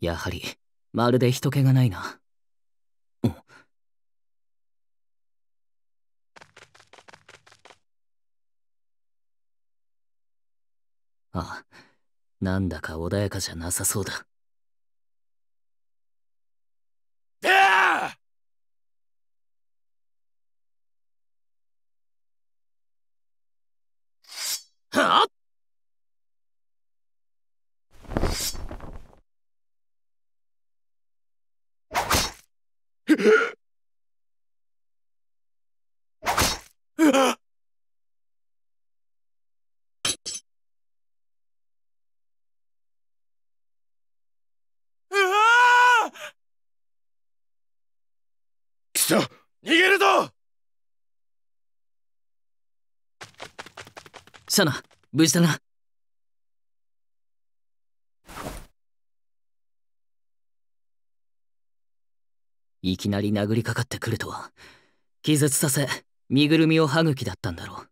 やはり、まるで人気がないな。ああ、なんだか穏やかじゃなさそうだ。たナ、無事だないきなり殴りかかってくるとは気絶させ身ぐるみを歯茎だったんだろう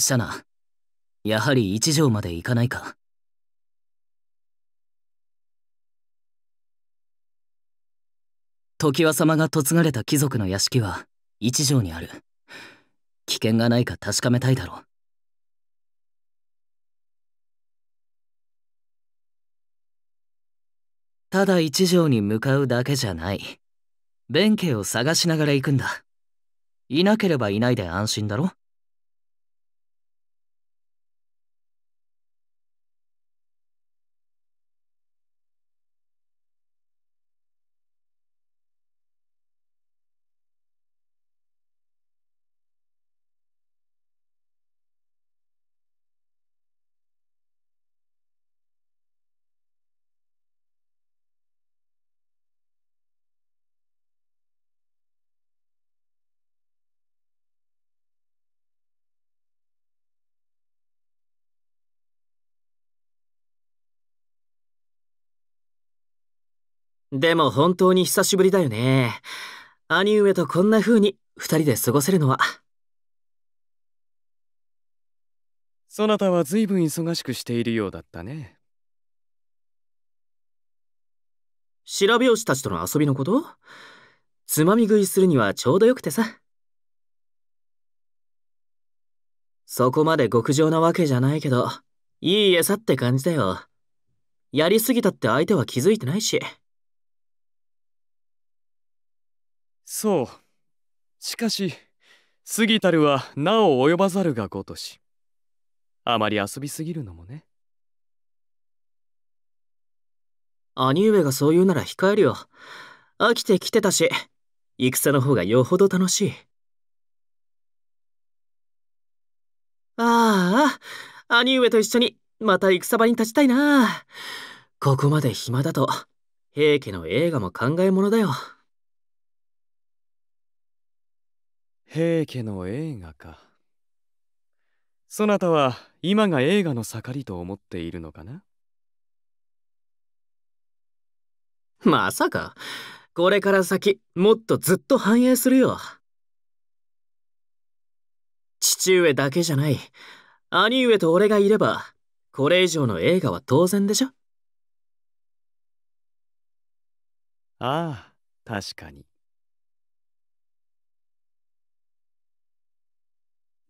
シャナやはり一条まで行かないか常盤様が嫁がれた貴族の屋敷は一条にある危険がないか確かめたいだろうただ一条に向かうだけじゃない弁慶を探しながら行くんだいなければいないで安心だろでも本当に久しぶりだよね。兄上とこんな風に二人で過ごせるのは。そなたは随分忙しくしているようだったね。白拍子たちとの遊びのことつまみ食いするにはちょうどよくてさ。そこまで極上なわけじゃないけど、いい餌って感じだよ。やりすぎたって相手は気づいてないし。そうしかし過ぎたるはなお及ばざるがごとしあまり遊びすぎるのもね兄上がそう言うなら控えるよ飽きてきてたし戦の方がよほど楽しいああ兄上と一緒にまた戦場に立ちたいなここまで暇だと平家の映画も考えものだよ平家の映画かそなたは今が映画の盛りと思っているのかなまさかこれから先もっとずっと繁栄するよ父上だけじゃない兄上と俺がいればこれ以上の映画は当然でしょああ確かに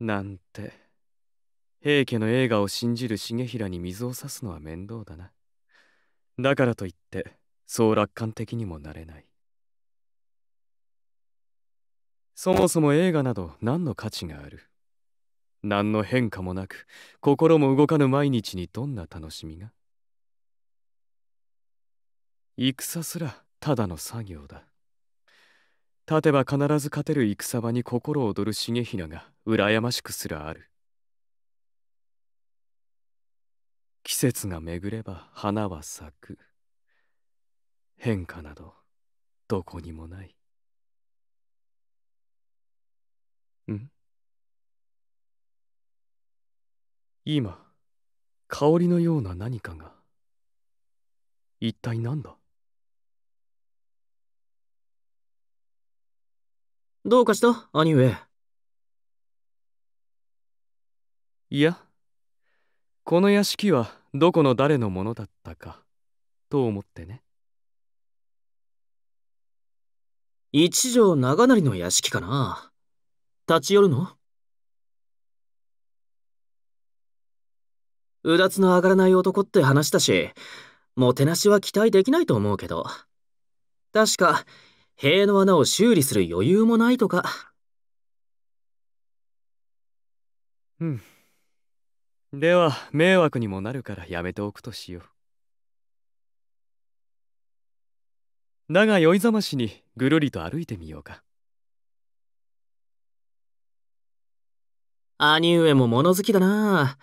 なんて平家の映画を信じる重衡に水を差すのは面倒だなだからといってそう楽観的にもなれないそもそも映画など何の価値がある何の変化もなく心も動かぬ毎日にどんな楽しみが戦すらただの作業だ立てば必ず勝てる戦場に心躍る重姫が羨ましくすらある季節が巡れば花は咲く変化などどこにもないん今香りのような何かが一体何だどうかした兄上。いや、この屋敷はどこの誰のものだったか、と思ってね。一条長成の屋敷かな立ち寄るのうだつの上がらない男って話だし、もてなしは期待できないと思うけど。確か、塀の穴を修理する余裕もないとか。うん。では、迷惑にもなるからやめておくとしよう。だが酔いざましにぐるりと歩いてみようか。兄上も物好きだな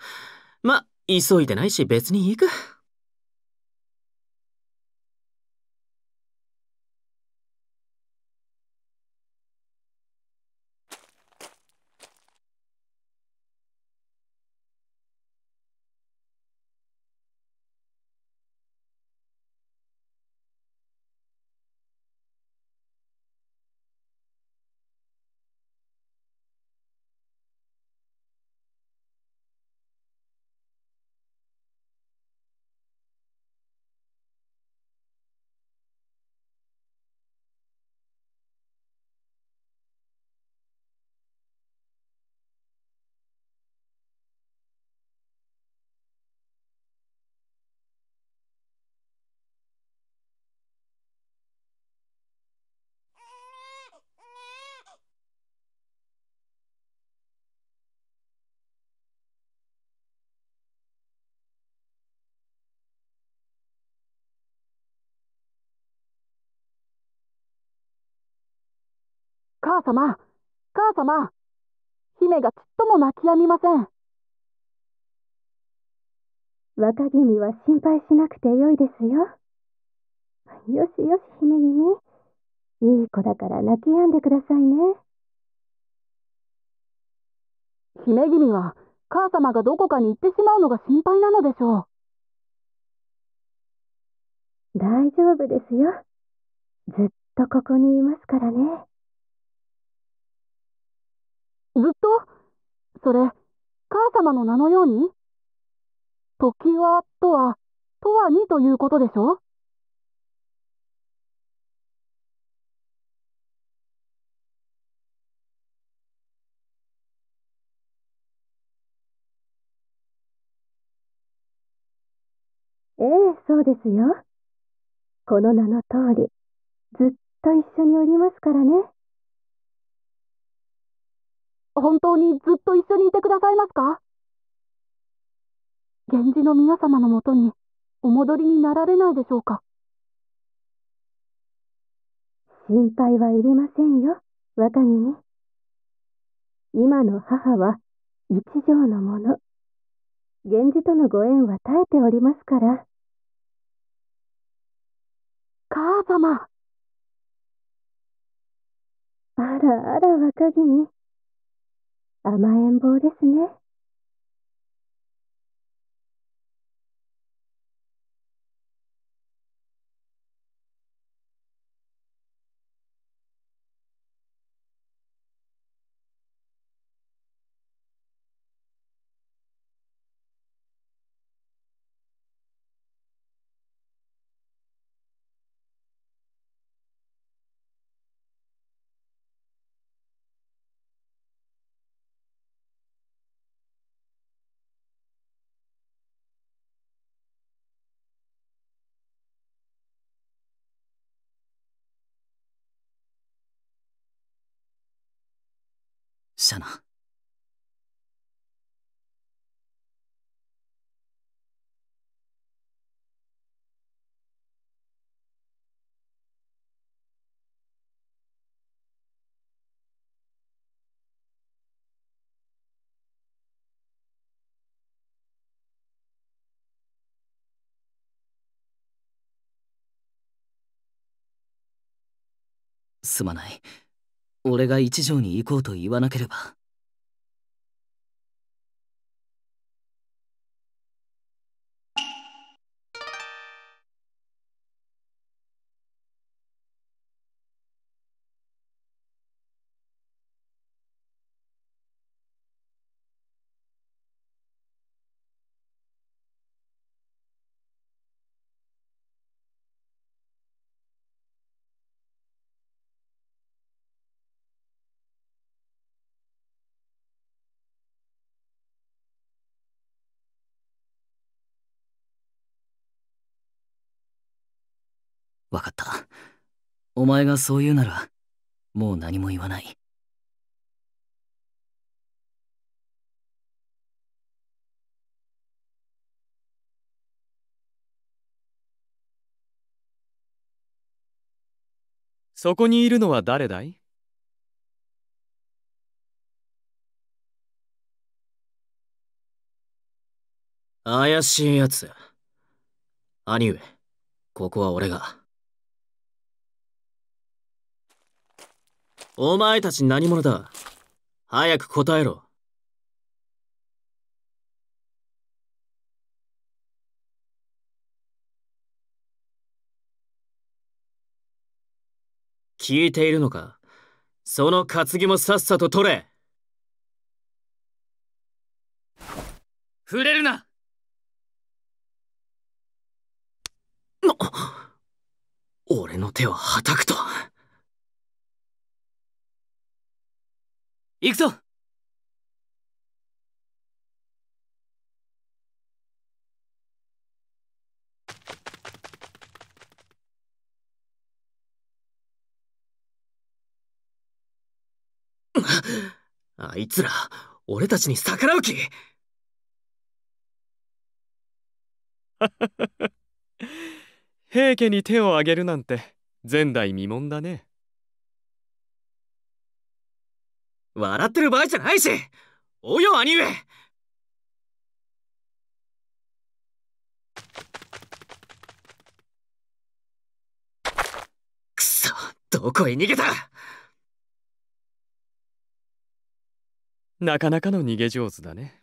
ま、急いでないし別に行く。様、母様、姫がちっとも泣き止みません。若君は心配しなくてよいですよ。よしよし、姫君。いい子だから泣き止んでくださいね。姫君は、母様がどこかに行ってしまうのが心配なのでしょう。大丈夫ですよ。ずっとここにいますからね。ずっとそれ、母様の名のように時はとは、とはにということでしょええ、そうですよ。この名の通り、ずっと一緒におりますからね。本当にずっと一緒にいてくださいますか源氏の皆様のもとにお戻りになられないでしょうか心配はいりませんよ、若君。今の母は一条の者源氏とのご縁は絶えておりますから。母様あらあら若君。甘えん坊ですね。すまない。俺が一条に行こうと言わなければ。わかった。お前がそう言うなら、もう何も言わない。そこにいるのは誰だい怪しいやつ。兄上、ここは俺が。お前たち何者だ早く答えろ。聞いているのかその担ぎもさっさと取れ触れるなっ 俺の手をはたくと行くぞあいつら俺たちに逆らう気 平家に手を挙げるなんて前代未聞だね。笑ってる場合じゃないしおよ兄上くそどこへ逃げたなかなかの逃げ上手だね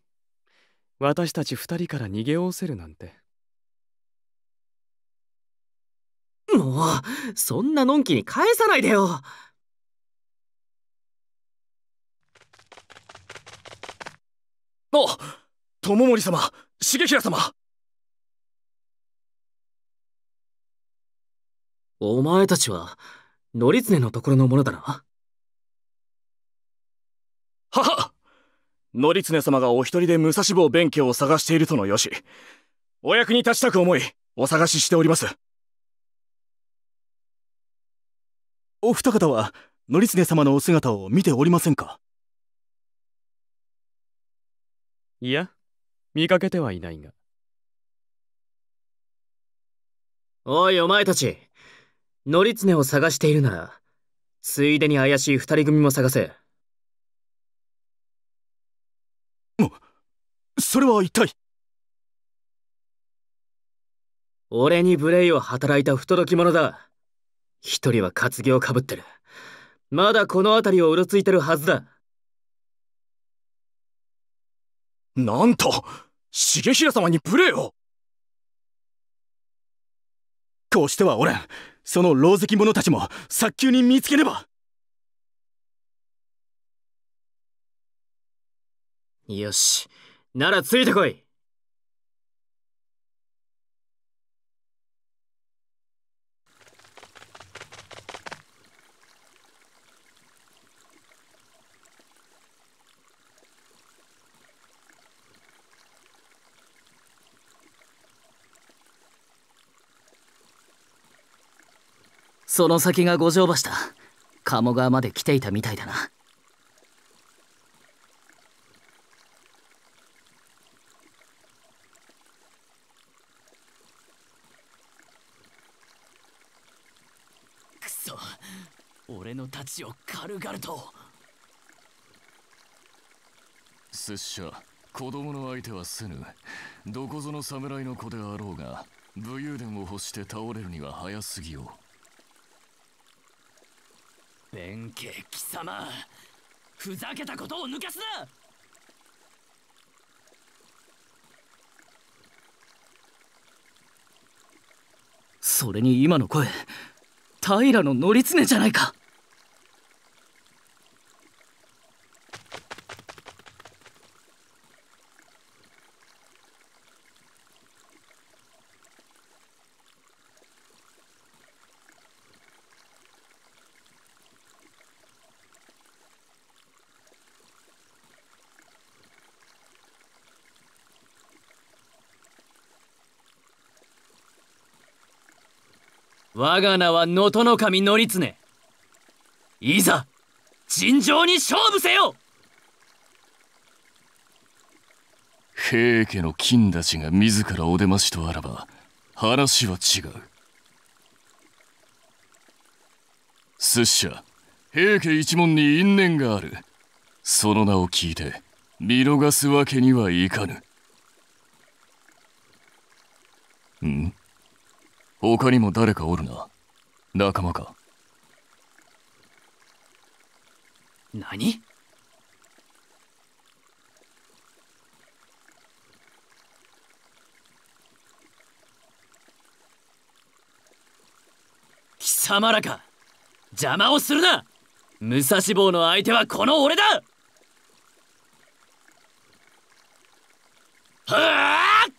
私たち二人から逃げおおせるなんてもうそんなのんきに返さないでよあ友森様重衡様お前たちは則常のところの者だなはは則常様がお一人で武蔵坊弁慶を探しているとのよしお役に立ちたく思いお探ししておりますお二方は則常様のお姿を見ておりませんかいや、見かけてはいないが。おいお前たち、乗りを探しているなら、ついでに怪しい二人組も探せ。それは一体俺に無礼を働いた不届き者だ。一人は担ぎをかぶってる。まだこの辺りをうろついてるはずだ。なんと重衡様に無礼をこうしてはおれんその狼藉者たちも早急に見つけねばよしならついてこいその先が五条橋だ鴨川まで来ていたみたいだなくそ俺の太刀を軽々と拙者子供の相手はせぬどこぞの侍の子であろうが武勇伝を欲して倒れるには早すぎよう弁慶貴様ふざけたことを抜かすなそれに今の声平の詰常じゃないか我が名は能登守範常いざ尋常に勝負せよ平家の金たちが自らお出ましとあらば話は違う拙者平家一門に因縁があるその名を聞いて見逃すわけにはいかぬん他にも誰かおるな仲間か何貴様らか邪魔をするな武蔵坊の相手はこの俺だはあ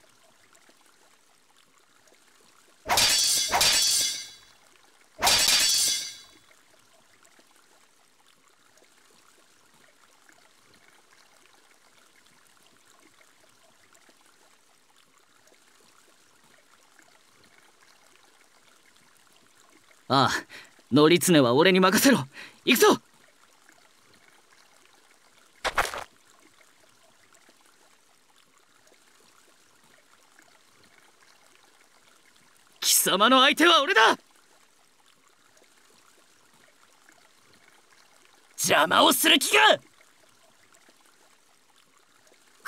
ああ乗常は俺に任せろ行くぞ貴様の相手は俺だ邪魔をする気か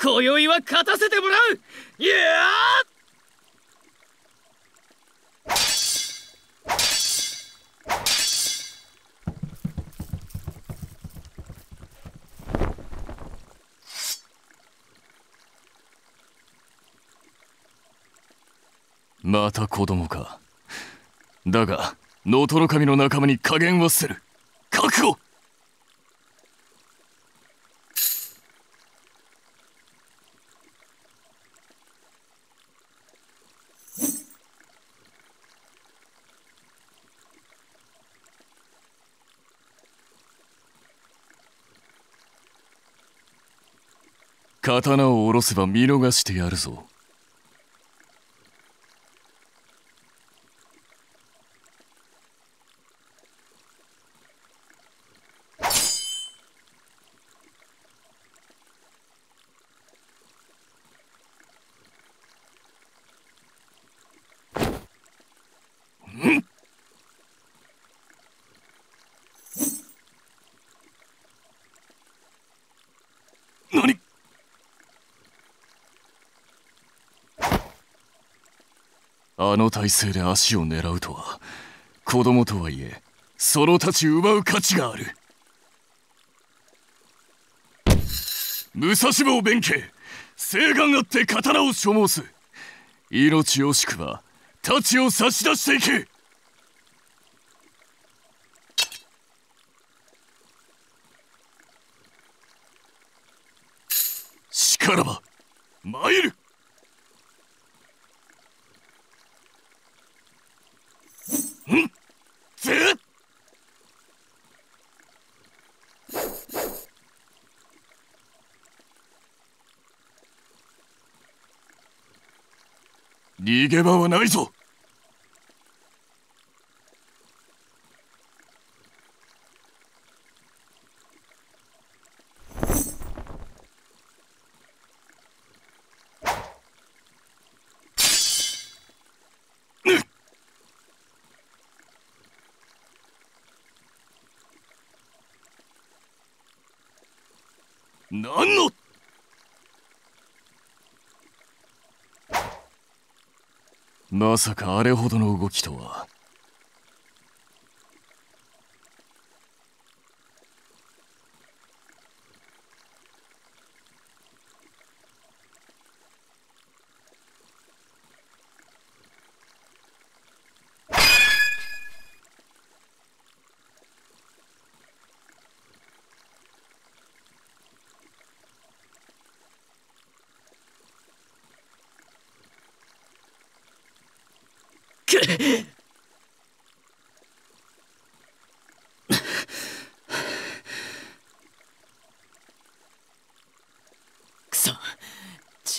今宵は勝たせてもらういやーまた子供かだが能登守神の仲間に加減はする覚悟刀を下ろせば見逃してやるぞ。体勢で足を狙うとは子供とはいえそのたち奪う価値がある武蔵坊弁慶正眼あって刀を所望す命惜しくは太刀を差し出していけ逃げ場はないぞまさかあれほどの動きとは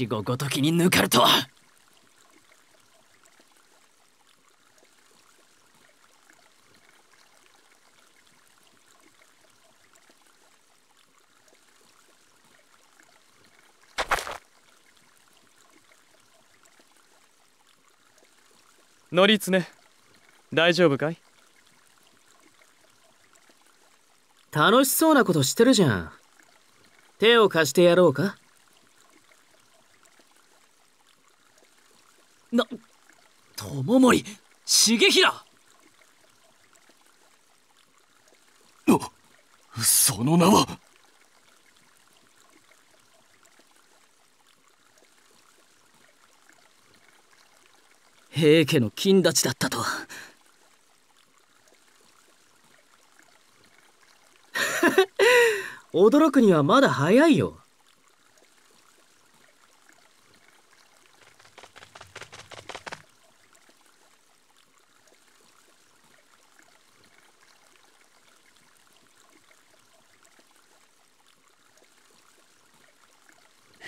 死後ごときに抜かるとは乗りね大丈夫かい楽しそうなことしてるじゃん手を貸してやろうか友森重平その名は平家の金立ちだったとは 驚くにはまだ早いよ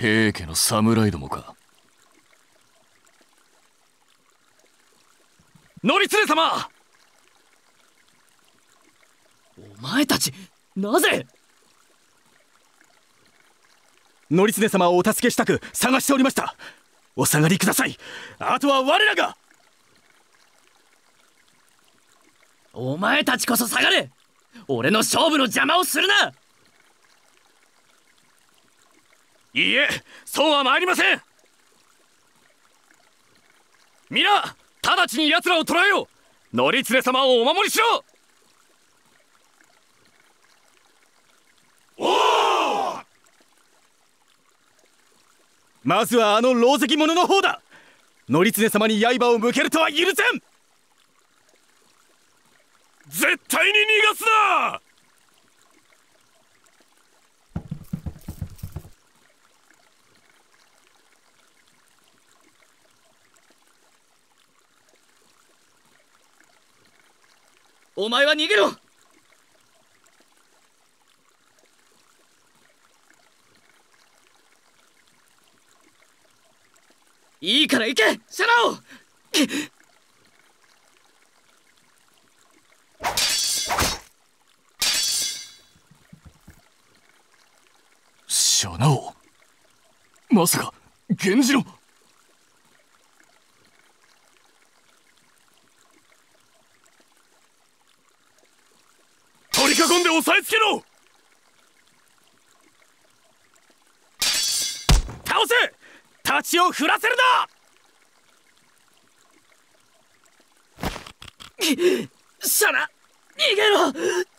平家の侍どもか乗り連れ様お前たちなぜ乗常様をお助けしたく探しておりましたお下がりくださいあとは我らがお前たちこそ下がれ俺の勝負の邪魔をするないいえそうは参りません皆直ちに奴らを捕らえよう乗り連れ様をお守りしろまずはあの狼藉者の方だ則常様に刃を向けるとは許せん絶対に逃がすなお前は逃げろいいから行けシャラオシャナオまさか源次郎取り囲んで押さえつけろ倒せ太刀を振らせるなシャナ逃げろ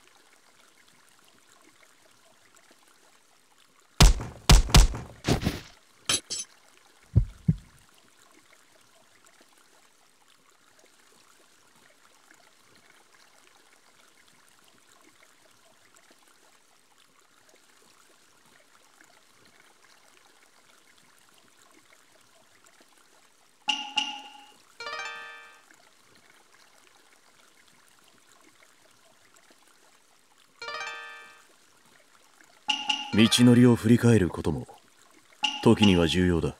道のりを振り返ることも時には重要だ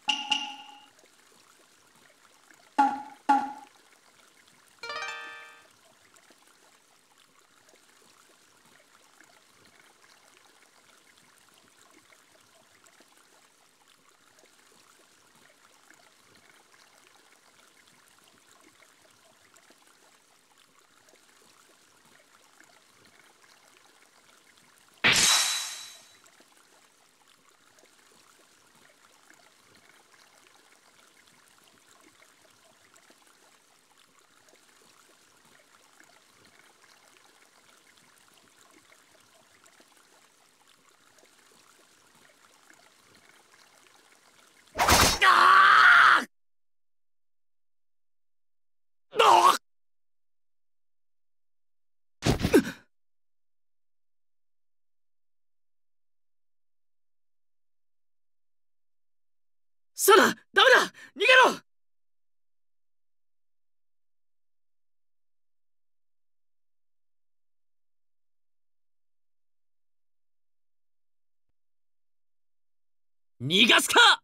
逃がすか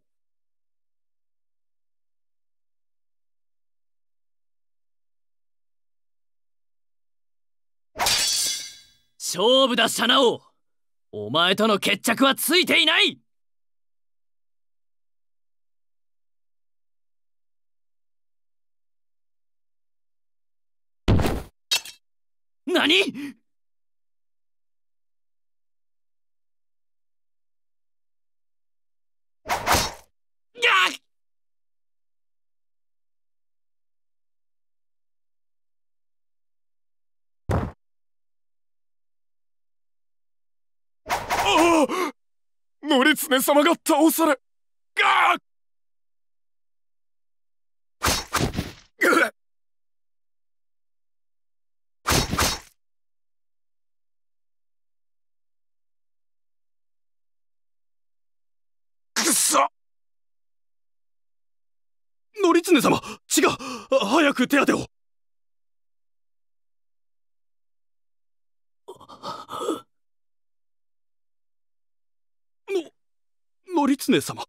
勝負だシャナオお前との決着はついていないなにノリツネ様が倒されガーッ頼常様違う早く手当てをの紀常様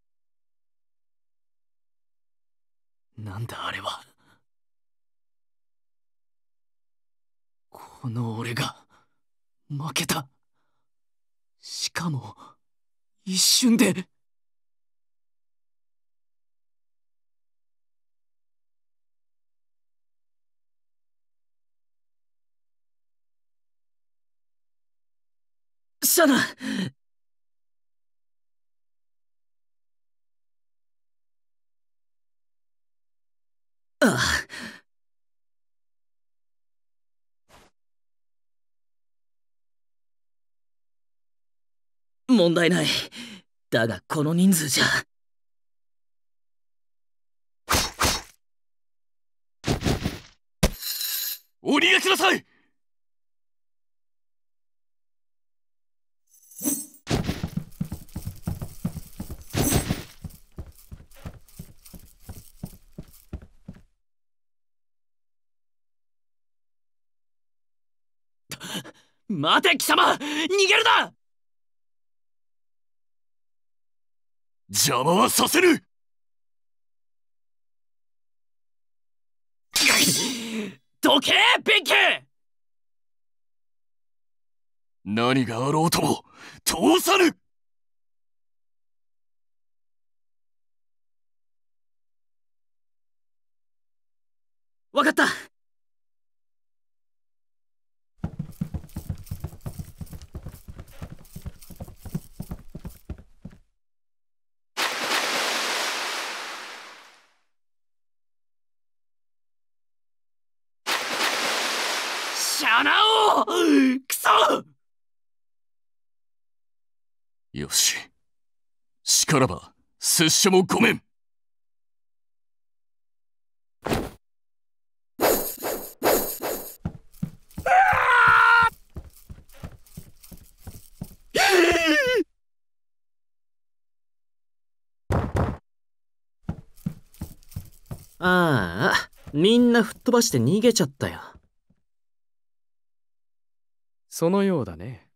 なんだあれはこの俺が負けたしかも一瞬でシャナああ問題ないだがこの人数じゃお逃げください待て貴様逃げるな邪魔はさせぬどけビンキ何があろうとも通さぬわかったよし。しからば、拙者もごめんああ、みんな吹っ飛ばして逃げちゃったよ。そのようだね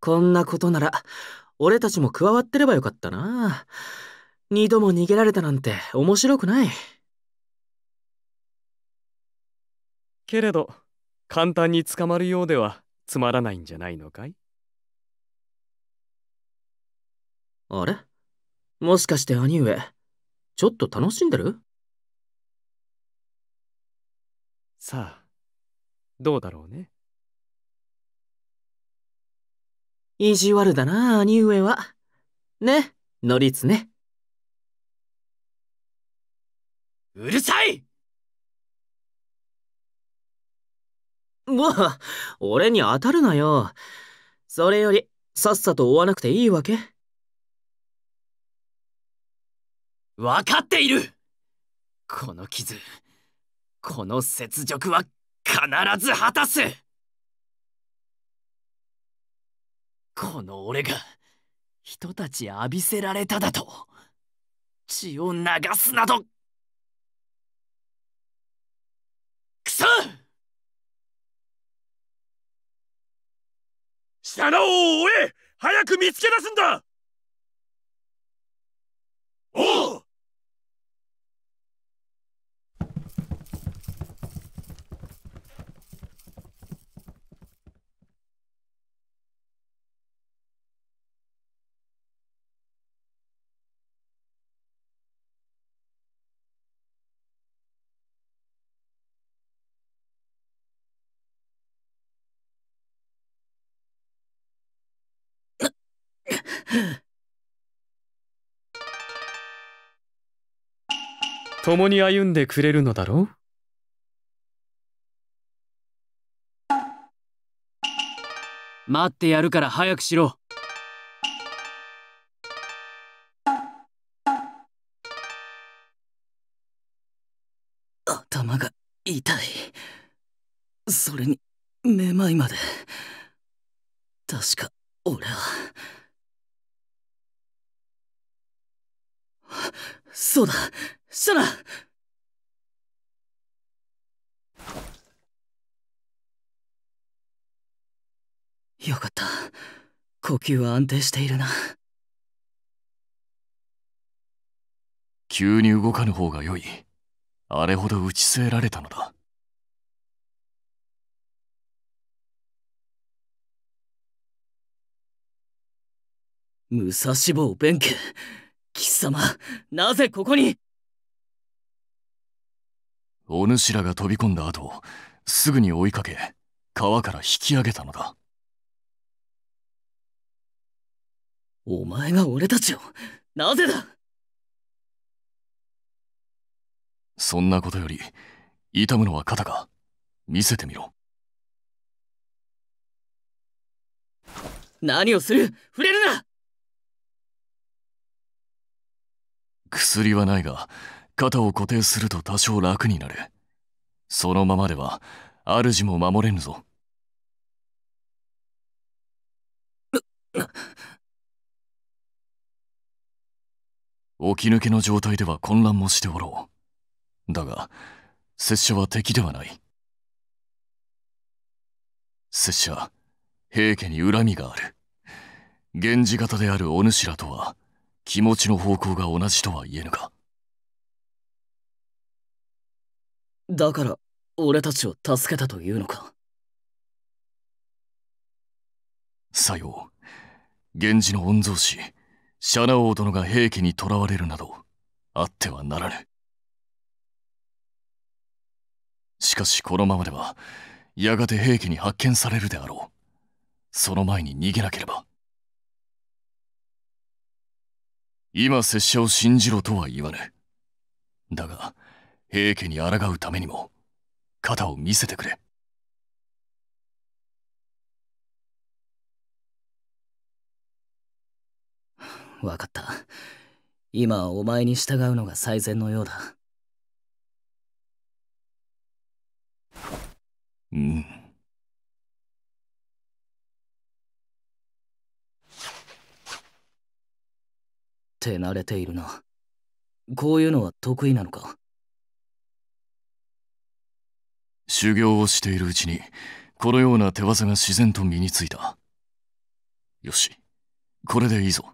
こんなことなら俺たちも加わってればよかったな二度も逃げられたなんて面白くないけれど簡単に捕まるようではつまらないんじゃないのかいあれもしかして兄上ちょっと楽しんでるさあ、どうだろうね。意地悪だな、兄上は。ね、ノリツね。うるさいもう、俺に当たるなよ。それより、さっさと追わなくていいわけ分かっているこの傷、この雪辱は必ず果たすこの俺が人たち浴びせられただと血を流すなどくそ下のを追え早く見つけ出すんだおう共に歩んでくれるのだろう待ってやるから早くしろ頭が痛いそれにめまいまで確か俺は。そうだ、シャナよかった。呼吸は安定しているな。急に動かぬ方が良い。あれほど打ち据えられたのだ。武蔵坊弁慶貴様、なぜここにお主らが飛び込んだ後、すぐに追いかけ、川から引き上げたのだ。お前が俺たちを、なぜだそんなことより、痛むのは肩か。見せてみろ。何をする触れるな薬はないが肩を固定すると多少楽になるそのままでは主も守れぬぞ起き抜けの状態では混乱もしておろうだが拙者は敵ではない拙者平家に恨みがある源氏方であるお主らとは気持ちの方向が同じとは言えぬかだから俺たちを助けたというのかさよう源氏の御曹司シャナ王殿が平家に囚われるなどあってはならぬしかしこのままではやがて平家に発見されるであろうその前に逃げなければ。今拙者を信じろとは言わぬ。だが、平家に抗うためにも、肩を見せてくれ。わかった。今お前に従うのが最善のようだ。うん。手慣れているな。こういうのは得意なのか修行をしているうちに、このような手技が自然と身についた。よし、これでいいぞ。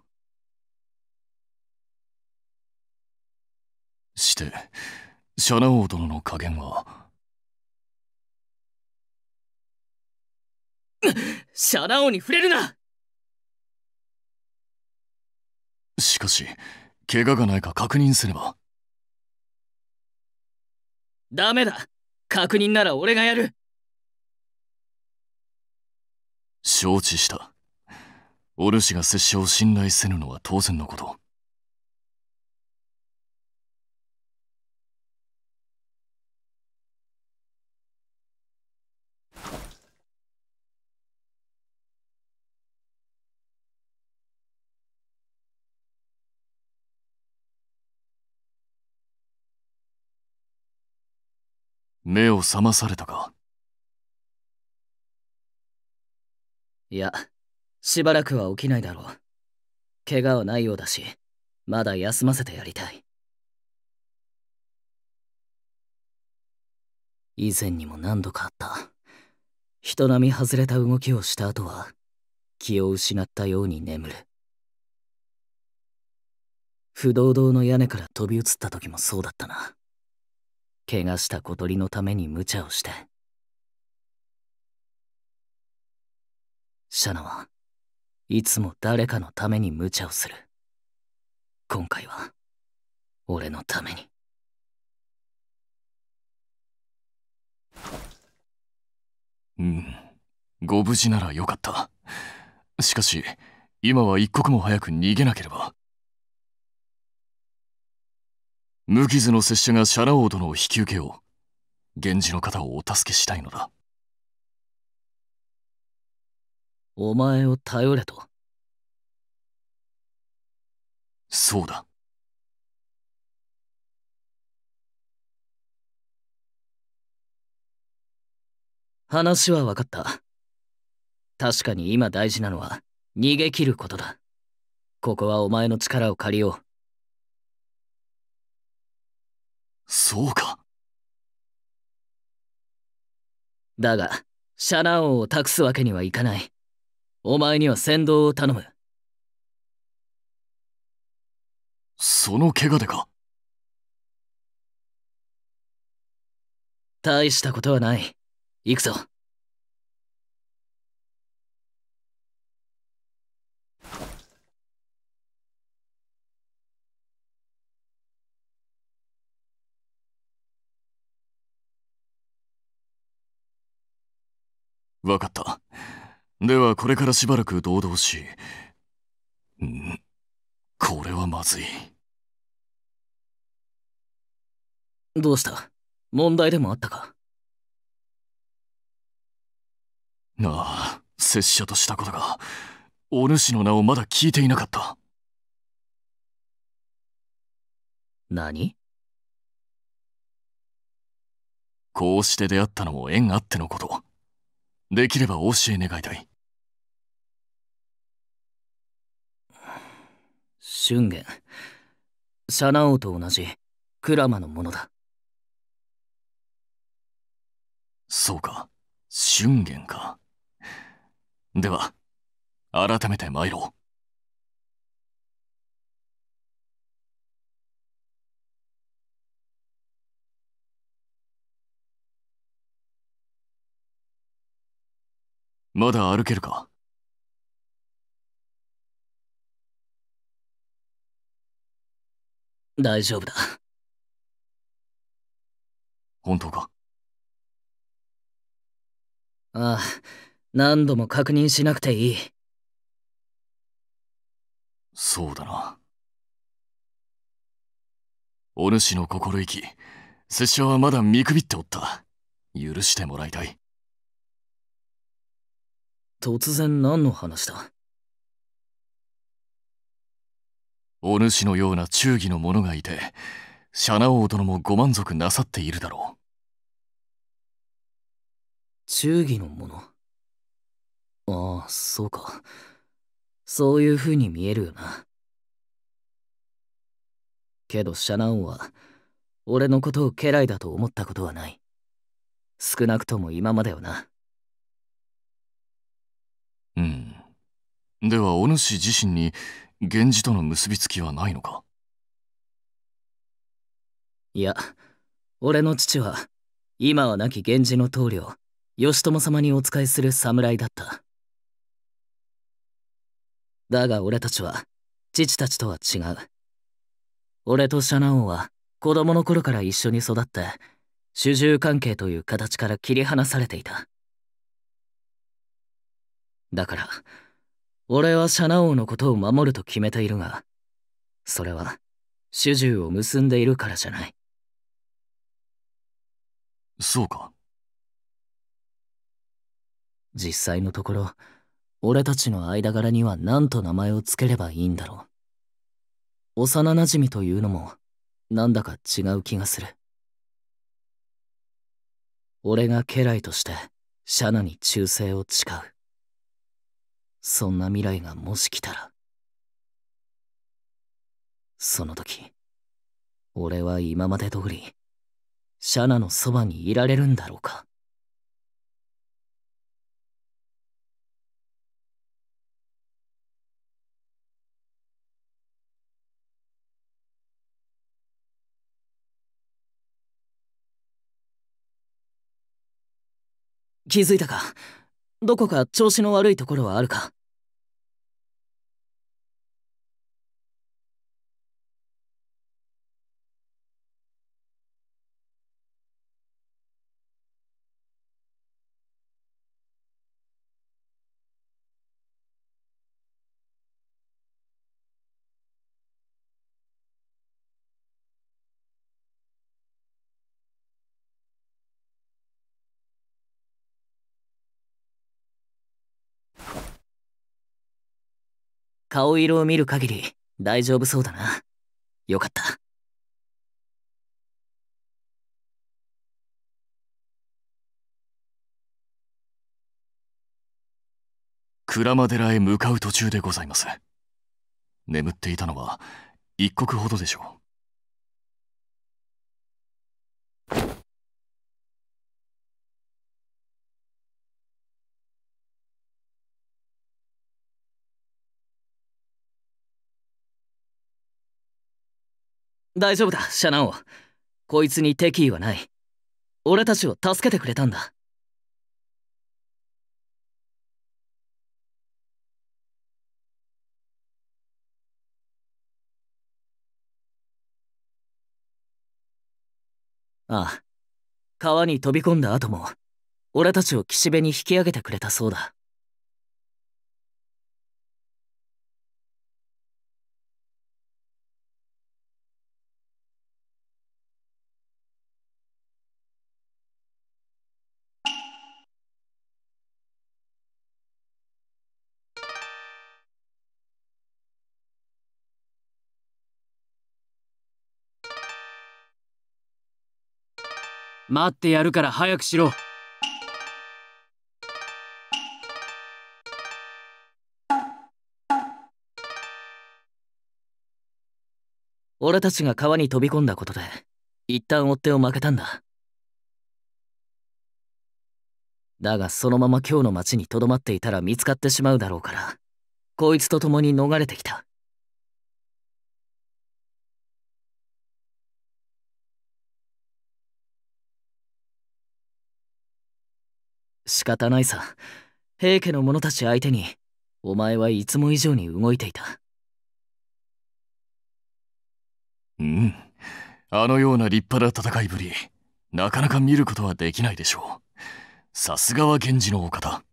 して、シャナ王殿の加減は。シャナ王に触れるなしかし、怪我がないか確認すれば。ダメだ確認なら俺がやる承知した。お主が拙者を信頼せぬのは当然のこと。目を覚まされたかいや、しばらくは起きないだろう。怪我はないようだし、まだ休ませてやりたい。以前にも何度かあった。人並み外れた動きをした後は、気を失ったように眠る。不動堂の屋根から飛び移った時もそうだったな。怪我した小鳥のために無茶をしてシャナはいつも誰かのために無茶をする今回は俺のためにうんご無事ならよかったしかし今は一刻も早く逃げなければ無傷の拙者がシャラ王殿を引き受けよう。源氏の方をお助けしたいのだ。お前を頼れと。そうだ。話は分かった。確かに今大事なのは逃げ切ることだ。ここはお前の力を借りよう。そうか。だが、シャナ王を託すわけにはいかない。お前には先導を頼む。その怪我でか大したことはない。行くぞ。わかった。ではこれからしばらく堂々し、んこれはまずい。どうした問題でもあったかああ、拙者としたことが、お主の名をまだ聞いていなかった。何こうして出会ったのも縁あってのこと。できればお教え願いたい春元シャナ王と同じクラマのものだそうか春元かでは改めて参ろうまだ歩けるか大丈夫だ。本当かああ、何度も確認しなくていい。そうだな。お主の心意気、拙者はまだ見くびっておった。許してもらいたい。突然何の話だお主のような忠義の者がいて、シャナ王殿もご満足なさっているだろう。忠義の者ああ、そうか。そういう風に見えるよな。けどシャナ王は、俺のことを家来だと思ったことはない。少なくとも今まではな。うん。ではお主自身に源氏との結びつきはないのかいや、俺の父は今は亡き源氏の棟梁、義朝様にお仕えする侍だった。だが俺たちは父たちとは違う。俺とシャナ王は子供の頃から一緒に育って主従関係という形から切り離されていただから、俺はシャナ王のことを守ると決めているが、それは、主従を結んでいるからじゃない。そうか。実際のところ、俺たちの間柄には何と名前をつければいいんだろう。幼なじみというのも、なんだか違う気がする。俺が家来として、シャナに忠誠を誓う。そんな未来がもし来たらその時俺は今まで通りシャナのそばにいられるんだろうか気づいたかどこか調子の悪いところはあるか顔色を見る限り大丈夫そうだな。よかった。鞍馬寺へ向かう途中でございます。眠っていたのは一刻ほどでしょう。大丈夫だ、シャナ王。こいつに敵意はない。俺たちを助けてくれたんだ。ああ。川に飛び込んだ後も、俺たちを岸辺に引き上げてくれたそうだ。待ってやるから早くしろ俺たちが川に飛び込んだことで一旦追っ手を負けたんだだがそのまま今日の町にとどまっていたら見つかってしまうだろうからこいつと共に逃れてきた仕方ないさ平家の者たち相手にお前はいつも以上に動いていたうんあのような立派な戦いぶりなかなか見ることはできないでしょうさすがは源氏のお方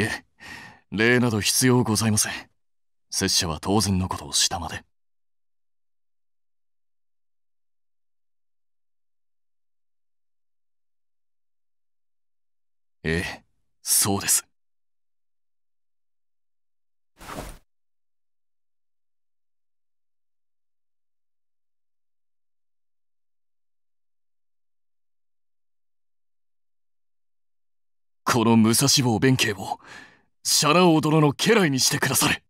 いえ、礼など必要ございません。拙者は当然のことをしたまで。ええ、そうです。この武蔵坊弁慶をシャラ王殿の家来にしてくだされ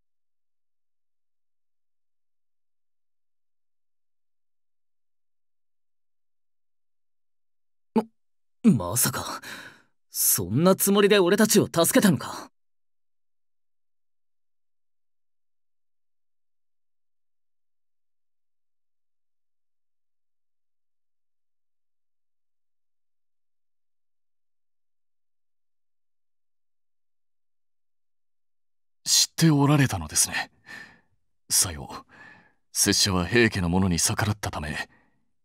ままさかそんなつもりで俺たちを助けたのかておられたのですね。さよう、拙者は平家の者に逆らったため、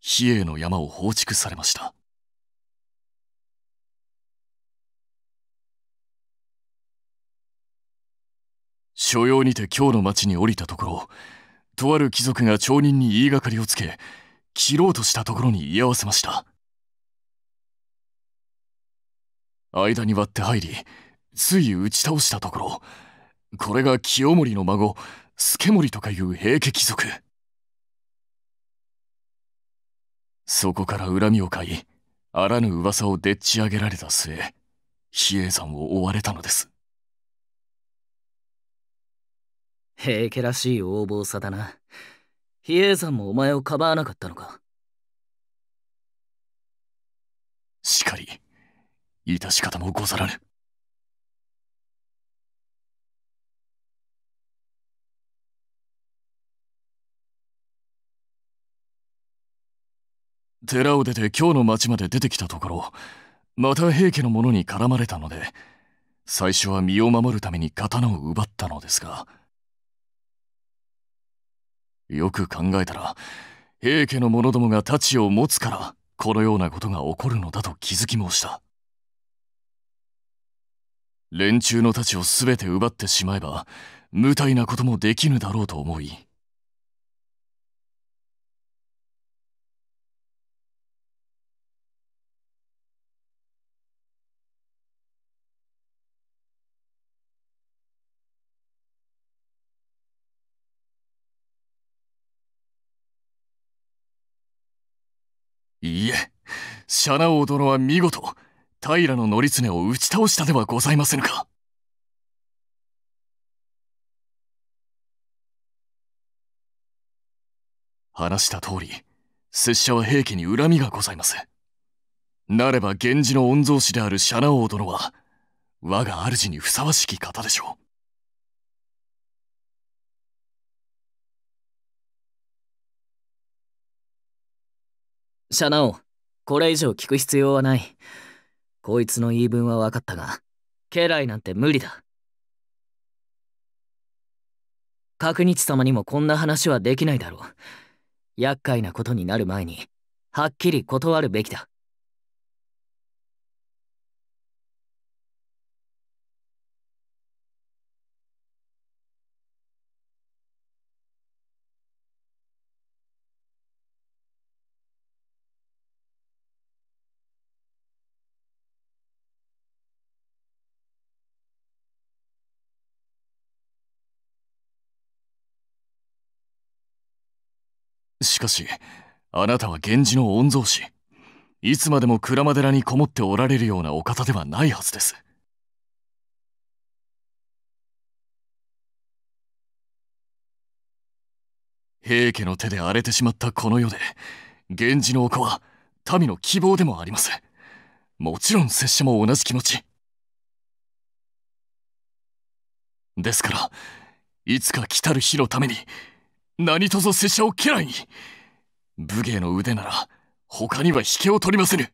比叡の山を放逐されました。所用にて京の町に降りたところ、とある貴族が町人に言いがかりをつけ、切ろうとしたところに居合わせました。間に割って入り、つい打ち倒したところ、これが清盛の孫助盛とかいう平家貴族そこから恨みを買いあらぬ噂をでっち上げられた末比叡山を追われたのです平家らしい横暴さだな比叡山もお前をかばわなかったのかしかり致し方もござらぬ寺を出て京の町まで出てきたところ、また平家の者に絡まれたので、最初は身を守るために刀を奪ったのですが、よく考えたら、平家の者どもが太刀を持つから、このようなことが起こるのだと気づき申した。連中の太刀を全て奪ってしまえば、無体なこともできぬだろうと思い、シャナ王殿は見事平のり常を打ち倒したではございませぬか話した通り拙者は平家に恨みがございますなれば源氏の御曹司であるシャナ王殿は我が主にふさわしき方でしょうシャナオこれ以上聞く必要はない。こいつの言い分は分かったが、家来なんて無理だ。角日様にもこんな話はできないだろう。厄介なことになる前に、はっきり断るべきだ。かしあなたは源氏の御曹司いつまでも鞍馬寺にこもっておられるようなお方ではないはずです平家の手で荒れてしまったこの世で源氏のお子は民の希望でもありますもちろん拙者も同じ気持ちですからいつか来たる日のために何卒拙者を家来に武芸の腕なら他には引けを取りませぬ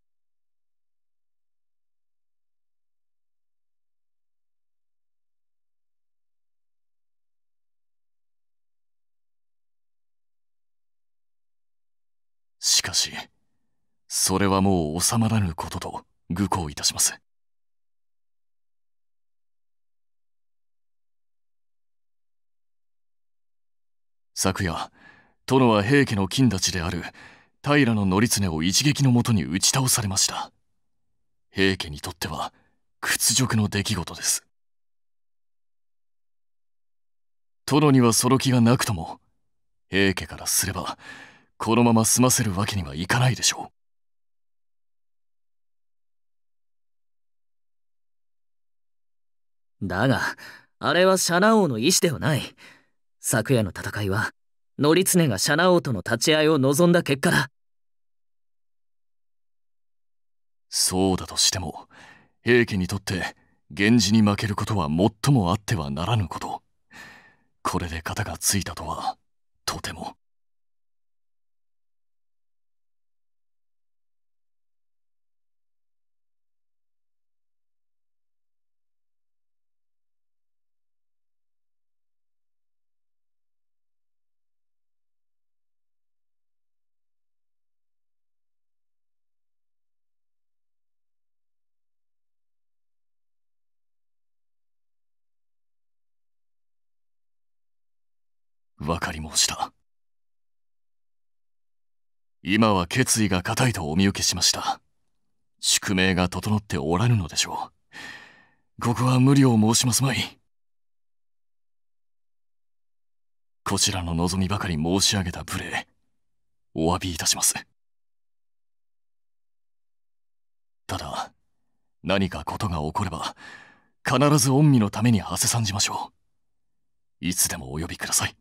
しかしそれはもう収まらぬことと愚行いたします。昨夜殿は平家の金達ちである平の則経を一撃のもとに打ち倒されました平家にとっては屈辱の出来事です殿にはその気がなくとも平家からすればこのまま済ませるわけにはいかないでしょうだが、あれはシャナ王の意志ではない。昨夜の戦いは、則常がシャナ王との立ち会いを望んだ結果だそうだとしても平家にとって源氏に負けることは最もあってはならぬことこれで肩がついたとはとても分かり申した今は決意が固いとお見受けしました宿命が整っておらぬのでしょうここは無理を申しますまいこちらの望みばかり申し上げた無礼お詫びいたしますただ何かことが起これば必ず御身のために馳せ参じましょういつでもお呼びください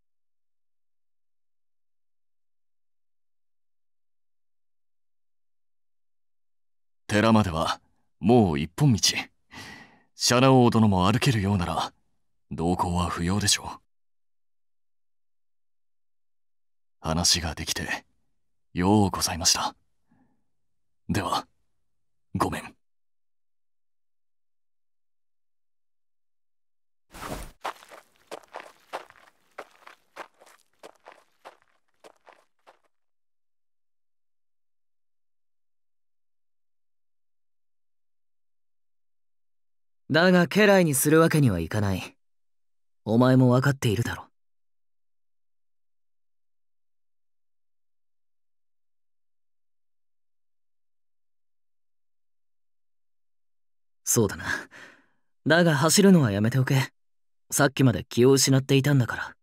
寺まではもう一本道。シャナ王殿も歩けるようなら、同行は不要でしょう。話ができて、ようございました。では、ごめん。だが家来にするわけにはいかない。お前も分かっているだろう。そうだな。だが走るのはやめておけ。さっきまで気を失っていたんだから。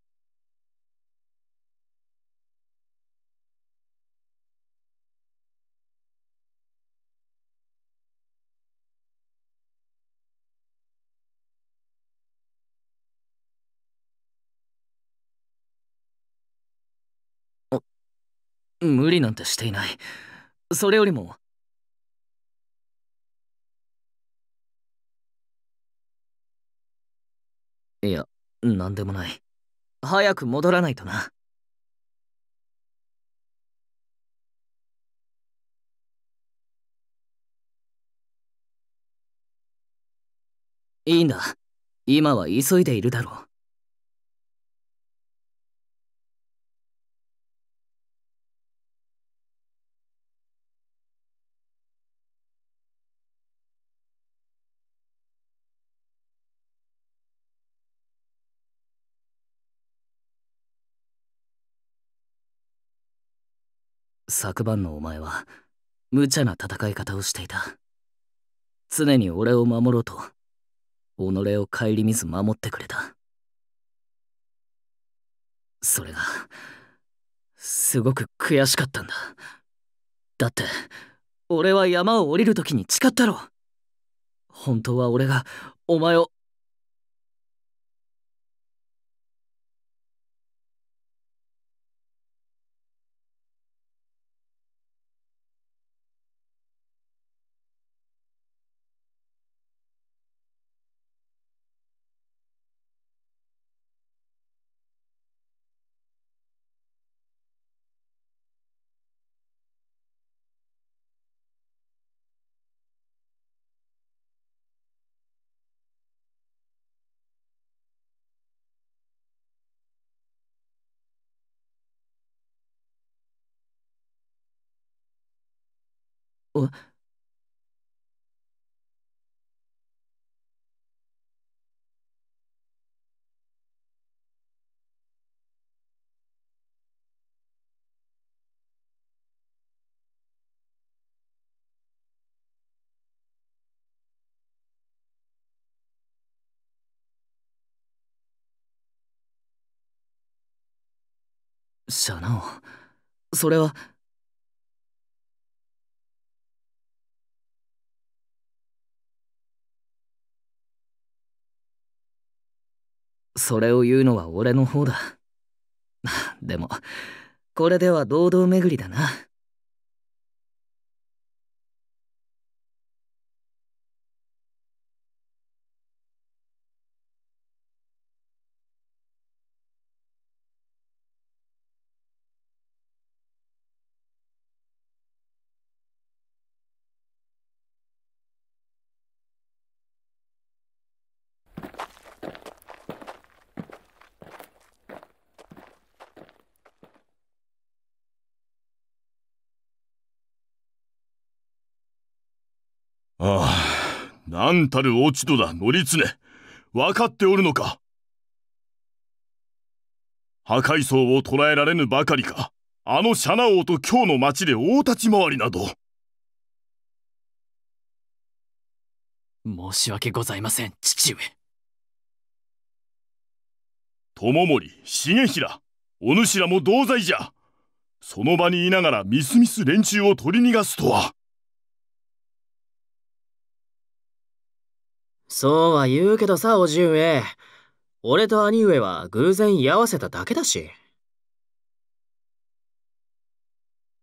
無理なんてしていないそれよりもいや何でもない早く戻らないとな「いいんだ今は急いでいるだろう」昨晩のお前は無茶な戦い方をしていた常に俺を守ろうと己を顧みず守ってくれたそれがすごく悔しかったんだだって俺は山を降りる時に誓ったろ本当は俺がお前ををシャナオそれはそれを言うのは俺の方だ。でも、これでは堂々巡りだな。ああ、何たる落ち度だ、則常。分かっておるのか破壊層を捕らえられぬばかりか、あのシャナ王と京の町で大立ち回りなど。申し訳ございません、父上。友森、重衡、お主らも同罪じゃ。その場にいながらみすみす連中を取り逃がすとは。そうは言うけどさ、おじうえ。俺と兄上は偶然居合わせただけだし。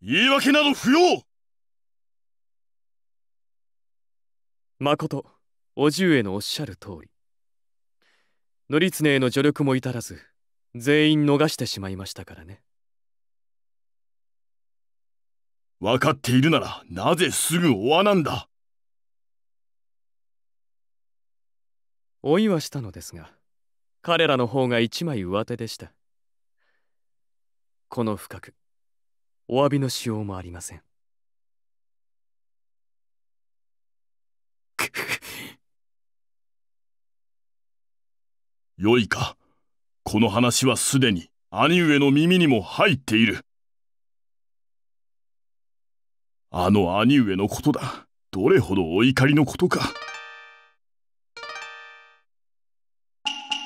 言い訳など不要まこと、おじうえのおっしゃる通り。ツネへの助力も至らず、全員逃してしまいましたからね。分かっているなら、なぜすぐ終わなんだ追いはしたのですが彼らの方が一枚上手でしたこの深くお詫びのしようもありません よいかこの話はすでに兄上の耳にも入っているあの兄上のことだどれほどお怒りのことか。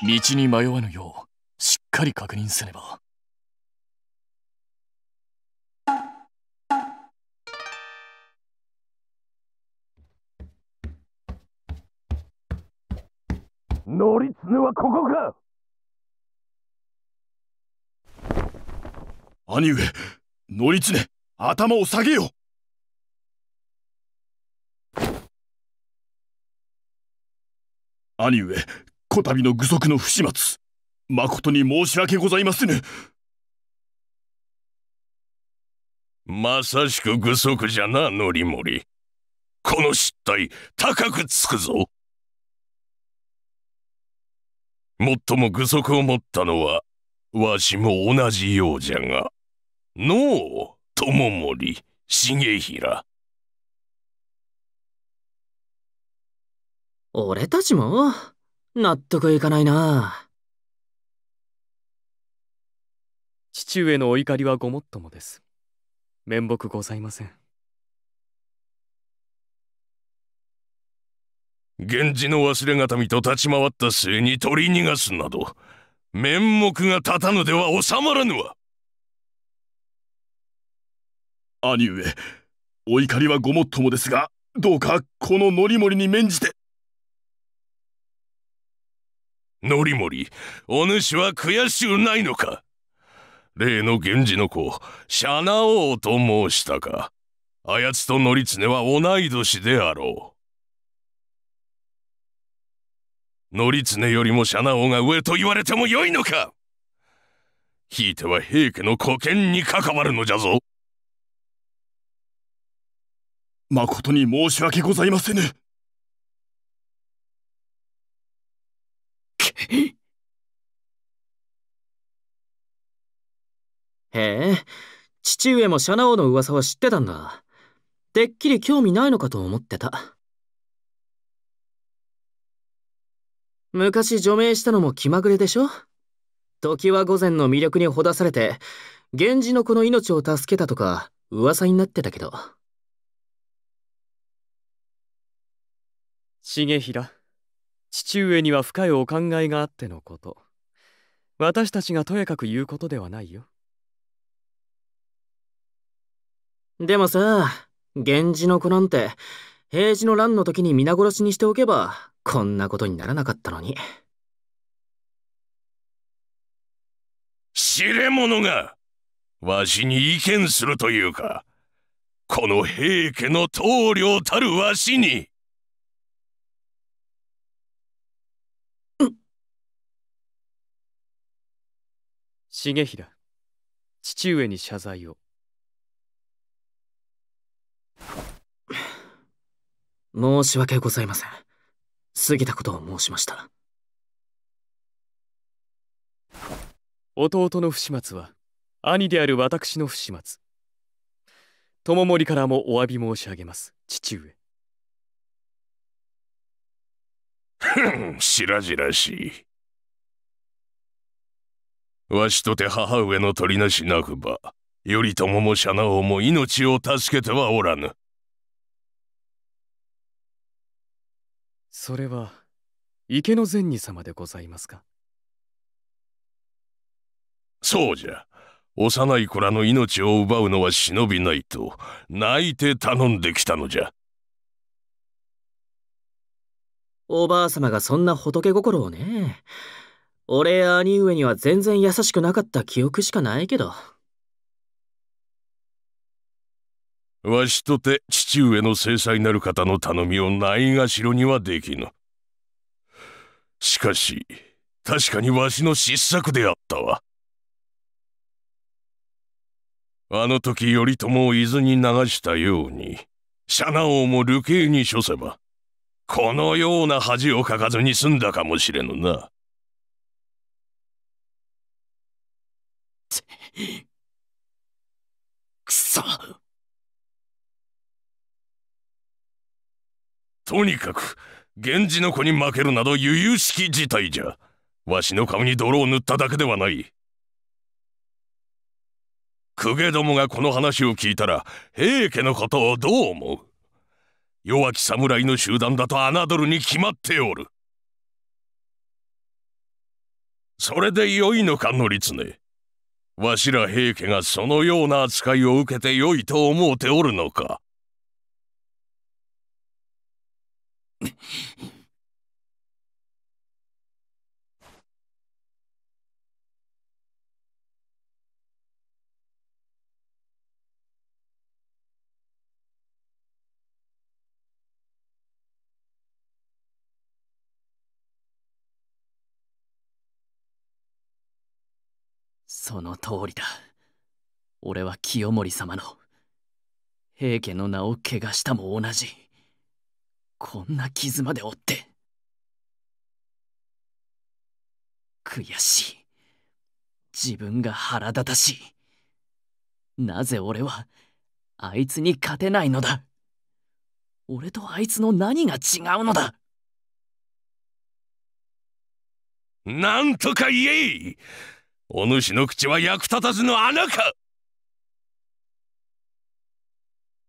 道に迷わぬようしっかり確認せねば。乗りつぬはここか兄上、乗りつね、頭を下げよ兄上、こたびの愚足の不始末誠に申し訳ございませぬまさしく愚足じゃなのりこの失態高くつくぞもっとも愚足を持ったのはわしも同じようじゃがのう友森重衡俺たちも納得いかないな父上のお怒りはごもっともです面目ございません源氏の忘れがたみと立ち回った末に取り逃がすなど面目が立たぬでは収まらぬわ兄上お怒りはごもっともですがどうかこの範盛に免じてノリモリ、お主は悔しゅうないのか例の源氏の子、シャナ王と申したか。あやつとの常は同い年であろう。の常よりもシャナ王が上と言われてもよいのかひいては平家の古剣に関わるのじゃぞ。誠に申し訳ございませぬ。へえ、父上もシャナ王の噂は知ってたんだ。てっきり興味ないのかと思ってた。昔除名したのも気まぐれでしょ時は午前の魅力にほだされて、源氏の子の命を助けたとか噂になってたけど。重衡父上には深いお考えがあってのこと私たちがとやかく言うことではないよでもさ源氏の子なんて平治の乱の時に皆殺しにしておけばこんなことにならなかったのに知れ者がわしに意見するというかこの平家の棟梁たるわしに重衡父上に謝罪を申し訳ございません過ぎたことを申しました弟の不始末は兄である私の不始末友森からもお詫び申し上げます父上白々しいわしとて母上の取りなしなくば頼朝も社直も命を助けてはおらぬそれは池の善人様でございますかそうじゃ幼い子らの命を奪うのは忍びないと泣いて頼んできたのじゃおばあ様がそんな仏心をね俺兄上には全然優しくなかった記憶しかないけどわしとて父上の制裁なる方の頼みをないがしろにはできぬしかし確かにわしの失策であったわあの時頼朝を伊豆に流したようにシャナ王も流刑に処せばこのような恥をかかずに済んだかもしれぬな。くそとにかく源氏の子に負けるなど由々しき事態じゃわしの顔に泥を塗っただけではない公家どもがこの話を聞いたら平家のことをどう思う弱き侍の集団だと侮るに決まっておるそれでよいのかのりつねわしら平家がそのような扱いを受けてよいと思うておるのかその通りだ俺は清盛様の平家の名を汚したも同じこんな傷まで負って悔しい自分が腹立たしいなぜ俺はあいつに勝てないのだ俺とあいつの何が違うのだなんとか言えお主の口は役立たずの穴か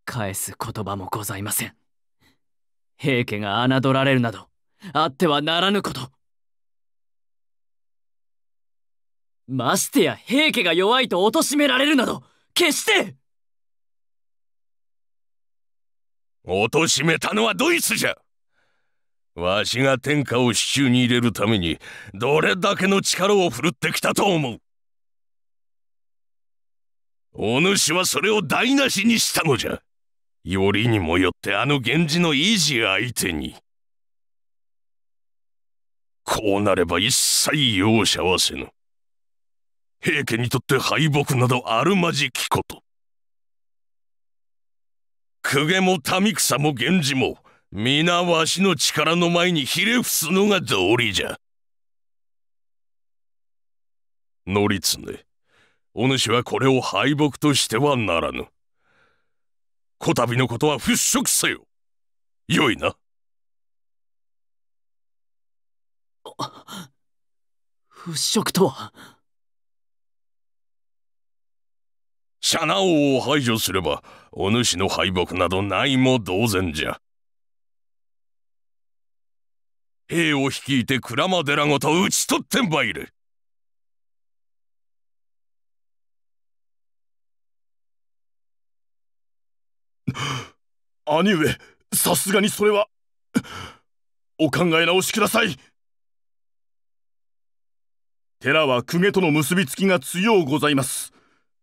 返す言葉もございません平家が侮られるなどあってはならぬことましてや平家が弱いと貶められるなど決して貶めたのはドイツじゃわしが天下を手中に入れるためにどれだけの力を振るってきたと思うお主はそれを台無しにしたのじゃよりにもよってあの源氏の維持相手にこうなれば一切容赦はせぬ平家にとって敗北などあるまじきこと公家も民草も源氏も皆わしの力の前にひれ伏すのが道理じゃ。則常、お主はこれを敗北としてはならぬ。こたびのことは払拭せよ。よいな。払拭とはシャナ王を排除すればお主の敗北などないも同然じゃ。兵を率いて鞍馬寺ごと討ち取ってまいる 兄上さすがにそれはお考え直しください寺は公家との結びつきが強うございます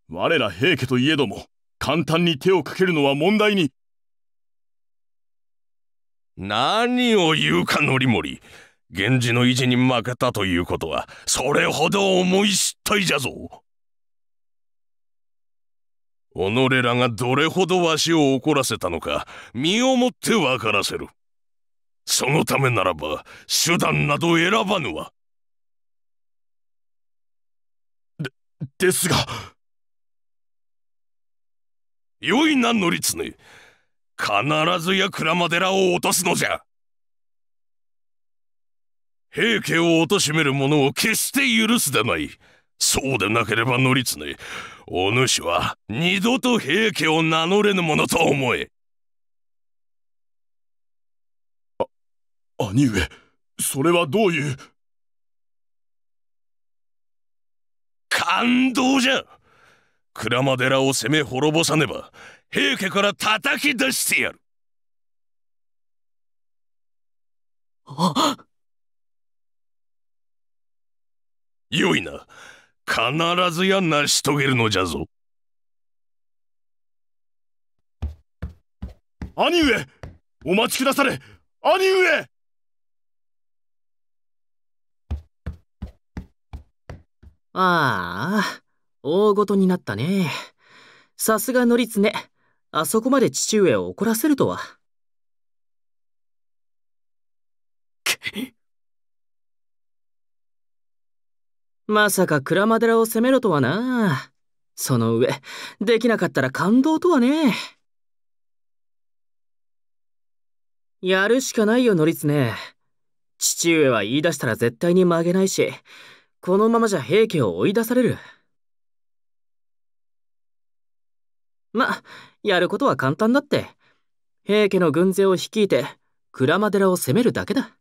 我ら平家といえども簡単に手をかけるのは問題に何を言うか範りり源氏の意地に負けたということはそれほど思い知ったじゃぞ己らがどれほどわしを怒らせたのか身をもって分からせるそのためならば手段など選ばぬわでですがよいな範常必ずや鞍馬寺を落とすのじゃ平家を貶める者を決して許すでないそうでなければ乗りつねお主は二度と平家を名乗れぬ者と思えあ兄上それはどういう感動じゃ鞍馬寺を攻め滅ぼさねば平家から叩き出してやるよいな必ずや成し遂げるのじゃぞ兄上お待ちくだされ兄上ああ大ごとになったねさすが則常あそこまで父上を怒らせるとは。まさか鞍馬寺を攻めろとはな。その上、できなかったら感動とはね。やるしかないよ、ノリツネ。父上は言い出したら絶対に曲げないし、このままじゃ平家を追い出される。ま、やることは簡単だって。平家の軍勢を率いて、鞍馬寺を攻めるだけだ。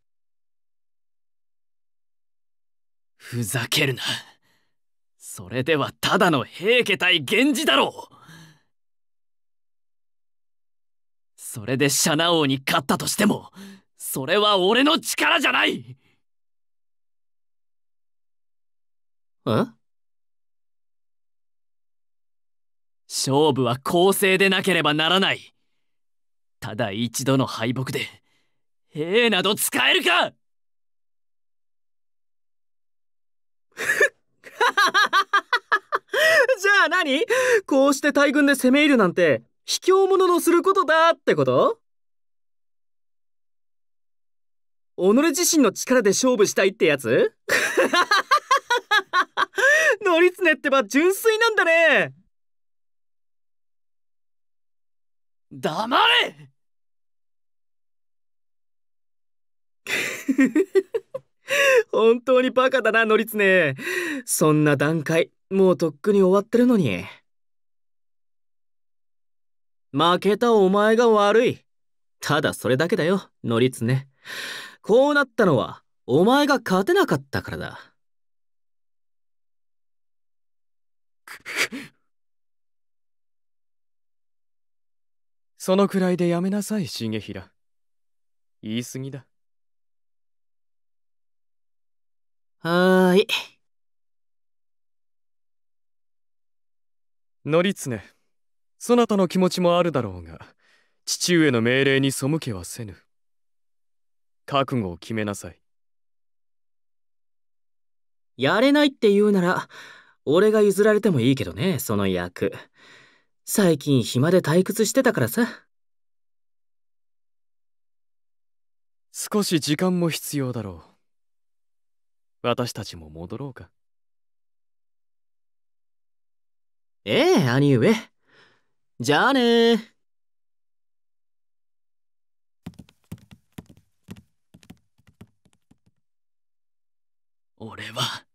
ふざけるな。それではただの平家対源氏だろうそれでシャナ王に勝ったとしてもそれは俺の力じゃないえ勝負は公正でなければならないただ一度の敗北で兵など使えるか じゃあ何こうして大軍で攻め入るなんて卑怯者のすることだってこと己自身の力で勝負したいってやつノリツネってば純粋なんだね黙れ 本当にバカだな、ノリツネ。そんな段階、もうとっくに終わってるのに。負けたお前が悪い。ただそれだけだよ、ノリツネ。こうなったのは、お前が勝てなかったからだ。そのくらいでやめなさい重衡言い過ぎだはーい則常そなたの気持ちもあるだろうが父上の命令に背けはせぬ覚悟を決めなさいやれないって言うなら俺が譲られてもいいけどねその役最近暇で退屈してたからさ少し時間も必要だろう私たちも戻ろうかええ兄上じゃあね俺は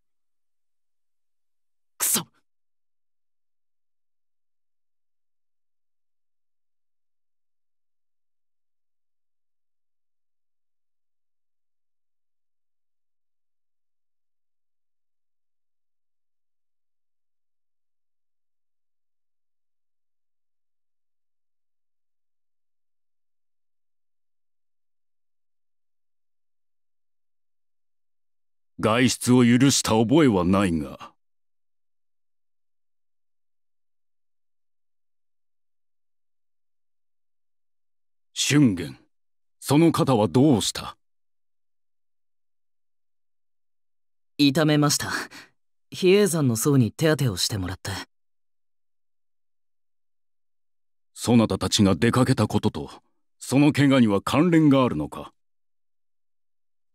外出を許した覚えはないが。春元、その方はどうした痛めました。比叡山の僧に手当てをしてもらって。そなたたちが出かけたことと、その怪我には関連があるのか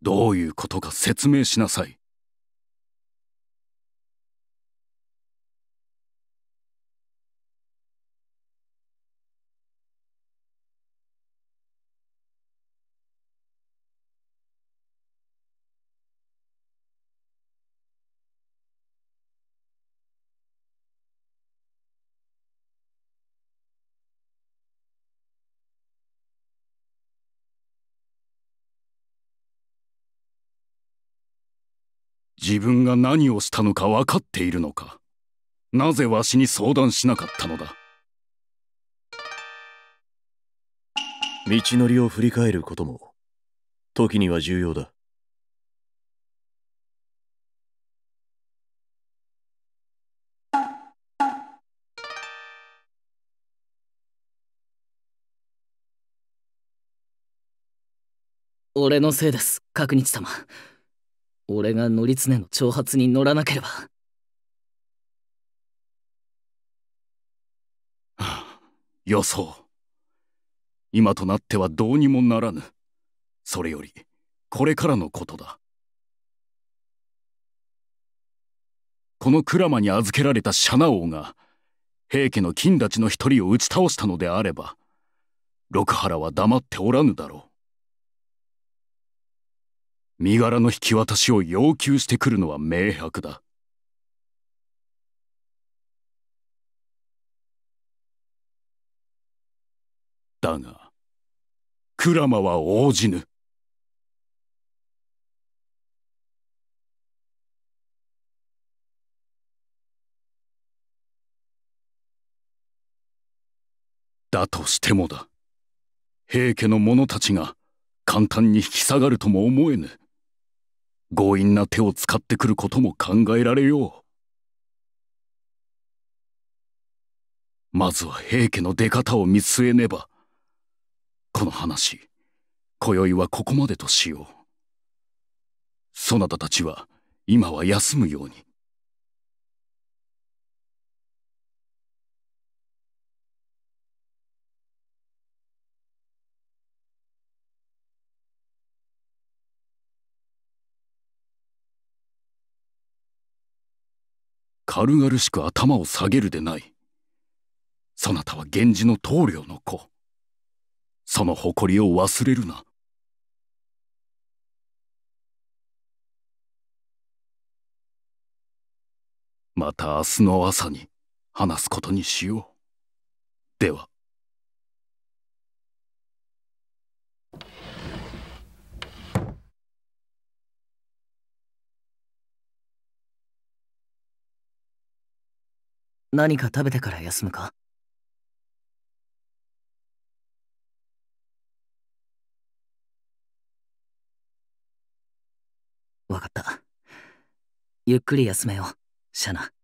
どういうことか説明しなさい自分が何をしたのか分かっているのかなぜわしに相談しなかったのだ道のりを振り返ることも時には重要だ俺のせいです角日様俺が乗常の挑発に乗らなければ。予想。今となってはどうにもならぬ。それより、これからのことだ。この鞍馬に預けられたシャナ王が、平家の金たちの一人を打ち倒したのであれば、六原は黙っておらぬだろう。身柄の引き渡しを要求してくるのは明白だ。だが、クラマは応じぬ。だとしてもだ。平家の者たちが簡単に引き下がるとも思えぬ。強引な手を使ってくることも考えられようまずは平家の出方を見据えねばこの話今宵はここまでとしようそなたたちは今は休むように軽々しく頭を下げるでない。そなたは源氏の棟梁の子。その誇りを忘れるな。また明日の朝に話すことにしよう。では。何か食べてから休むか分かった。ゆっくり休めよシャナ。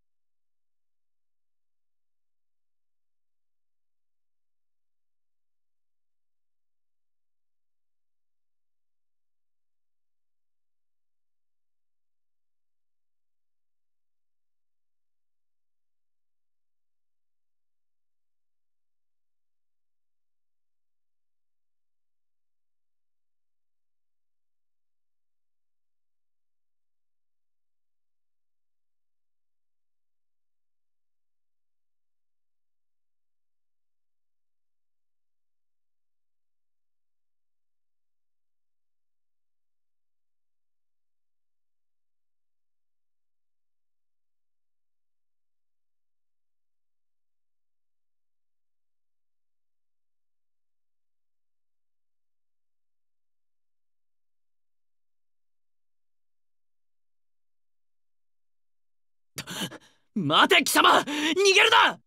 待て貴様逃げるな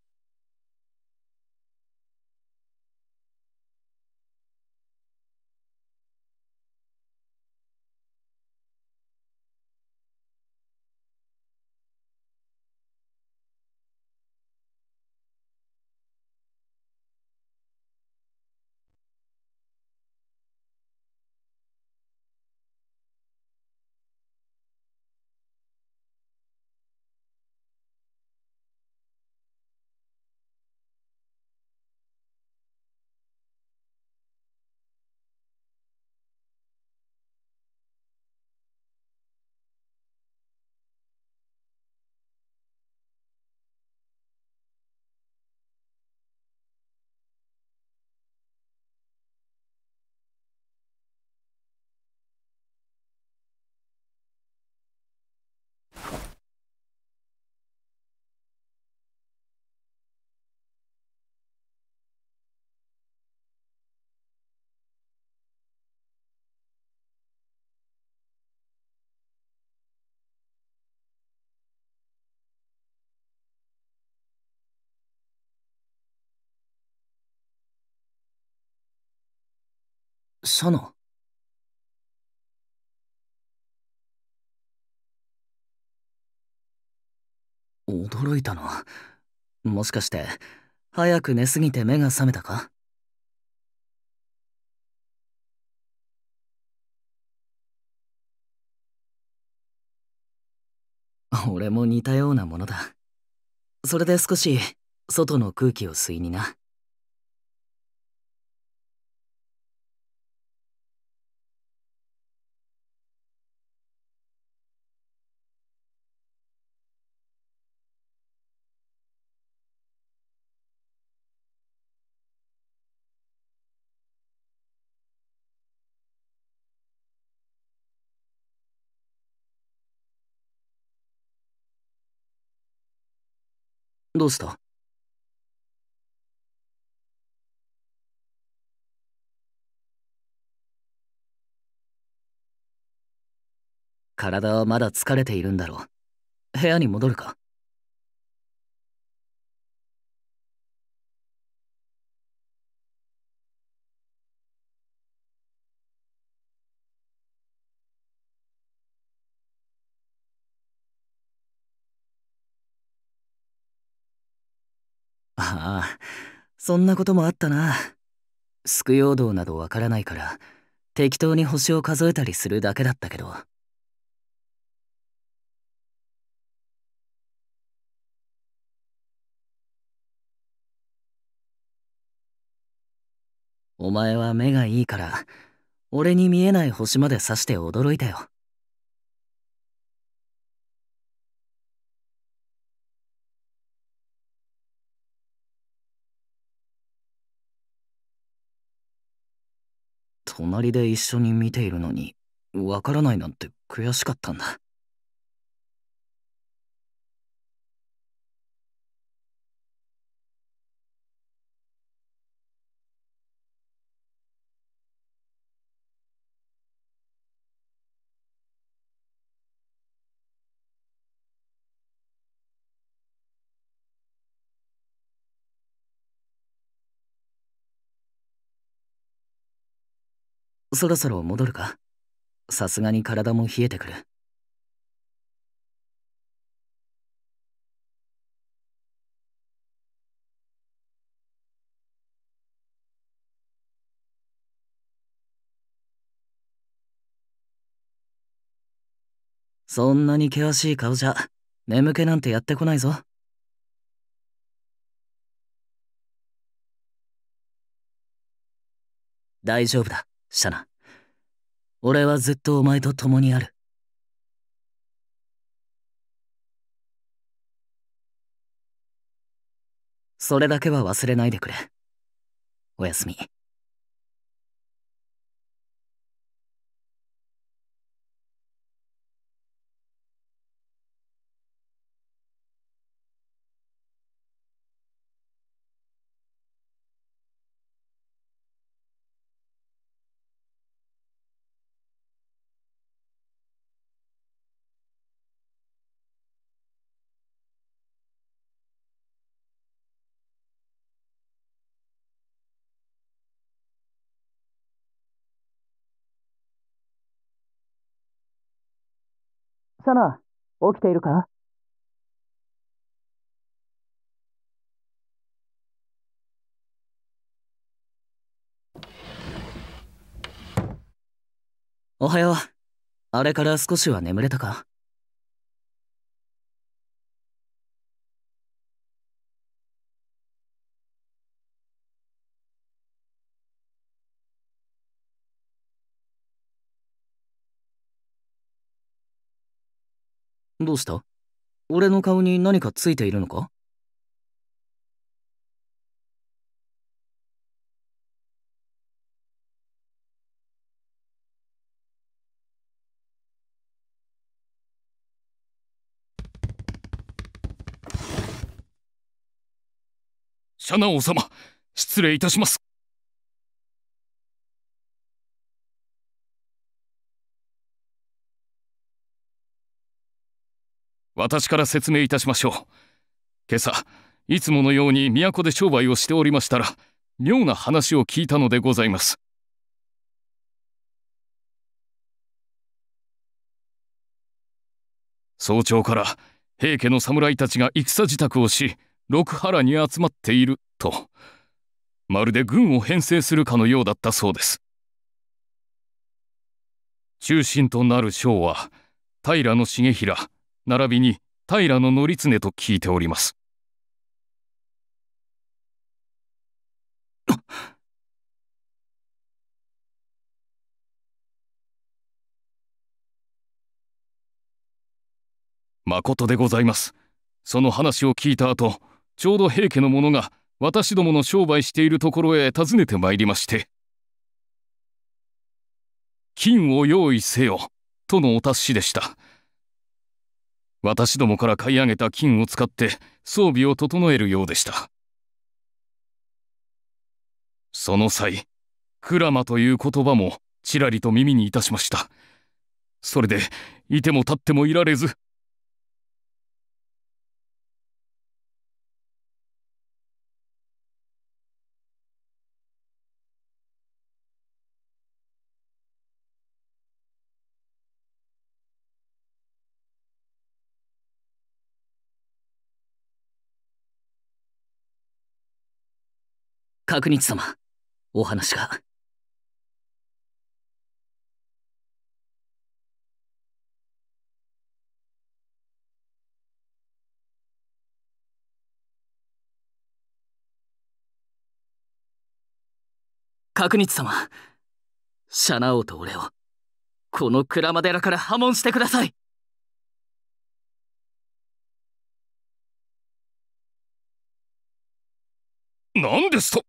シャ驚いたなもしかして早く寝すぎて目が覚めたか俺も似たようなものだそれで少し外の空気を吸いにな。どうした体はまだ疲れているんだろう。部屋に戻るかそんなこともあったなヨードなどわからないから適当に星を数えたりするだけだったけどお前は目がいいから俺に見えない星まで指して驚いたよ隣で一緒に見ているのにわからないなんて悔しかったんだそろそろ戻るかさすがに体も冷えてくる。そんなに険しい顔じゃ眠気なんてやってこないぞ。大丈夫だ。シャナ。俺はずっとお前と共にある。それだけは忘れないでくれ。おやすみ。サナ、起きているかおはよう。あれから少しは眠れたかどうした俺の顔に何かついているのかシャナオ様失礼いたします私から説明いたしましょう今朝いつものように都で商売をしておりましたら妙な話を聞いたのでございます早朝から平家の侍たちが戦支度をし六原に集まっているとまるで軍を編成するかのようだったそうです中心となる将は平重衡並びに平の則常と聞いております。まことでございます。その話を聞いた後、ちょうど平家の者が私どもの商売しているところへ訪ねてまいりまして、金を用意せよ、とのお達しでした。私どもから買い上げた金を使って装備を整えるようでしたその際クラマという言葉もちらりと耳にいたしましたそれでいても立ってもいられず角日様お話が角日様シャナオと俺をこの鞍馬寺から破門してください何ですと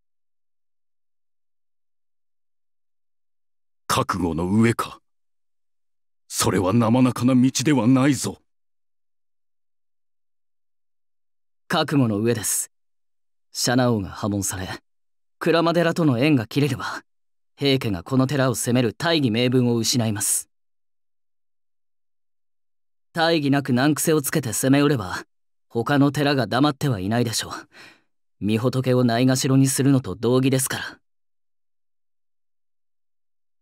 覚悟の上かそれは生中な道ではないぞ覚悟の上ですシャナ王が破門され鞍馬寺との縁が切れれば平家がこの寺を攻める大義名分を失います大義なく難癖をつけて攻め寄れば他の寺が黙ってはいないでしょう御仏をないがしろにするのと同義ですから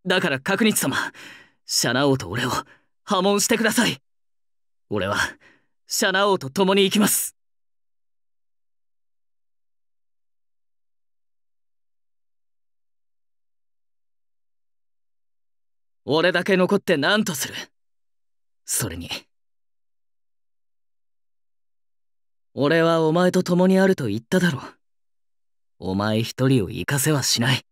だから角日様、シャナ王と俺を破門してください。俺は、シャナ王と共に行きます。俺だけ残って何とするそれに俺はお前と共にあると言っただろうお前一人を生かせはしない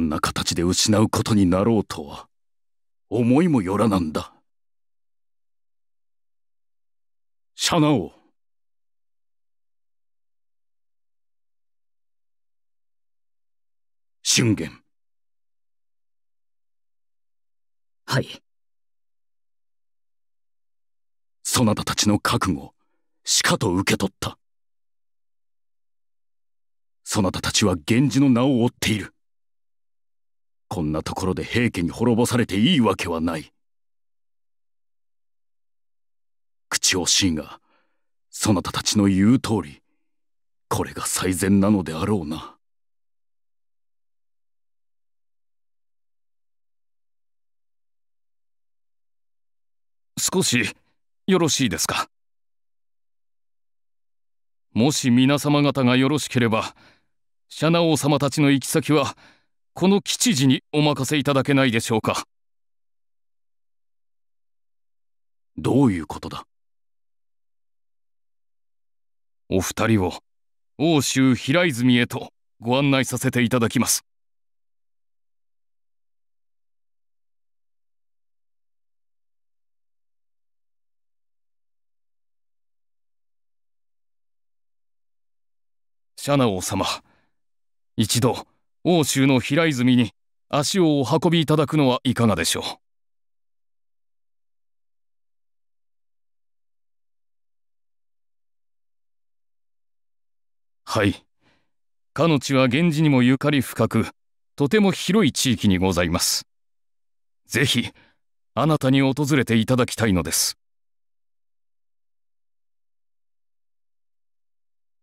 んな形で失うことになろうとは思いもよらなんだシャナ王信玄はいそなたたちの覚悟しかと受け取ったそなたたちは源氏の名を追っているこんなところで平家に滅ぼされていいわけはない口惜しいがそなたたちの言う通りこれが最善なのであろうな。少しよろしいですかもし皆様方がよろしければシャナ王様たちの行き先はこの吉次にお任せいただけないでしょうかどういうことだお二人を奥州平泉へとご案内させていただきますシャナ王様一度欧州の平泉に足をお運びいただくのはいかがでしょう。はい。彼の地は源氏にもゆかり深く、とても広い地域にございます。ぜひ、あなたに訪れていただきたいのです。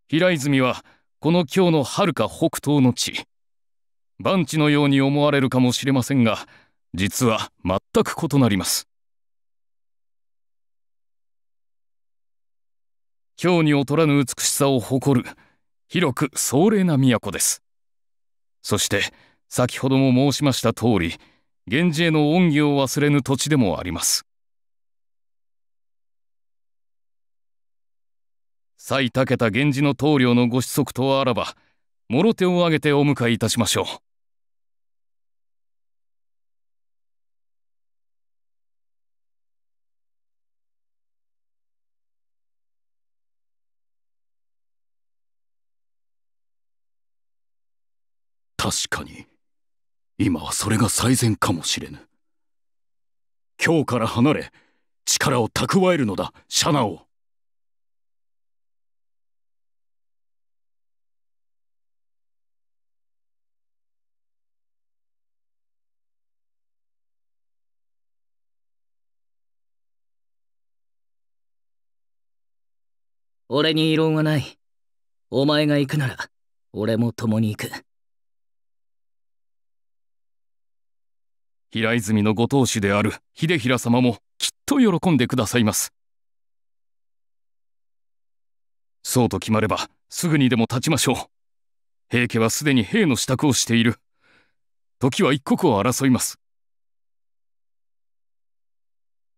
平泉は、この京のはるか北東の地。バンチのように思われるかもしれませんが実は全く異なります今日に劣らぬ美しさを誇る広く壮麗な都ですそして先ほども申しました通り源氏への恩義を忘れぬ土地でもあります最たけた源氏の棟梁のご子息とあらばもろ手を挙げてお迎えいたしましょう。確かに今はそれが最善かもしれぬ今日から離れ力を蓄えるのだシャナを俺に異論はないお前が行くなら俺も共に行く平泉のご当主である秀平様もきっと喜んでくださいますそうと決まればすぐにでも立ちましょう平家はすでに兵の支度をしている時は一刻を争います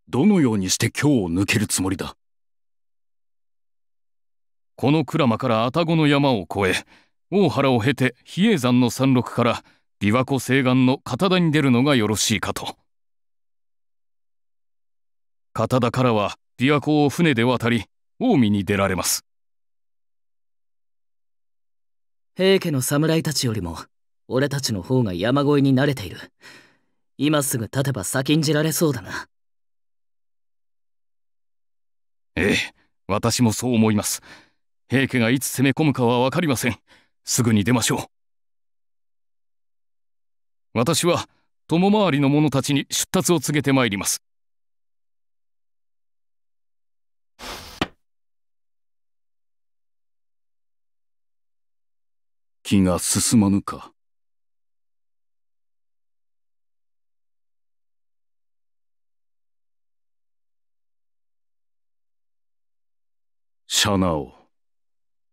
どのようにして京を抜けるつもりだこの鞍馬から愛宕の山を越え大原を経て比叡山の山麓から琵琶湖西岸の片田に出るのがよろしいかと片田からは琵琶湖を船で渡り近江に出られます平家の侍たちよりも俺たちの方が山越えに慣れている今すぐ立てば先んじられそうだなええ私もそう思います平家がいつ攻め込むかは分かりませんすぐに出ましょう私は共回りの者たちに出立を告げてまいります気が進まぬかシャナを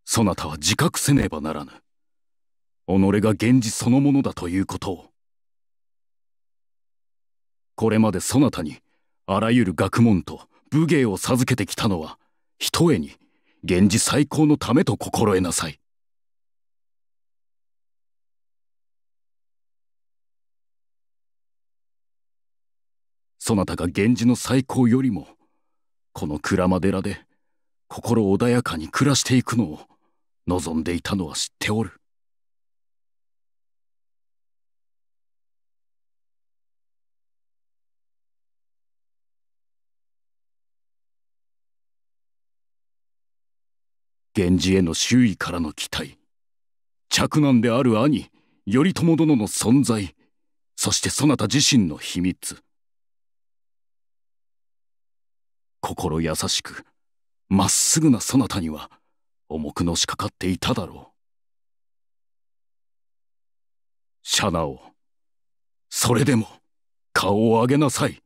そなたは自覚せねばならぬ己が源氏そのものだということを。これまでそなたにあらゆる学問と武芸を授けてきたのはひとえに源氏最高のためと心得なさい。そなたが源氏の最高よりもこの鞍馬寺で心穏やかに暮らしていくのを望んでいたのは知っておる。源氏への周囲からの期待嫡男である兄頼朝殿の存在そしてそなた自身の秘密心優しくまっすぐなそなたには重くのしかかっていただろうシャナをそれでも顔を上げなさい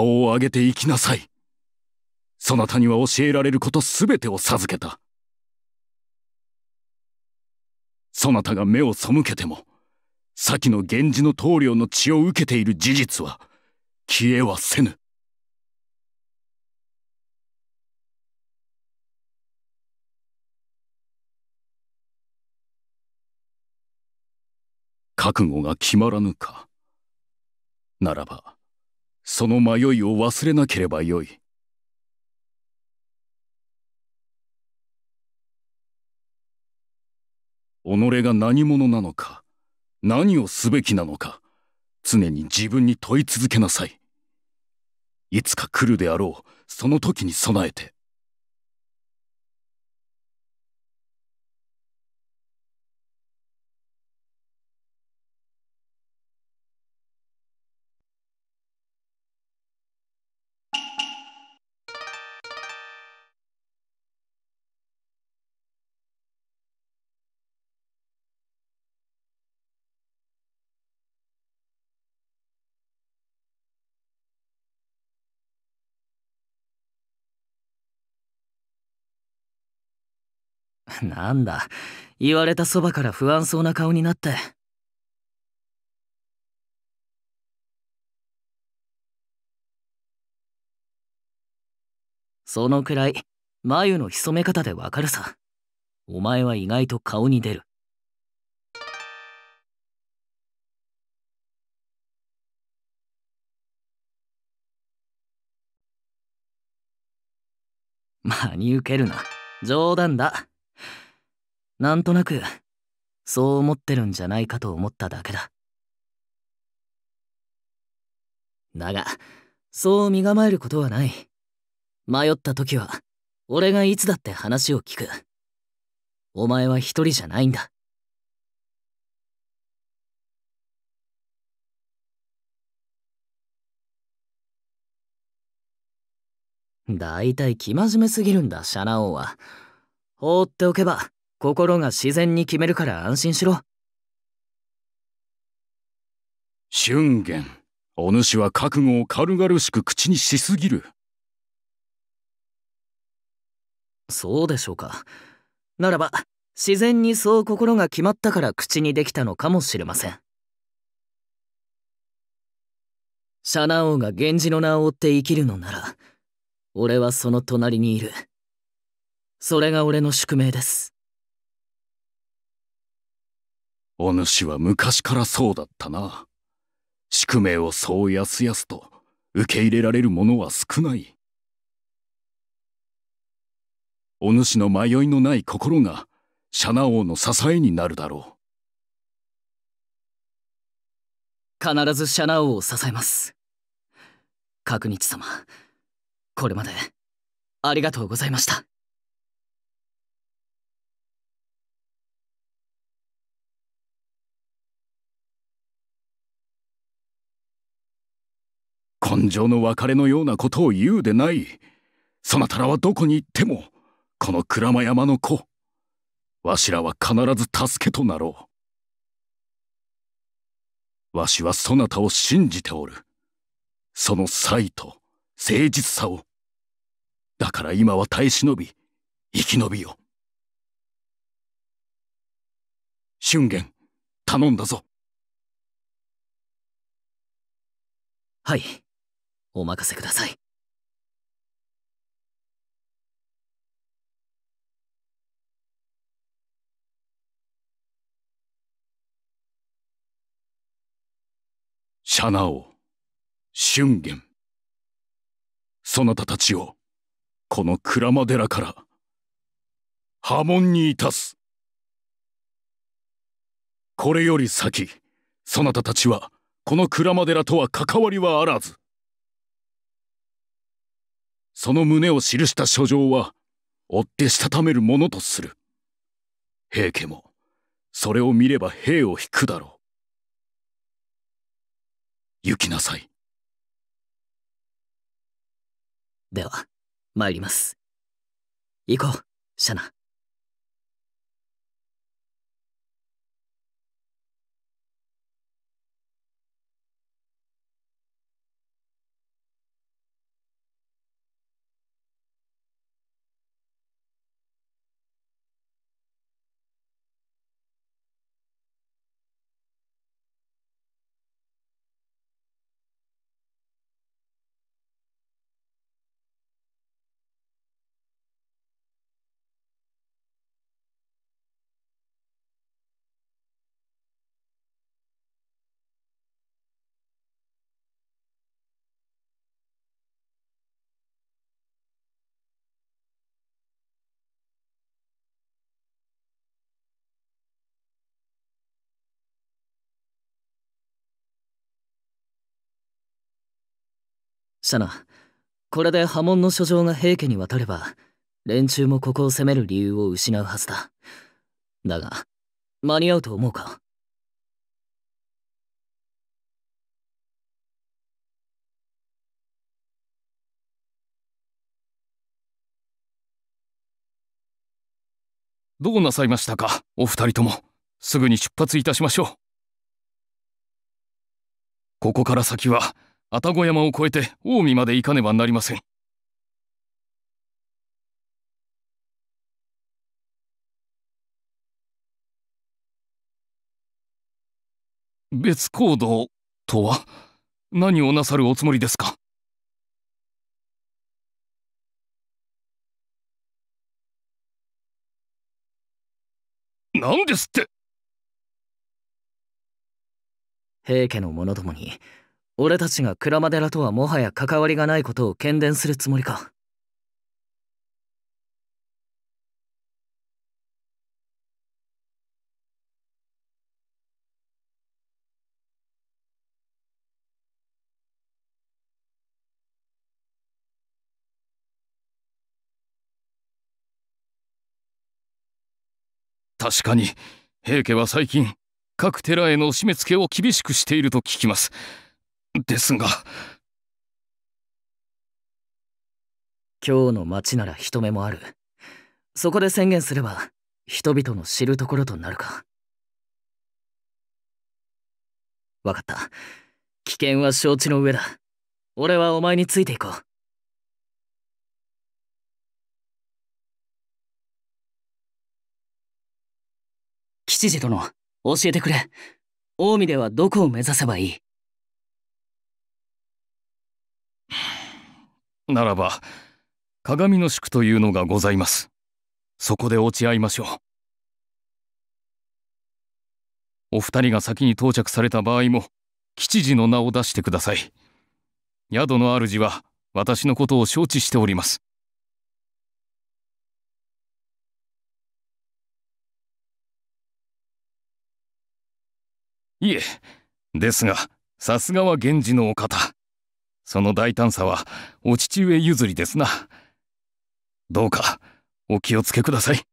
顔を上げていきなさい。そなたには教えられることすべてを授けた。そなたが目を背けても、先の源氏の棟梁の血を受けている事実は、消えはせぬ。覚悟が決まらぬか。ならば、その迷いを忘れなければよい。己が何者なのか、何をすべきなのか、常に自分に問い続けなさい。いつか来るであろう、その時に備えて。なんだ言われたそばから不安そうな顔になってそのくらい眉の潜め方でわかるさお前は意外と顔に出る真に受けるな冗談だなんとなく、そう思ってるんじゃないかと思っただけだ。だが、そう身構えることはない。迷った時は、俺がいつだって話を聞く。お前は一人じゃないんだ。だいたい生真面目すぎるんだ、シャナ王は。放っておけば、心が自然に決めるから安心しろ俊玄お主は覚悟を軽々しく口にしすぎるそうでしょうかならば自然にそう心が決まったから口にできたのかもしれませんシャナ王が源氏の名を追って生きるのなら俺はその隣にいるそれが俺の宿命ですお主は昔からそうだったな。宿命をそうやすやすと受け入れられるものは少ない。お主の迷いのない心がシャナ王の支えになるだろう。必ずシャナ王を支えます。角日様、これまでありがとうございました。根性の別れのようなことを言うでないそなたらはどこに行ってもこの鞍馬山の子わしらは必ず助けとなろうわしはそなたを信じておるその才と誠実さをだから今は耐え忍び生き延びよ俊元頼んだぞはいお任せくださいシャナ王春元そなたたちをこの鞍馬寺から波紋にいたすこれより先そなたたちはこの鞍馬寺とは関わりはあらずその旨を記した書状は追ってしたためるものとする平家もそれを見れば兵を引くだろう行きなさいでは参ります行こうシャナシャナこれで波紋の書状が平家に渡れば連中もここを攻める理由を失うはずだだが間に合うと思うかどうなさいましたかお二人ともすぐに出発いたしましょうここから先は愛宕山を越えて近江まで行かねばなりません。別行動とは何をなさるおつもりですか何ですって平家の者どもに俺たちが鞍馬寺とはもはや関わりがないことを喧伝するつもりか。確かに平家は最近各寺への締め付けを厳しくしていると聞きますですが今日の街なら人目もあるそこで宣言すれば人々の知るところとなるか分かった危険は承知の上だ俺はお前についていこう吉次殿教えてくれ近江ではどこを目指せばいいならば鏡の宿というのがございますそこで落ち合いましょうお二人が先に到着された場合も吉次の名を出してください宿の主は私のことを承知しておりますいえですがさすがは源氏のお方その大胆さはお父上譲りですな。どうかお気をつけください。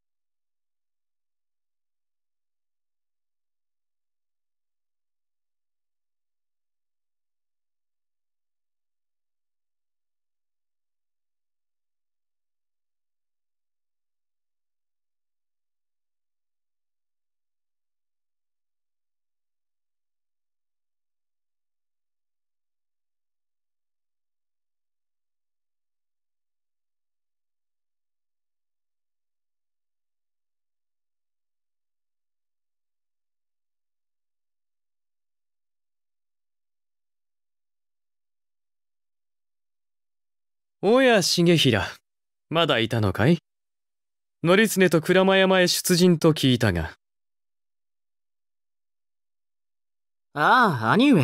おや重衡まだいたのかい則経と鞍馬山へ出陣と聞いたがああ兄上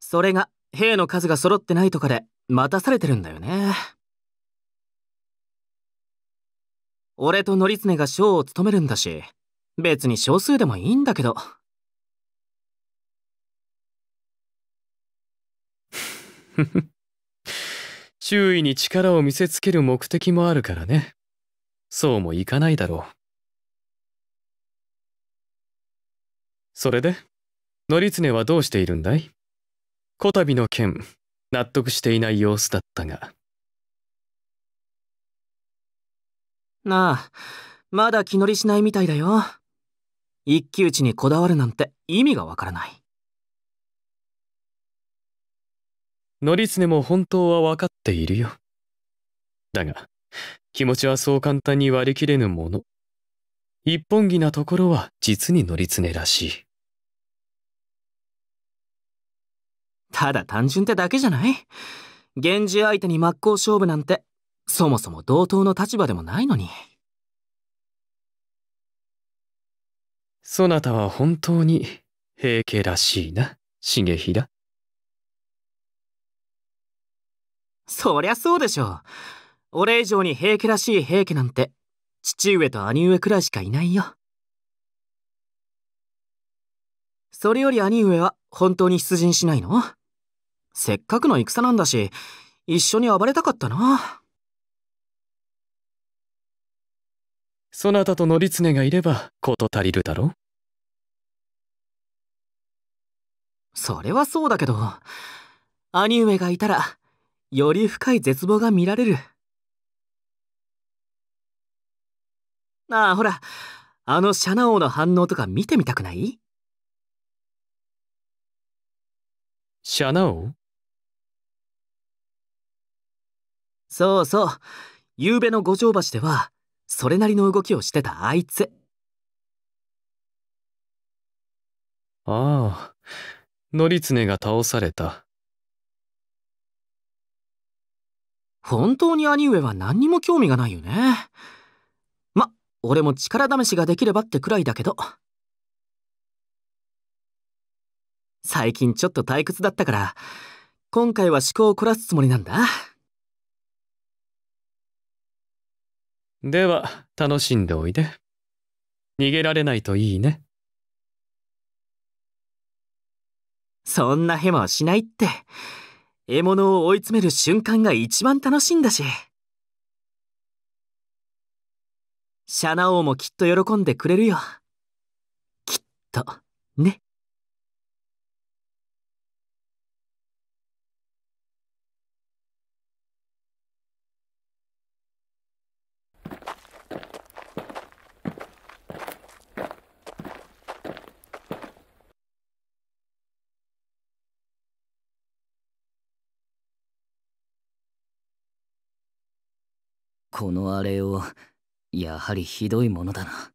それが兵の数が揃ってないとかで待たされてるんだよね俺と則経が将を務めるんだし別に少数でもいいんだけどフフ 周囲に力を見せつける目的もあるからねそうもいかないだろうそれで則常はどうしているんだいこたびの件納得していない様子だったがなあまだ気乗りしないみたいだよ一騎打ちにこだわるなんて意味がわからない則常も本当は分かっているよ。だが、気持ちはそう簡単に割り切れぬもの。一本気なところは実に紀常らしい。ただ単純ってだけじゃない源氏相手に真っ向勝負なんて、そもそも同等の立場でもないのに。そなたは本当に平家らしいな、重衡。そりゃそうでしょう。俺以上に平家らしい平家なんて、父上と兄上くらいしかいないよ。それより兄上は本当に出陣しないのせっかくの戦なんだし、一緒に暴れたかったな。そなたと則常がいれば事足りるだろそれはそうだけど、兄上がいたらより深い絶望が見られるああほらあのシャナ王の反応とか見てみたくないシャナ王そうそう夕べの五条橋ではそれなりの動きをしてたあいつああ則常が倒された本当に兄上は何にも興味がないよね。ま、俺も力試しができればってくらいだけど。最近ちょっと退屈だったから、今回は思考を凝らすつもりなんだ。では、楽しんでおいで。逃げられないといいね。そんなヘマはしないって。獲物を追い詰める瞬間が一番楽しいんだし。シャナ王もきっと喜んでくれるよ。きっと、ね。このあれをやはりひどいものだな。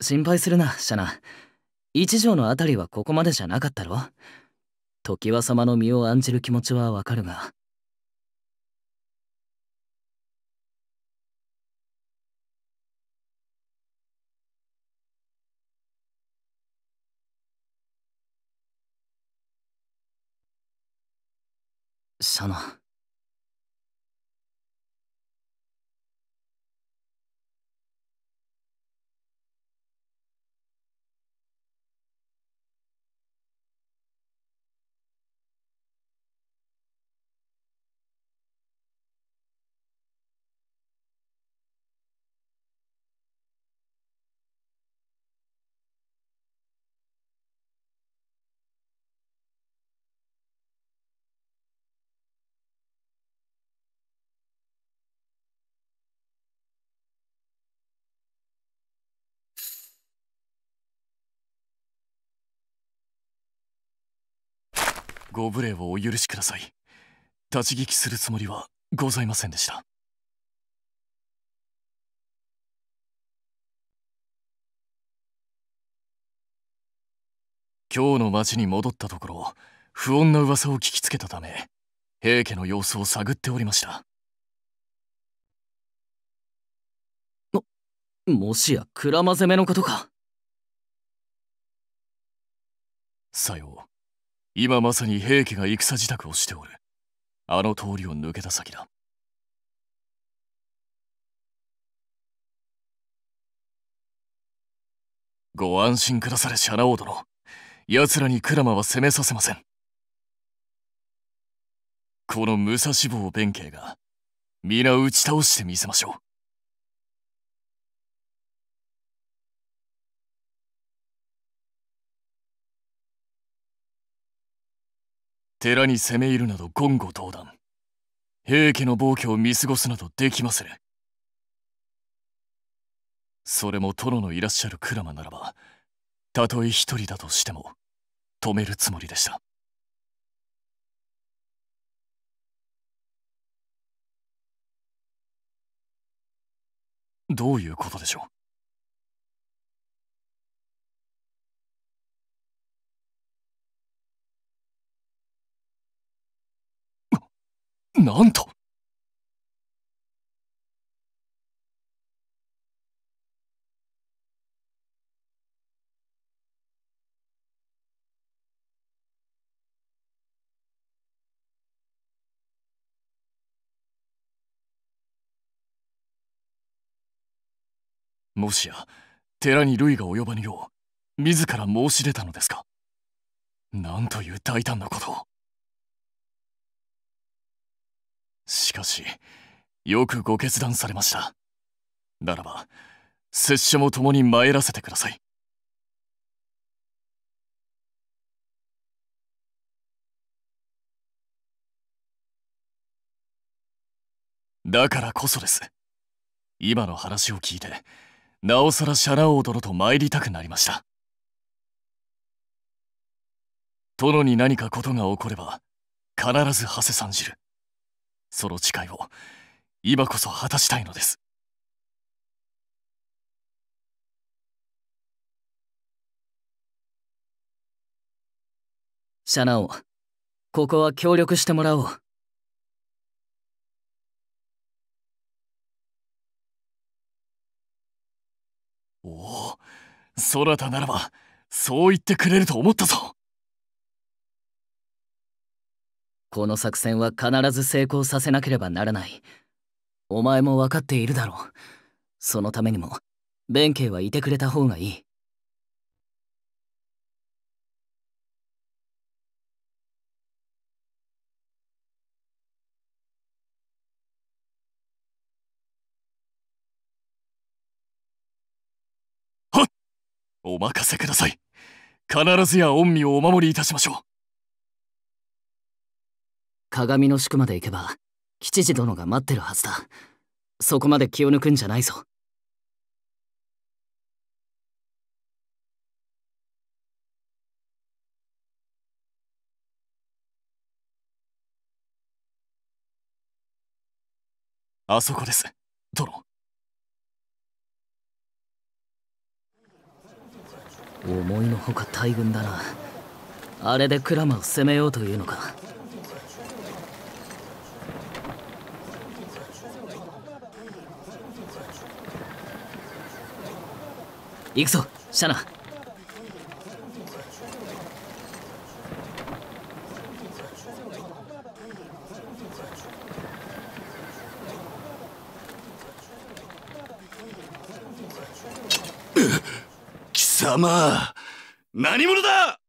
心配するなシャナ一条のあたりはここまでじゃなかったろ常盤様の身を案じる気持ちはわかるがシャノンご無礼をお許しください立ち聞きするつもりはございませんでした今日の町に戻ったところ不穏な噂を聞きつけたため平家の様子を探っておりましたもしや鞍馬攻めのことかさよう今まさに平家が戦支度をしておるあの通りを抜けた先だご安心くだされシャナオ殿奴らにクラマは攻めさせませんこの武蔵坊弁慶が皆打ち倒してみせましょう寺に攻め入るなど言語道断平家の暴挙を見過ごすなどできませぬそれも殿のいらっしゃる鞍馬ならばたとえ一人だとしても止めるつもりでしたどういうことでしょうなんともしや寺に類が及ばぬよう自ら申し出たのですかなんという大胆なことを。しかし、よくご決断されました。ならば、拙者も共に参らせてください。だからこそです。今の話を聞いて、なおさらシャラ王殿と参りたくなりました。殿に何かことが起これば、必ず馳せ参じる。その誓いを今こそ果たしたいのですシャナオここは協力してもらおうおおそなたならばそう言ってくれると思ったぞこの作戦は必ず成功させなければならないお前も分かっているだろうそのためにも弁慶はいてくれた方がいいお任せください必ずや御身をお守りいたしましょう鏡の宿まで行けば吉次殿が待ってるはずだそこまで気を抜くんじゃないぞあそこです殿思いのほか大軍だなあれでクラマを攻めようというのか行くぞシャナ貴様何者だ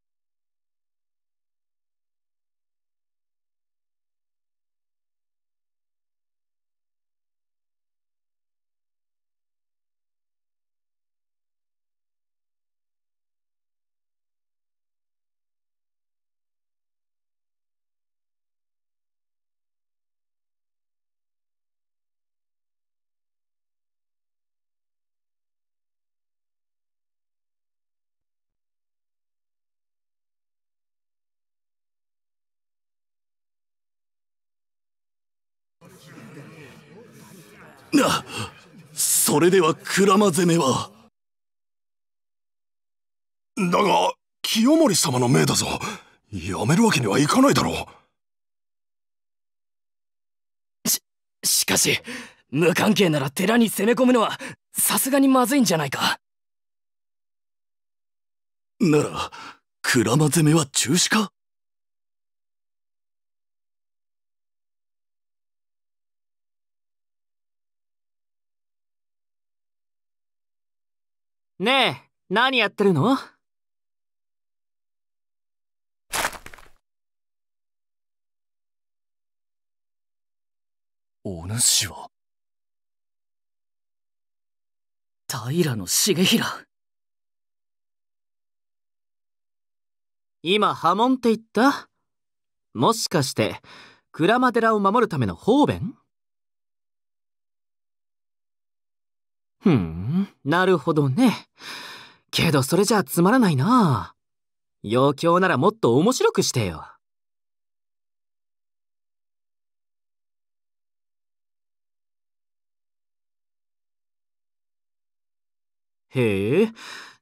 なそれでは鞍馬攻めはだが清盛様の命だぞやめるわけにはいかないだろうししかし無関係なら寺に攻め込むのはさすがにまずいんじゃないかなら鞍馬攻めは中止かねえ、何やってるのお主は平重衡今波紋って言ったもしかして鞍馬寺を守るための方便ふん、なるほどね。けどそれじゃつまらないな。余興ならもっと面白くしてよ。へえ、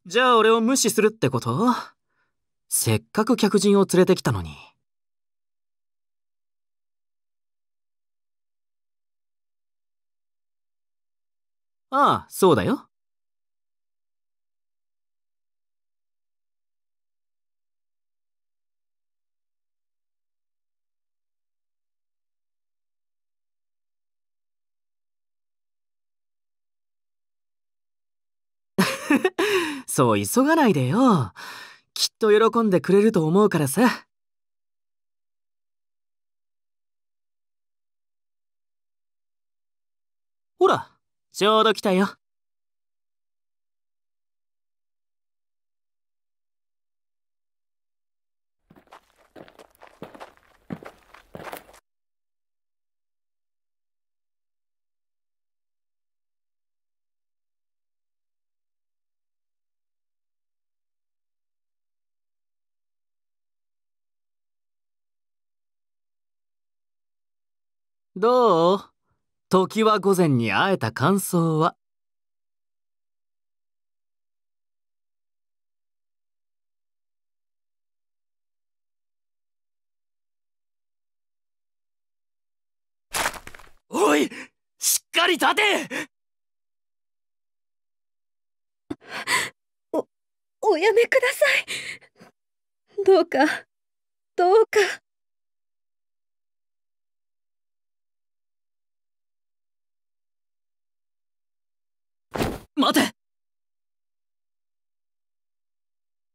じゃあ俺を無視するってことせっかく客人を連れてきたのに。ああ、そうだよ。そう急がないでよ。きっと喜んでくれると思うからさ。ほらちょうど来たよ。どう時は午前に会えた感想はおいしっかり立ておおやめくださいどうかどうか。待て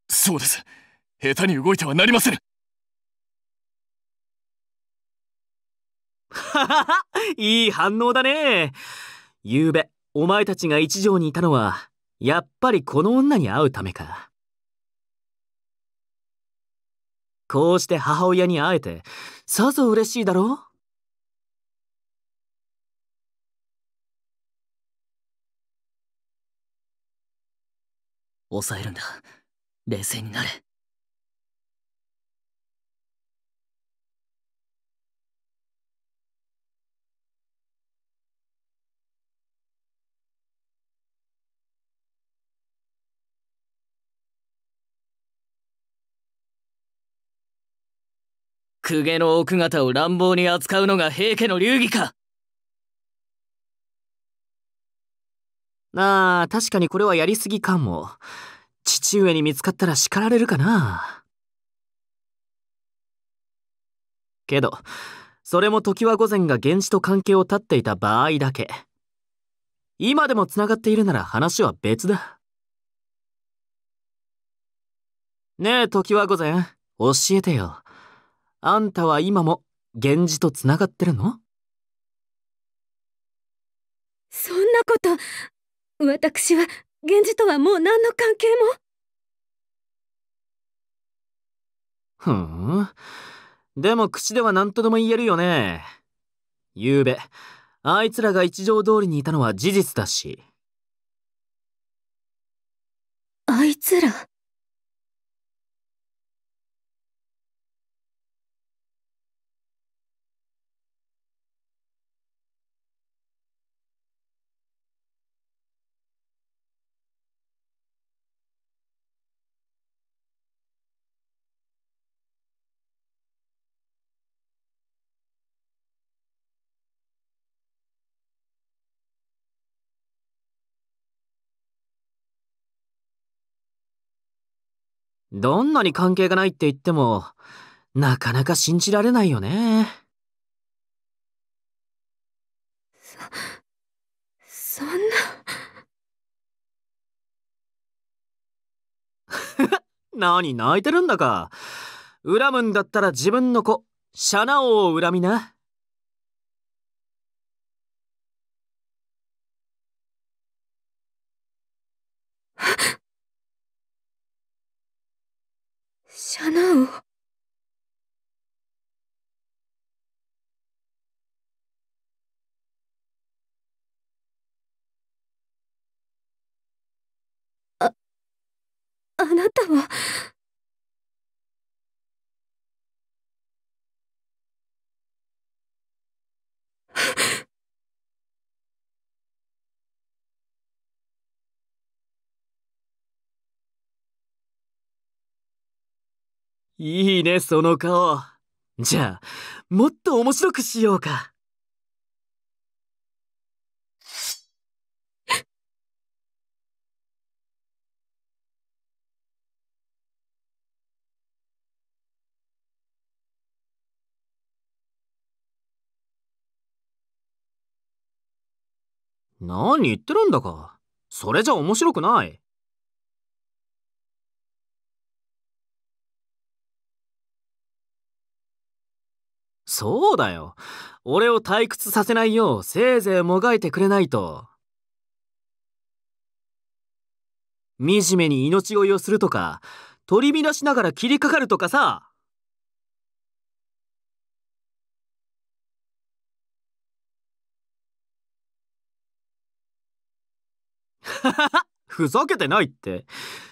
そうです下手に動いてはなりませんはははいい反応だね昨夜お前たちが一条にいたのはやっぱりこの女に会うためかこうして母親に会えてさぞ嬉しいだろう抑えるんだ冷静になれ公家の奥方を乱暴に扱うのが平家の流儀かああ、確かにこれはやりすぎかも。父上に見つかったら叱られるかな。けど、それも常盤御前が源氏と関係を断っていた場合だけ。今でも繋がっているなら話は別だ。ねえ、常盤御前、教えてよ。あんたは今も源氏と繋がってるのそんなこと私は源氏とはもう何の関係もふんでも口では何とでも言えるよねゆうべあいつらが一条通りにいたのは事実だしあいつらどんなに関係がないって言っても、なかなか信じられないよね。そ、そんな。何泣いてるんだか。恨むんだったら自分の子、シャナ王を恨みな。シャナ王いいね、その顔。じゃあ、もっと面白くしようか。何言ってるんだか。それじゃ面白くない。そうだよ。俺を退屈させないようせいぜいもがいてくれないと。惨めに命乞いをするとか、取り乱しながら切りかかるとかさ。ふざけてないって。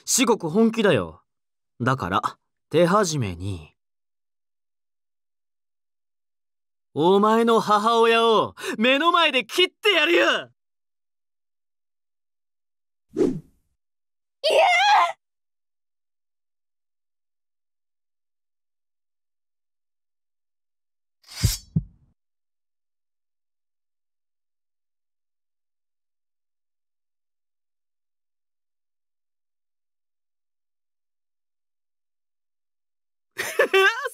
至極本気だよ。だから、手始めに。お前の母親を目の前で切ってやるよ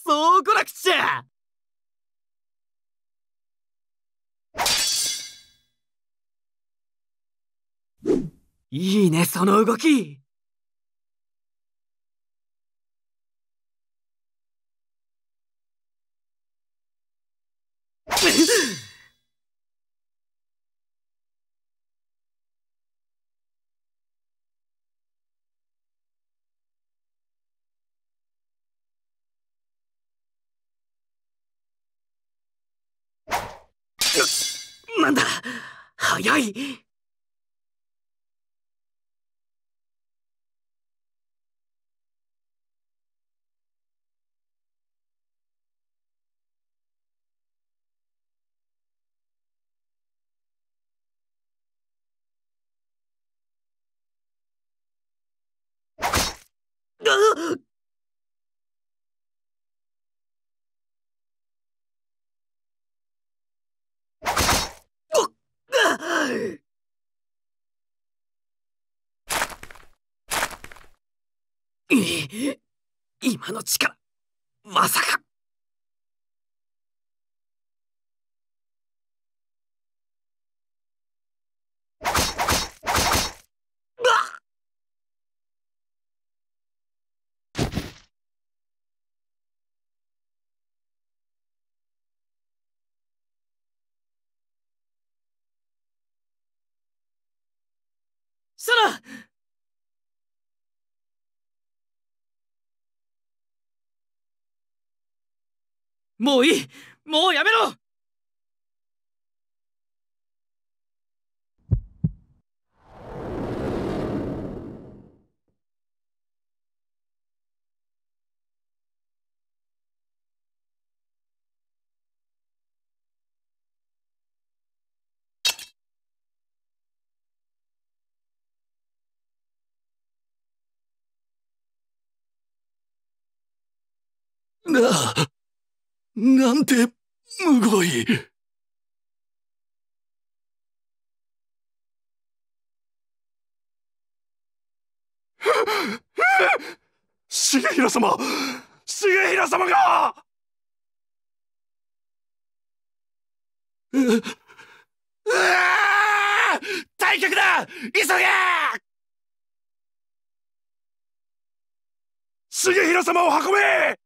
そうこなくちゃいいね、その動きなんだ早い 今の力まさかソラもういいもうやめろなあ、なんて、むごい。重弘様重弘様がう、うわ退却だ急げ重弘様を運べ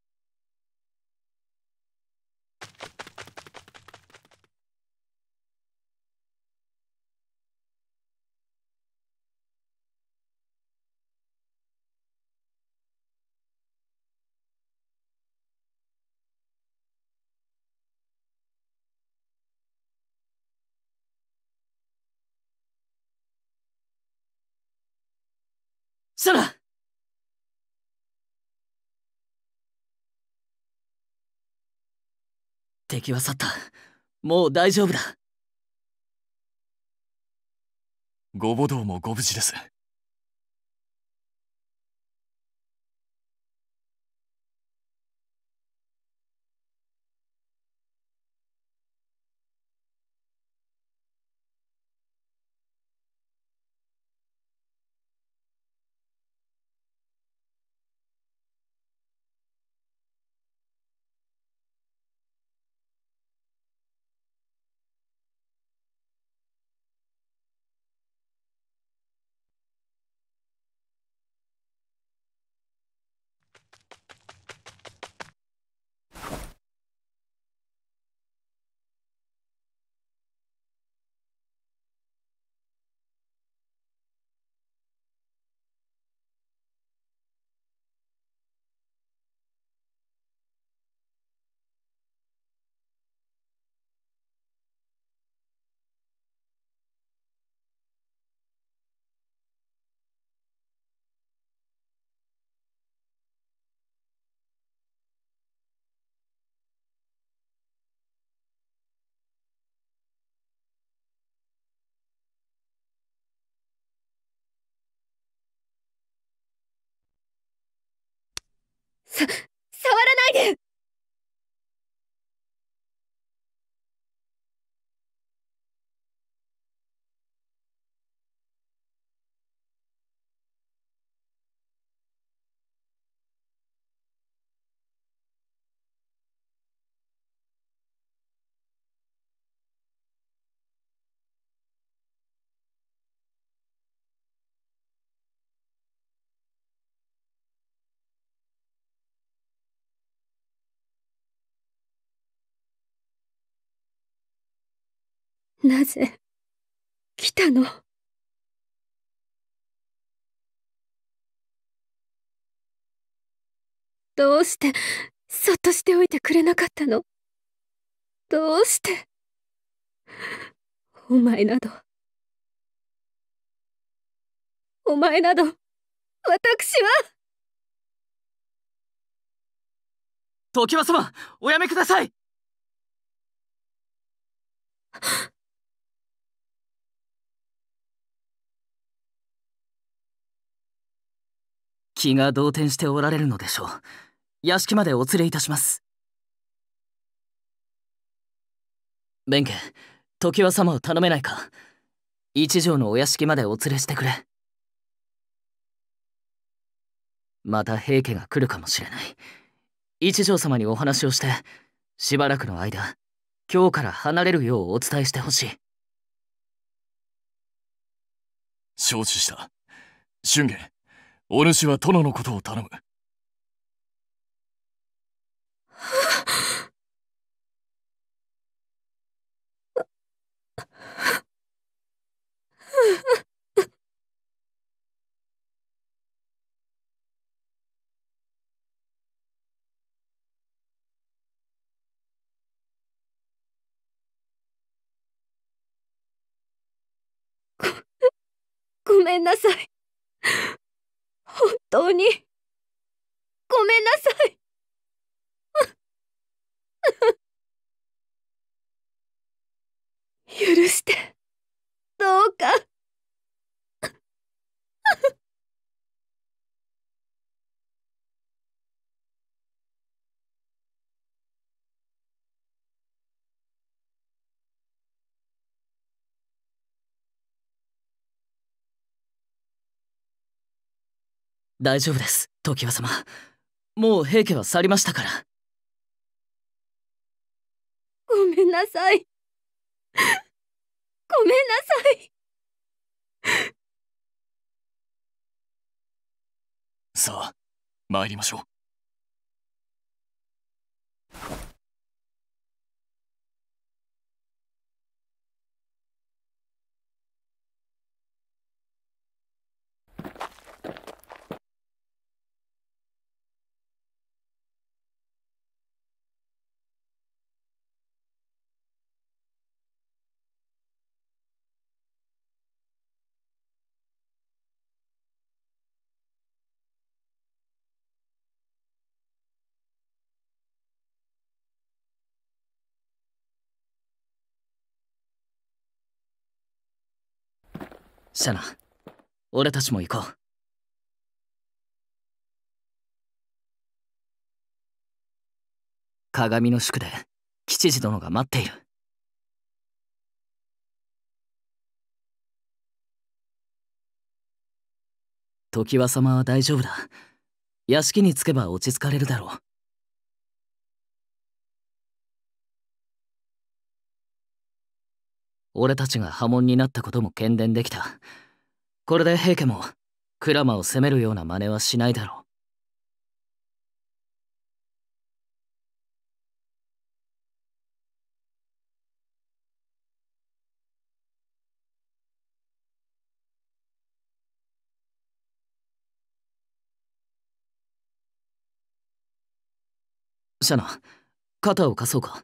敵は去ったもう大丈夫だご母堂もご無事ですえなぜ、来たのどうして、そっとしておいてくれなかったのどうして、お前など、お前など、私は常葉様おやめください 気が動転しておられるのでしょう屋敷までお連れいたします弁慶常盤様を頼めないか一条のお屋敷までお連れしてくれまた平家が来るかもしれない一条様にお話をしてしばらくの間今日から離れるようお伝えしてほしい承知した俊元お主は殿のことを頼む。ごめんなさい。本当にごめんなさい 許してどうか大丈夫です常盤様もう平家は去りましたからごめんなさいごめんなさいさあ参りましょうシャナ俺たちも行こう鏡の宿で吉次殿が待っている常盤様は大丈夫だ屋敷に着けば落ち着かれるだろう俺たちが波紋になったことも喧伝できたこれで平家もクラマを攻めるような真似はしないだろうシャナ肩を貸そうか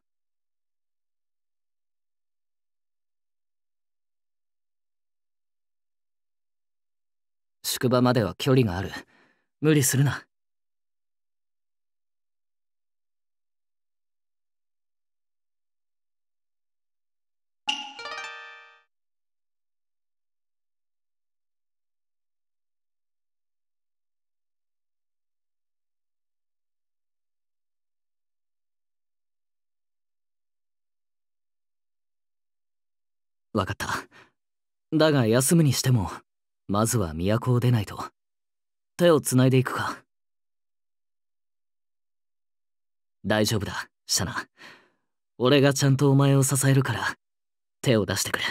宿場までは距離がある無理するな分かっただが休むにしてもまずは都を出ないと手をつないでいくか大丈夫だシャナ俺がちゃんとお前を支えるから手を出してくれ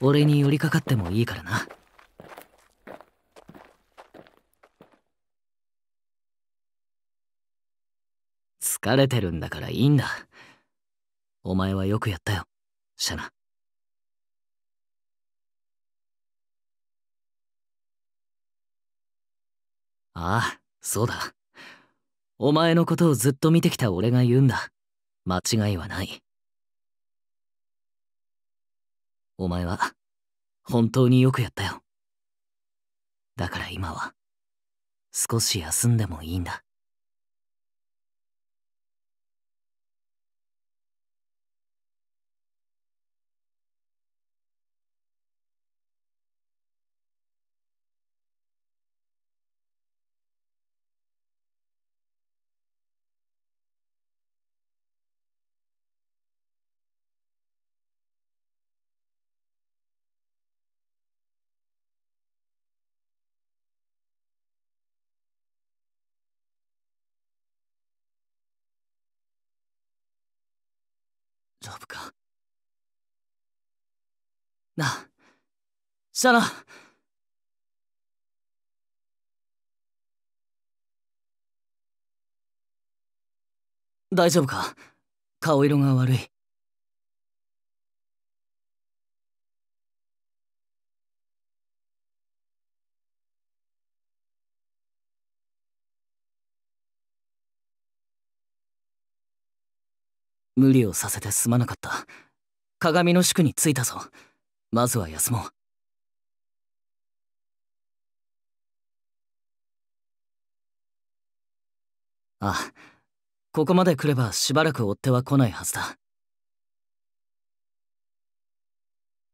俺に寄りかかってもいいからな。疲れてるんだからいいんだ。お前はよくやったよ、シャナ。ああ、そうだ。お前のことをずっと見てきた俺が言うんだ。間違いはない。お前は、本当によくやったよ。だから今は、少し休んでもいいんだ。丈夫かなシャナ大丈夫か顔色が悪い無理をさせてすまなかった鏡の宿に着いたぞまずは休もうあここまで来ればしばらく追っては来ないはずだ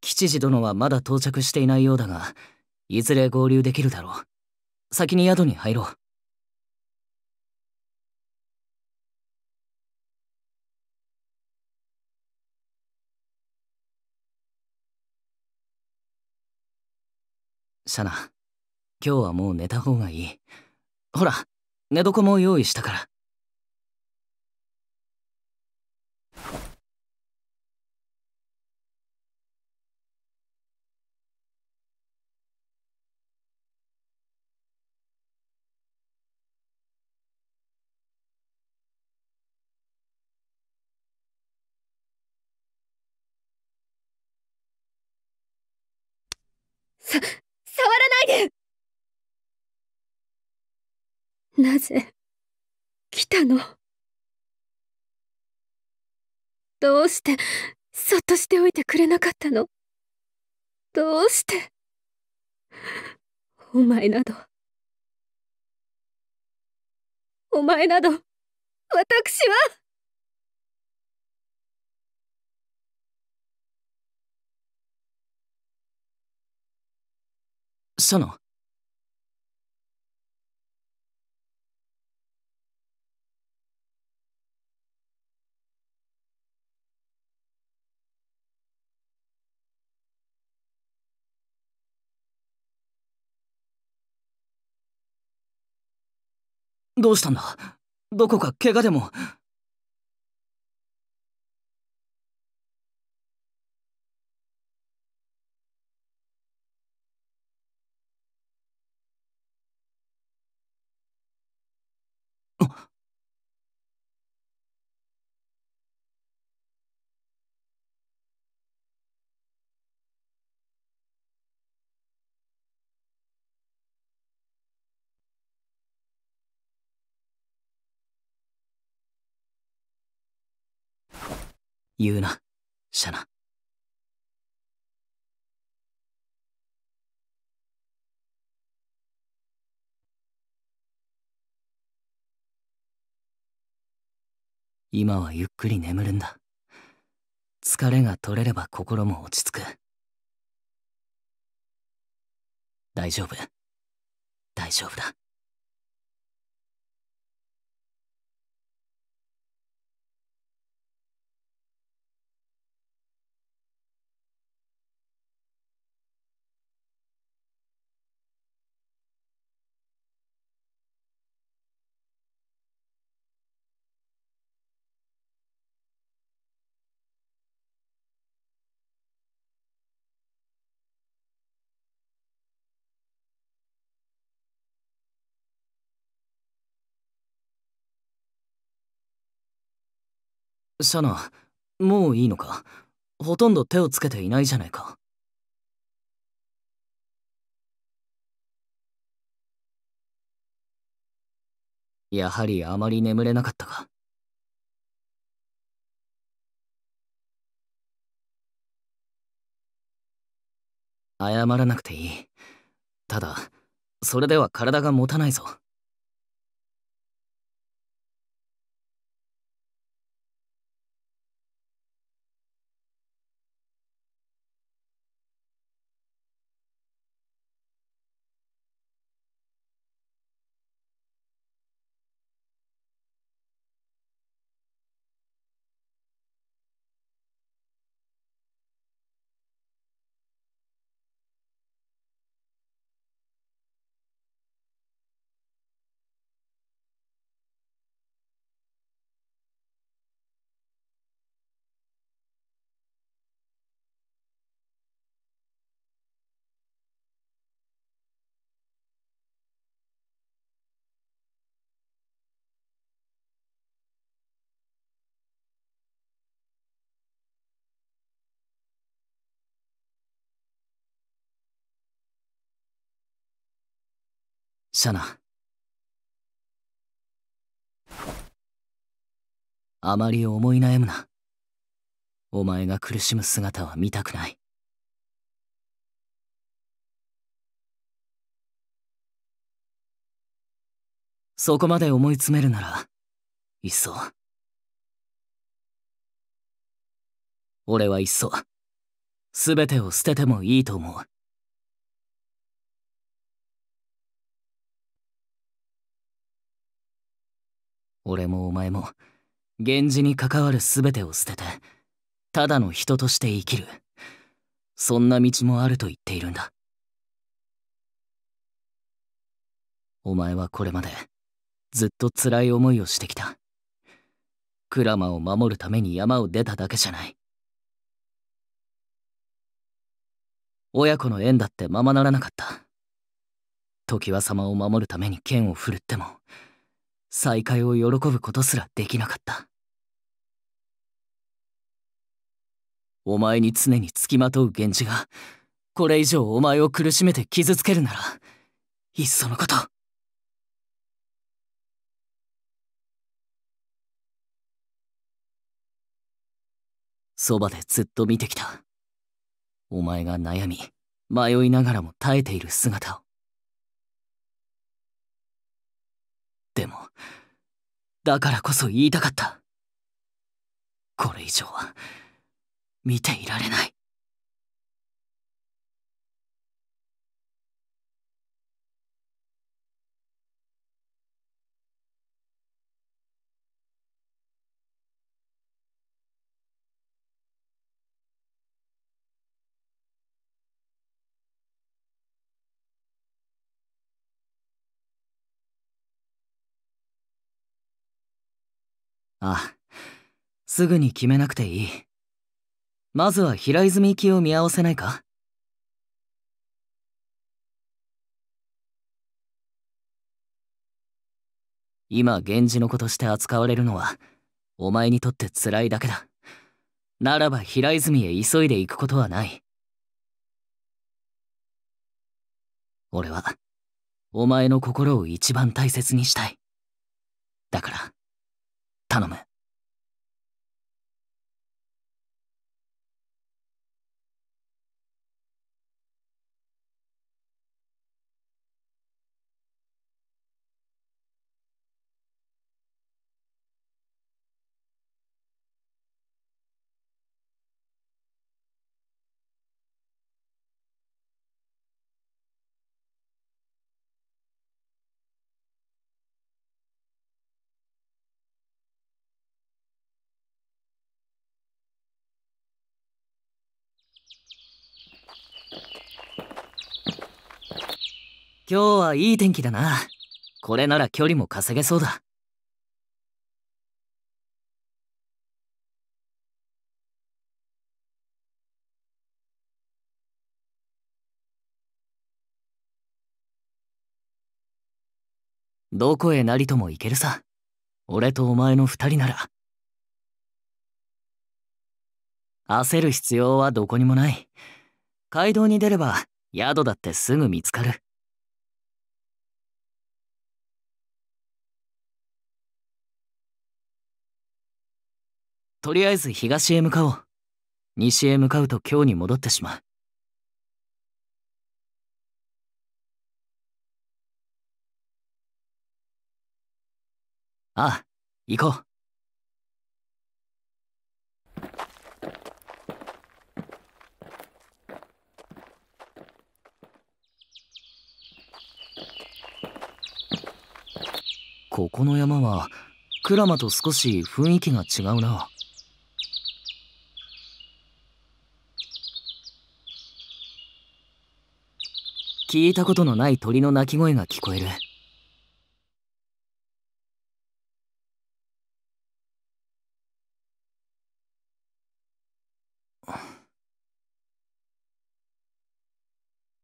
吉次殿はまだ到着していないようだがいずれ合流できるだろう先に宿に入ろうシャナ今日はもう寝た方がいいほら寝床も用意したからさなぜ来たのどうしてそっとしておいてくれなかったのどうしてお前などお前など私はサナどうしたんだどこか怪我でも言うな、シャナ。今はゆっくり眠るんだ。疲れが取れれば心も落ち着く。大丈夫。大丈夫だ。シャナもういいのかほとんど手をつけていないじゃないかやはりあまり眠れなかったか謝らなくていいただそれでは体が持たないぞシャナあまり思い悩むなお前が苦しむ姿は見たくないそこまで思い詰めるならいっそ俺はいっそ全てを捨ててもいいと思う俺もお前も源氏に関わる全てを捨ててただの人として生きるそんな道もあると言っているんだお前はこれまでずっと辛い思いをしてきたクラマを守るために山を出ただけじゃない親子の縁だってままならなかった常盤様を守るために剣を振るっても再会を喜ぶことすらできなかったお前に常につきまとう源氏がこれ以上お前を苦しめて傷つけるならいっそのことそばでずっと見てきたお前が悩み迷いながらも耐えている姿をでもだからこそ言いたかったこれ以上は見ていられないあ、あ、すぐに決めなくていい。まずは平泉行きを見合わせないか今源氏の子として扱われるのはお前にとって辛いだけだならば平泉へ急いで行くことはない俺はお前の心を一番大切にしたいだから頼む。今日はいい天気だな。これなら距離も稼げそうだ。どこへなりとも行けるさ。俺とお前の二人なら。焦る必要はどこにもない。街道に出れば宿だってすぐ見つかる。とりあえず東へ向かおう西へ向かうと京に戻ってしまうああ行こうここの山は鞍馬と少し雰囲気が違うな。聞いたことのない鳥の鳴き声が聞こえる。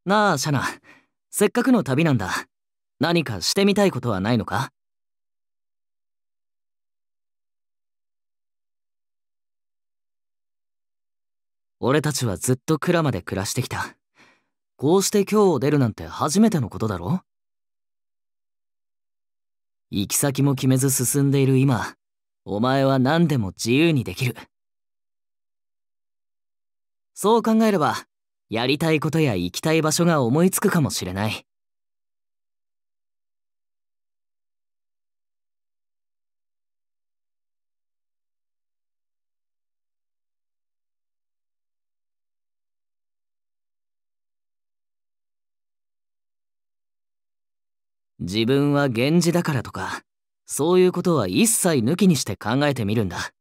なあ、シャナ。せっかくの旅なんだ。何かしてみたいことはないのか俺たちはずっと蔵まで暮らしてきた。こうして今日を出るなんて初めてのことだろ行き先も決めず進んでいる今、お前は何でも自由にできる。そう考えれば、やりたいことや行きたい場所が思いつくかもしれない。自分は源氏だからとか、そういうことは一切抜きにして考えてみるんだ。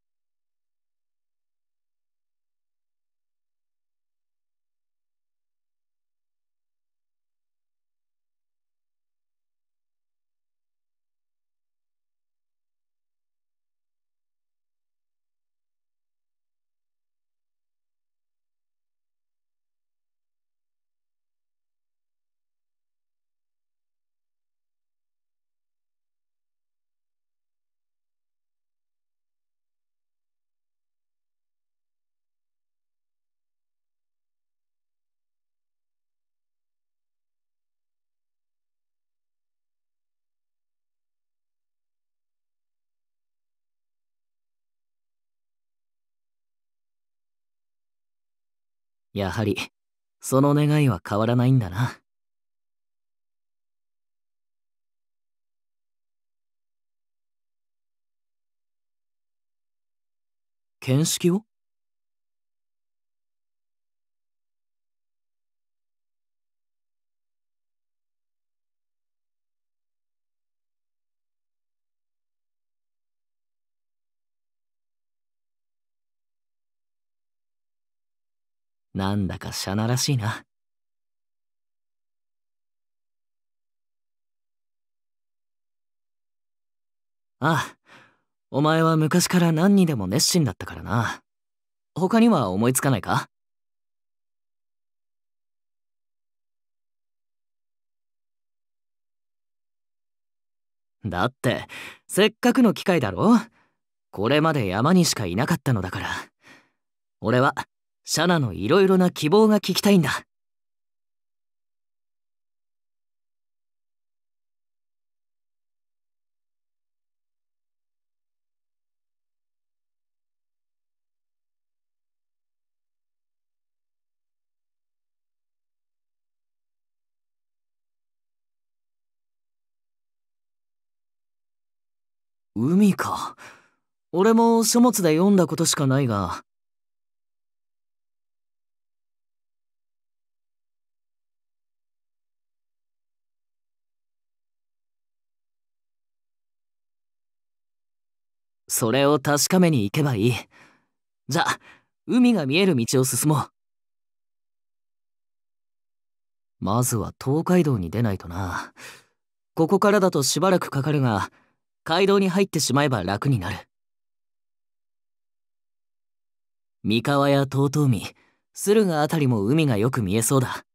やはり、その願いは変わらないんだな。見識をなんだかシャナらしいな。ああ、お前は昔から何にでも熱心だったからな。他には思いつかないかだって、せっかくの機会だろこれまで山にしかいなかったのだから。俺は、シャナのいろいろな希望が聞きたいんだ。海か。俺も書物で読んだことしかないが、それを確かめに行けばいい。じゃあ、海が見える道を進もう。まずは東海道に出ないとな。ここからだとしばらくかかるが、街道に入ってしまえば楽になる。三河や遠江、駿河辺りも海がよく見えそうだ。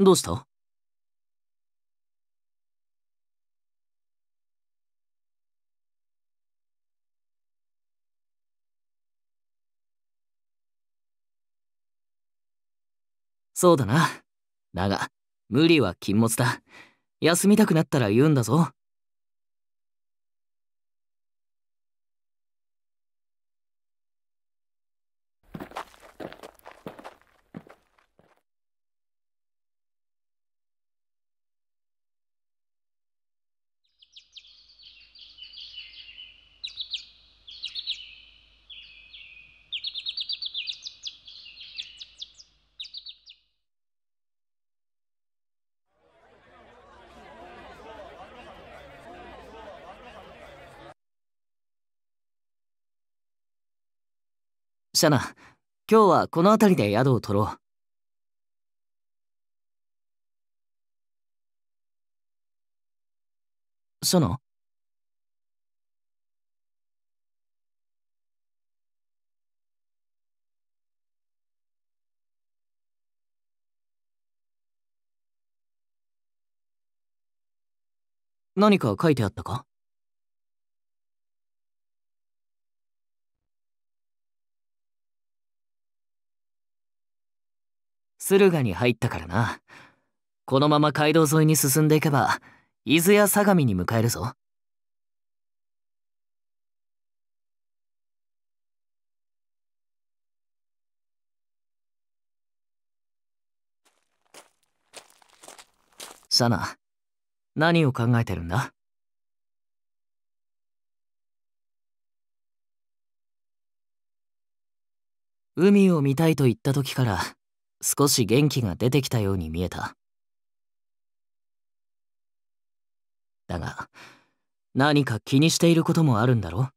どうしたそうだな。だが、無理は禁物だ。休みたくなったら言うんだぞ。シャナ、今日はこの辺りで宿を取ろう。シャナ何か書いてあったか駿河に入ったからな。このまま街道沿いに進んでいけば、伊豆や相模に迎えるぞ。シャナ、何を考えてるんだ海を見たいと言った時から少し元気が出てきたように見えただが何か気にしていることもあるんだろう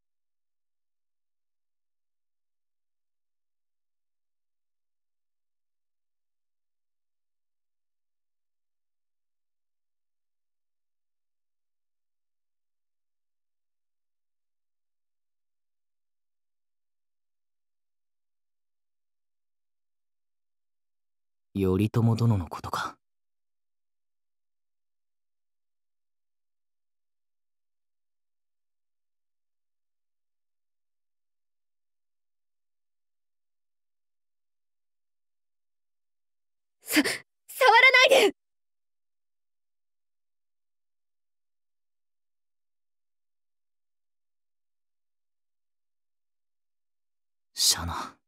頼朝殿のことかさ触らないでシャナ。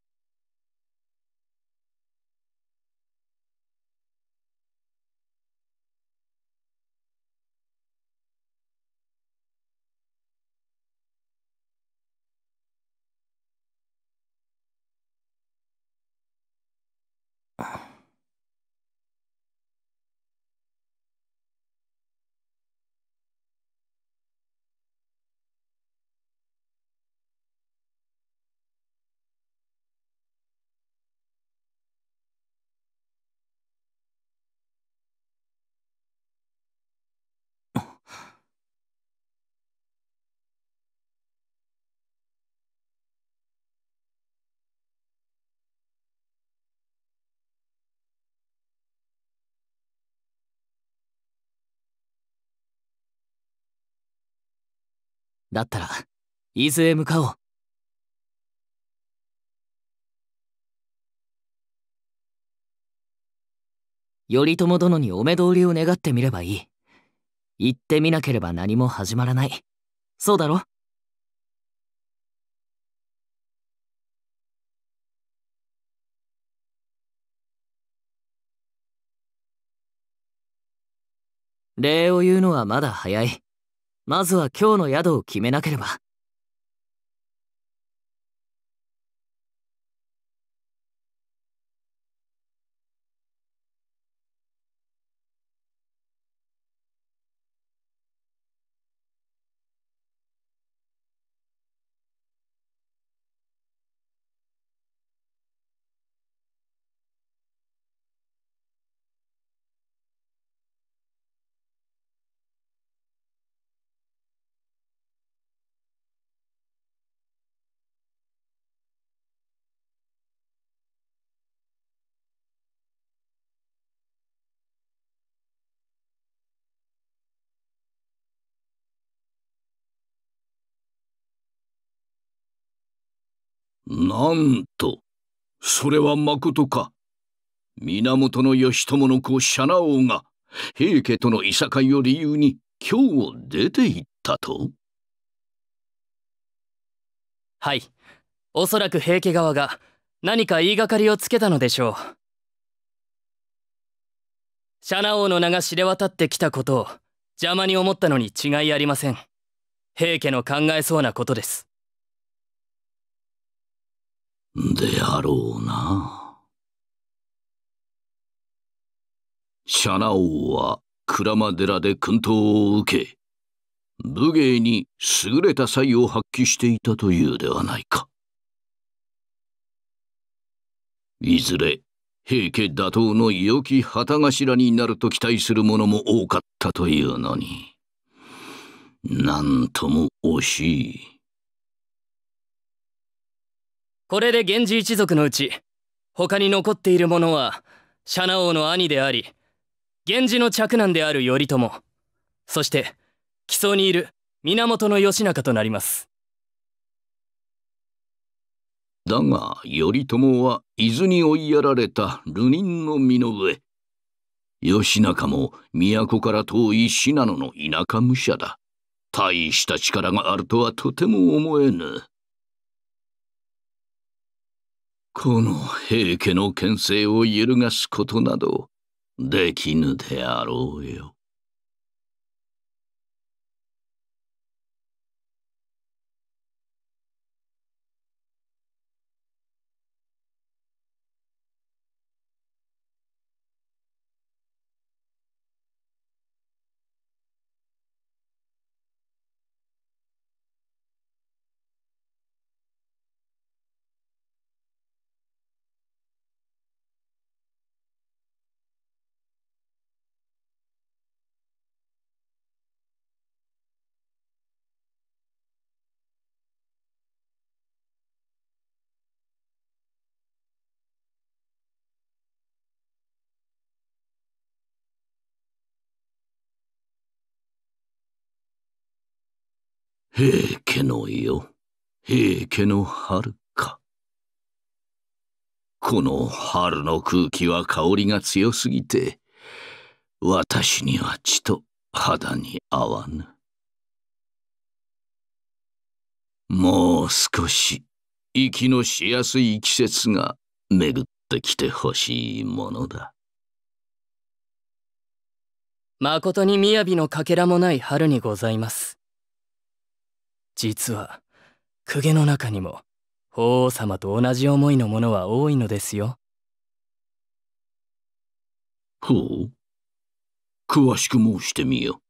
だったら伊豆へ向かおう頼朝殿にお目通りを願ってみればいい行ってみなければ何も始まらないそうだろ礼を言うのはまだ早いまずは今日の宿を決めなければ。なんと、それはまことか。源義朝の子シャナ王が、平家とのいさかいを理由に、京を出て行ったとはい。おそらく平家側が、何か言いがかりをつけたのでしょう。シャナ王の名が知れ渡ってきたことを邪魔に思ったのに違いありません。平家の考えそうなことです。であろうな。シャナ王は鞍馬寺で薫陶を受け、武芸に優れた才を発揮していたというではないか。いずれ平家打倒の良き旗頭になると期待する者も多かったというのに、なんとも惜しい。これで源氏一族のうち他に残っている者はシャナ王の兄であり源氏の嫡男である頼朝そして木曽にいる源義仲となりますだが頼朝は伊豆に追いやられた流人の身の上義仲も都から遠い信濃の田舎武者だ大した力があるとはとても思えぬ。この平家の権勢を揺るがすことなどできぬであろうよ。平家の世平家の春かこの春の空気は香りが強すぎて私にはちと肌に合わぬもう少し息のしやすい季節が巡ってきてほしいものだ誠に雅のかけらもない春にございます実は公家の中にも法皇様と同じ思いの者は多いのですよほう詳しく申してみよ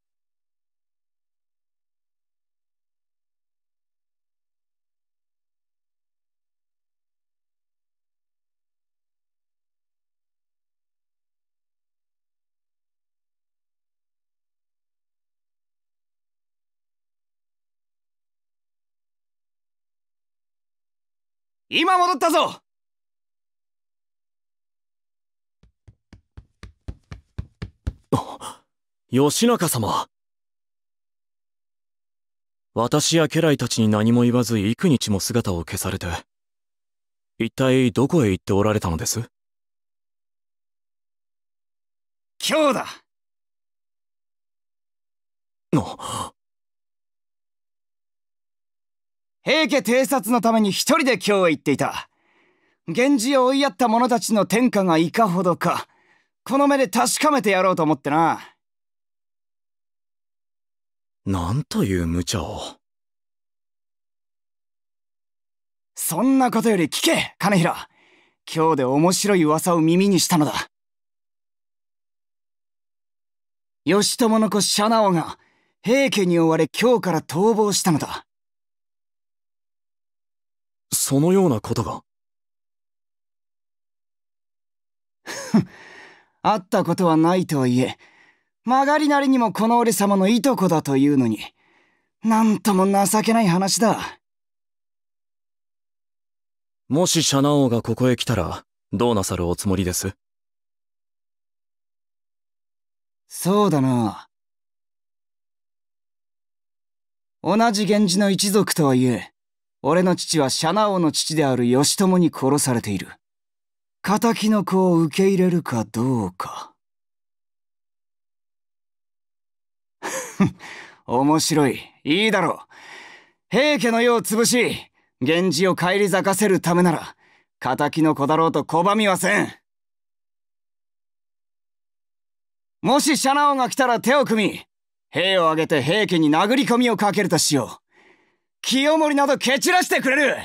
今戻ったぞ吉中様私や家来たちに何も言わず幾日も姿を消されて一体どこへ行っておられたのです今日だ平家偵察のために一人で京へ行っていた。源氏を追いやった者たちの天下がいかほどか、この目で確かめてやろうと思ってな。なんという無茶を。そんなことより聞け、金平。今日で面白い噂を耳にしたのだ。義朝の子シャナオが平家に追われ今日から逃亡したのだ。そのようなことが会ったことはないとはいえ曲がりなりにもこの俺様のいとこだというのになんとも情けない話だもしシャナ王がここへ来たらどうなさるおつもりですそうだな同じ源氏の一族とはいえ俺の父はシャナ王の父である義朝に殺されている。敵の子を受け入れるかどうか。面白い。いいだろう。平家の世を潰し、源氏を返り咲かせるためなら、敵の子だろうと拒みはせん。もしシャナ王が来たら手を組み、兵を挙げて平家に殴り込みをかけるとしよう。清盛など蹴散らしてくれる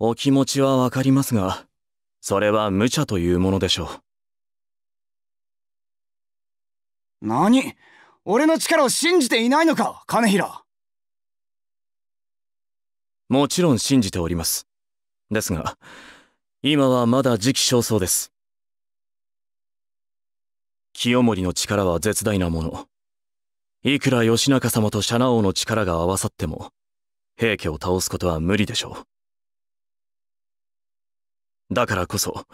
お気持ちはわかりますが、それは無茶というものでしょう。何俺の力を信じていないのか、金平。もちろん信じております。ですが、今はまだ時期尚早です。清盛の力は絶大なもの。いくら義仲様とシャナ王の力が合わさっても、平家を倒すことは無理でしょう。だからこそ、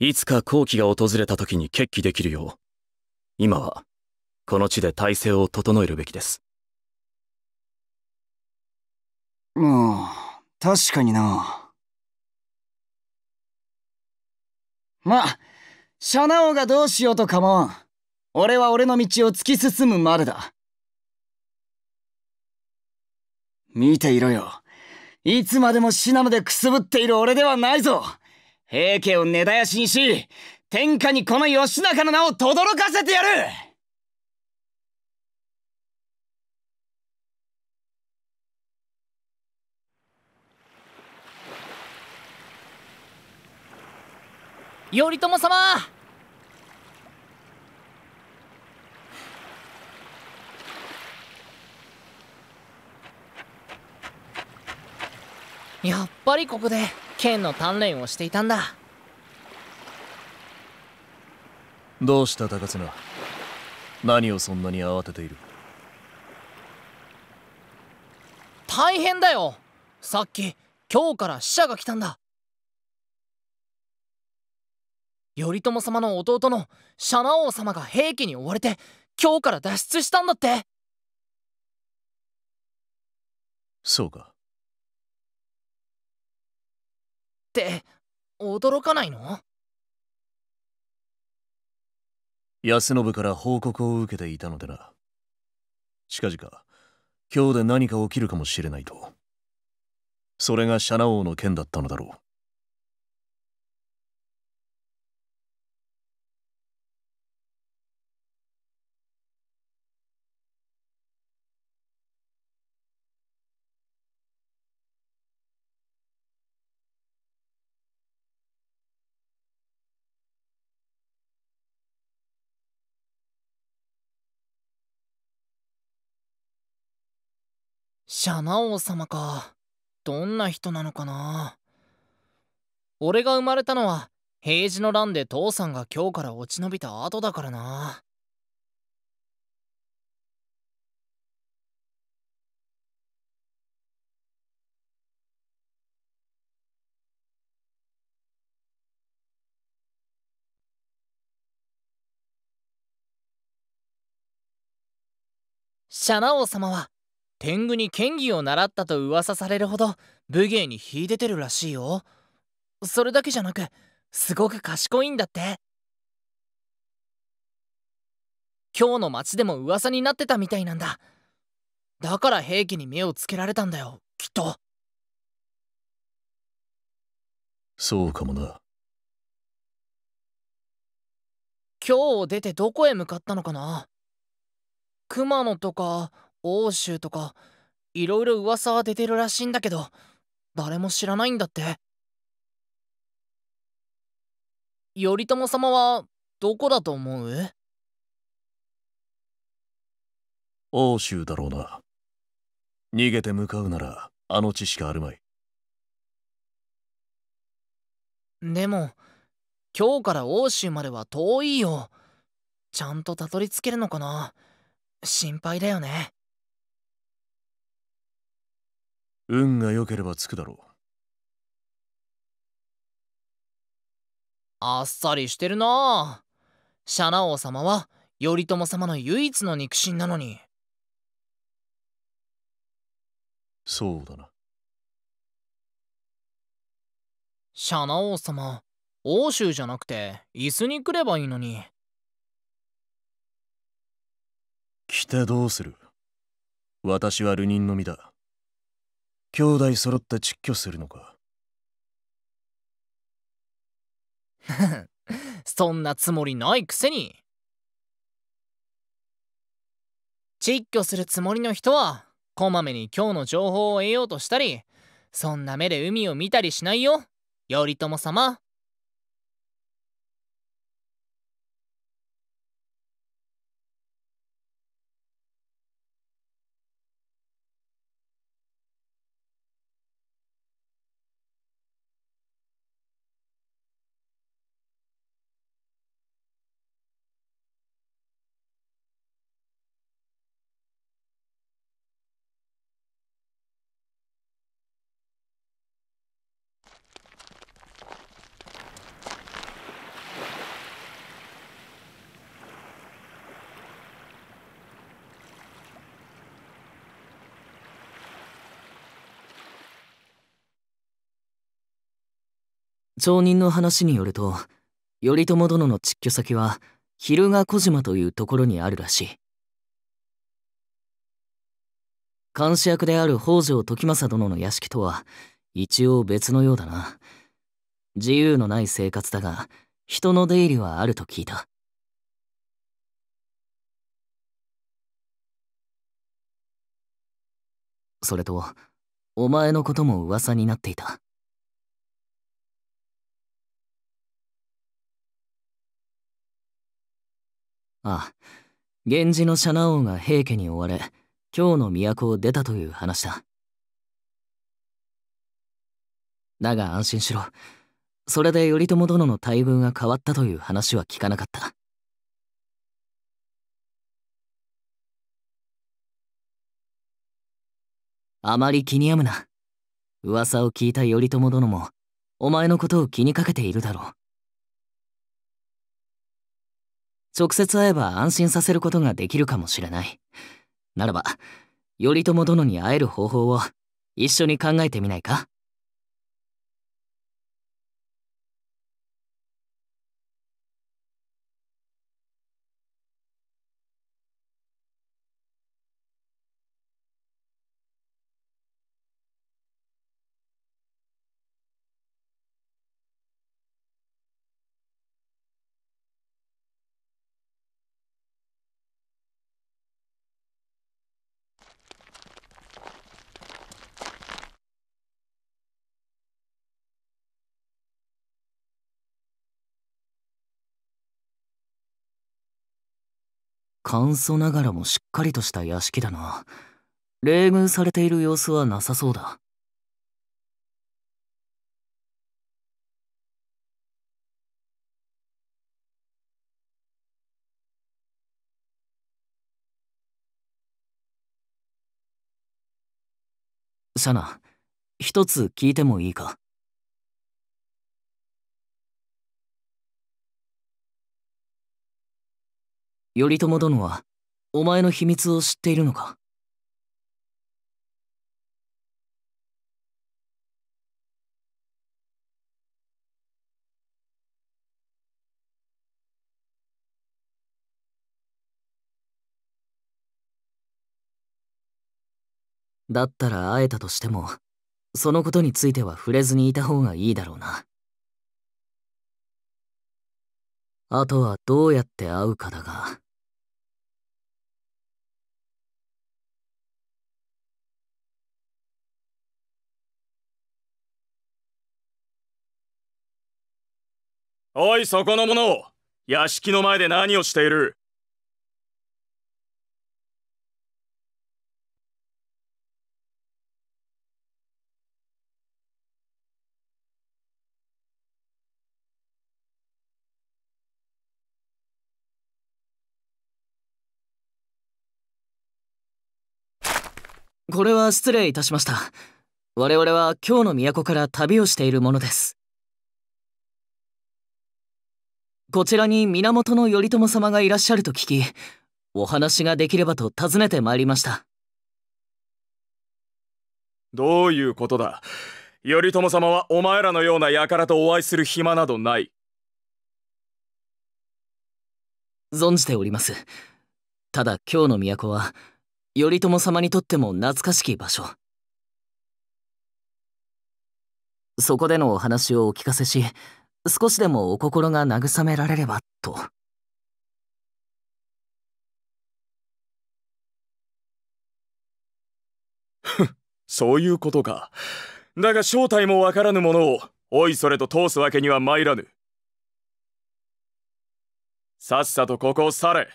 いつか好機が訪れた時に決起できるよう、今は、この地で体制を整えるべきです。まあ、確かにな。まあ、シャナ王がどうしようと構わん。俺は俺の道を突き進むまでだ。見ていろよ。いつまでも死なのでくすぶっている俺ではないぞ平家を根絶やしにし、天下にこの義仲の名を轟かせてやる頼朝様やっぱりここで剣の鍛錬をしていたんだどうした高綱何をそんなに慌てている大変だよさっき今日から使者が来たんだ頼朝様の弟のシャナ王様が兵器に追われて今日から脱出したんだってそうかって驚かないの安信から報告を受けていたのでな近々今日で何か起きるかもしれないとそれがシャナ王の件だったのだろうシャマ王様かどんな人なのかな俺が生まれたのは平時の乱で父さんが今日から落ち延びた後だからなシャナ王様は天狗に剣技を習ったと噂されるほど武芸に秀でてるらしいよそれだけじゃなくすごく賢いんだって今日の町でも噂になってたみたいなんだだから兵器に目をつけられたんだよきっとそうかもな今日出てどこへ向かったのかな熊野とか欧州とかいろいろ噂は出てるらしいんだけど誰も知らないんだって頼朝様はどこだと思う欧州だろうな逃げて向かうならあの地しかあるまいでも今日から欧州までは遠いよちゃんとたどり着けるのかな心配だよね運が良ければつくだろうあっさりしてるなシャナ王様は頼朝様の唯一の肉親なのにそうだなシャナ王様欧州じゃなくて椅子に来ればいいのに来てどうする私は流人の身だ兄弟揃って窒居するのか そんなつもりないくせに窒居するつもりの人はこまめに今日の情報を得ようとしたりそんな目で海を見たりしないよ頼朝様町人の話によると頼朝殿の蟄居先は昼賀小島というところにあるらしい監視役である北条時政殿の屋敷とは一応別のようだな自由のない生活だが人の出入りはあると聞いたそれとお前のことも噂になっていたあ、源氏のシャナ王が平家に追われ、京の都を出たという話だ。だが安心しろ。それで頼朝殿の待遇が変わったという話は聞かなかった。あまり気に病むな。噂を聞いた頼朝殿も、お前のことを気にかけているだろう。直接会えば安心させることができるかもしれない。ならば、頼朝殿に会える方法を一緒に考えてみないか簡素ながらもしっかりとした屋敷だな。冷遇されている様子はなさそうだ。シャナ、一つ聞いてもいいか頼朝殿はお前の秘密を知っているのかだったら会えたとしてもそのことについては触れずにいた方がいいだろうなあとはどうやって会うかだが。おいそこの者屋敷の前で何をしているこれは失礼いたしました。我々は京の都から旅をしているものです。こちらに源頼朝様がいらっしゃると聞きお話ができればと尋ねてまいりましたどういうことだ頼朝様はお前らのような輩とお会いする暇などない存じておりますただ今日の都は頼朝様にとっても懐かしき場所そこでのお話をお聞かせし少しでもお心が慰められればと。そういうことか。だが正体もわからぬものを、おいそれと通すわけには参らぬ。さっさとここを去れ。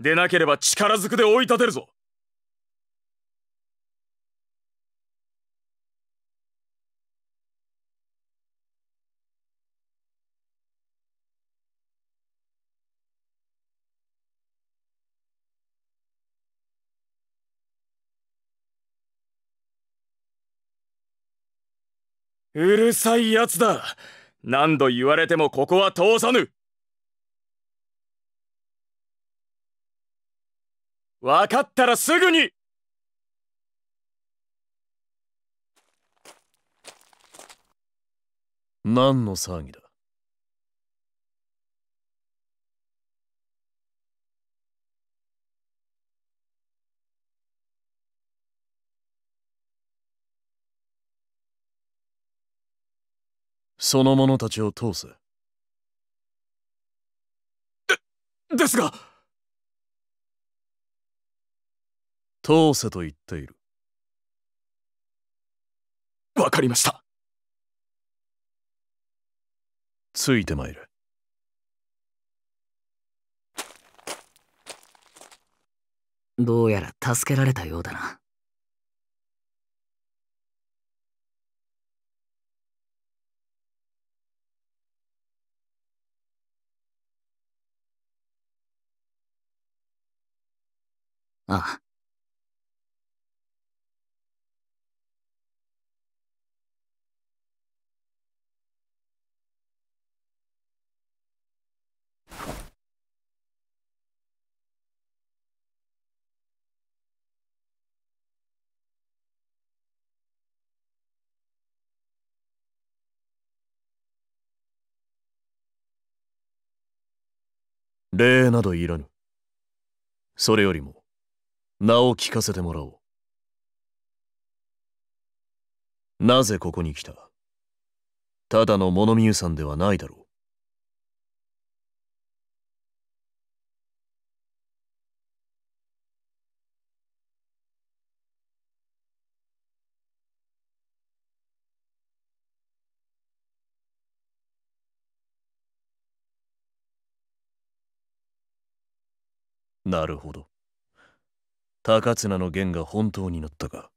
でなければ力ずくで追い立てるぞ。うるさいやつだ何度言われてもここは通さぬ分かったらすぐに何の騒ぎだその者たちを通せでですが通せと言っているわかりましたついてまいれどうやら助けられたようだなああ。礼などいらぬ。それよりも、名を聞かせてもらおうなぜここに来たただの物見湯さんではないだろうなるほど。高綱の言が本当になったか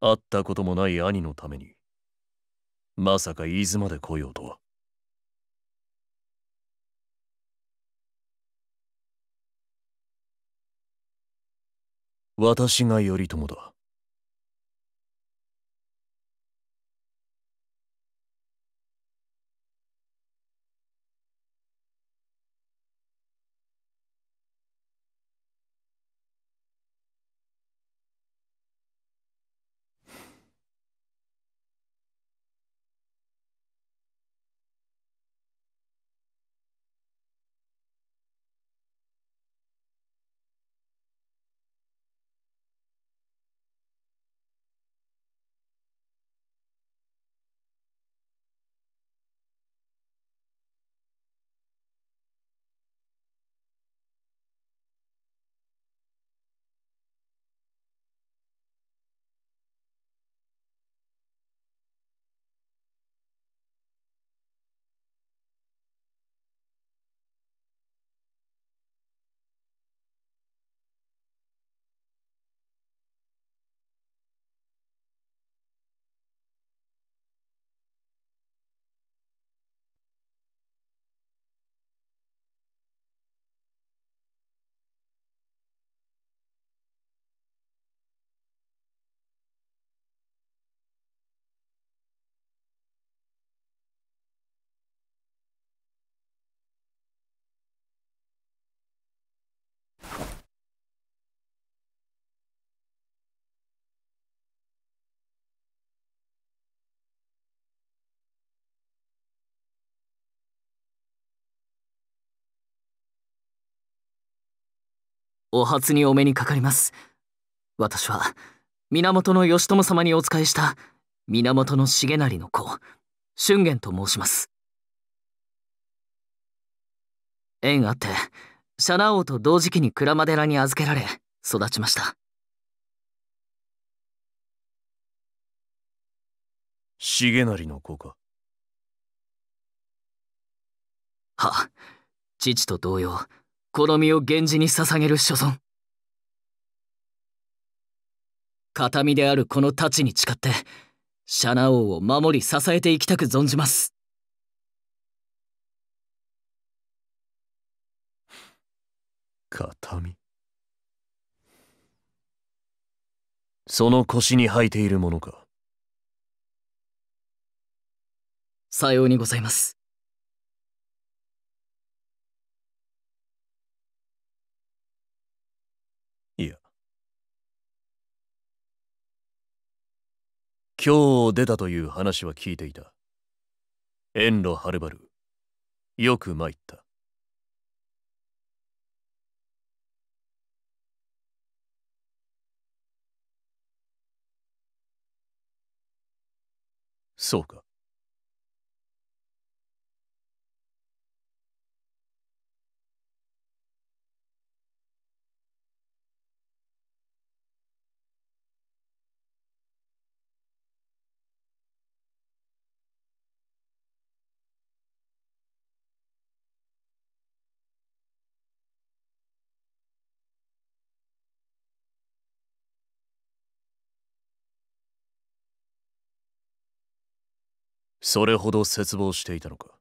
会ったこともない兄のためにまさか伊豆まで来ようとは私が頼朝だお初にお目にかかります。私は、源義朝様にお仕えした源重成の子俊玄と申します縁あってシャナ王と同時期に鞍馬寺に預けられ育ちました重成の子かは父と同様この身を源氏に捧げる所存形見であるこの太刀に誓ってシャナ王を守り支えていきたく存じます形見その腰に履いているものかさようにございます京を出たという話は聞いていた遠路はるばるよく参ったそうかそれほど絶望していたのか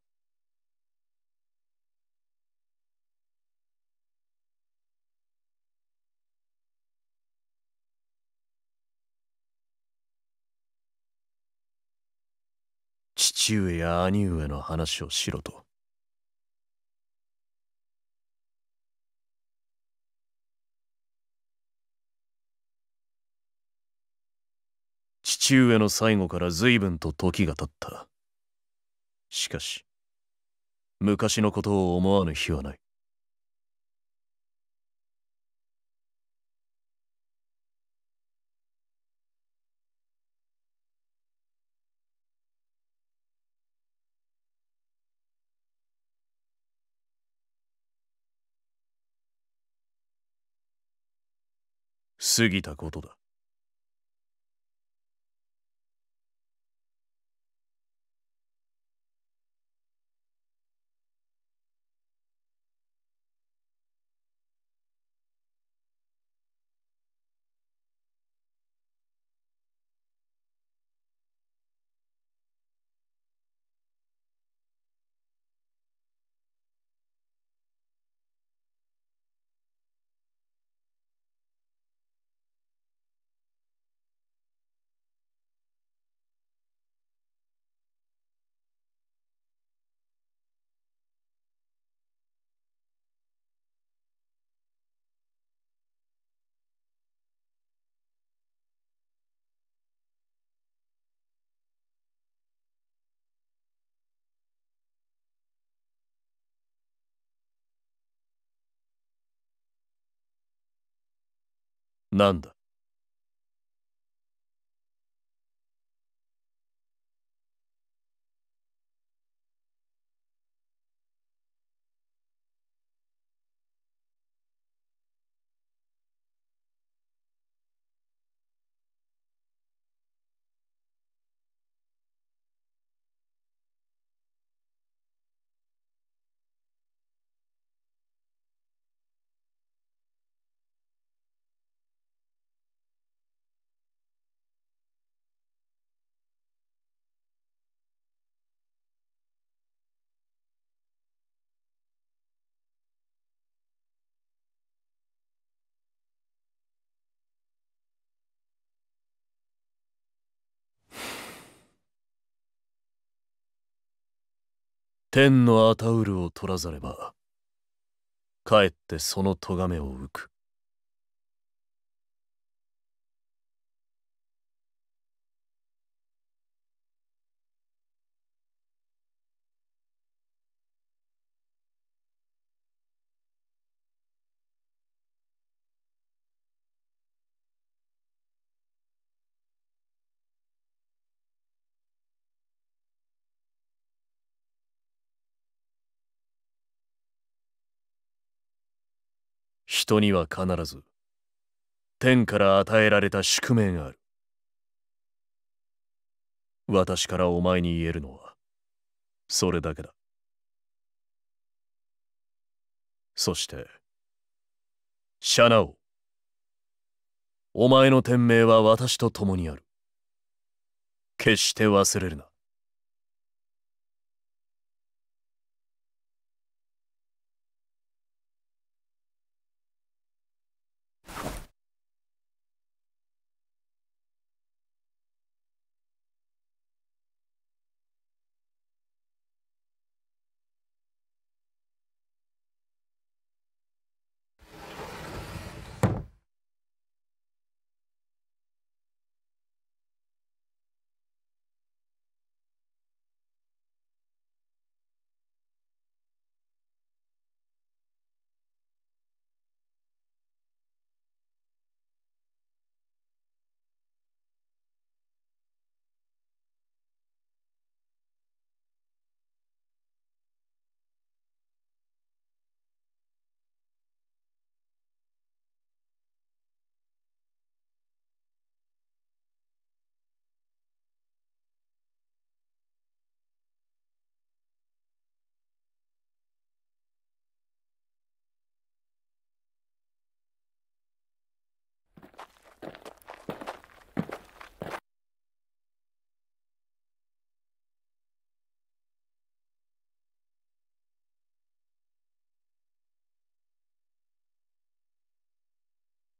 父上や兄上の話をしろと。父上の最後から随分と時が経った。しかし、昔のことを思わぬ日はない。過ぎたことだ。なんだ天のアタウルを取らざれば、かえってその咎めを受く。人には必ず天から与えられた宿命がある私からお前に言えるのはそれだけだそしてシャナオお前の天命は私と共にある決して忘れるな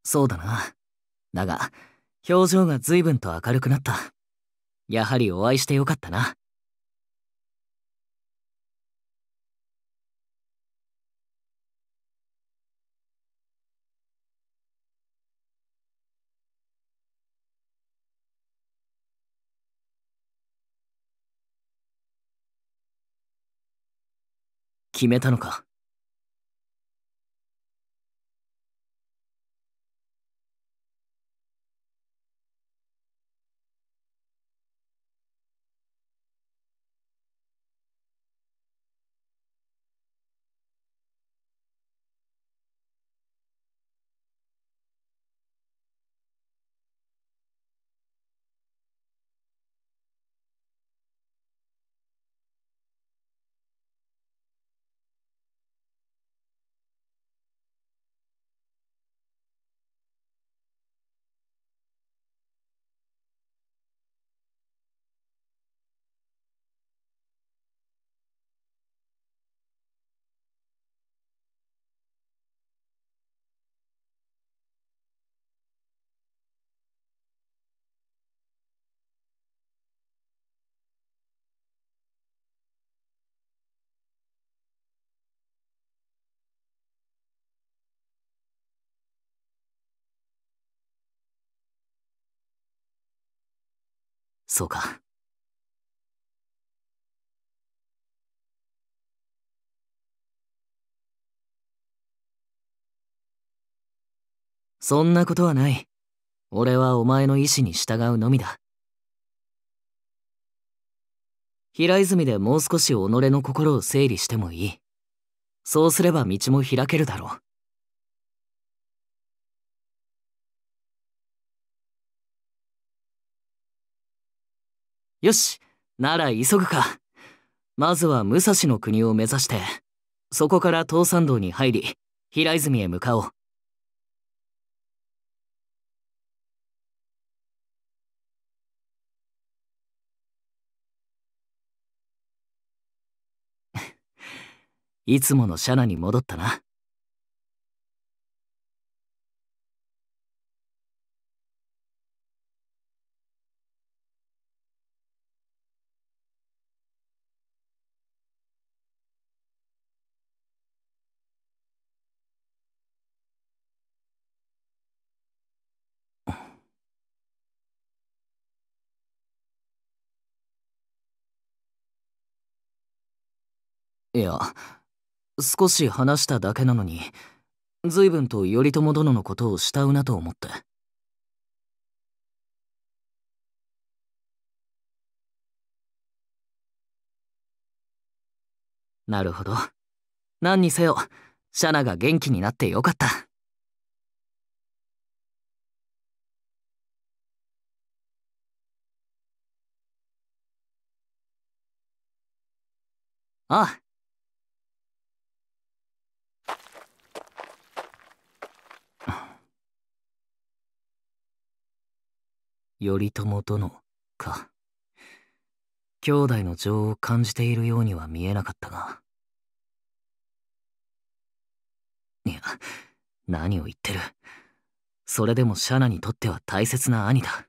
そうだな。だが、表情が随分と明るくなった。やはりお会いしてよかったな。決めたのかそうか。そんなことはない。俺はお前の意志に従うのみだ。平泉でもう少し己の心を整理してもいい。そうすれば道も開けるだろう。よし、なら急ぐか。まずは武蔵の国を目指して、そこから東山道に入り、平泉へ向かおう。いつものシャナに戻ったな。いや少し話しただけなのに随分と頼朝殿のことを慕うなと思ってなるほど何にせよシャナが元気になってよかったああ頼朝殿か兄弟の情を感じているようには見えなかったがいや何を言ってるそれでもシャナにとっては大切な兄だ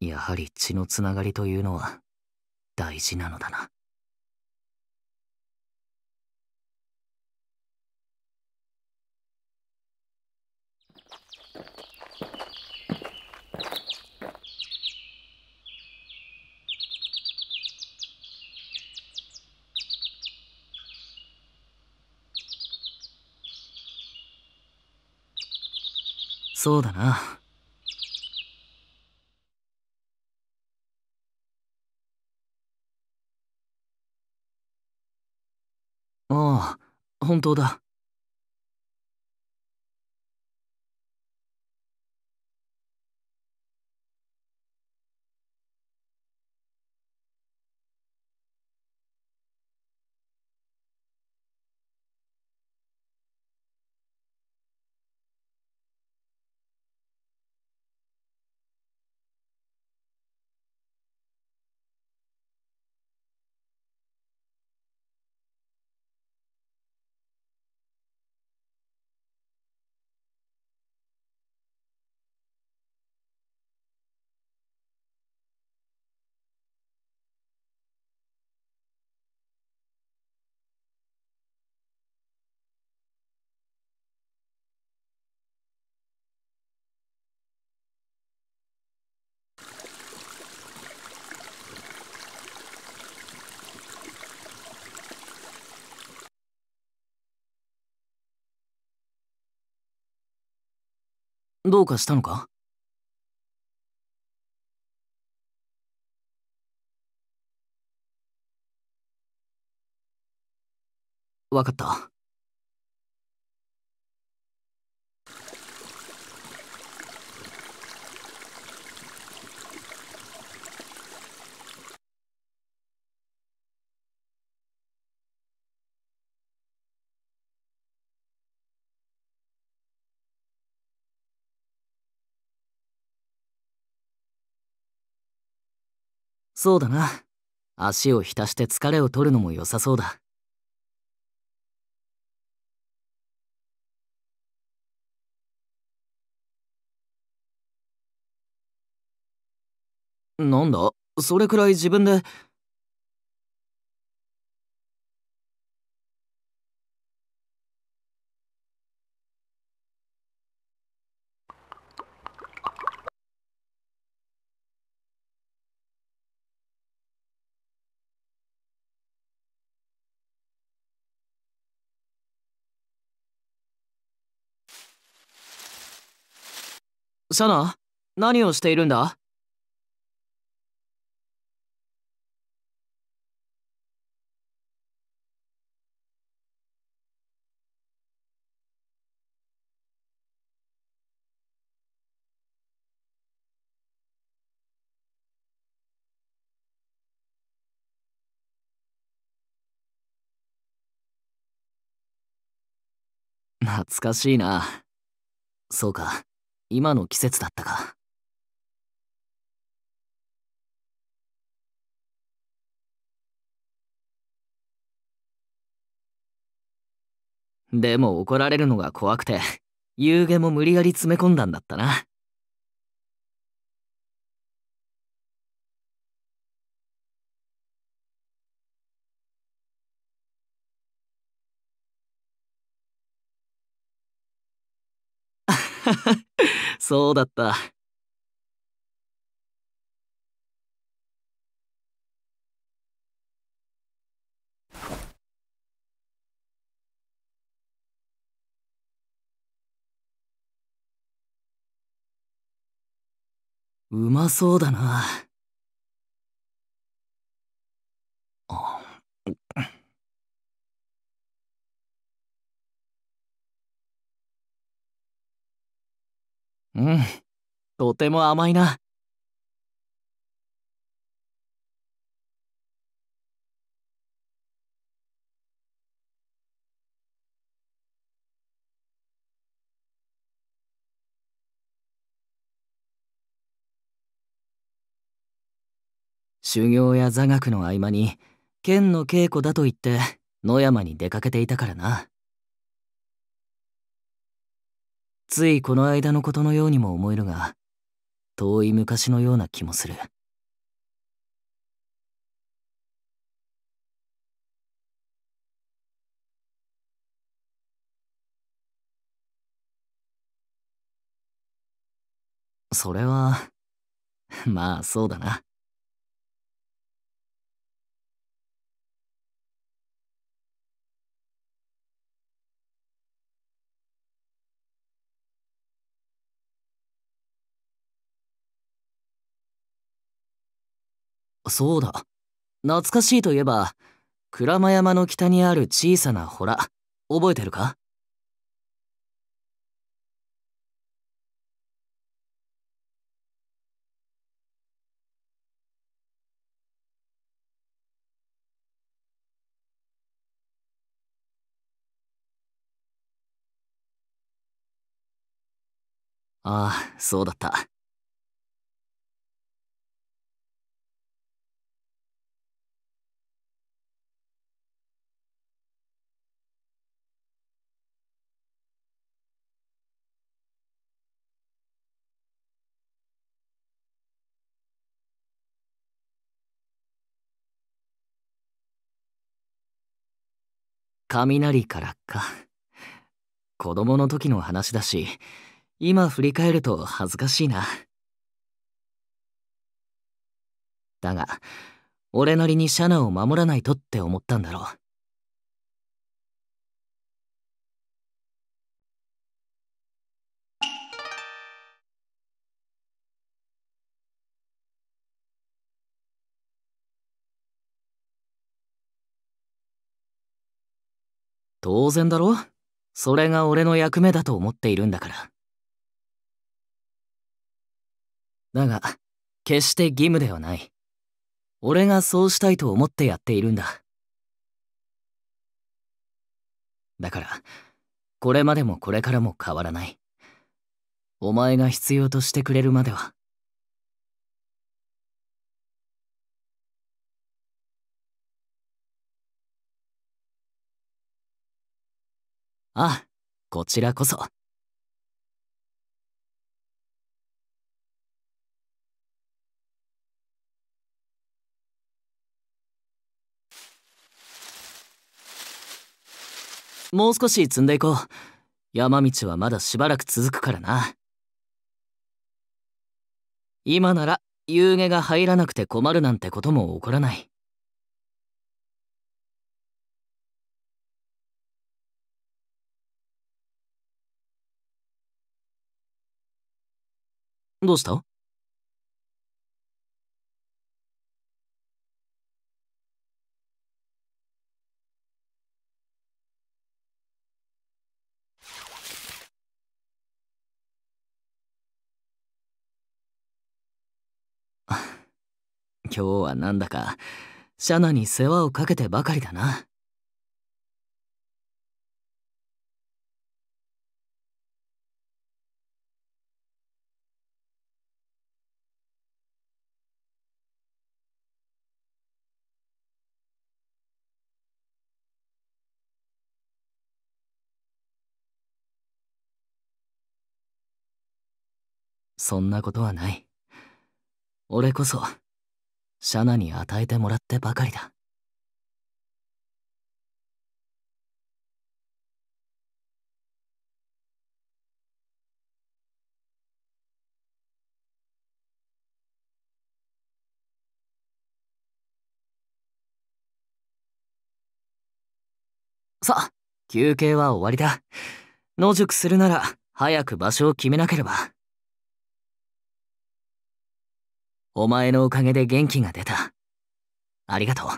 やはり血のつながりというのは大事なのだなそうだな。ああ、本当だ。どうかしたのかわかった。そうだな。足を浸して疲れを取るのも良さそうだ。なんだそれくらい自分でシャナ何をしているんだ懐かしいな。そうか。今の季節だったかでも怒られるのが怖くて夕げも無理やり詰め込んだんだったな。そうだった。うまそうだな。うんとても甘いな修行や座学の合間に剣の稽古だと言って野山に出かけていたからな。ついこの間のことのようにも思えるが遠い昔のような気もするそれはまあそうだなそうだ。懐かしいといえば、鞍馬山の北にある小さな洞、覚えてるかああ、そうだった。雷からか。子供の時の話だし、今振り返ると恥ずかしいな。だが、俺なりにシャナを守らないとって思ったんだろう。当然だろそれが俺の役目だと思っているんだからだが決して義務ではない俺がそうしたいと思ってやっているんだだからこれまでもこれからも変わらないお前が必要としてくれるまではあ、こちらこそ。もう少し積んでいこう。山道はまだしばらく続くからな。今なら、夕げが入らなくて困るなんてことも起こらない。どうした 今日はなんだかシャナに世話をかけてばかりだな。そんなことはない。俺こそ、シャナに与えてもらってばかりだ。さあ、休憩は終わりだ。野宿するなら、早く場所を決めなければ。お前のおかげで元気が出た。ありがとう。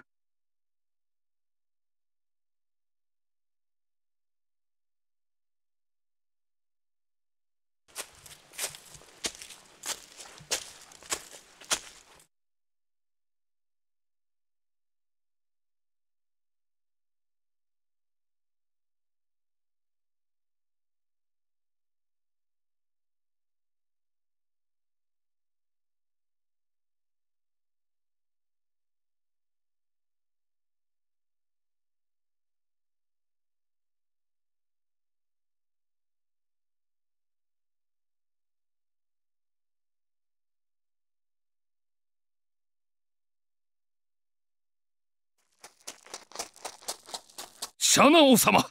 シャナ王様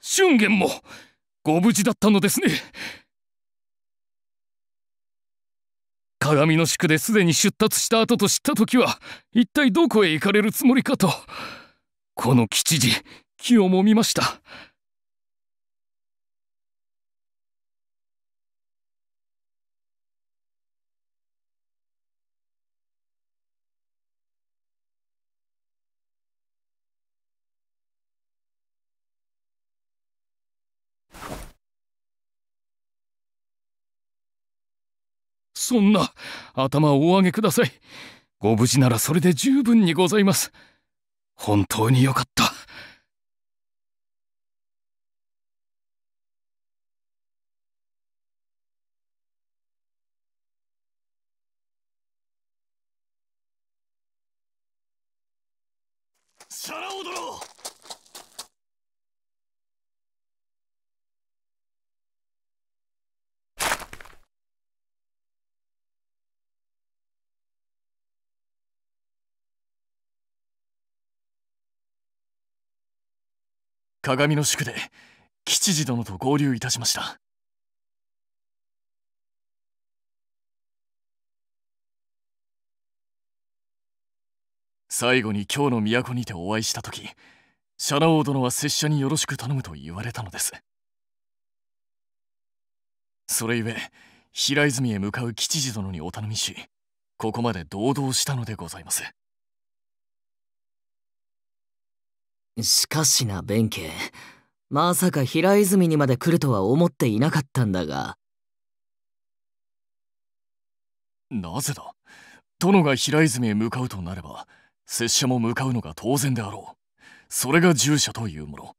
俊元もご無事だったのですね鏡の宿ですでに出立した後と知った時は一体どこへ行かれるつもりかとこの吉次気をもみました。そんな頭をお上げくださいご無事ならそれで十分にございます本当によかった鏡の宿で吉次殿と合流いたしました最後に京の都にてお会いした時シャ王殿は拙者によろしく頼むと言われたのですそれゆえ平泉へ向かう吉次殿にお頼みしここまで堂々したのでございますしかしな弁慶まさか平泉にまで来るとは思っていなかったんだがなぜだ殿が平泉へ向かうとなれば拙者も向かうのが当然であろうそれが従者というもの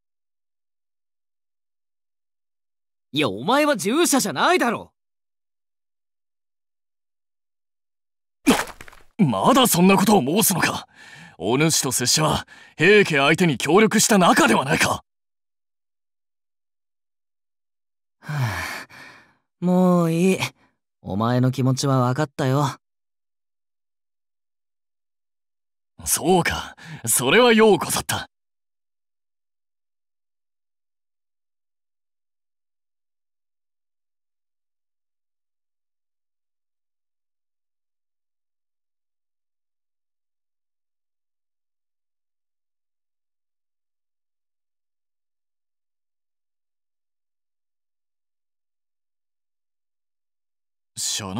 いやお前は従者じゃないだろまだそんなことを申すのかお主と拙者は平家相手に協力した仲ではないか、はぁ、もういいお前の気持ちは分かったよそうかそれはようござった전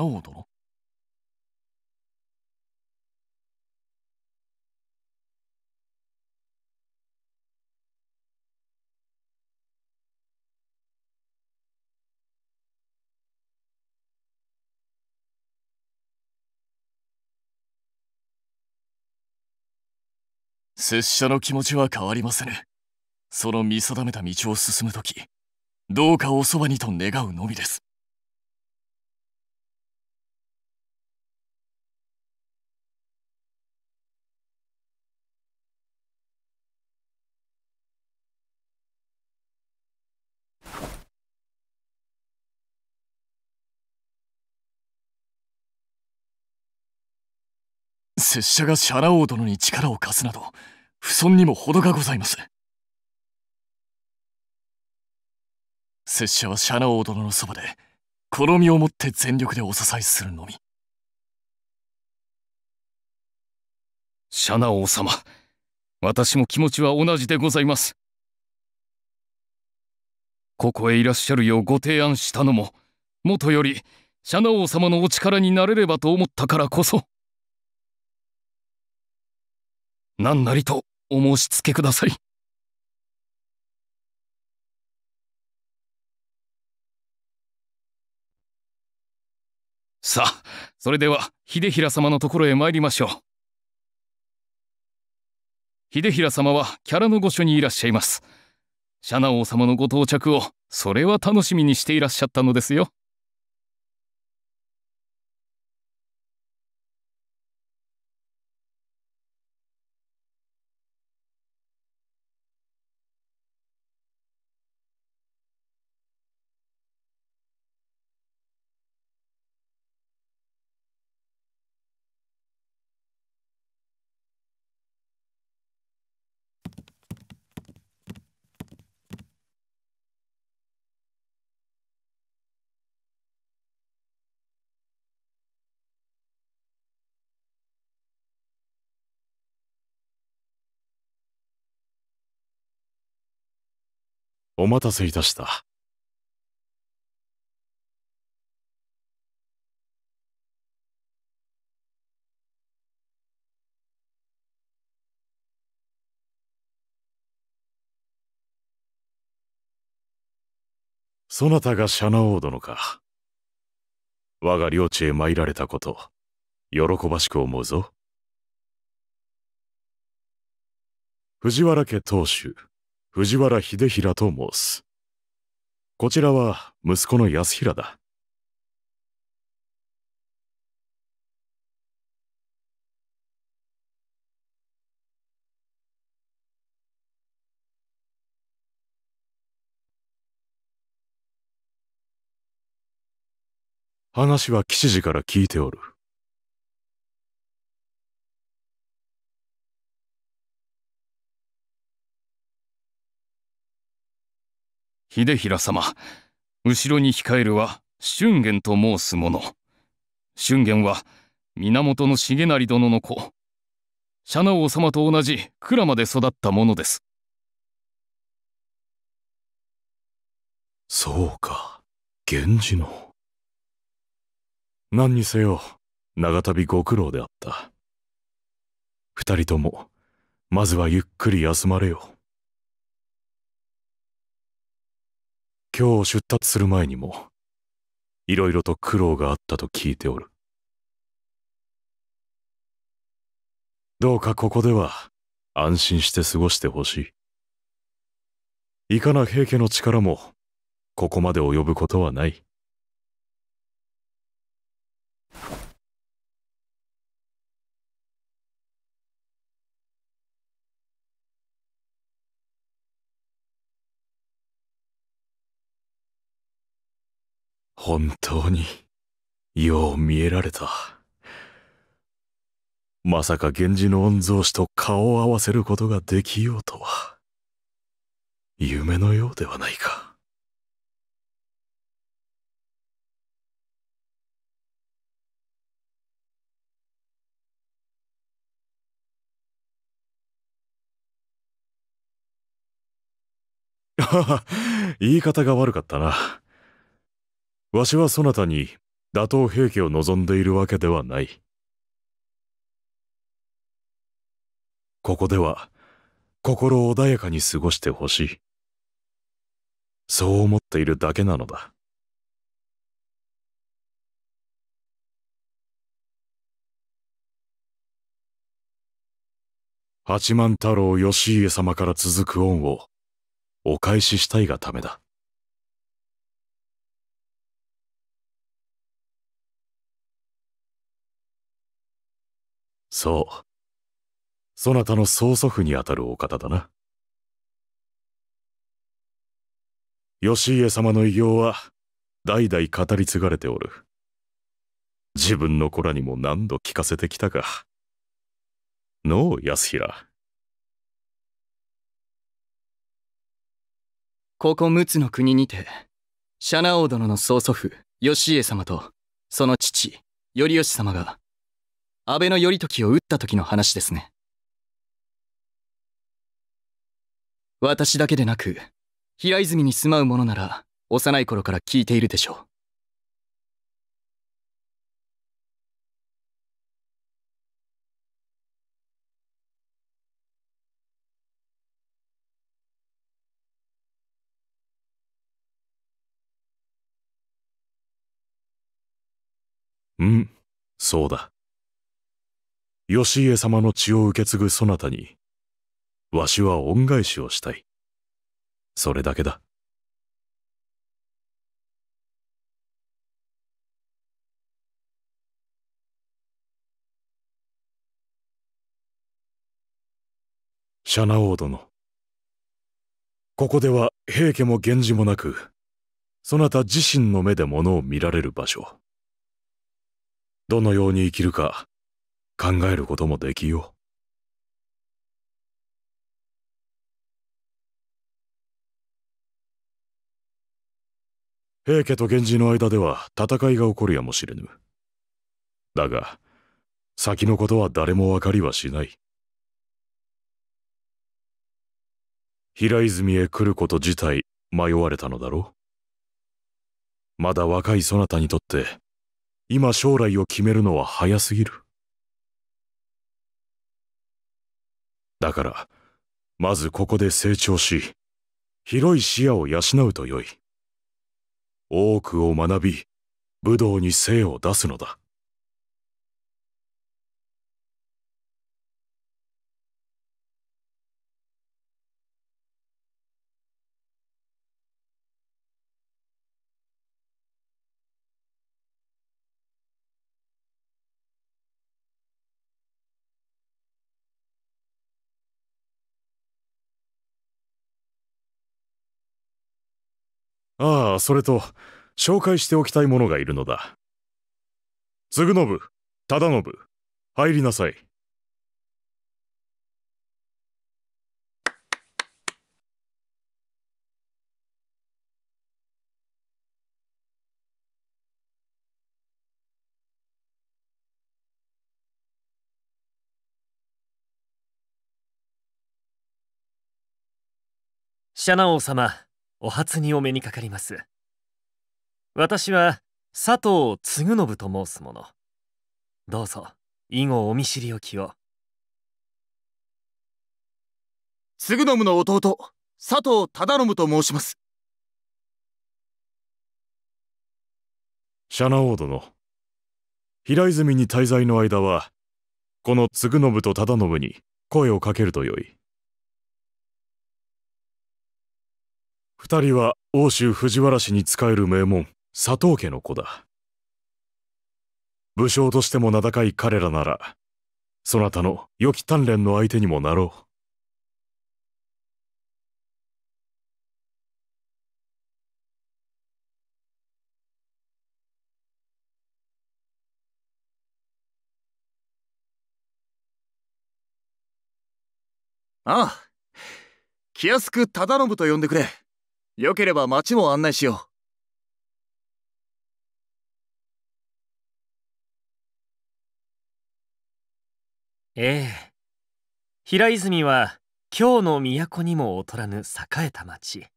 拙者の気持ちは変わりませぬ。その見定めた道を進む時どうかおそばにと願うのみです。拙者がシャラ王殿に力を貸すなど不損にも程がございます拙者はシャラ王殿のそばでこの身をもって全力でお支えするのみシャナ王様私も気持ちは同じでございますここへいらっしゃるようご提案したのももとよりシャナ王様のお力になれればと思ったからこそ何なりとお申し付けください。さあ、それでは秀平様のところへ参りましょう。秀平様はキャラの御所にいらっしゃいます。シャナ王様のご到着を、それは楽しみにしていらっしゃったのですよ。お待たせいたした。そなたがシャナ王殿か。我が領地へ参られたこと、喜ばしく思うぞ。藤原家当主、藤原秀平と申す。こちらは息子の安平だ。話は吉次から聞いておる。秀衡様後ろに控えるは春元と申す者春元は源重成殿の子シャ王様と同じ鞍馬で育った者ですそうか源氏の何にせよ長旅ご苦労であった二人ともまずはゆっくり休まれよう今日出立する前にも、いろいろと苦労があったと聞いておる。どうかここでは安心して過ごしてほしい。いかな平家の力もここまで及ぶことはない。本当によう見えられたまさか源氏の御曹司と顔を合わせることができようとは夢のようではないか 言い方が悪かったな。わしはそなたに打倒平家を望んでいるわけではない。ここでは心穏やかに過ごしてほしい。そう思っているだけなのだ。八幡太郎義家様から続く恩をお返ししたいがためだ。そう。そなたの曽祖父にあたるお方だな。義家様の偉業は代々語り継がれておる。自分の子らにも何度聞かせてきたか。のう、安平。ここ陸奥の国にて、シャナ王殿の曽祖父、義家様と、その父、頼義様が、安倍の頼時を撃った時の話ですね私だけでなく平泉に住まう者なら幼い頃から聞いているでしょううんそうだ義家様の血を受け継ぐそなたに、わしは恩返しをしたい。それだけだ。シャナ王殿。ここでは平家も源氏もなく、そなた自身の目で物を見られる場所。どのように生きるか、考えることもできよう。平家と源氏の間では戦いが起こるやもしれぬ。だが、先のことは誰も分かりはしない。平泉へ来ること自体迷われたのだろうまだ若いそなたにとって、今将来を決めるのは早すぎる。だからまずここで成長し広い視野を養うとよい多くを学び武道に精を出すのだそれと紹介しておきたいものがいるのだ嗣信忠信入りなさいシャナ王様お初にお目にかかります私は佐藤嗣信と申す者どうぞ以後お見知りおきを継信の弟佐藤忠信と申しますシャナ王殿平泉に滞在の間はこの継信と忠信に声をかけるとよい。二人は奥州藤原氏に仕える名門佐藤家の子だ武将としても名高い彼らならそなたの良き鍛錬の相手にもなろうああ、気安く忠信と呼んでくれ。よければ町も案内しよう。ええ。平泉は京の都にも劣らぬ栄えた町。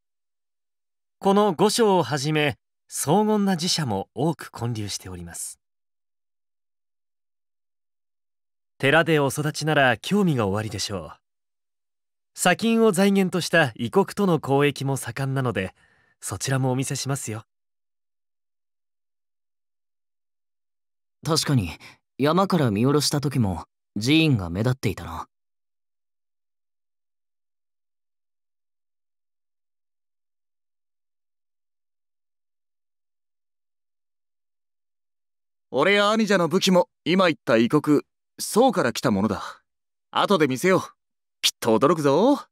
この御所をはじめ荘厳な寺社も多く建立しております。寺でお育ちなら興味がおありでしょう。砂金を財源とした異国との交易も盛んなのでそちらもお見せしますよ確かに山から見下ろした時も寺院が目立っていたな俺や兄者の武器も今言った異国宋から来たものだ後で見せようきっと驚くぞ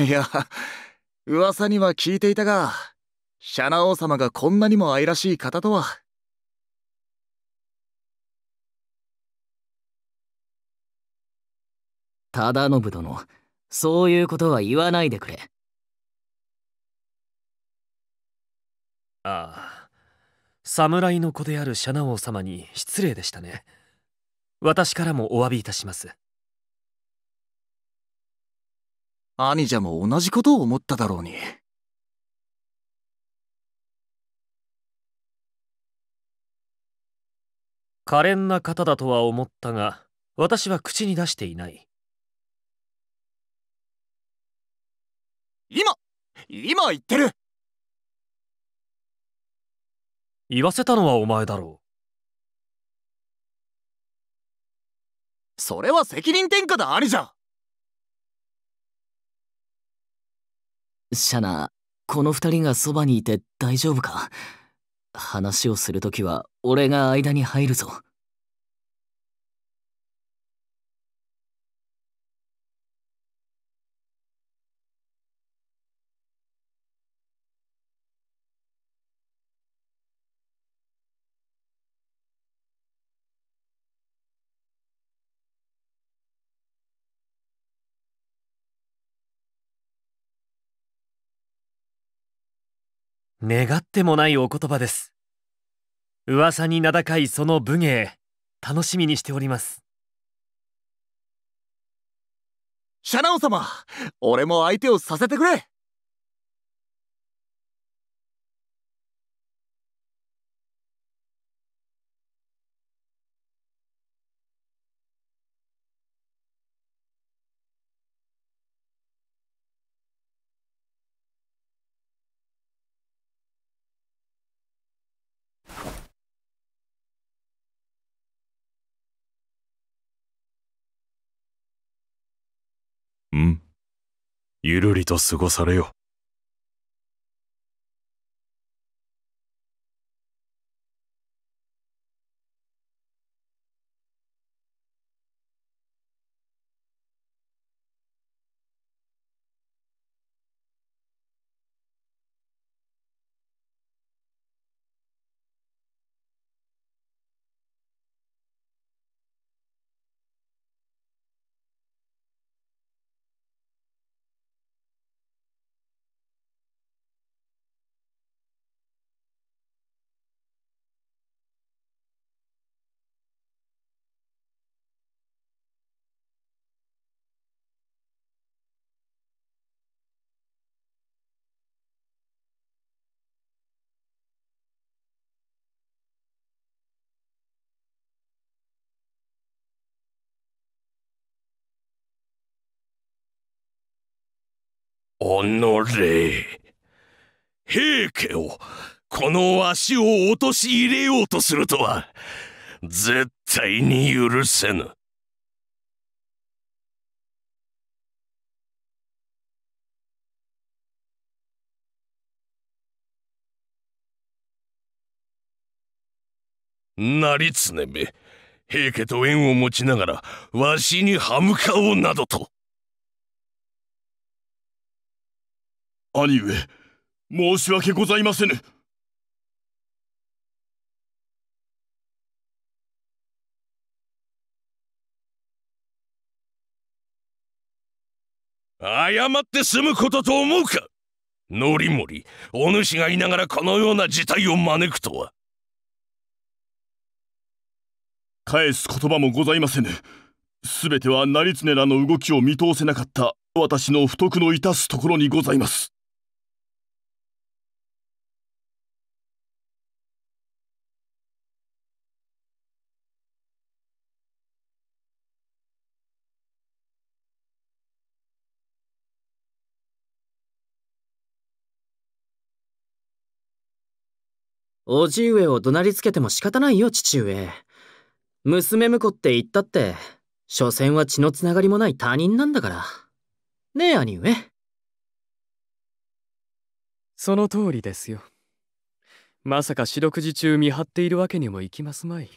いや噂には聞いていたがシャナ王様がこんなにも愛らしい方とは忠信殿そういうことは言わないでくれああ侍の子であるシャナ王様に失礼でしたね私からもお詫びいたします兄者も同じことを思っただろうに可憐な方だとは思ったが私は口に出していない今今言ってる言わせたのはお前だろうそれは責任転嫁だじゃシャナこの二人がそばにいて大丈夫か話をするときは俺が間に入るぞ願ってもないお言葉です噂に名高いその武芸楽しみにしておりますシャナオ様俺も相手をさせてくれゆるりと過ごされよ。おのれ平家をこのしを陥れようとするとは絶対に許せぬ。成常め平家と縁を持ちながらわしに歯向かおうなどと。兄上申し訳ございませぬ謝って済むことと思うかノリモリお主がいながらこのような事態を招くとは返す言葉もございませぬ全ては成常らの動きを見通せなかった私の不徳の致すところにございます叔父上を怒鳴りつけても仕方ないよ、父上。娘婿って言ったって、所詮は血のつながりもない他人なんだから。ねえ、兄上。その通りですよ。まさか四六時中見張っているわけにもいきますまい。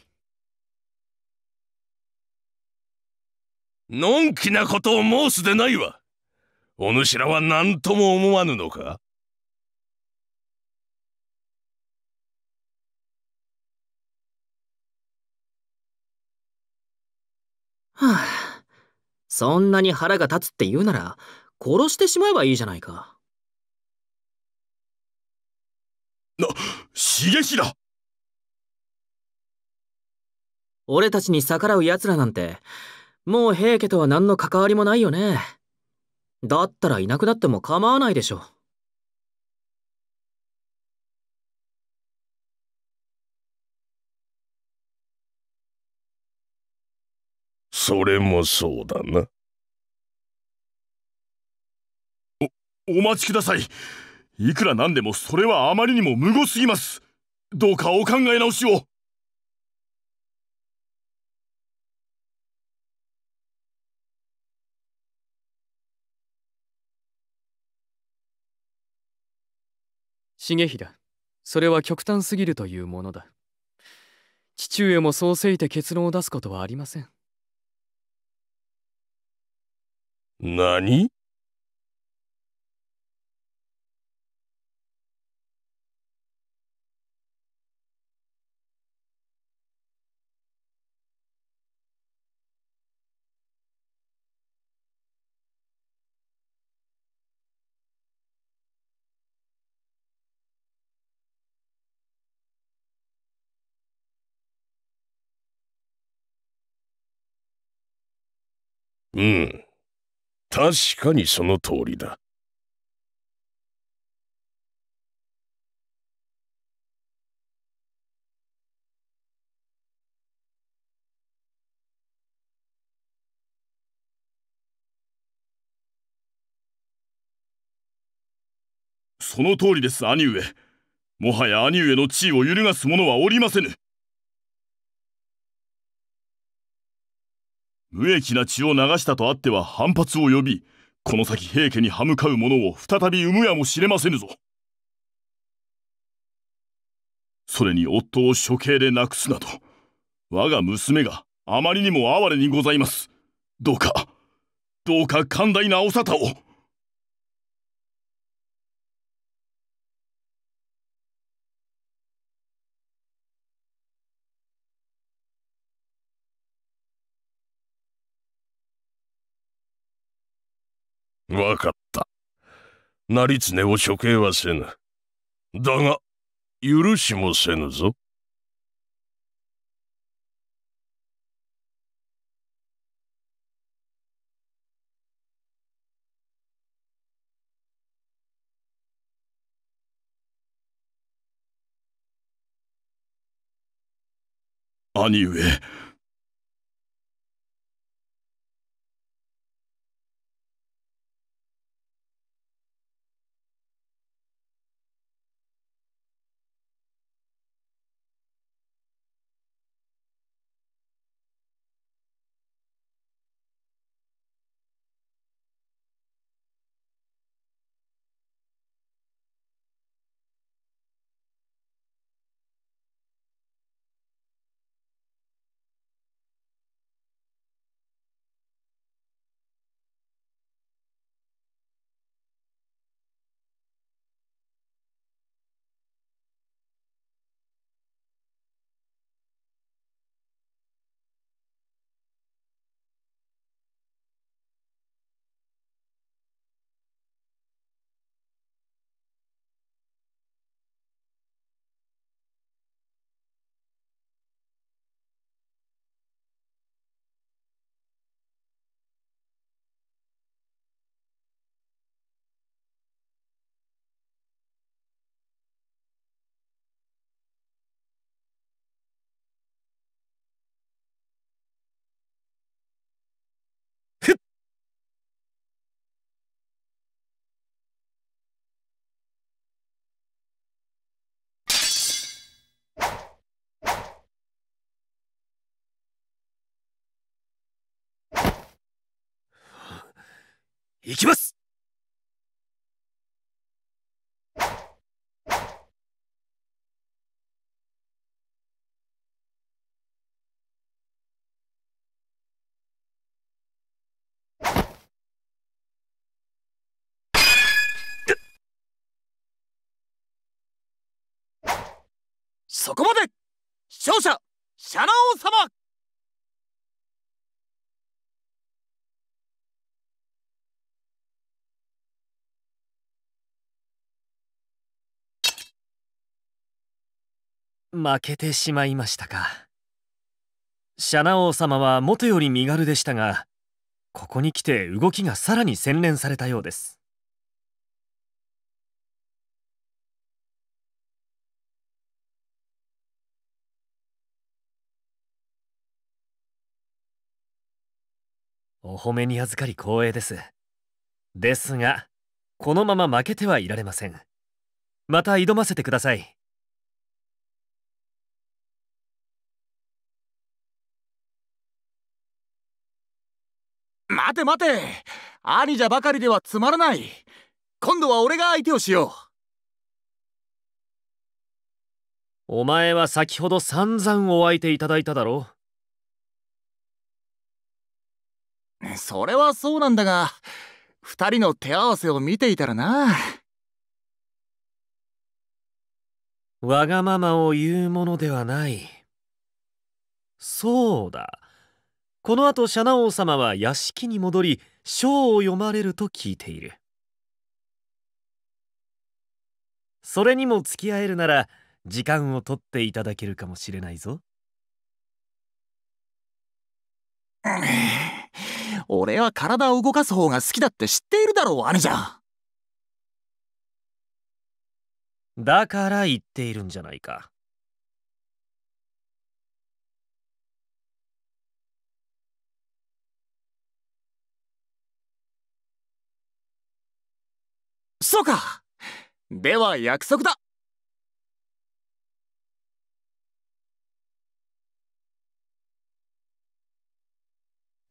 のんきなことを申すでないわ。お主らは何とも思わぬのかはあ、そんなに腹が立つって言うなら、殺してしまえばいいじゃないか。な、重だ俺たちに逆らう奴らなんて、もう平家とは何の関わりもないよね。だったらいなくなっても構わないでしょ。それもそうだなおお待ちくださいいくらなんでもそれはあまりにも無謀すぎますどうかお考え直しを重平それは極端すぎるというものだ父上もそうせいて結論を出すことはありません何うん。確かにその通りだ。その通りです兄上もはや兄上の地位を揺るがす者はおりませぬ無益な血を流したとあっては反発を呼びこの先平家に歯向かう者を再び産むやもしれませぬぞそれに夫を処刑で亡くすなど我が娘があまりにも哀れにございますどうかどうか寛大なお沙汰をわかった。成常を処刑はせぬ。だが、許しもせぬぞ。兄上。行きますそこまで勝者シャラ王様負けてしまいましたかシャナ王様はもとより身軽でしたがここに来て動きがさらに洗練されたようですお褒めに預かり光栄ですですがこのまま負けてはいられませんまた挑ませてください待て待て兄者ばかりではつまらない今度は俺が相手をしようお前は先ほど散々お相手いただいただろうそれはそうなんだが二人の手合わせを見ていたらなわがままを言うものではないそうだこの後シャナ王様は屋敷に戻り書を読まれると聞いているそれにも付き合えるなら時間を取っていただけるかもしれないぞ 俺は体を動かす方が好きだって知っているだろう兄んだから言っているんじゃないかそうかでは約束だ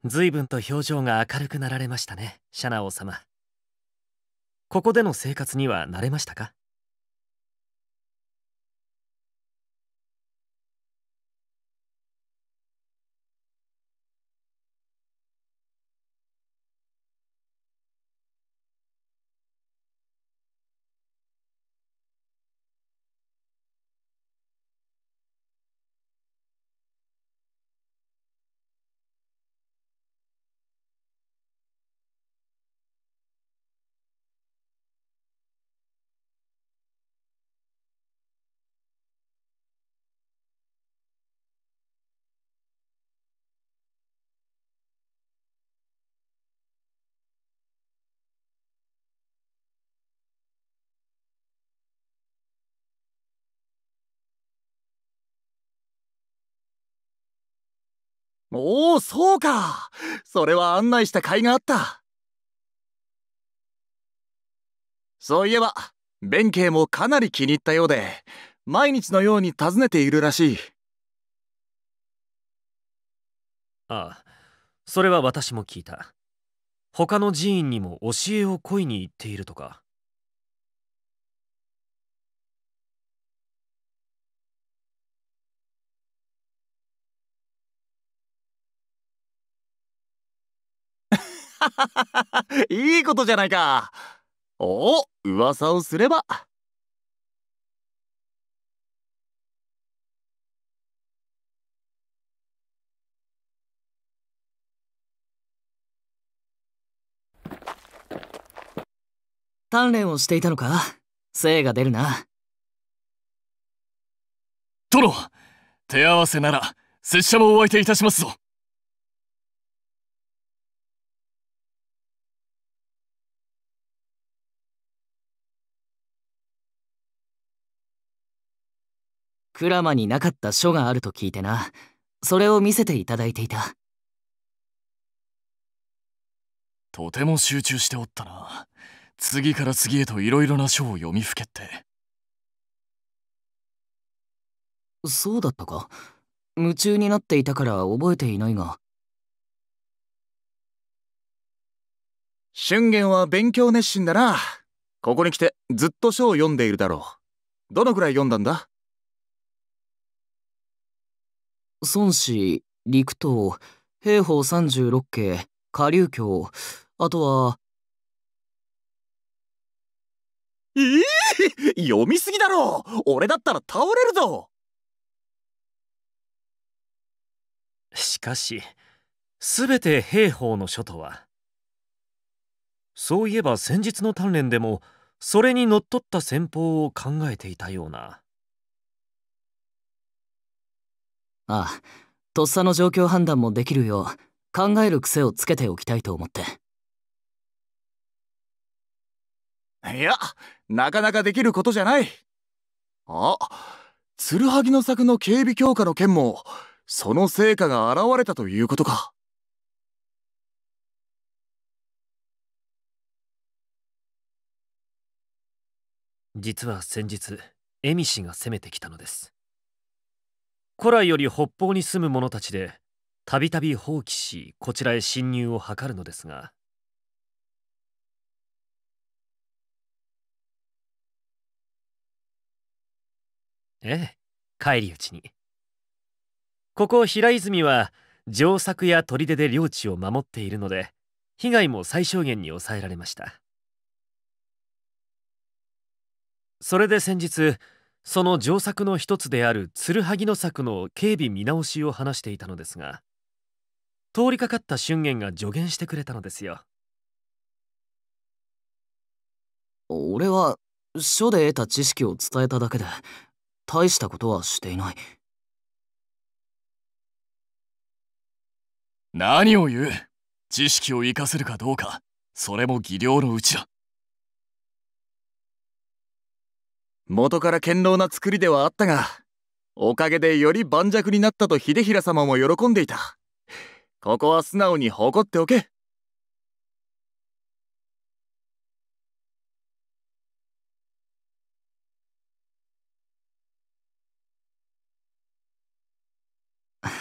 随分と表情が明るくなられましたねシャナ王様ここでの生活には慣れましたかおおそうかそれは案内した甲斐があったそういえば弁慶もかなり気に入ったようで毎日のように訪ねているらしいああそれは私も聞いた他の寺院にも教えを請いに行っているとか いいことじゃないかおお噂をすれば鍛錬をしていたのか精が出るな殿手合わせなら拙者もお相手いたしますぞクラマになかった書があると聞いてなそれを見せていただいていたとても集中しておったな次から次へといろいろな書を読みふけってそうだったか夢中になっていたから覚えていないが俊元は勉強熱心だなここに来てずっと書を読んでいるだろうどのくらい読んだんだ孫子、陸東、兵法36家、下流教、あとは、ええー、読みすぎだろ俺だったら倒れるぞしかし、すべて兵法の書とは。そういえば先日の鍛錬でも、それにのっとった戦法を考えていたような。ああとっさの状況判断もできるよう考える癖をつけておきたいと思っていやなかなかできることじゃないあツルハギの柵の警備強化の件もその成果が現れたということか実は先日エミ氏が攻めてきたのです古来より北方に住む者たちでたびたび放棄しこちらへ侵入を図るのですがええ帰り討ちにここ平泉は城作や砦で領地を守っているので被害も最小限に抑えられましたそれで先日その上作の一つである鶴萩の作の警備見直しを話していたのですが通りかかった俊元が助言してくれたのですよ俺は書で得た知識を伝えただけで大したことはしていない何を言う知識を生かせるかどうかそれも技量のうちだ元から堅牢な作りではあったがおかげでより盤石になったと秀衡様も喜んでいたここは素直に誇っておけ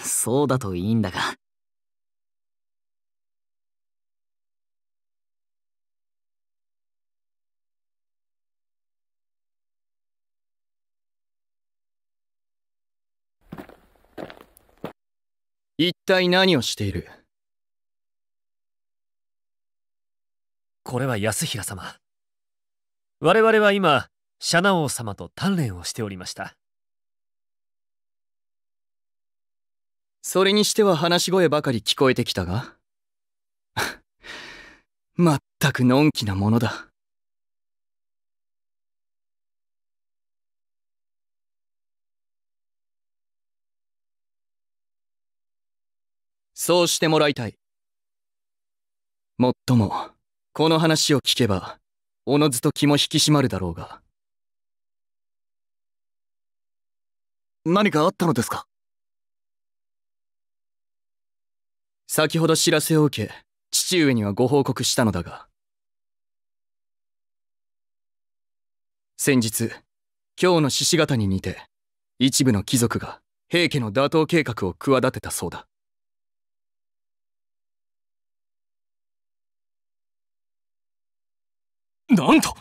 そうだといいんだが一体何をしているこれは安平様我々は今シャナ王様と鍛錬をしておりましたそれにしては話し声ばかり聞こえてきたがまったくのんきなものだそうしてもらいたい。もっとも、この話を聞けば、おのずと気も引き締まるだろうが。何かあったのですか先ほど知らせを受け、父上にはご報告したのだが。先日、今日の獅子型に似て、一部の貴族が平家の打倒計画を企てたそうだ。なんと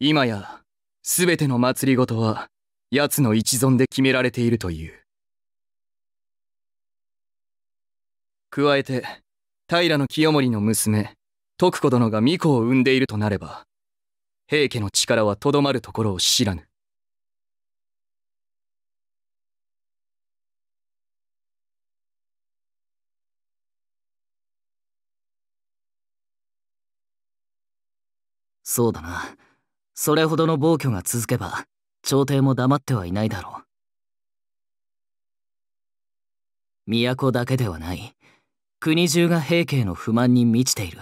今や全ての祭りごとは奴の一存で決められているという。加えて平清盛の娘徳子殿が巫女を産んでいるとなれば平家の力はとどまるところを知らぬそうだなそれほどの暴挙が続けば朝廷も黙ってはいないだろう都だけではない国中が平家への不満に満ちている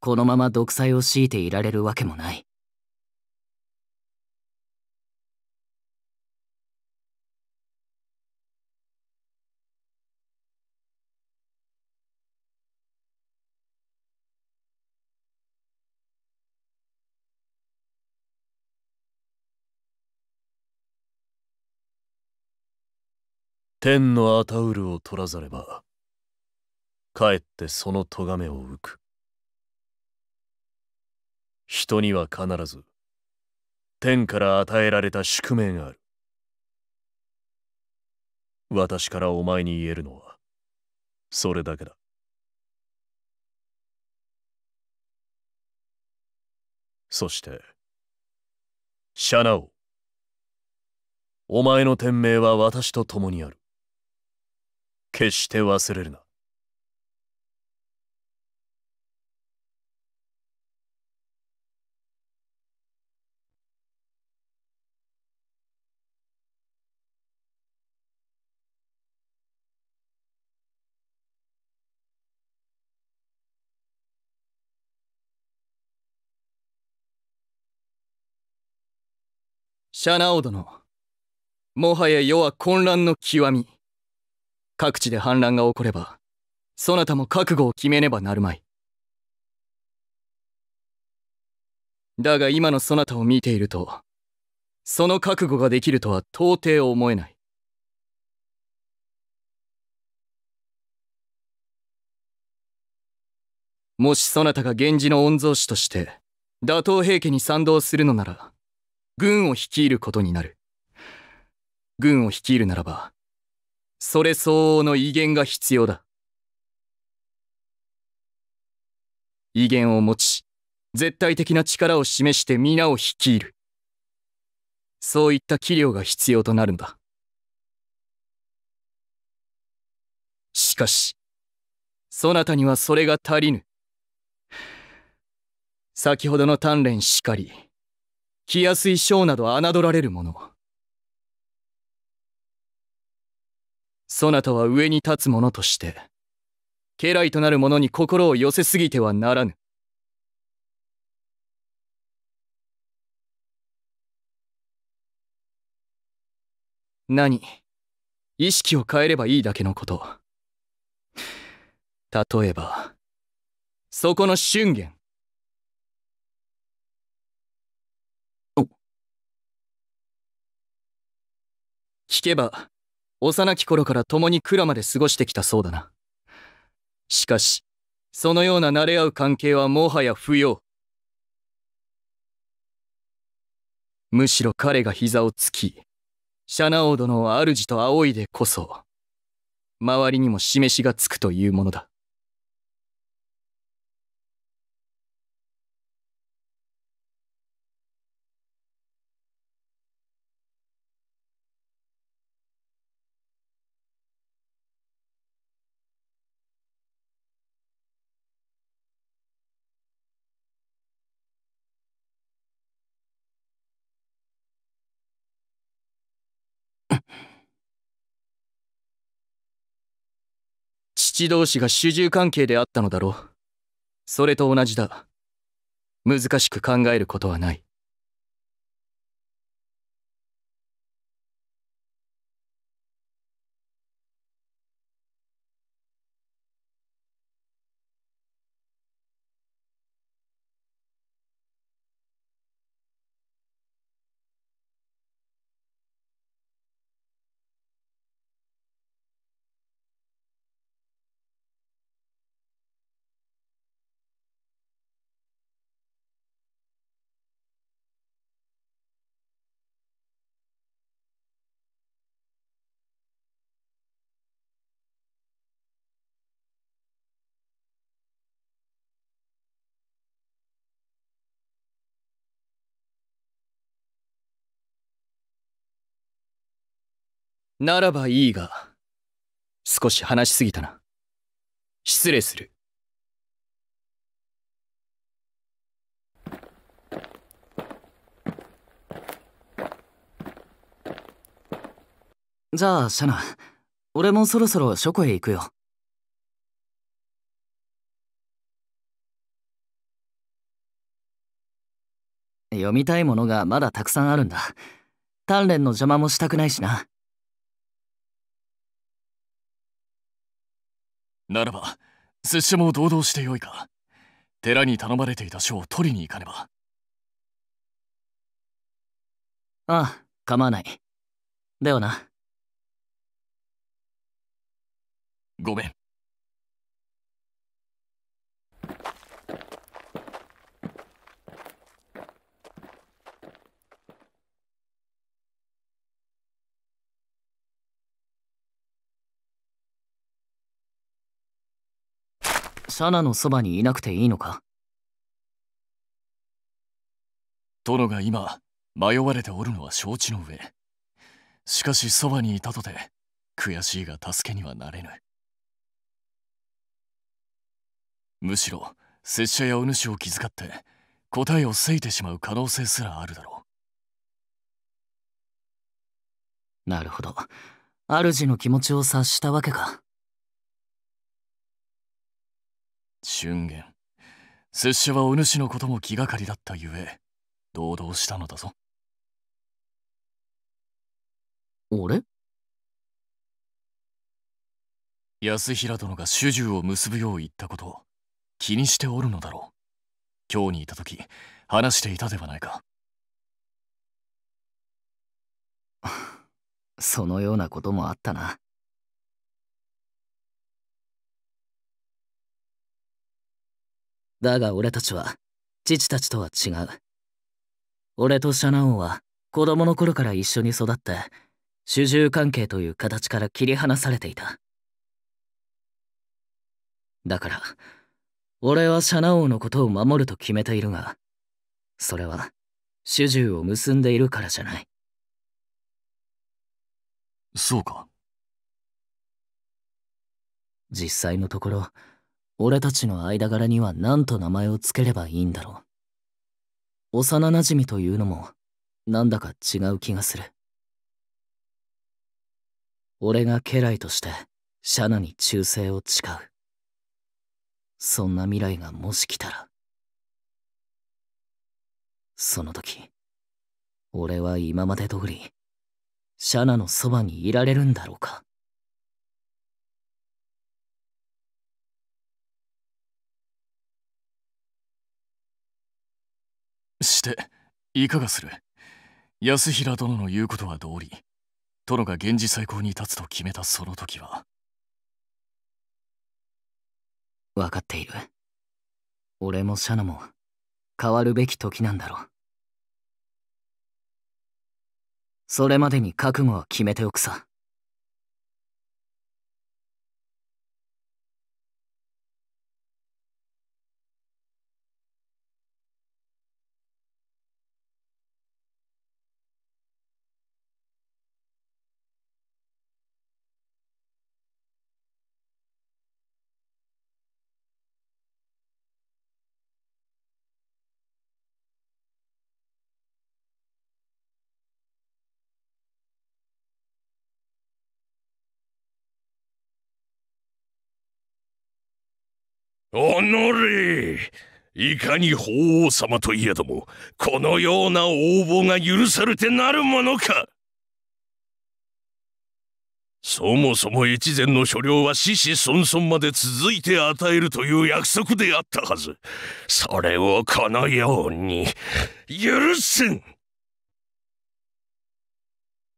このまま独裁を強いていられるわけもない天のアタウルを取らざればかえってその咎めを受く人には必ず天から与えられた宿命がある私からお前に言えるのはそれだけだそしてシャナオお前の天命は私と共にある決して忘れるなシャナオ殿もはや世は混乱の極み各地で反乱が起こればそなたも覚悟を決めねばなるまいだが今のそなたを見ているとその覚悟ができるとは到底思えないもしそなたが源氏の御曹司として打倒平家に賛同するのなら軍を率いることになる軍を率いるならばそれ相応の威厳が必要だ威厳を持ち絶対的な力を示して皆を率いるそういった器量が必要となるんだしかしそなたにはそれが足りぬ先ほどの鍛錬しかり着やすい章など侮られるものそなたは上に立つ者として家来となる者に心を寄せすぎてはならぬ何意識を変えればいいだけのこと例えばそこの俊元聞けば、幼き頃から共に蔵まで過ごしてきたそうだな。しかし、そのような慣れ合う関係はもはや不要。むしろ彼が膝をつき、シャナ王殿を主と仰いでこそ、周りにも示しがつくというものだ。父同士が主従関係であったのだろうそれと同じだ難しく考えることはないならばいいが、少し話しすぎたな。失礼する。じゃあ、シャナ、俺もそろそろ書庫へ行くよ。読みたいものがまだたくさんあるんだ。鍛錬の邪魔もしたくないしな。ならば拙者も堂々してよいか寺に頼まれていた書を取りに行かねばああ構わないではなごめんシャナのそばにいなくていいのか殿が今迷われておるのは承知の上しかしそばにいたとて悔しいが助けにはなれぬむしろ拙者やお主を気遣って答えをせいてしまう可能性すらあるだろうなるほど主の気持ちを察したわけか春言拙者はお主のことも気がかりだったゆえ堂々したのだぞ俺安平殿が主従を結ぶよう言ったことを気にしておるのだろう京にいた時話していたではないか そのようなこともあったなだが俺たちは父たちとは違う俺とシャナオンは子供の頃から一緒に育って主従関係という形から切り離されていただから俺はシャナ王のことを守ると決めているがそれは主従を結んでいるからじゃないそうか実際のところ俺たちの間柄には何と名前を付ければいいんだろう。幼なじみというのも、なんだか違う気がする。俺が家来として、シャナに忠誠を誓う。そんな未来がもし来たら。その時、俺は今まで通り、シャナのそばにいられるんだろうか。していかがする安平殿の言うことは道理殿が源氏最高に立つと決めたその時は分かっている俺もシャナも変わるべき時なんだろうそれまでに覚悟は決めておくさおのれいかに法皇様といえどもこのような横暴が許されてなるものかそもそも越前の所領は死死孫孫まで続いて与えるという約束であったはずそれをこのように許せん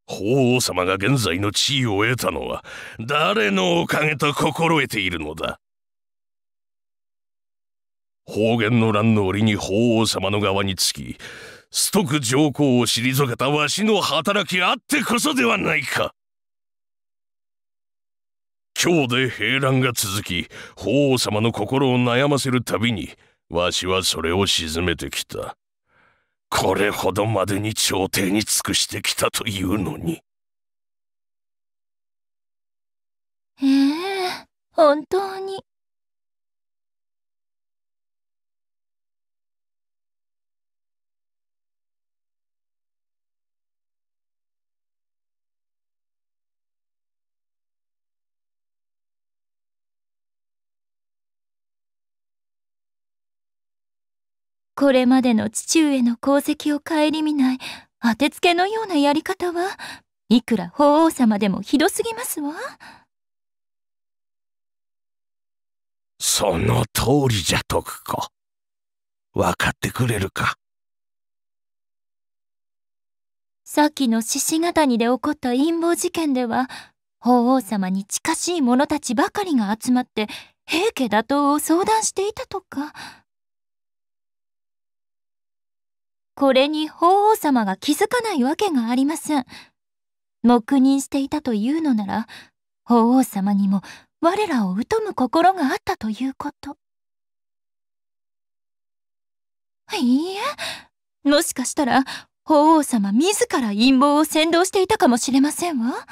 法皇様が現在の地位を得たのは誰のおかげと心得ているのだ方言の乱の折に法皇様の側につき、崇徳上皇を退けたわしの働きあってこそではないか。今日で平乱が続き、法皇様の心を悩ませるたびに、わしはそれを鎮めてきた。これほどまでに朝廷に尽くしてきたというのに。ええ、本当に。これまでの父上の功績を顧みない当てつけのようなやり方はいくら法皇様でもひどすぎますわその通りじゃ徳子分かってくれるかさっきの獅子形にで起こった陰謀事件では法皇様に近しい者たちばかりが集まって平家打倒を相談していたとか。これに法皇様が気づかないわけがありません。黙認していたというのなら、法皇様にも我らを疎む心があったということ。いいえ、もしかしたら、法皇様自ら陰謀を扇動していたかもしれませんわ。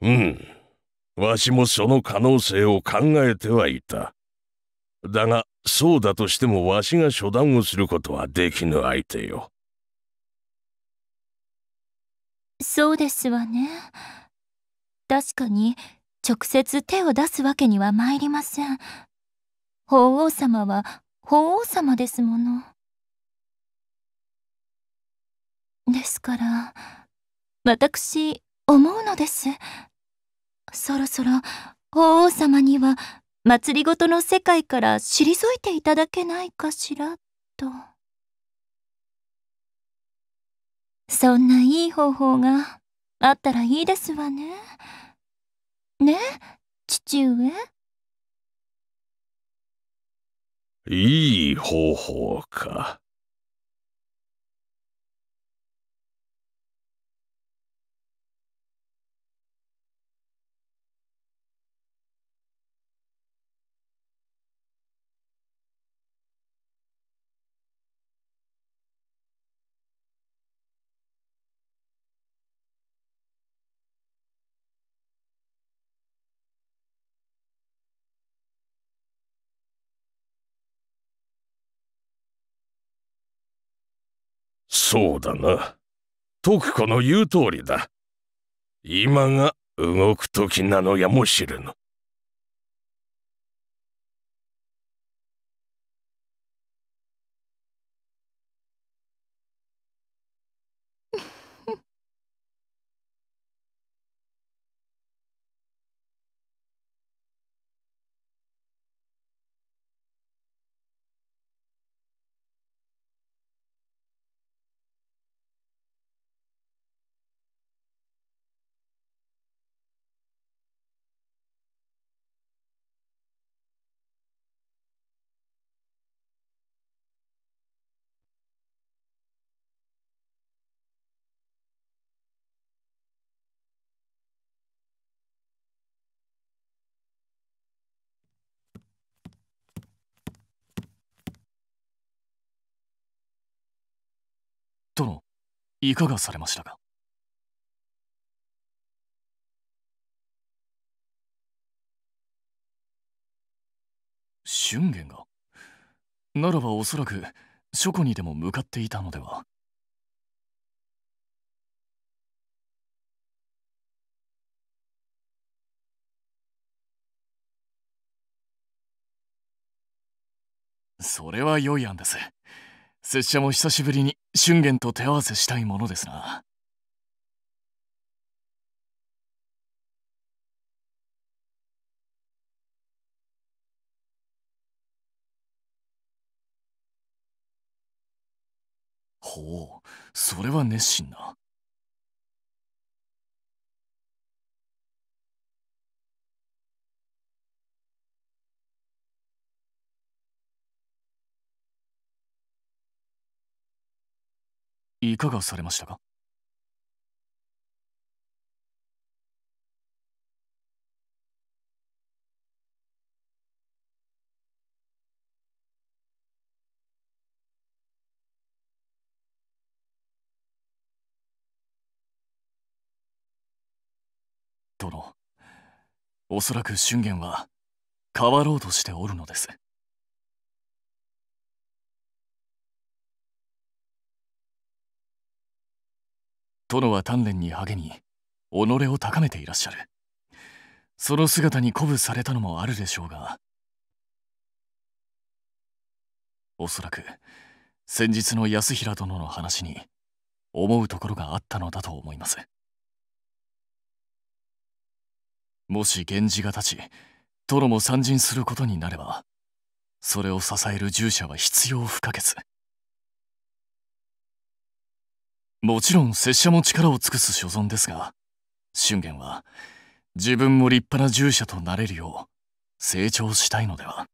うん。わしもその可能性を考えてはいた。だが、そうだとしてもわしが処断をすることはできぬ相手よ。そうですわね。確かに直接手を出すわけには参りません。法皇様は法皇様ですもの。ですから、私、思うのです。そろそろ法皇様には祭りごとの世界から退いていただけないかしら、と。そんないい方法があったらいいですわね。ね、父上。いい方法か。そうだな。徳子の言う通りだ。今が動く時なのやもしれぬ。殿いかがされましたか俊玄がならばおそらく書庫にでも向かっていたのではそれは良い案です。拙者も久しぶりに春元と手合わせしたいものですな。ほう、それは熱心な。いかがされましたか殿おそらく俊元は変わろうとしておるのです。殿は鍛錬に励み己を高めていらっしゃるその姿に鼓舞されたのもあるでしょうがおそらく先日の安平殿の話に思うところがあったのだと思いますもし源氏が立ち殿も参陣することになればそれを支える従者は必要不可欠。もちろん拙者も力を尽くす所存ですが俊玄は自分も立派な従者となれるよう成長したいのでは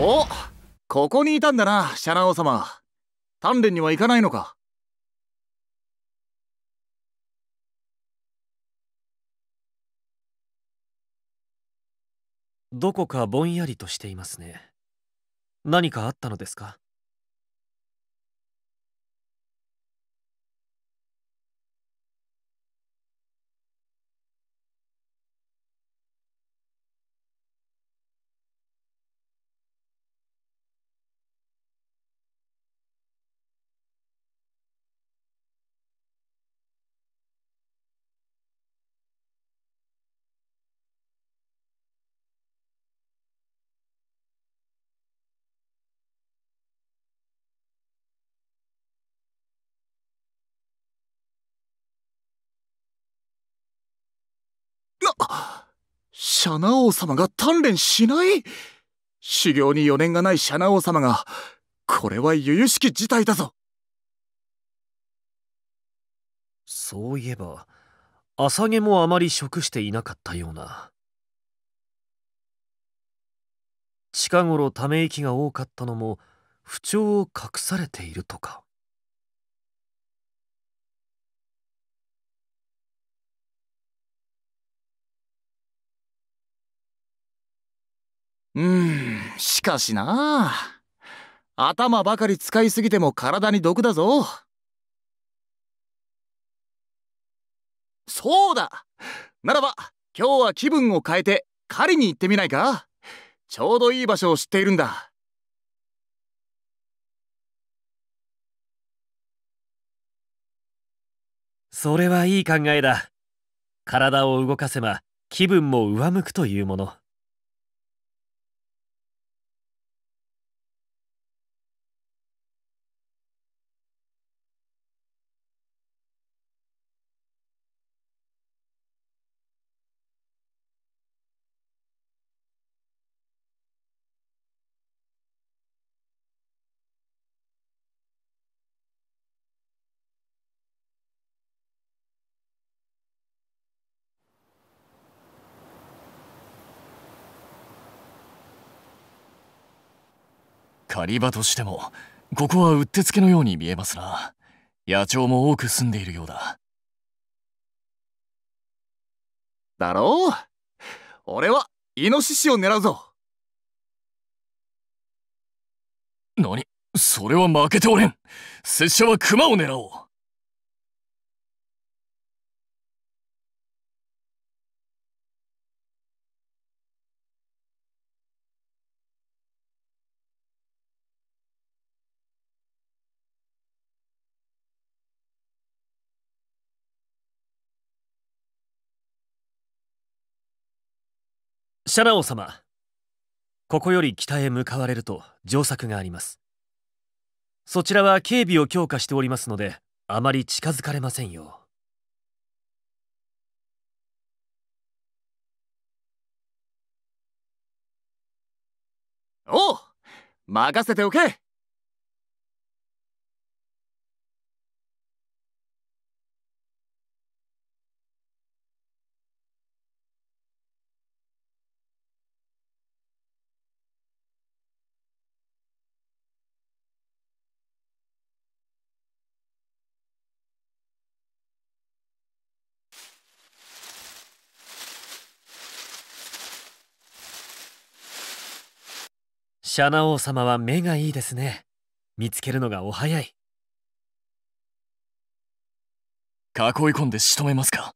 おここにいたんだなシャナ王様鍛錬には行かないのかどこかぼんやりとしていますね何かあったのですかシャナ王様が鍛錬しない修行に余念がないシャナ王様が、これは由々しき事態だぞそういえば、朝毛もあまり食していなかったような。近頃ため息が多かったのも、不調を隠されているとか。うーん、しかしな頭ばかり使いすぎても体に毒だぞ。そうだならば、今日は気分を変えて狩りに行ってみないかちょうどいい場所を知っているんだ。それはいい考えだ。体を動かせば気分も上向くというもの。り場としてもここはうってつけのように見えますな野鳥も多く住んでいるようだだろう俺はイノシシを狙うぞ何それは負けておれん拙者は熊を狙おうシラ様ここより北へ向かわれると上策がありますそちらは警備を強化しておりますのであまり近づかれませんよおう任せておけシャナ王様は目がいいですね見つけるのがお早い囲い込んで仕留めますか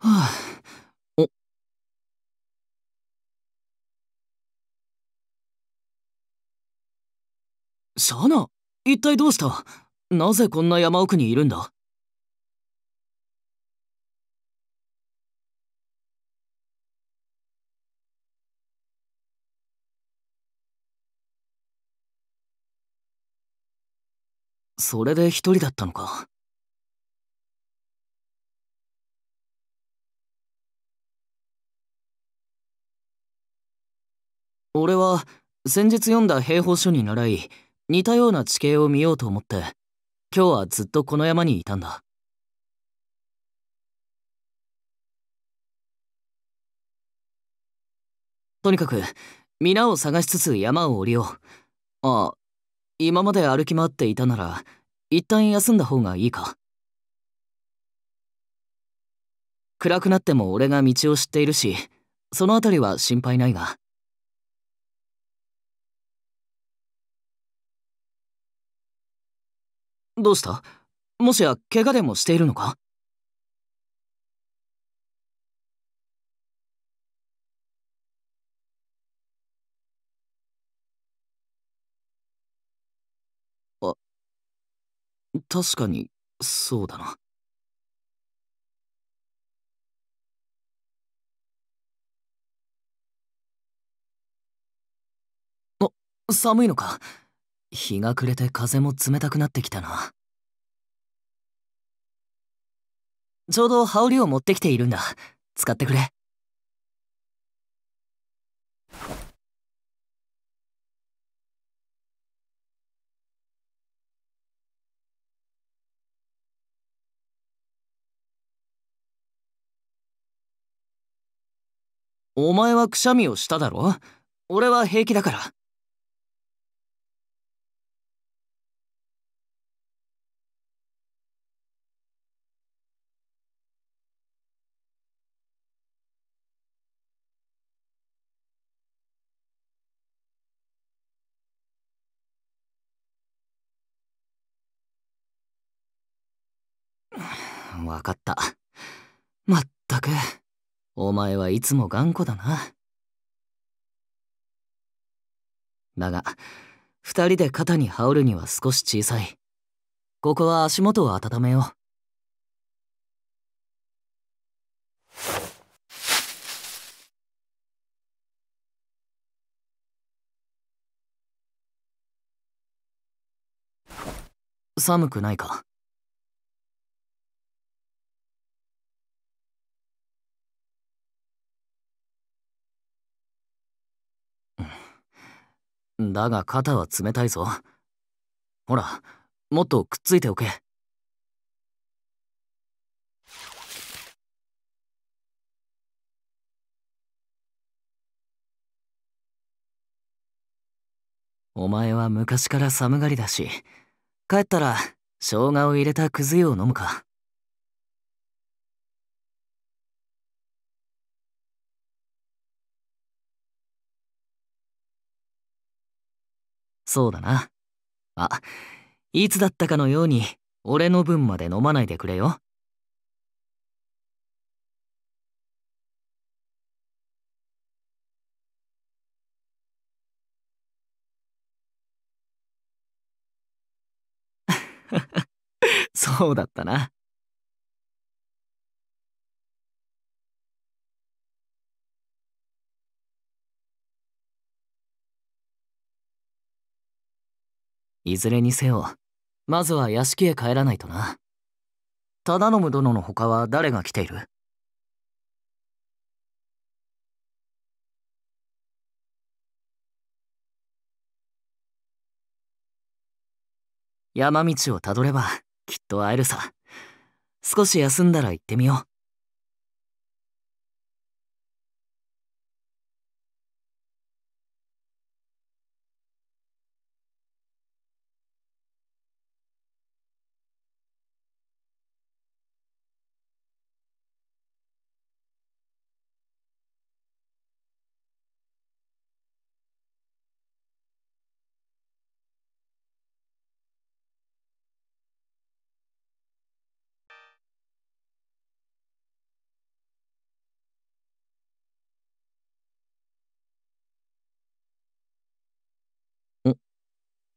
はあ、お。ャナ、一体どうしたなぜこんな山奥にいるんだそれで一人だったのか。俺は先日読んだ兵法書に倣い似たような地形を見ようと思って今日はずっとこの山にいたんだとにかく皆を探しつつ山を降りようあ今まで歩き回っていたなら一旦休んだ方がいいか暗くなっても俺が道を知っているしその辺りは心配ないが。どうしたもしや怪我でもしているのかあ、確かにそうだな。あ、寒いのか日が暮れて風も冷たくなってきたなちょうど羽織を持ってきているんだ使ってくれお前はくしゃみをしただろ俺は平気だから。分かった。まったく、お前はいつも頑固だな。だが、二人で肩に羽織るには少し小さい。ここは足元を温めよう。寒くないかだが肩は冷たいぞ。ほら、もっとくっついておけ。お前は昔から寒がりだし、帰ったら生姜を入れたくず湯を飲むか。そうだな。あ、いつだったかのように俺の分まで飲まないでくれよ。そうだったな。いずれにせよまずは屋敷へ帰らないとな忠信殿の他は誰が来ている山道をたどればきっと会えるさ少し休んだら行ってみよう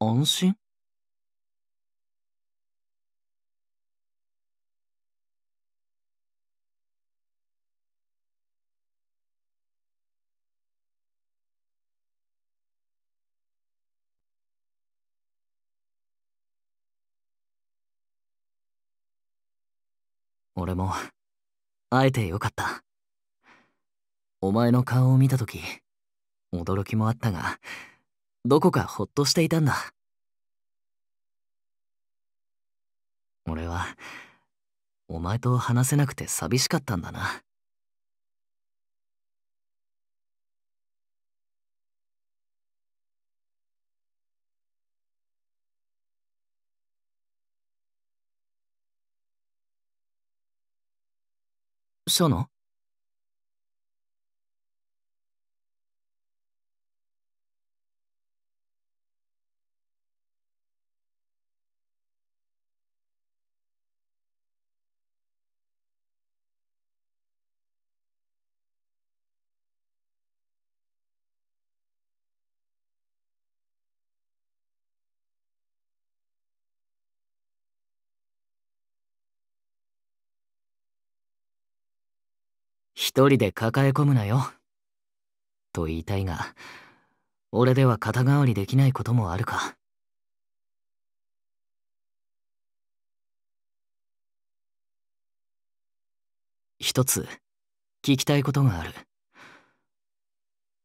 安心俺も会えてよかったお前の顔を見た時驚きもあったがどこかほっとしていたんだ俺はお前と話せなくて寂しかったんだな書の一人で抱え込むなよ。と言いたいが、俺では肩代わりできないこともあるか。一つ、聞きたいことがある。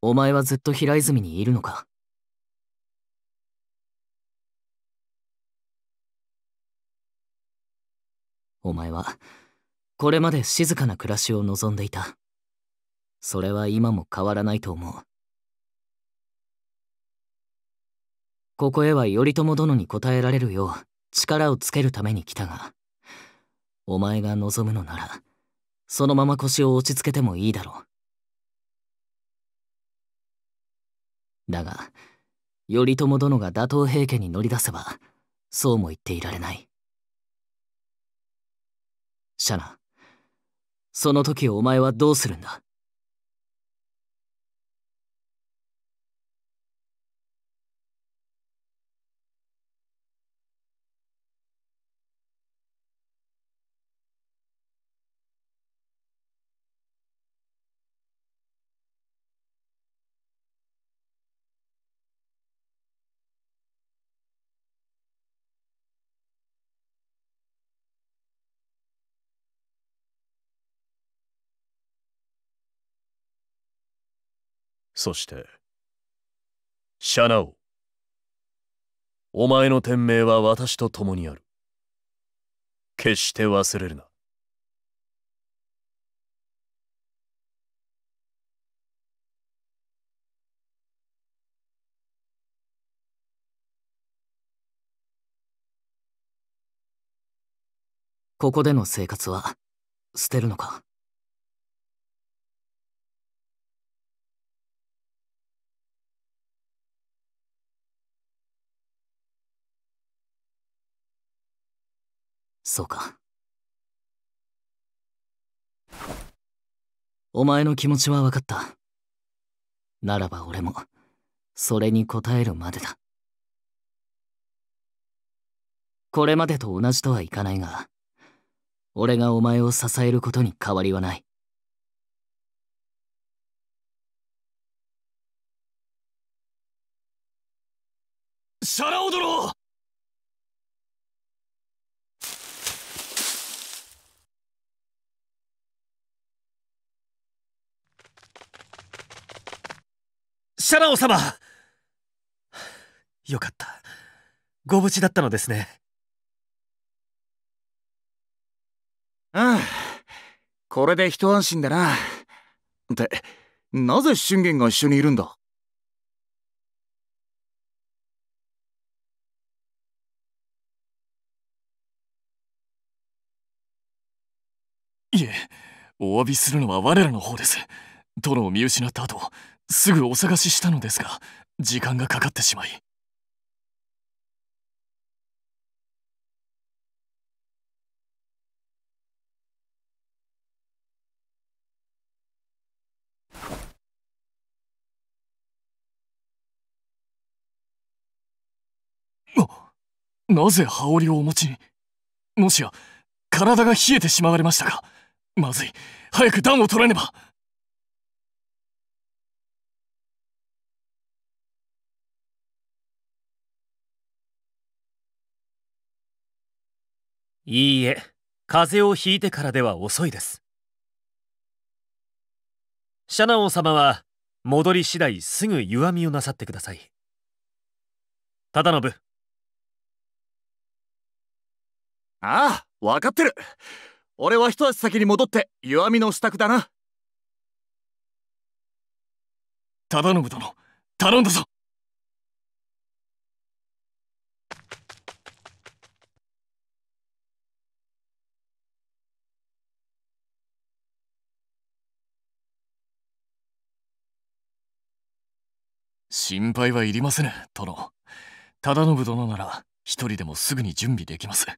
お前はずっと平泉にいるのかお前は、これまで静かな暮らしを望んでいたそれは今も変わらないと思うここへは頼朝殿に応えられるよう力をつけるために来たがお前が望むのならそのまま腰を落ち着けてもいいだろうだが頼朝殿が打倒平家に乗り出せばそうも言っていられないシャナその時お前はどうするんだそしてシャナオお前の天命は私と共にある決して忘れるなここでの生活は捨てるのかそうかお前の気持ちは分かったならば俺もそれに応えるまでだこれまでと同じとはいかないが俺がお前を支えることに変わりはないシャラオドシャラ様よかった。ご無事だったのですね。ああ、これで一安心だな。って、なぜ信玄が一緒にいるんだいえ、お詫びするのは我らの方です。殿を見失った後、すぐお探ししたのですが時間がかかってしまいなぜ羽織をお持ちにもしや体が冷えてしまわれましたかまずい早く暖を取らねばいいえ、風邪をひいてからでは遅いです。シャナオ様は、戻り次第すぐ弱みをなさってください。忠信。ああ、分かってる。俺は一足先に戻って弱みの支度だな。忠信殿、頼んだぞ。心配はいりませぬ殿忠信殿なら一人でもすぐに準備できますあ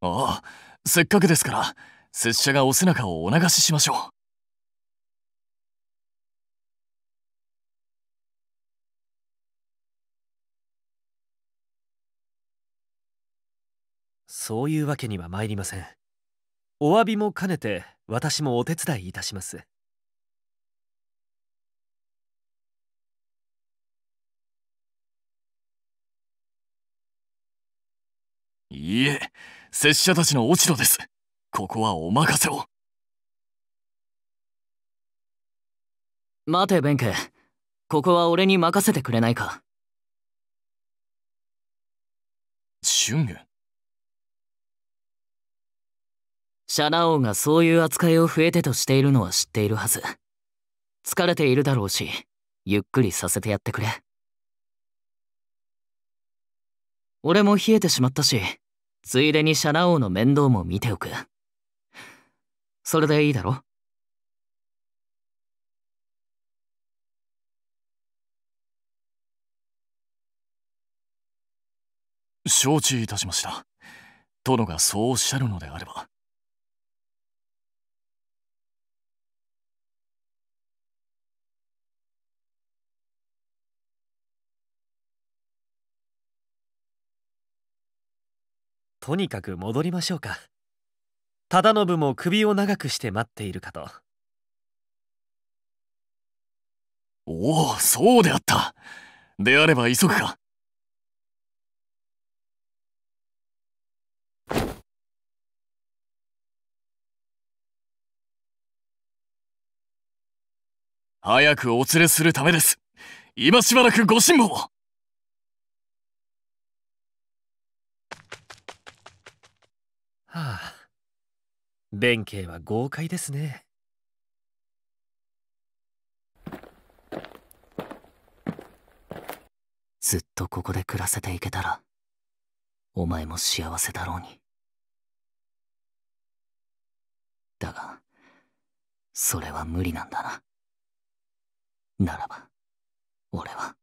あせっかくですから拙者がお背中をお流ししましょうそういうわけには参りませんお詫びも兼ねて私もお手伝いいたしますいいえ、拙者たちの落ち度です。ここはお任せを。待て、弁慶。ここは俺に任せてくれないか。祝言シャナ王がそういう扱いを増えてとしているのは知っているはず。疲れているだろうし、ゆっくりさせてやってくれ。俺も冷えてしまったし、ついでにシャナ王の面倒も見ておく。それでいいだろ承知いたしました。殿がそうおっしゃるのであれば。とにかく戻りましょうか忠信も首を長くして待っているかとおおそうであったであれば急ぐか早くお連れするためです今しばらくご辛抱をはあ弁慶は豪快ですねずっとここで暮らせていけたらお前も幸せだろうにだがそれは無理なんだなならば俺は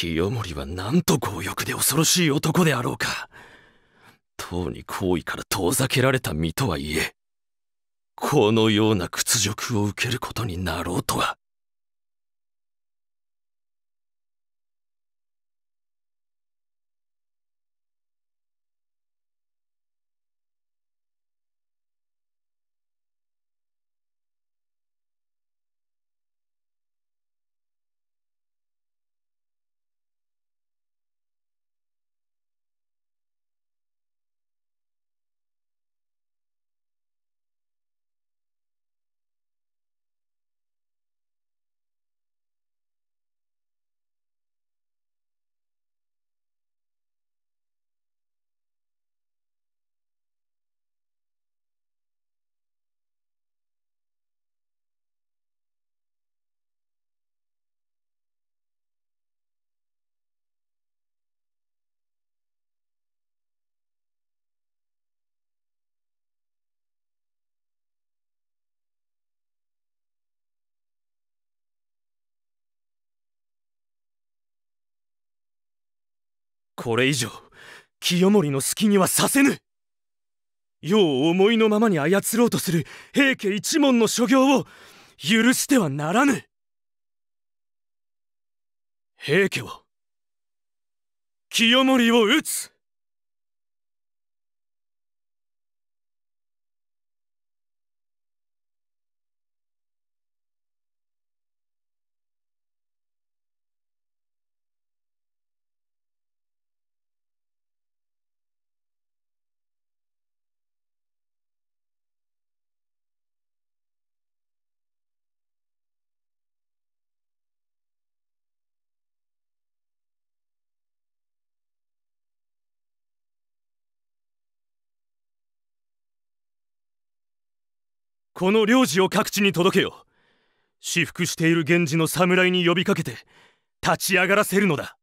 清盛はなんと強欲で恐ろしい男であろうか。とうに好意から遠ざけられた身とはいえ、このような屈辱を受けることになろうとは。これ以上清盛の好きにはさせぬ世を思いのままに操ろうとする平家一門の所業を許してはならぬ平家は清盛を討つこの領事を各地に届けよ私服している源氏の侍に呼びかけて立ち上がらせるのだ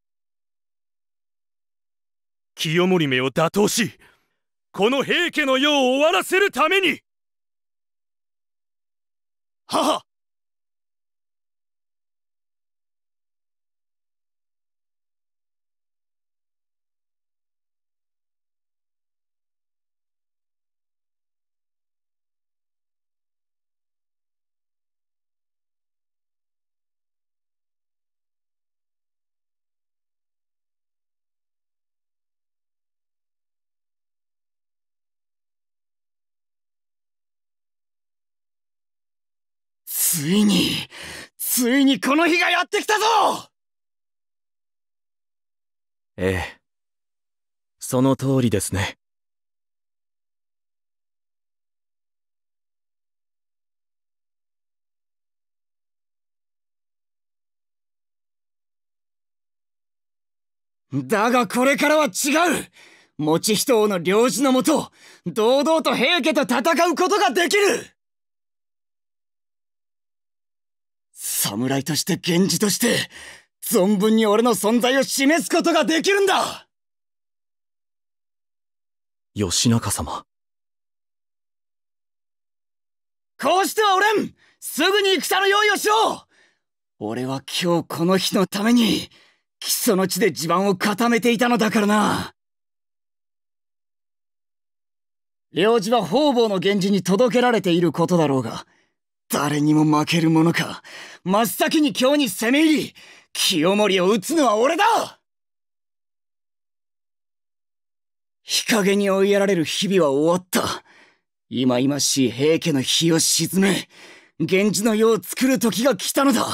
清盛めを打倒しこの平家の世を終わらせるために母ついに、ついにこの日がやってきたぞええ。その通りですね。だがこれからは違う持ち人王の領事のもと、堂々と平家と戦うことができる侍として源氏として、存分に俺の存在を示すことができるんだ吉中様。こうしてはおれんすぐに戦の用意をしろ俺は今日この日のために、基礎の地で地盤を固めていたのだからな。領事は方々の源氏に届けられていることだろうが、誰にも負けるものか真っ先に今日に攻め入り清盛を撃つのは俺だ日陰に追いやられる日々は終わった。今々しい平家の日を沈め、源氏の世を作る時が来たのだ。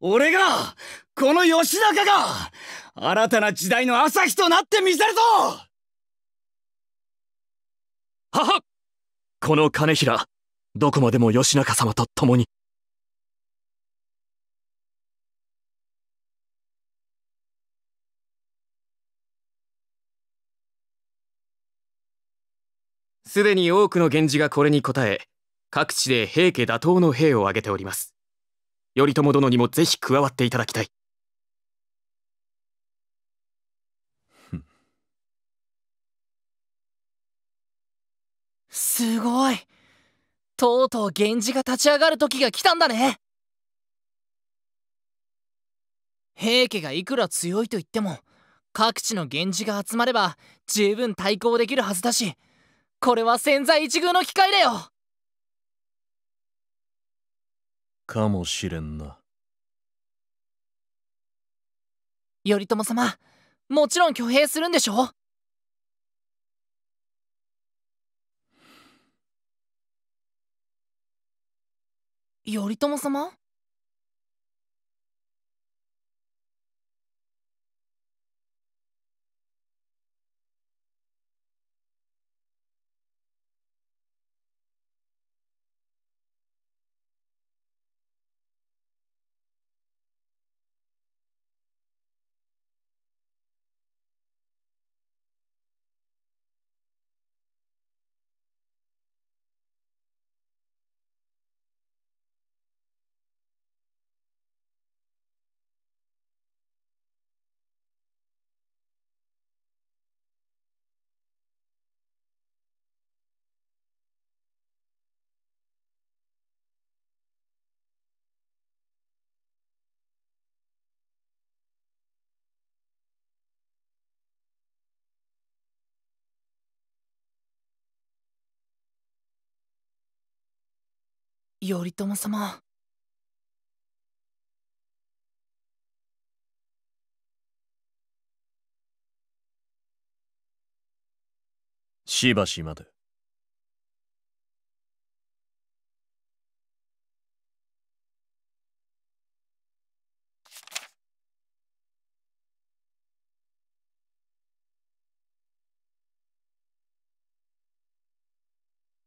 俺が、この吉高が、新たな時代の朝日となってみせるぞははっこの金平、どこまでも義仲様と共に。すでに多くの源氏がこれに応え、各地で平家打倒の兵を挙げております。頼朝殿にもぜひ加わっていただきたい。すごいとうとう源氏が立ち上がる時が来たんだね平家がいくら強いと言っても各地の源氏が集まれば十分対抗できるはずだしこれは千載一遇の機会だよかもしれんな頼朝様もちろん挙兵するんでしょ頼朝様頼朝様しばしまで《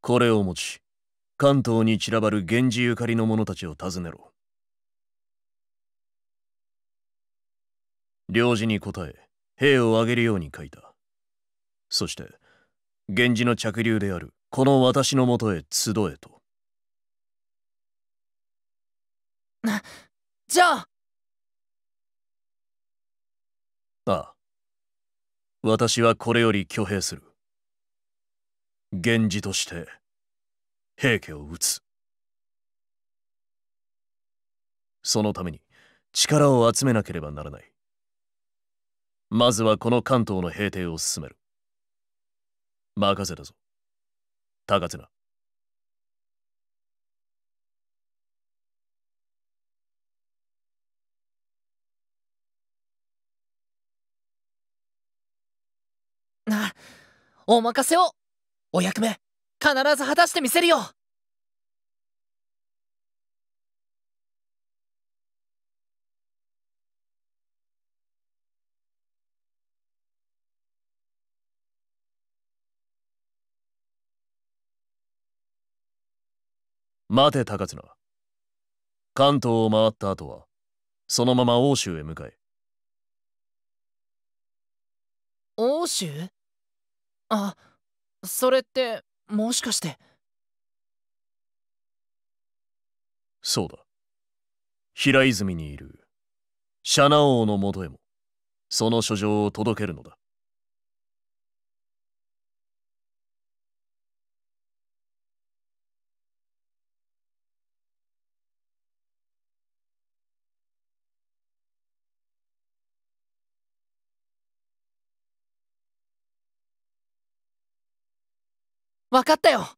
これを持ち関東に散らばる源氏ゆかりの者たちを訪ねろ領事に答え兵を挙げるように書いたそして源氏の着流であるこの私のもとへ集えとじゃあああ私はこれより挙兵する源氏として平家を討つそのために力を集めなければならないまずはこの関東の平定を進める任せだぞ高綱お任せをお役目必ず果たしてみせるよ待て高綱関東を回った後はそのまま欧州へ向かえ欧州あそれってもしかしてそうだ平泉にいるシャナ王のもとへもその書状を届けるのだ分かったよ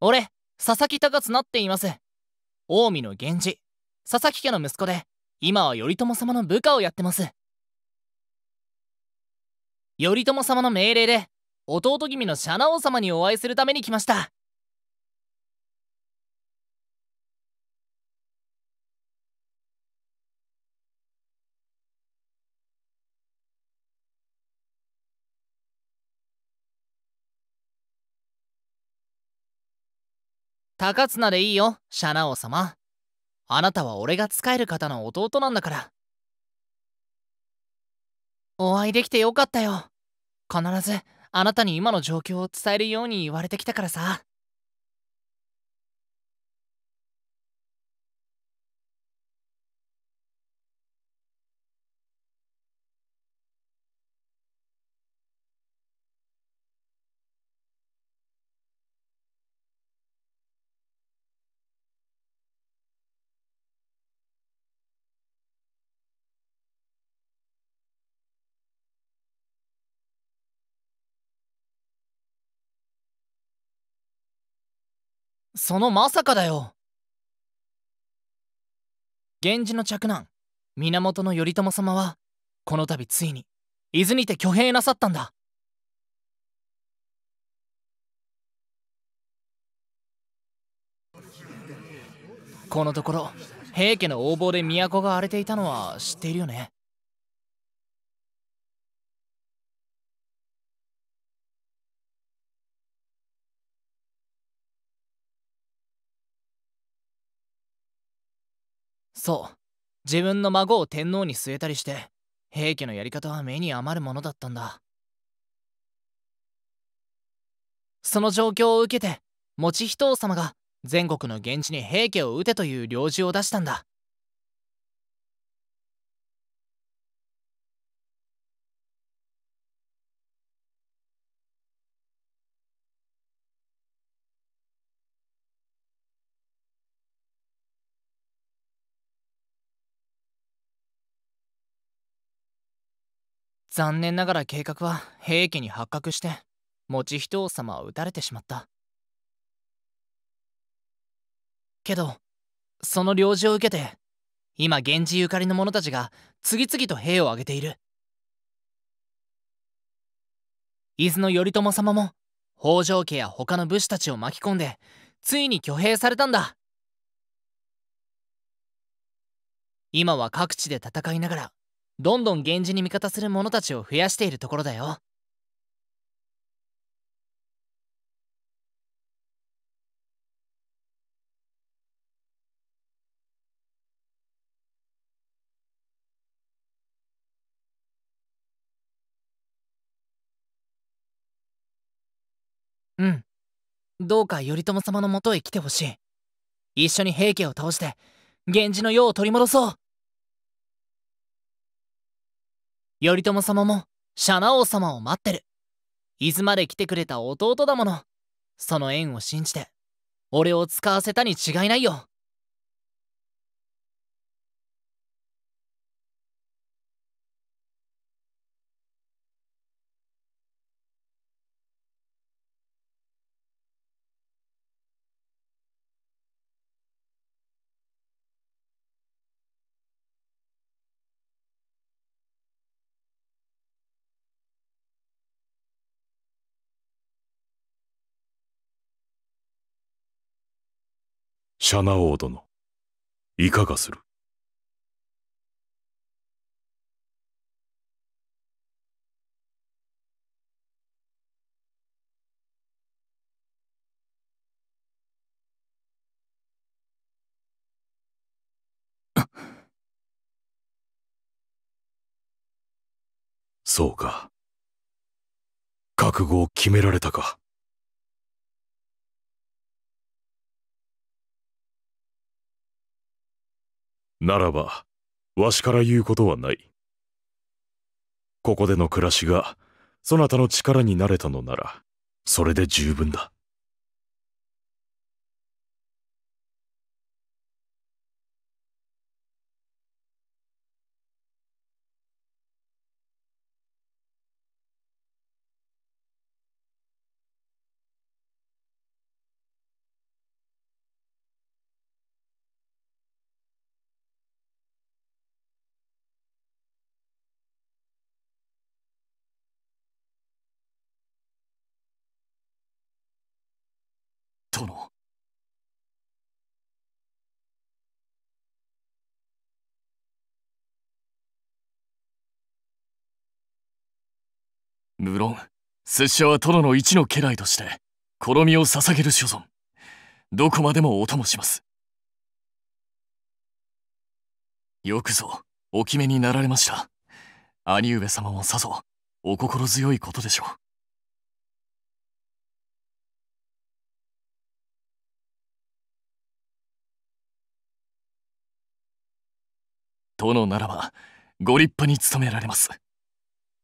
俺、佐々木高綱って言います。近江の源氏、佐々木家の息子で、今は頼朝様の部下をやってます。頼朝様の命令で、弟君のシャナ王様にお会いするために来ました。高綱でいいよシャナオ様あなたは俺が仕える方の弟なんだからお会いできてよかったよ必ずあなたに今の状況を伝えるように言われてきたからさそのまさかだよ源氏の嫡男源頼朝様はこの度ついに伊豆にて挙兵なさったんだこのところ平家の横暴で都が荒れていたのは知っているよねそう自分の孫を天皇に据えたりして平家のやり方は目に余るものだったんだその状況を受けて持人王様が全国の源氏に平家を討てという領事を出したんだ残念ながら計画は平家に発覚して持人王様は討たれてしまったけどその領事を受けて今源氏ゆかりの者たちが次々と兵を挙げている伊豆の頼朝様も北条家や他の武士たちを巻き込んでついに挙兵されたんだ今は各地で戦いながらどんどん源氏に味方する者たちを増やしているところだよ。うん。どうか頼朝様のもとへ来てほしい。一緒に平家を倒して源氏の世を取り戻そう頼朝様もシャナ王様を待ってる伊豆まで来てくれた弟だものその縁を信じて俺を使わせたに違いないよシャナ王殿いかがするそうか。覚悟を決められたか。ならばわしから言うことはないここでの暮らしがそなたの力になれたのならそれで十分だ無論拙者は殿の一の家来としてこの身を捧げる所存どこまでもお供しますよくぞお決めになられました兄上様もさぞお心強いことでしょう殿ならばご立派に務められます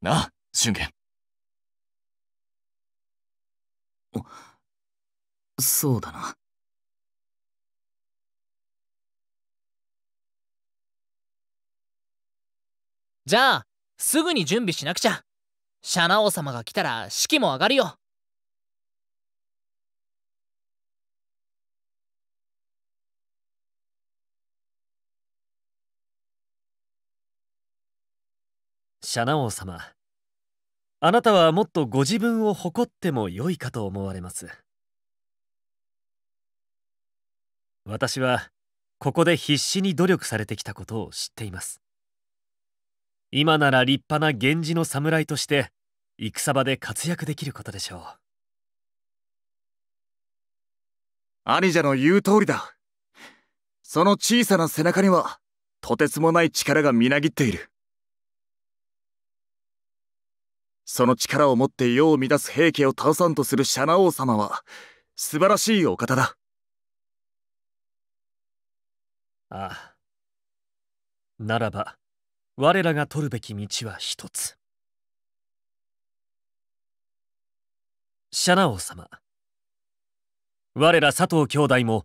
なあ俊玄そうだな。じゃあすぐに準備しなくちゃシャナ王様が来たら式も上がるよシャナ王様あなたはもっとご自分を誇っても良いかと思われます私はここで必死に努力されてきたことを知っています今なら立派な源氏の侍として戦場で活躍できることでしょう兄者の言う通りだその小さな背中にはとてつもない力がみなぎっているその力を持って世を乱す平家を倒さんとするシャナ王様は素晴らしいお方だああならば我らが取るべき道は一つシャナ王様我ら佐藤兄弟も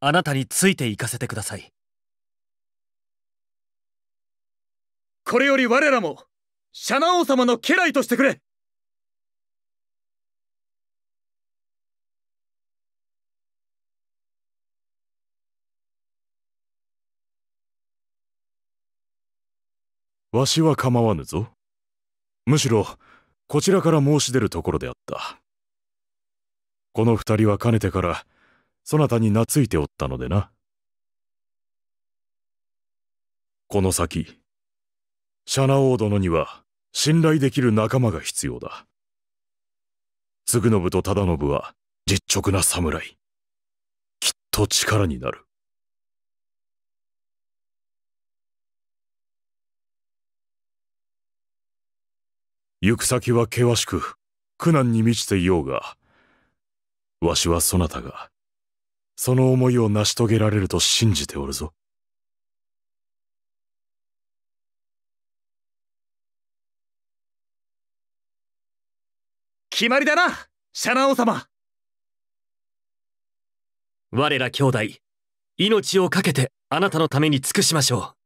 あなたについていかせてくださいこれより我らもシャナ王様の家来としてくれわしは構わぬぞむしろこちらから申し出るところであったこの二人はかねてからそなたに懐いておったのでなこの先シャナ王殿には信頼できる仲間が必要だ。嗣信と忠信は実直な侍。きっと力になる。行く先は険しく、苦難に満ちていようが、わしはそなたが、その思いを成し遂げられると信じておるぞ。決まりだなシャナ王様我ら兄弟命を懸けてあなたのために尽くしましょう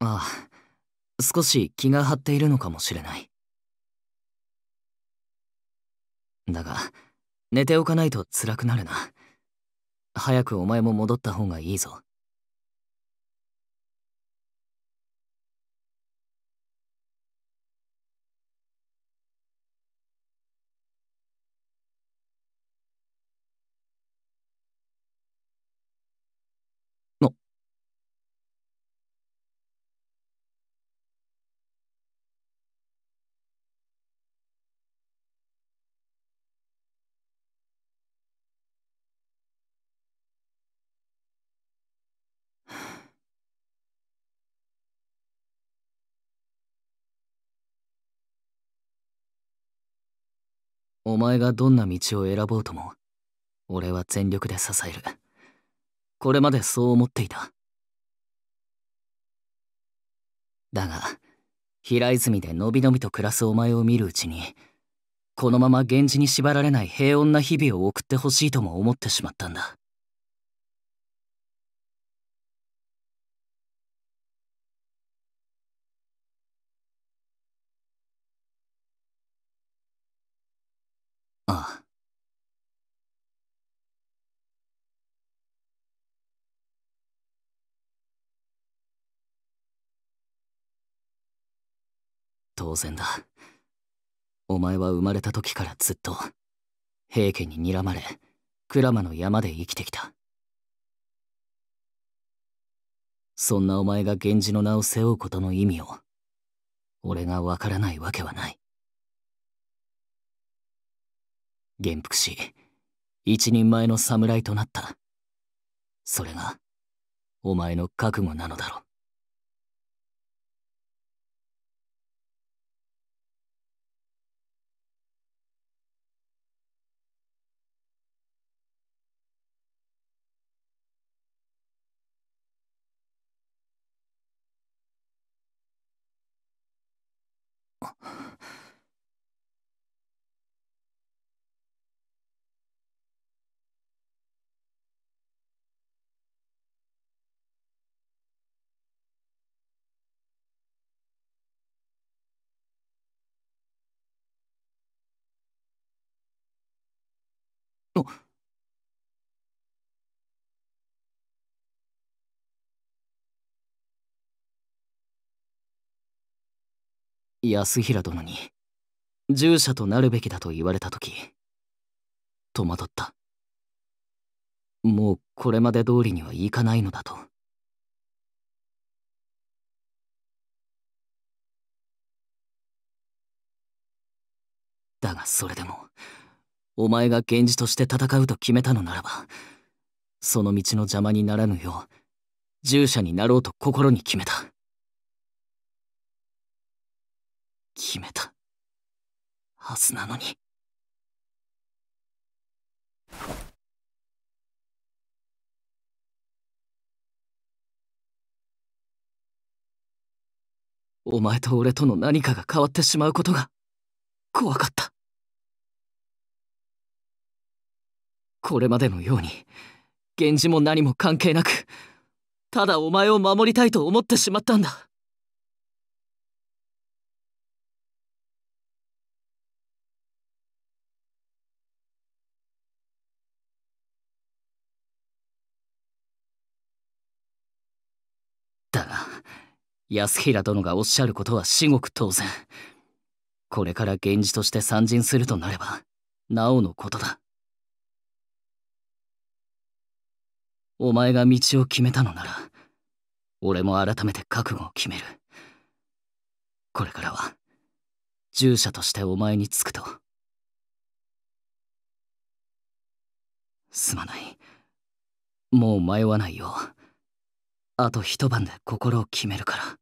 ああ少し気が張っているのかもしれないだが寝ておかないと辛くなるな早くお前も戻った方がいいぞお前がどんな道を選ぼうとも俺は全力で支えるこれまでそう思っていただが平泉でのびのびと暮らすお前を見るうちにこのまま源氏に縛られない平穏な日々を送ってほしいとも思ってしまったんだああ。当然だ。お前は生まれた時からずっと、平家に睨まれ、鞍馬の山で生きてきた。そんなお前が源氏の名を背負うことの意味を、俺がわからないわけはない。元服し一人前の侍となったそれがお前の覚悟なのだろう 安平殿に従者となるべきだと言われた時戸惑ったもうこれまで通りにはいかないのだとだがそれでもお前が源氏として戦うと決めたのならばその道の邪魔にならぬよう従者になろうと心に決めた決めたはずなのにお前と俺との何かが変わってしまうことが怖かったこれまでのように源氏も何も関係なくただお前を守りたいと思ってしまったんだだが安平殿がおっしゃることは至極当然これから源氏として参陣するとなればなおのことだお前が道を決めたのなら、俺も改めて覚悟を決める。これからは、従者としてお前につくと。すまない。もう迷わないよう。あと一晩で心を決めるから。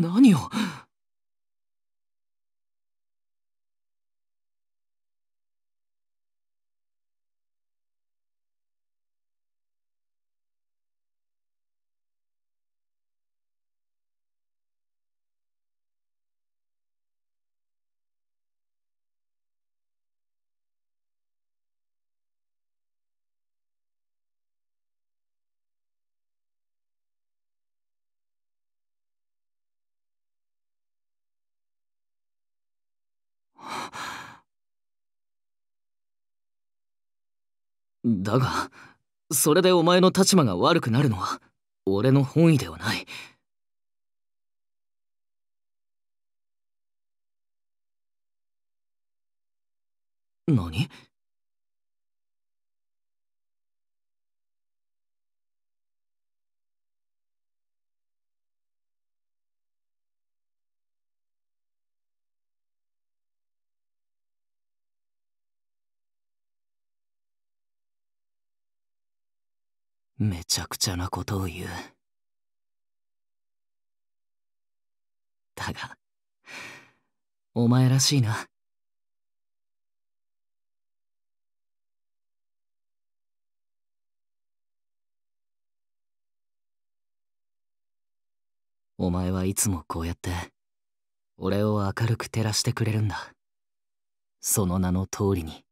何をだがそれでお前の立場が悪くなるのは俺の本意ではない何めちゃくちゃなことを言うだがお前らしいなお前はいつもこうやって俺を明るく照らしてくれるんだその名の通りに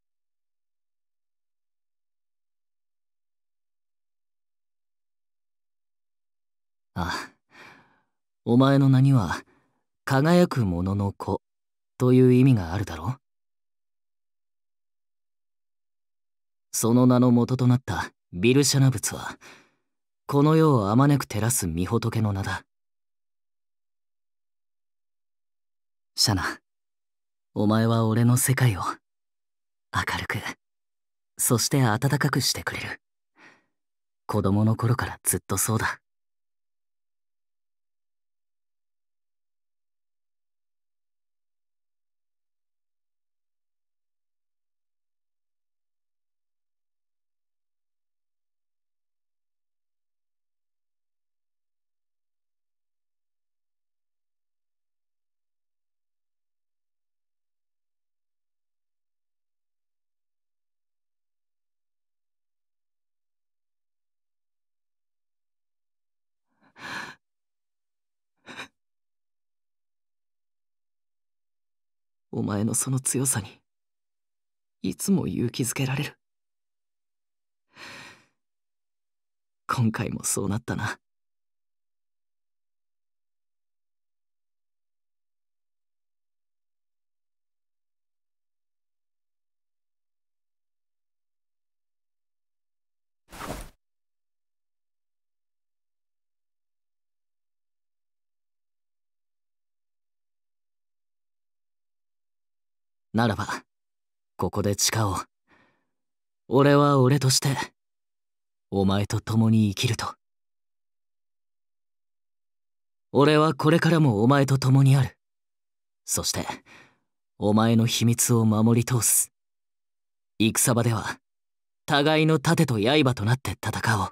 あ、お前の名には、輝く者の子という意味があるだろその名の元となったビルシャナ仏は、この世をあまねく照らす御仏の名だ。シャナ、お前は俺の世界を、明るく、そして暖かくしてくれる。子供の頃からずっとそうだ。お前のその強さにいつも勇気づけられる今回もそうなったなならば、ここで誓おう。俺は俺として、お前と共に生きると。俺はこれからもお前と共にある。そして、お前の秘密を守り通す。戦場では、互いの盾と刃となって戦おう。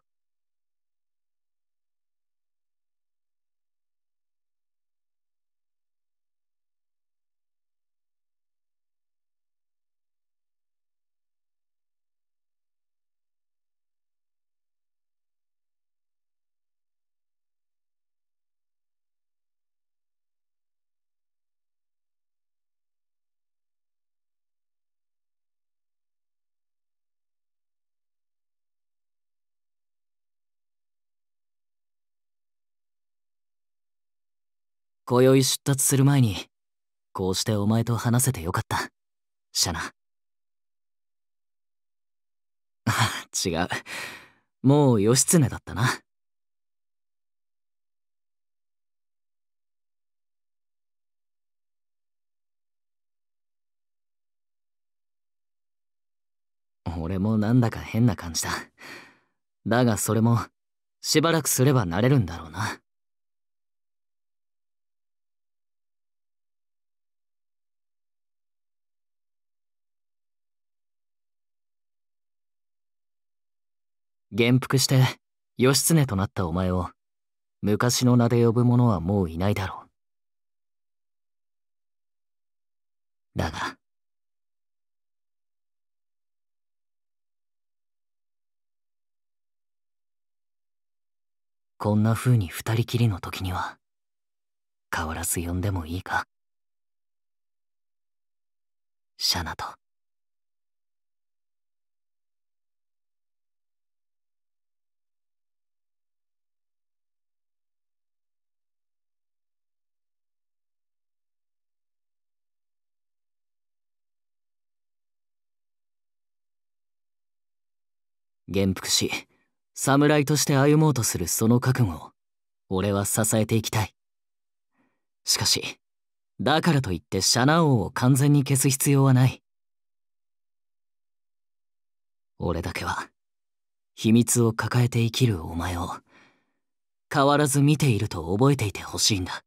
今宵出立する前に、こうしてお前と話せてよかった。シャナ。違う。もう義経だったな。俺もなんだか変な感じだ。だがそれも、しばらくすれば慣れるんだろうな。元服して義経となったお前を昔の名で呼ぶ者はもういないだろう。だが。こんな風に二人きりの時には、変わらず呼んでもいいか。シャナと。元服し侍として歩もうとするその覚悟を俺は支えていきたいしかしだからといってシャナ王を完全に消す必要はない俺だけは秘密を抱えて生きるお前を変わらず見ていると覚えていてほしいんだ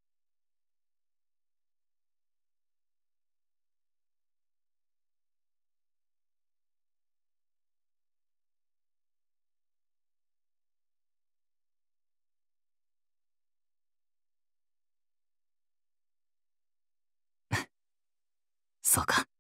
そうか。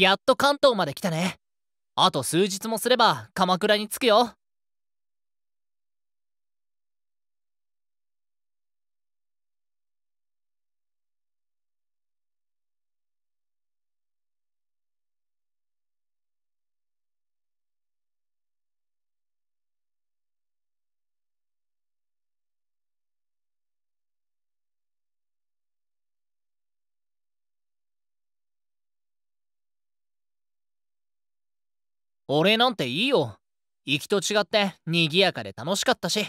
やっと関東まで来たねあと数日もすれば鎌倉に着くよ俺なんていいよ行きと違って賑やかで楽しかったし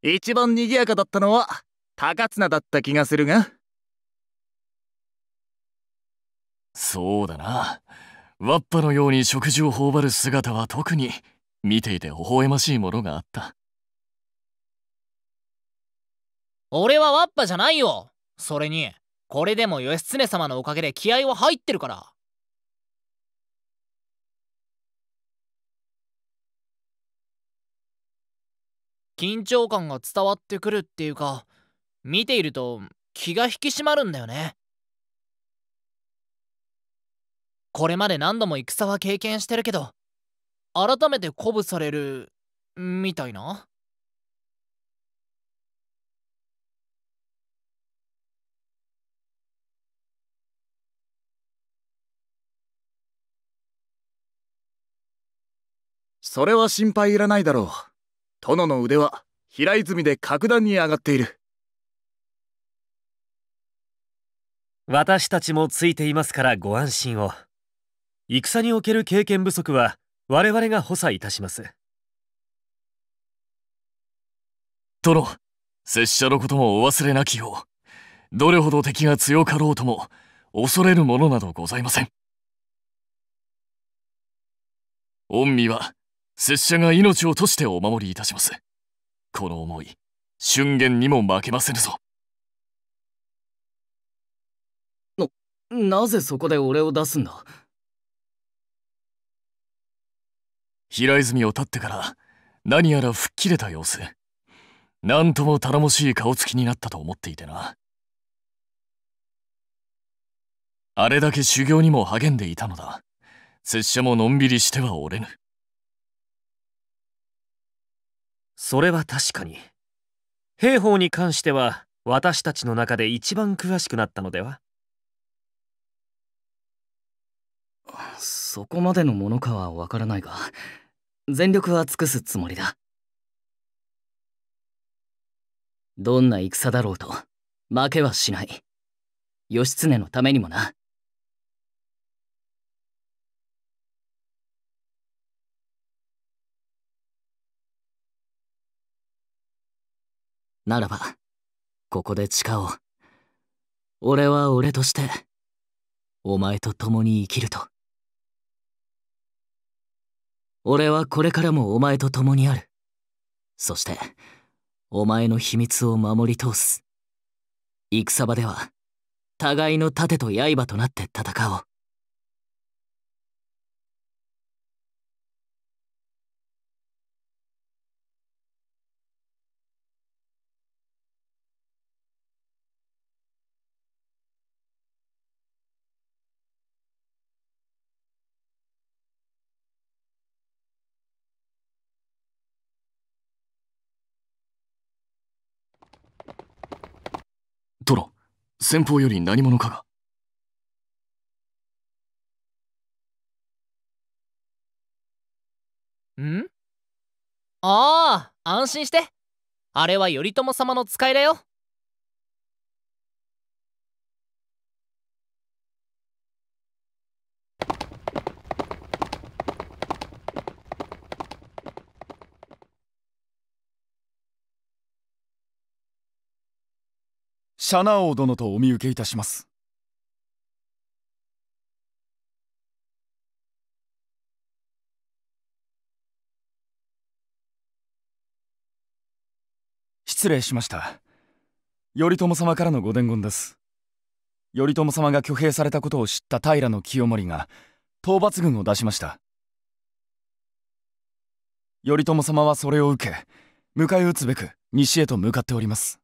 一番賑やかだったのは高綱だった気がするがそうだなわっぱのように食事を頬張る姿は特に見ていて微笑ましいものがあった俺はわっぱじゃないよそれにこれでも義経様のおかげで気合は入ってるから緊張感が伝わってくるっていうか見ていると気が引き締まるんだよねこれまで何度も戦は経験してるけど改めて鼓舞されるみたいなそれは心配いらないだろう殿の腕は平泉で格段に上がっている私たちもついていますからご安心を戦における経験不足は我々が補佐いたします殿拙者のこともお忘れなきようどれほど敵が強かろうとも恐れるものなどございません御身は拙者が命を賭してお守りいたします。この思い、瞬間にも負けませぬぞ。な、なぜそこで俺を出すんだ平泉を立ってから何やら吹っ切れた様子。なんとも頼もしい顔つきになったと思っていてな。あれだけ修行にも励んでいたのだ。拙者ものんびりしてはおれぬ。それは確かに兵法に関しては私たちの中で一番詳しくなったのではそこまでのものかはわからないが全力は尽くすつもりだどんな戦だろうと負けはしない義経のためにもなならば、ここで誓おう。俺は俺として、お前と共に生きると。俺はこれからもお前と共にある。そして、お前の秘密を守り通す。戦場では、互いの盾と刃となって戦おう。先方より何者かが。んああ安心してあれは頼朝様の使いだよシャナ王殿とお見受けいたします失礼しました頼朝様からのご伝言です頼朝様が挙兵されたことを知った平清盛が討伐軍を出しました頼朝様はそれを受け迎え撃つべく西へと向かっております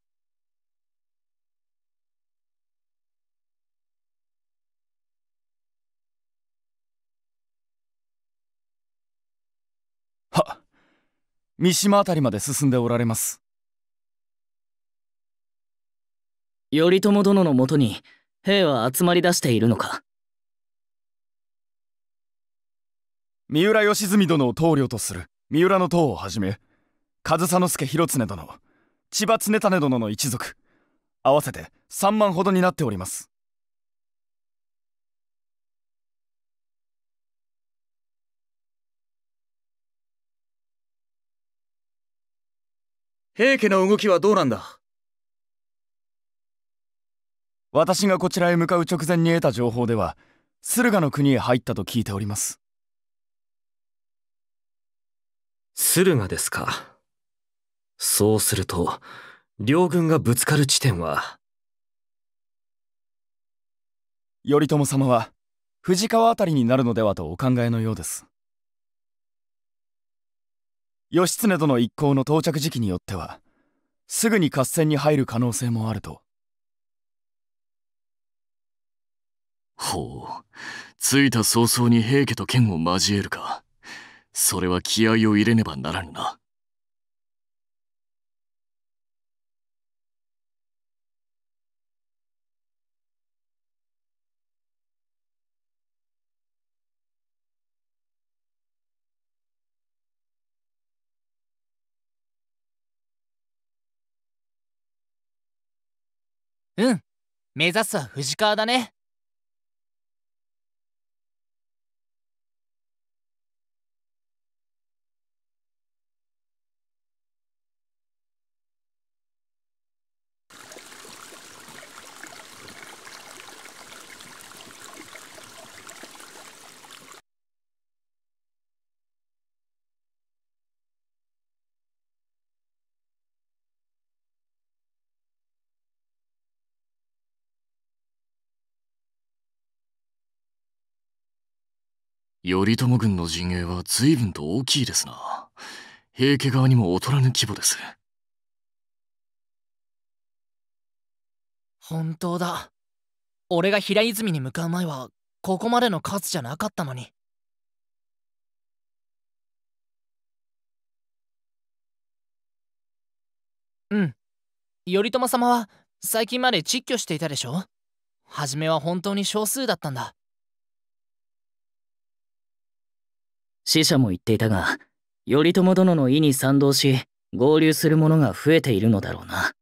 三島辺りまで進んでおられます頼朝殿のもとに兵は集まり出しているのか三浦義澄殿を棟梁とする三浦の塔をはじめ上総介広常殿千葉常胤殿の一族合わせて3万ほどになっております平家の動きはどうなんだ私がこちらへ向かう直前に得た情報では駿河の国へ入ったと聞いております駿河ですかそうすると両軍がぶつかる地点は頼朝様は藤川辺りになるのではとお考えのようです義経殿一行の到着時期によってはすぐに合戦に入る可能性もあるとほう着いた早々に平家と剣を交えるかそれは気合を入れねばならぬなうん目指すは藤川だね頼朝軍の陣営は随分と大きいですな。平家側にも劣らぬ規模です。本当だ。俺が平泉に向かう前は、ここまでの数じゃなかったのに。うん。頼朝様は最近まで窒居していたでしょ初めは本当に少数だったんだ。死者も言っていたが、頼朝殿の意に賛同し、合流する者が増えているのだろうな。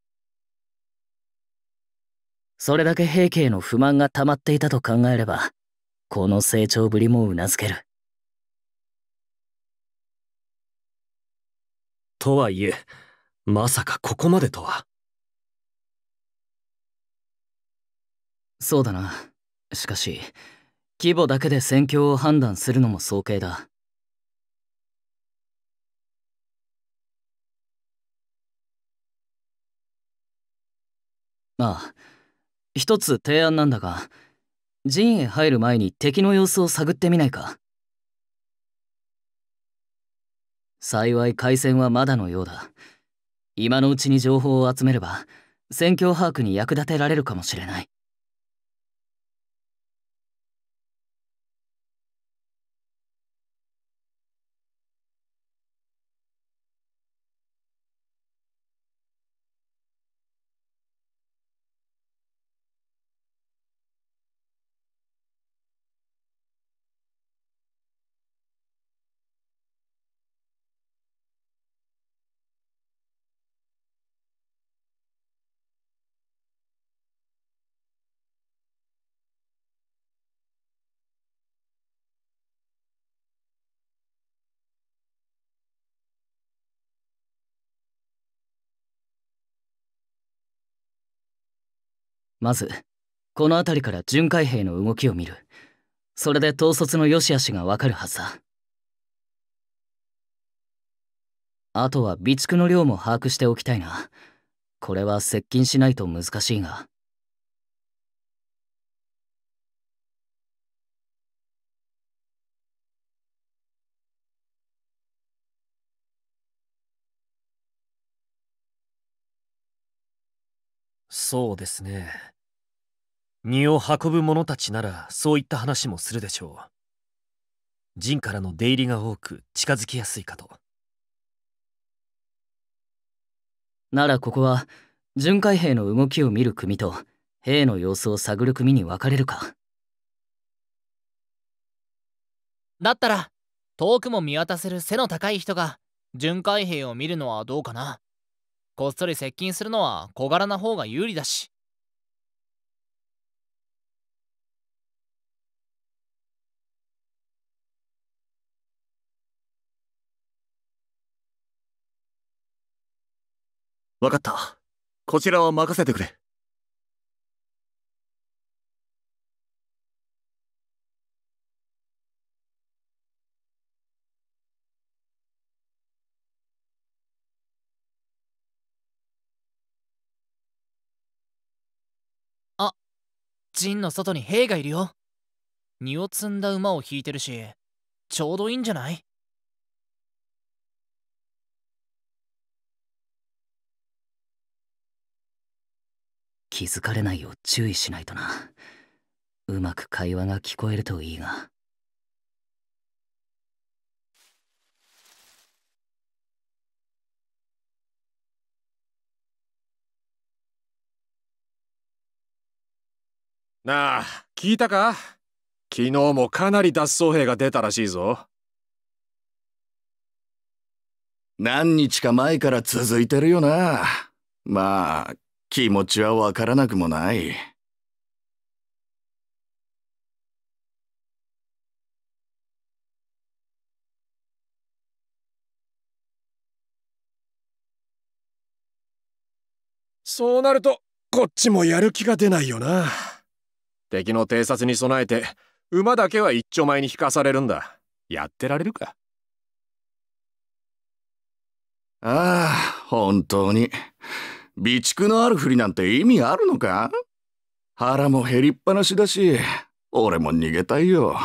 それだけ平家への不満が溜まっていたと考えれば、この成長ぶりもうなずける。とはいえ、まさかここまでとは。そうだな。しかし、規模だけで戦況を判断するのも早計だ。ああ一つ提案なんだが陣へ入る前に敵の様子を探ってみないか幸い海戦はまだのようだ今のうちに情報を集めれば戦況把握に役立てられるかもしれないまずこの辺りから巡回兵の動きを見るそれで統率の良し悪しがわかるはずだあとは備蓄の量も把握しておきたいなこれは接近しないと難しいがそうですね荷を運ぶ者たちならそういった話もするでしょう陣からの出入りが多く近づきやすいかとならここは巡回兵の動きを見る組と兵の様子を探る組に分かれるかだったら遠くも見渡せる背の高い人が巡回兵を見るのはどうかなこっそり接近するのは小柄な方が有利だし分かった。こちらは任せてくれ。あ、陣の外に兵がいるよ荷を積んだ馬を引いてるしちょうどいいんじゃない気づかれないよう注意しないとなうまく会話が聞こえるといいがなあ聞いたか昨日もかなり脱走兵が出たらしいぞ何日か前から続いてるよなまあ気持ちはわからなくもない。そうなるとこっちもやる気が出ないよな敵の偵察に備えて馬だけは一丁前に引かされるんだやってられるかああ本当に備蓄のあるふりなんて意味あるのか腹も減りっぱなしだし、俺も逃げたいよ。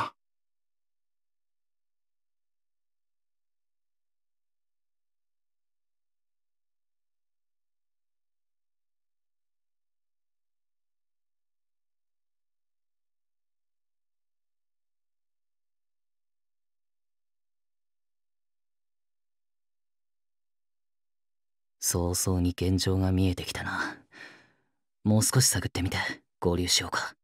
早々に現状が見えてきたなもう少し探ってみて合流しようか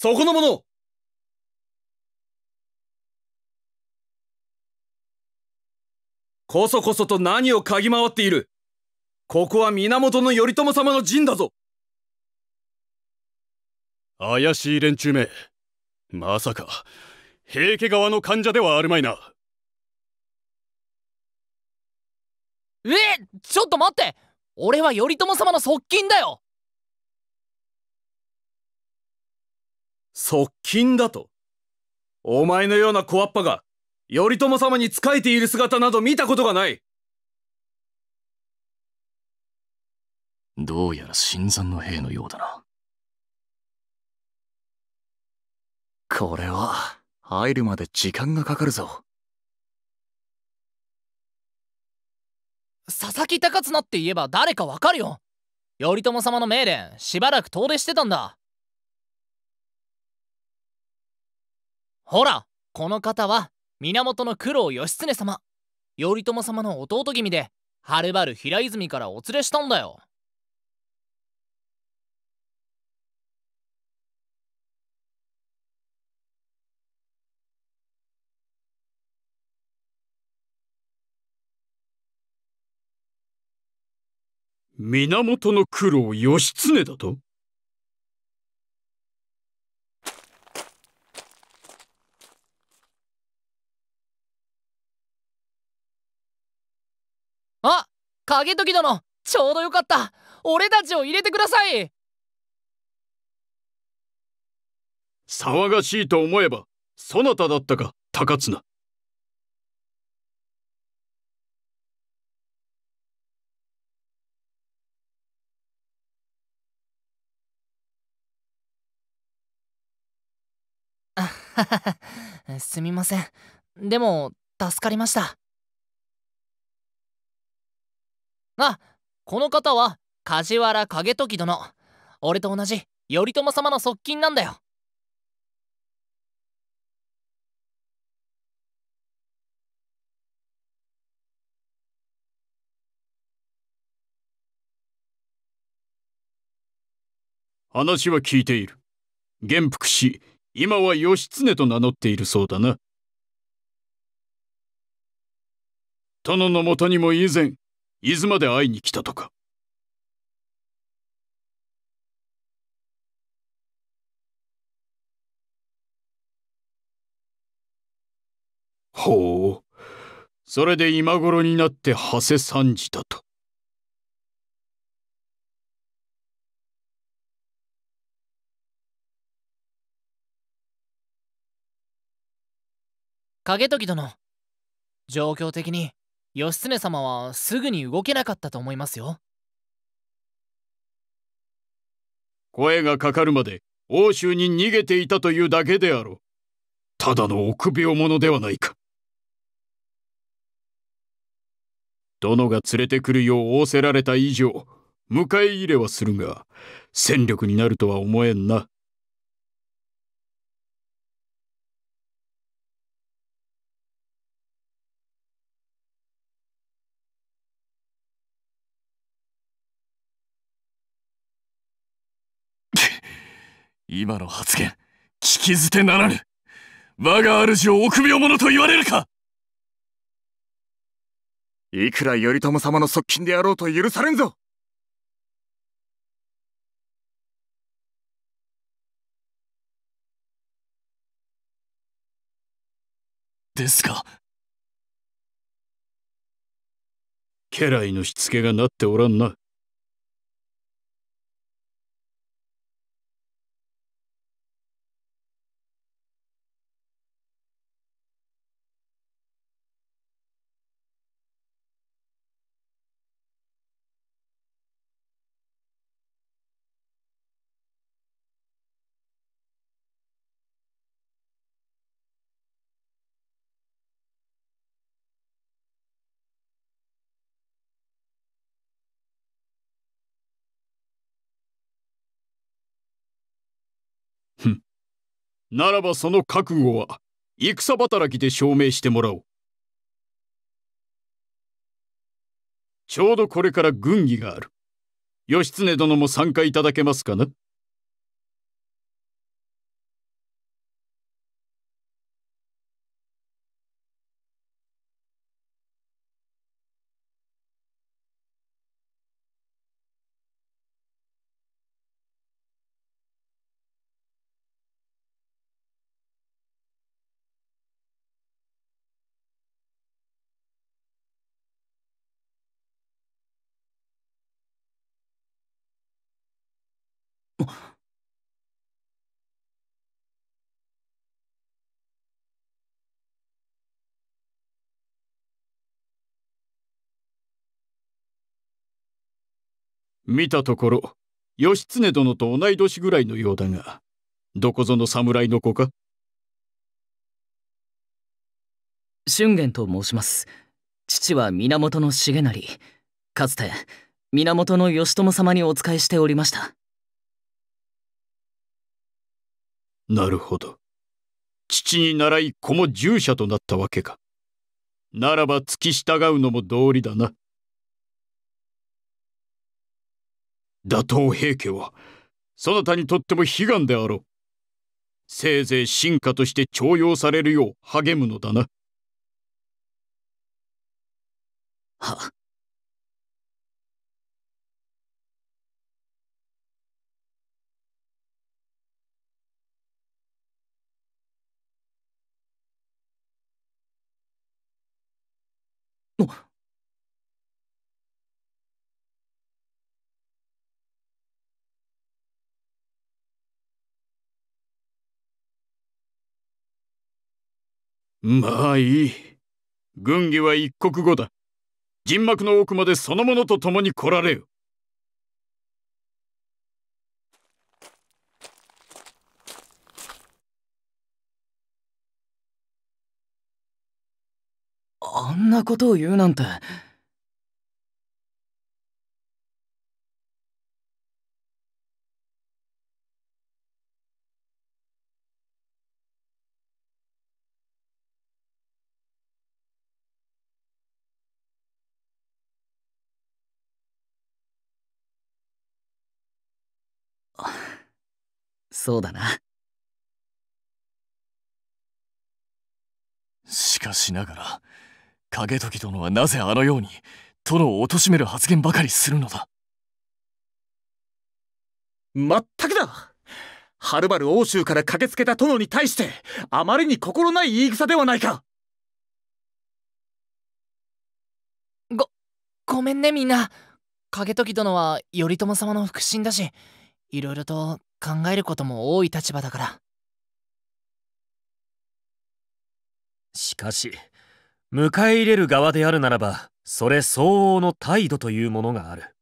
そこの者こそこそと何を嗅ぎ回っているここは源頼朝様の陣だぞ怪しい連中めまさか平家側の患者ではあるまいなえちょっと待って俺は頼朝様の側近だよ側近だとお前のような小ッパが頼朝様に仕えている姿など見たことがないどうやら新参の兵のようだなこれは入るまで時間がかかるぞ佐々木高綱って言えば誰かわかるよ頼朝様の命令しばらく遠出してたんだほらこの方は源九郎義経様頼朝様の弟君ではるばる平泉からお連れしたんだよ源の九郎義経だとあ影時殿ちょうどよかった俺たちを入れてください騒がしいと思えばそなただったか高綱 すみませんでも助かりましたあこの方は梶原景時殿俺と同じ頼朝様の側近なんだよ話は聞いている元服し今は義経と名乗っているそうだな殿のもとにも以前伊豆まで会いに来たとか。ほう。それで今頃になって長谷参じたと。景時殿状況的に義経様はすぐに動けなかったと思いますよ声がかかるまで奥州に逃げていたというだけであろうただの臆病者ではないか殿が連れてくるよう仰せられた以上迎え入れはするが戦力になるとは思えんな今の発言聞き捨てならぬ我が主を臆病者と言われるかいくら頼朝様の側近であろうと許されんぞですか家来のしつけがなっておらんな。ならばその覚悟は戦働きで証明してもらおうちょうどこれから軍議がある義経殿も参加いただけますかな見たところ義経殿と同い年ぐらいのようだがどこぞの侍の子か俊元と申します父は源重成かつて源義朝様にお仕えしておりましたなるほど父に習い子も従者となったわけかならば付き従うのも道理だな打倒平家はそなたにとっても悲願であろうせいぜい進化として重用されるよう励むのだなはっまあいい。軍議は一刻後だ。人幕の奥までその者と共に来られよ。あんなことを言うなんて。そうだなしかしながら景時殿はなぜあのように殿を貶める発言ばかりするのだまったくだはるばる欧州から駆けつけた殿に対してあまりに心ない言い草ではないかごごめんねみんな景時殿は頼朝様の腹心だしいろいろと考えることも多い立場だからしかし迎え入れる側であるならばそれ相応の態度というものがある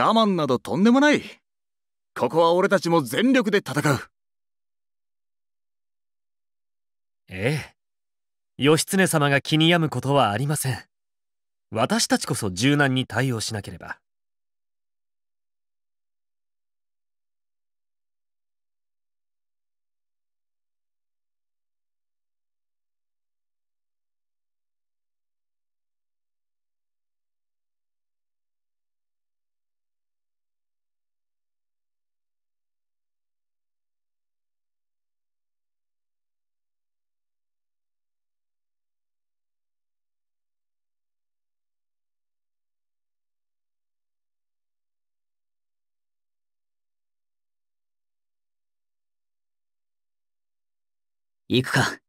我慢などとんでもないここは俺たちも全力で戦うええ義経様が気に病むことはありません私たちこそ柔軟に対応しなければ行くか。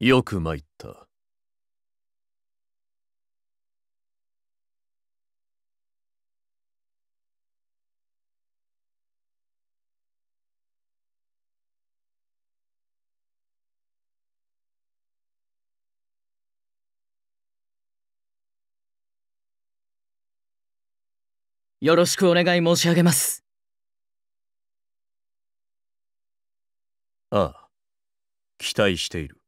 よく参った。よろしくお願い申し上げます。ああ、期待している。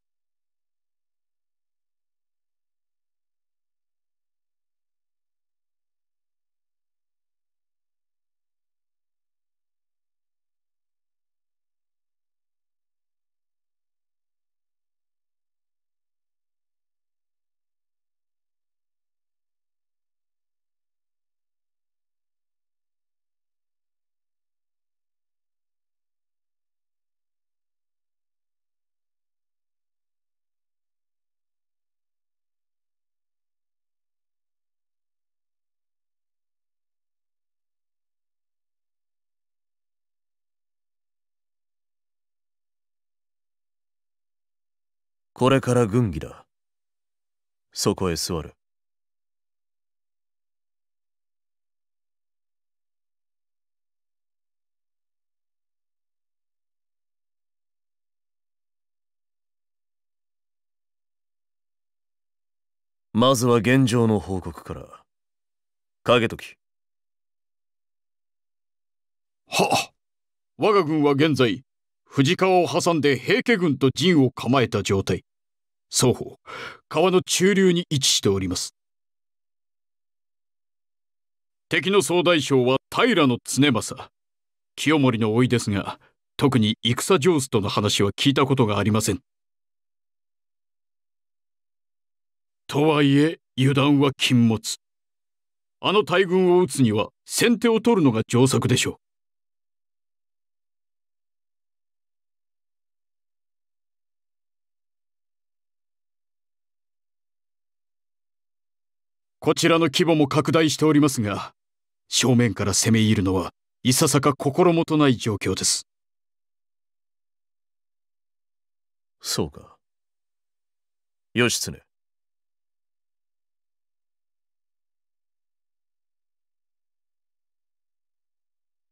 これから軍議だそこへ座るまずは現状の報告から影時は我が軍は現在藤川を挟んで平家軍と陣を構えた状態双方川の中流に位置しております敵の総大将は平常政清盛の甥ですが特に戦上手との話は聞いたことがありませんとはいえ油断は禁物あの大軍を討つには先手を取るのが上策でしょうこちらの規模も拡大しておりますが、正面から攻め入るのはいささか心もとない状況です。そうか。義経。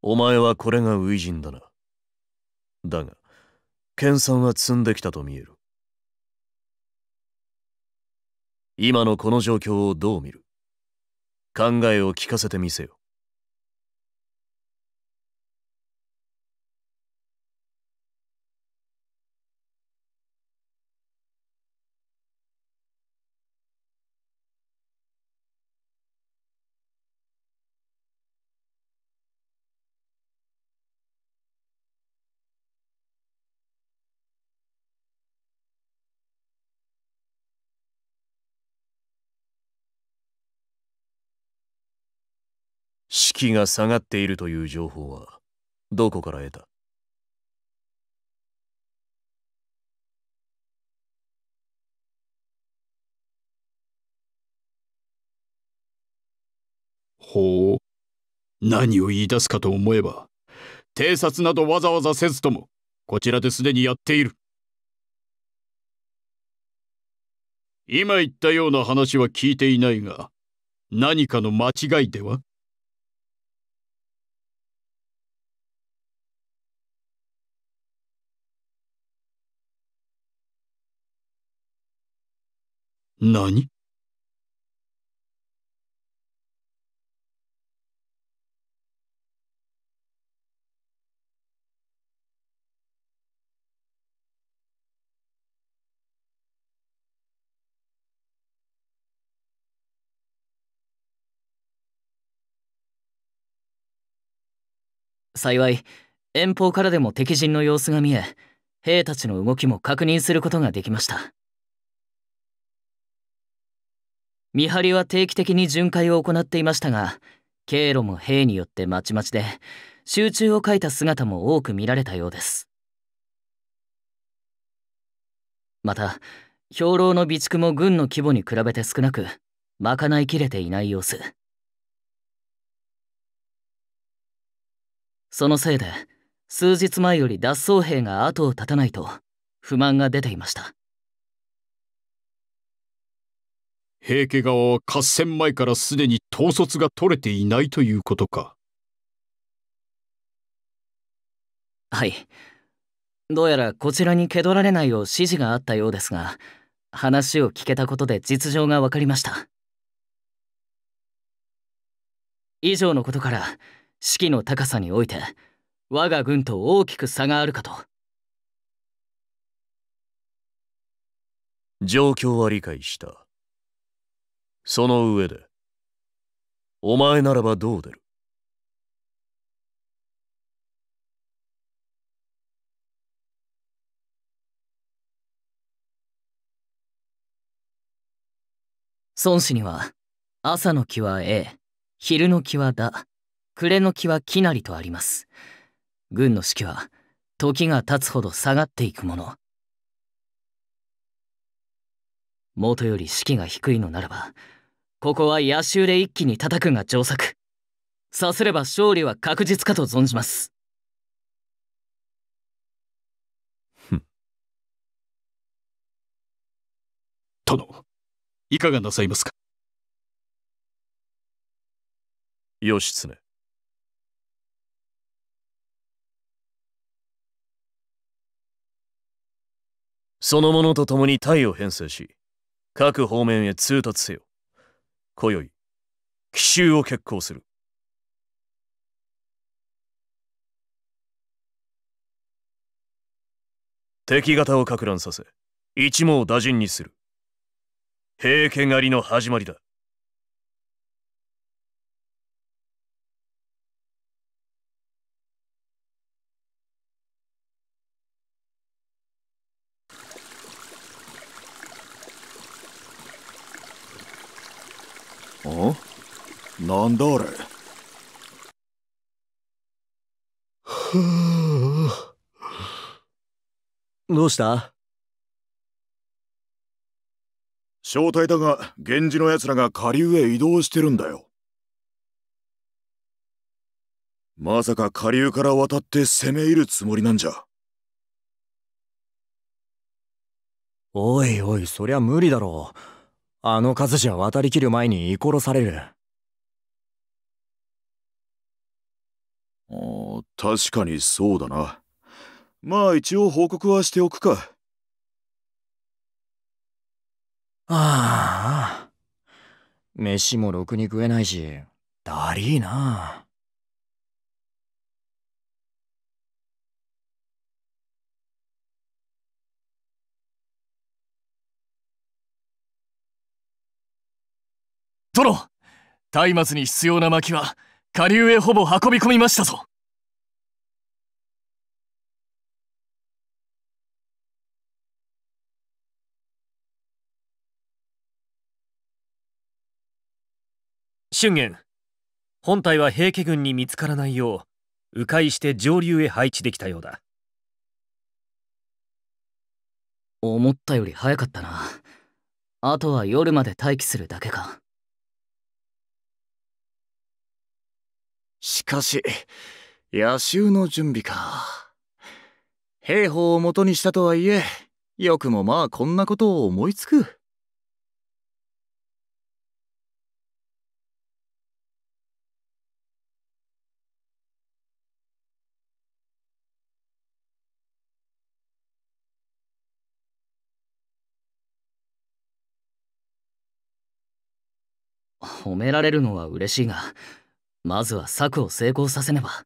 お前はこれが初陣だな。だが、研鑽は積んできたと見える。今のこの状況をどう見る考えを聞かせてみせよ気が下がっているという情報はどこから得たほう何を言い出すかと思えば偵察などわざわざせずともこちらですでにやっている今言ったような話は聞いていないが何かの間違いでは何幸い遠方からでも敵陣の様子が見え兵たちの動きも確認することができました見張りは定期的に巡回を行っていましたが経路も兵によってまちまちで集中を欠いた姿も多く見られたようですまた兵糧の備蓄も軍の規模に比べて少なく賄いきれていない様子そのせいで数日前より脱走兵が後を絶たないと不満が出ていました平家側は合戦前からすでに統率が取れていないということかはいどうやらこちらに蹴取られないよう指示があったようですが話を聞けたことで実情が分かりました以上のことから士気の高さにおいて我が軍と大きく差があるかと状況は理解したその上でお前ならばどう出る孫子には朝の木は A 昼の木はだ暮れの木はきなりとあります軍の士気は時が経つほど下がっていくもの元より士気が低いのならばここは野襲で一気に叩くが上策さすれば勝利は確実かと存じます殿いかがなさいますか義経その者と共に隊を編成し各方面へ通達せよ今宵奇襲を決行する敵方をか乱させ一網打尽にする平家狩りの始まりだなんだあれどうした正体だが源氏の奴らが下流へ移動してるんだよまさか下流から渡って攻め入るつもりなんじゃおいおいそりゃ無理だろうあの数じゃ渡りきる前に居殺される確かにそうだな。まあ一応報告はしておくか。ああ。飯もろくに食えないし、だりーな。殿松明に必要な薪は下流へほぼ運び込みましたぞ信元本体は平家軍に見つからないよう迂回して上流へ配置できたようだ思ったより早かったなあとは夜まで待機するだけかしかし、野襲の準備か。兵法を元にしたとはいえ、よくもまあこんなことを思いつく。褒められるのは嬉しいがまずは策を成功させねば。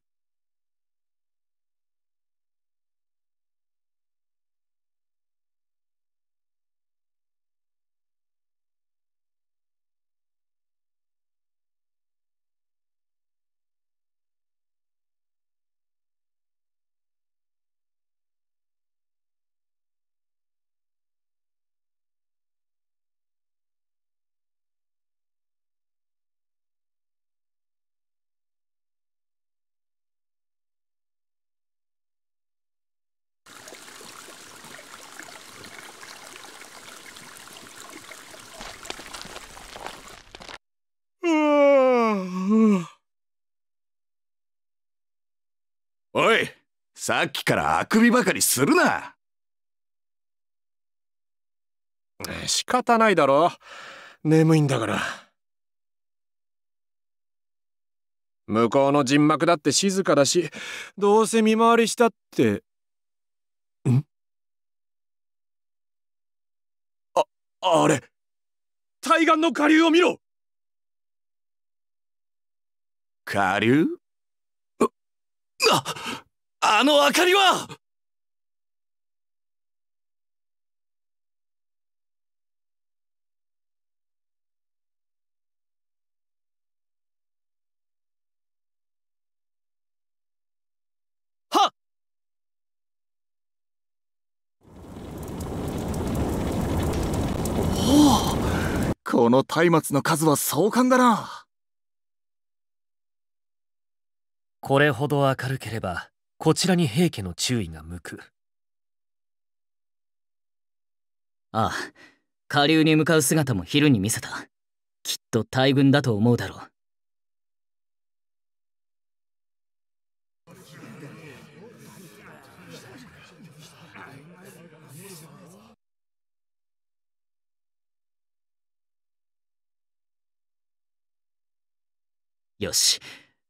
さっきからあくびばかりするな仕方ないだろ眠いんだから向こうの人幕だって静かだしどうせ見回りしたってんああれ対岸の下流を見ろ下流あっあの明かりはこの松明の数は壮観だなこれほど明るければこちらに平家の注意が向くああ下流に向かう姿も昼に見せたきっと大軍だと思うだろうよし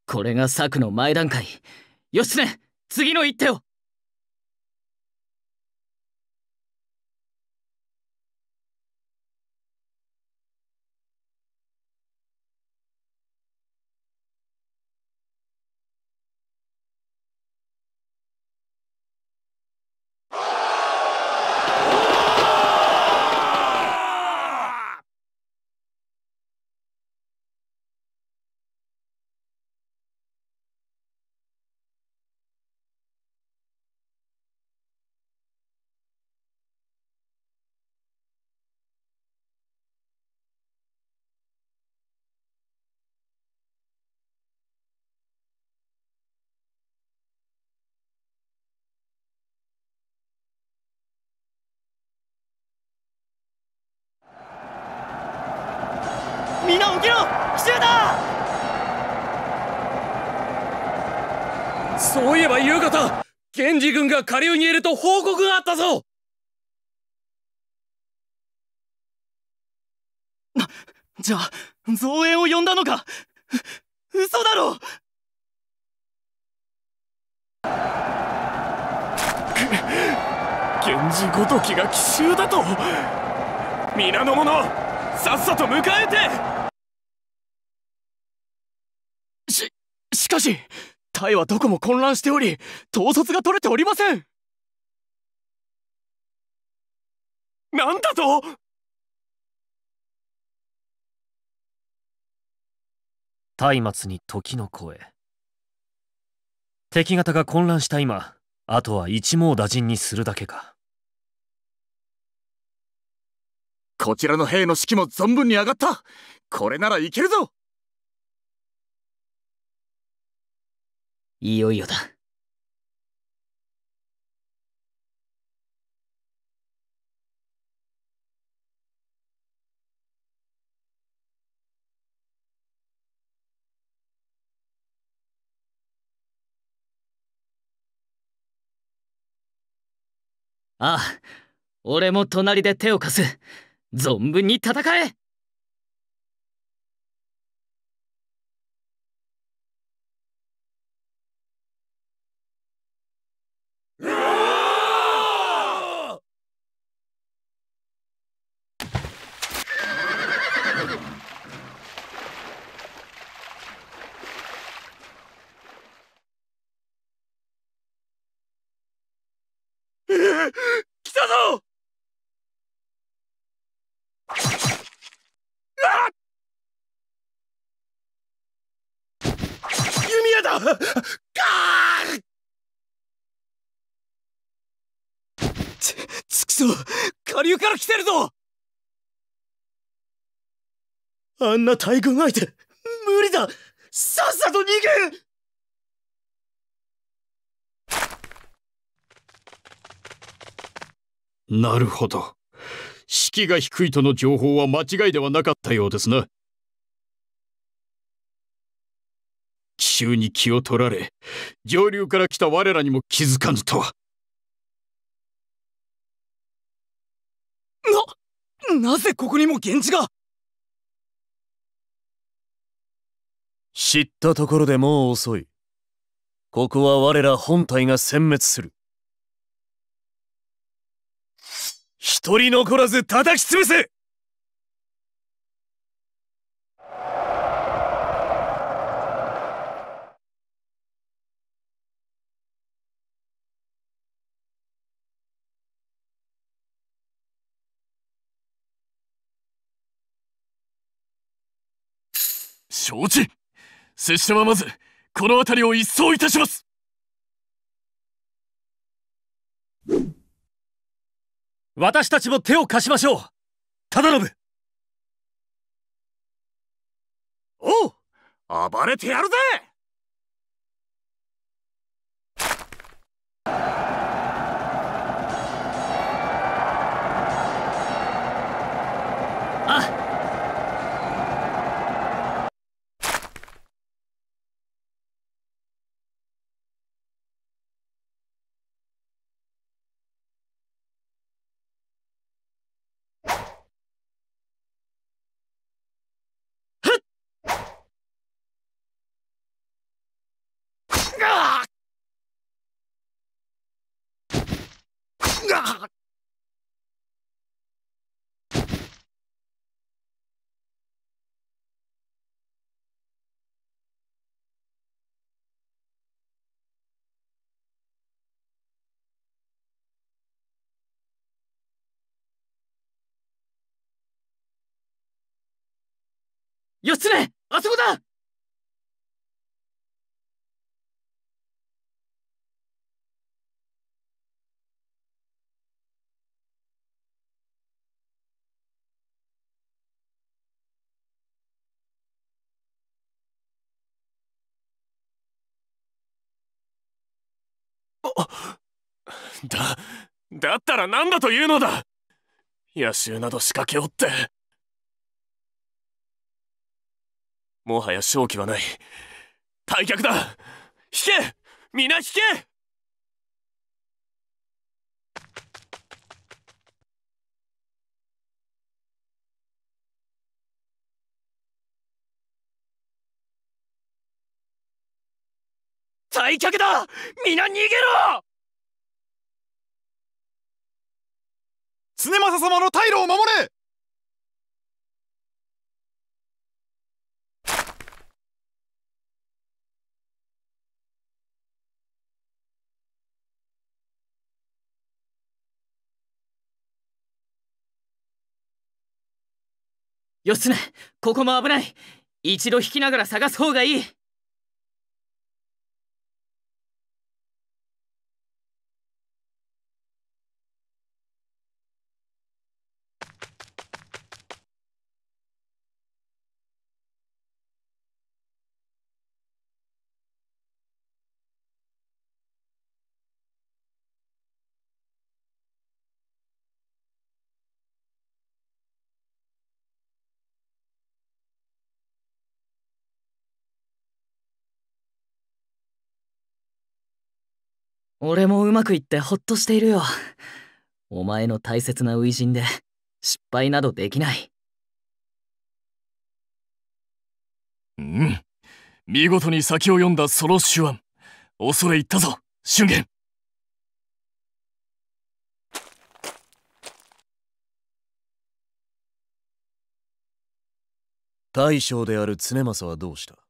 これが策の前段階義経、ね次の一手をそういえば夕方源氏軍が下流にいると報告があったぞなじゃあ造園を呼んだのか嘘だろ源氏ごときが奇襲だと皆の者さっさと迎えてししかしタイはどこも混乱しており統率が取れておりませんなんだと松明に時の声敵方が混乱した今あとは一網打尽にするだけかこちらの兵の士気も存分に上がったこれならいけるぞいよいよだ。ああ、俺も隣で手を貸す。存分に戦え下流から来てるぞあんな大軍相手無理ださっさと逃げなるほど。士気が低いとの情報は間違いではなかったようですな。奇襲に気を取られ、上流から来た我らにも気づかぬとは。なぜここにも源氏が知ったところでもう遅い。ここは我ら本体が殲滅する。一人残らず叩き潰せ拙者はまずこの辺りを一掃いたします私たちも手を貸しましょう忠信おう暴れてやるぜが義経あそこだだだったら何だというのだ野襲など仕掛けおってもはや勝機はない退却だ引け皆引け退却だ皆逃げろ常政様の退路を守れ義経ここも危ない一度引きながら探す方がいい俺もうまくいってほっとしているよ。お前の大切な初陣で失敗などできない。うん。見事に先を読んだその手腕。恐れ入ったぞ、俊玄大将である常政はどうした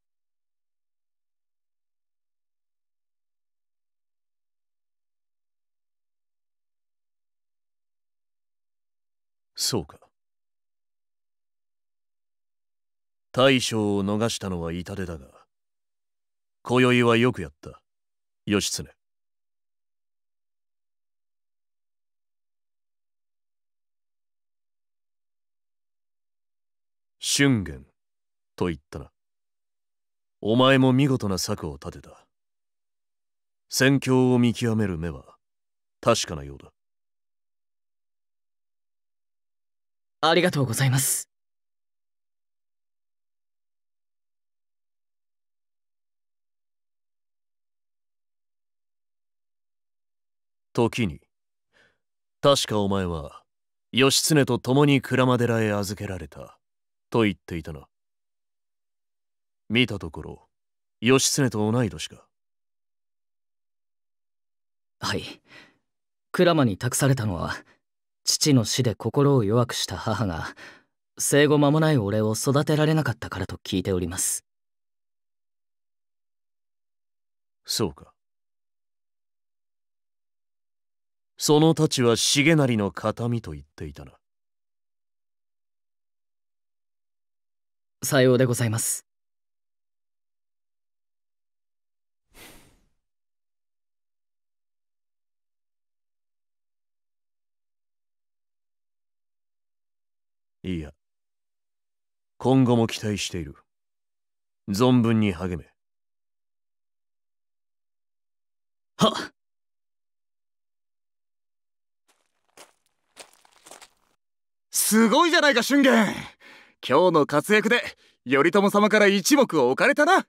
そうか大将を逃したのは痛手だが今宵はよくやった義経春元と言ったなお前も見事な策を立てた戦況を見極める目は確かなようだありがとうございます。時に確かお前は義経と共に鞍馬寺へ預けられたと言っていたな見たところ義経と同い年かはい鞍馬に託されたのは父の死で心を弱くした母が生後間もない俺を育てられなかったからと聞いておりますそうかその太刀は重成の形見と言っていたなさようでございますいや今後も期待している存分に励めはっすごいじゃないか俊元今日の活躍で頼朝様から一目を置かれたな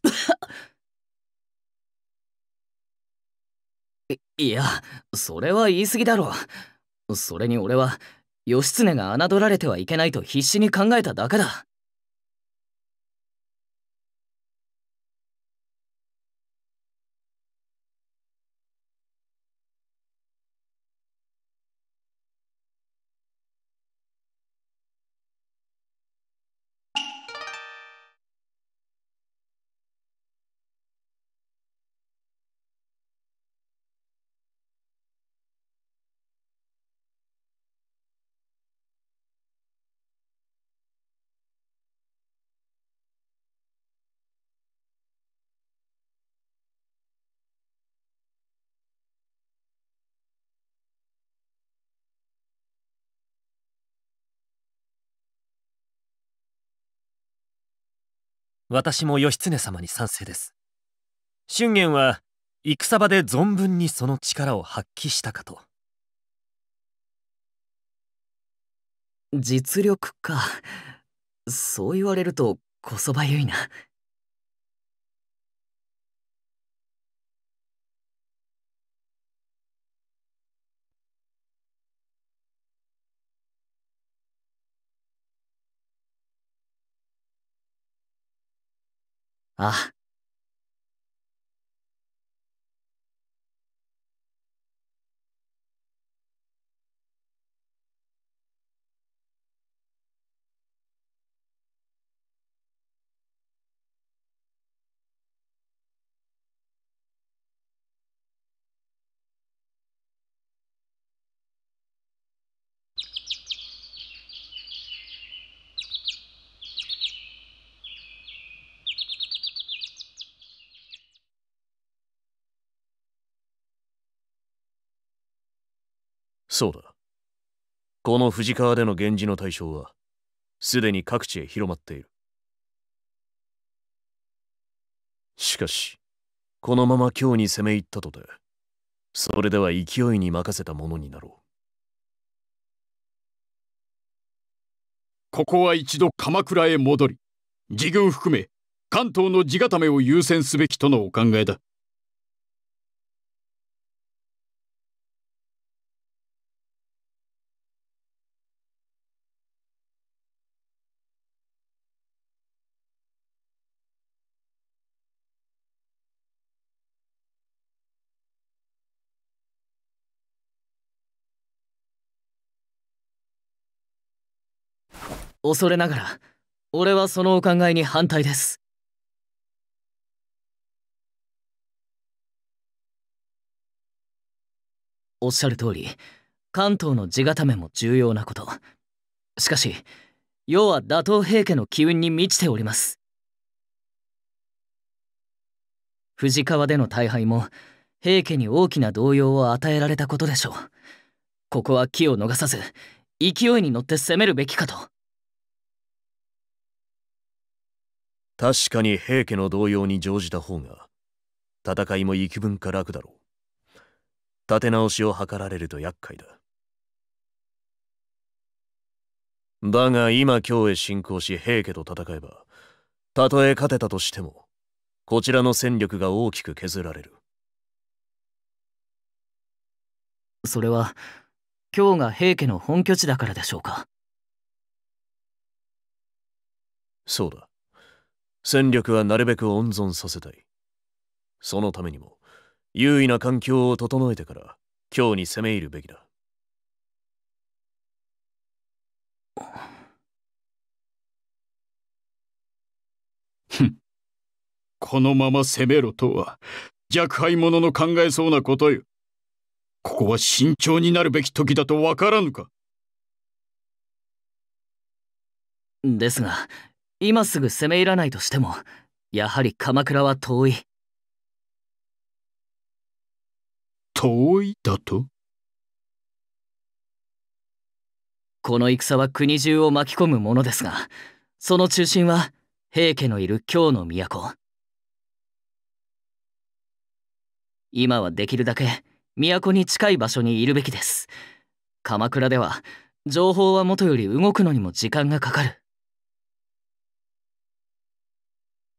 いやそれは言い過ぎだろうそれに俺は義経が侮られてはいけないと必死に考えただけだ私も義経様に賛成です春玄は戦場で存分にその力を発揮したかと実力かそう言われるとこそばゆいなああ、そうだこの藤川での源氏の対象はすでに各地へ広まっているしかしこのまま今日に攻め入ったとてそれでは勢いに任せたものになろうここは一度鎌倉へ戻り自軍含め関東の地固めを優先すべきとのお考えだ恐れながら俺はそのお考えに反対ですおっしゃる通り関東の地固めも重要なことしかし要は打倒平家の機運に満ちております藤川での大敗も平家に大きな動揺を与えられたことでしょうここは気を逃さず勢いに乗って攻めるべきかと確かに平家の動揺に乗じた方が戦いも幾分か楽だろう立て直しを図られると厄介だだが今京へ侵攻し平家と戦えばたとえ勝てたとしてもこちらの戦力が大きく削られるそれは京が平家の本拠地だからでしょうかそうだ戦力はなるべく温存させたいそのためにも優位な環境を整えてから今日に攻め入るべきだこのまま攻めろとは若輩者の考えそうなことよここは慎重になるべき時だとわからぬかですが今すぐ攻め入らないとしてもやはり鎌倉は遠い遠いだとこの戦は国中を巻き込むものですがその中心は平家のいる京の都今はできるだけ都に近い場所にいるべきです鎌倉では情報はもとより動くのにも時間がかかる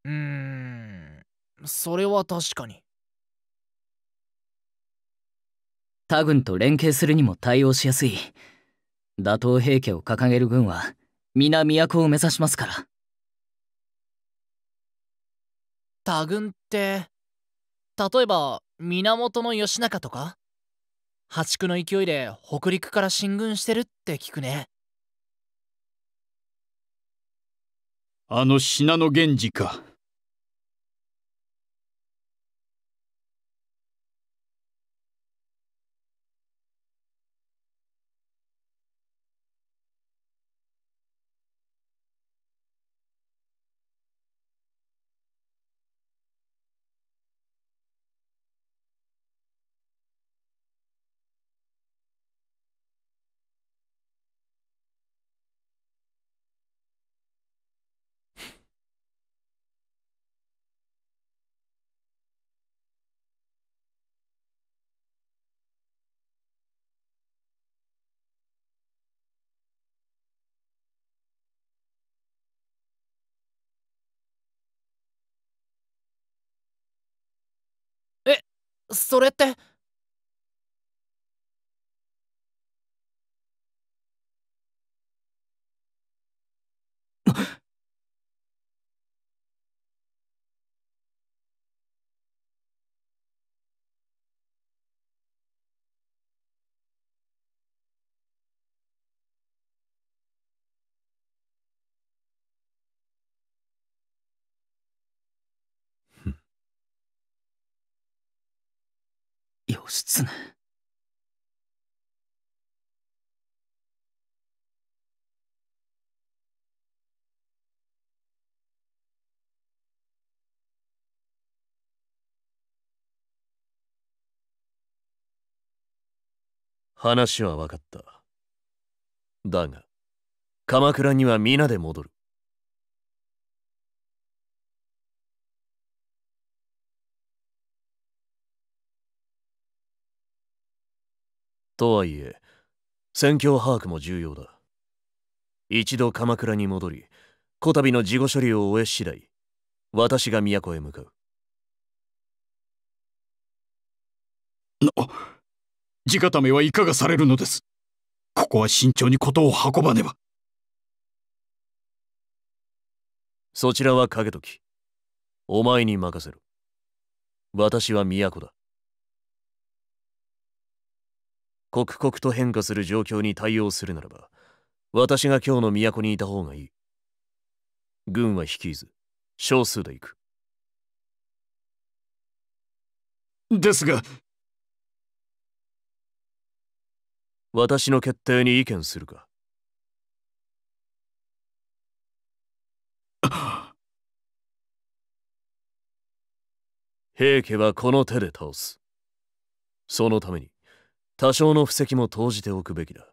うーんそれは確かに他軍と連携するにも対応しやすい打倒平家を掲げる軍は皆都を目指しますから他軍って例えば源義仲とか破竹の勢いで北陸から進軍してるって聞くねあの信濃源氏かそれって話は分かった。だが、鎌倉には皆で戻る。とはいえ戦況把握も重要だ一度鎌倉に戻りこたびの事後処理を終え次第私が都へ向かう地固めはいかがされるのですここは慎重に事を運ばねばそちらは景時お前に任せる私は都だ刻々と変化する状況に対応するならば私が今日の都にいた方がいい軍は率いず少数で行くですが私の決定に意見するか 平家はこの手で倒すそのために多少の布石も投じておくべきだ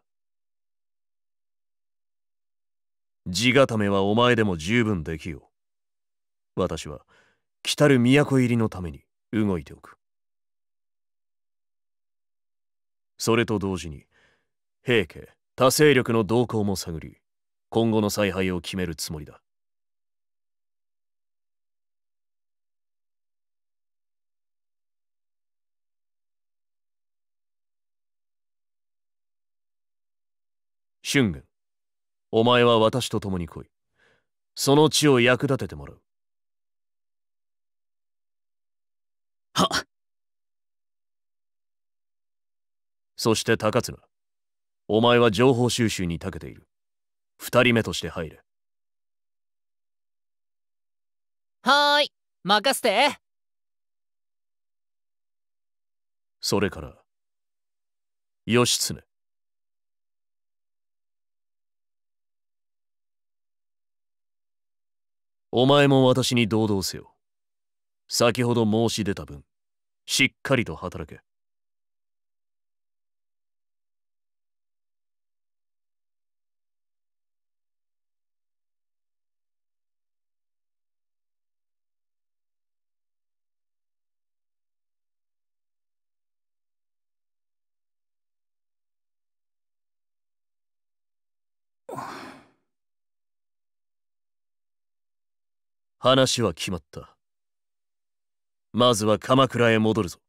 地固めはお前でも十分できよう私は来たる都入りのために動いておくそれと同時に平家多勢力の動向も探り今後の采配を決めるつもりだ春軍お前は私と共に来いその地を役立ててもらうはっそして高綱お前は情報収集に長けている二人目として入れはーい任せてそれから義経お前も私に堂々せよ。先ほど申し出た分、しっかりと働け。話は決まった。まずは鎌倉へ戻るぞ。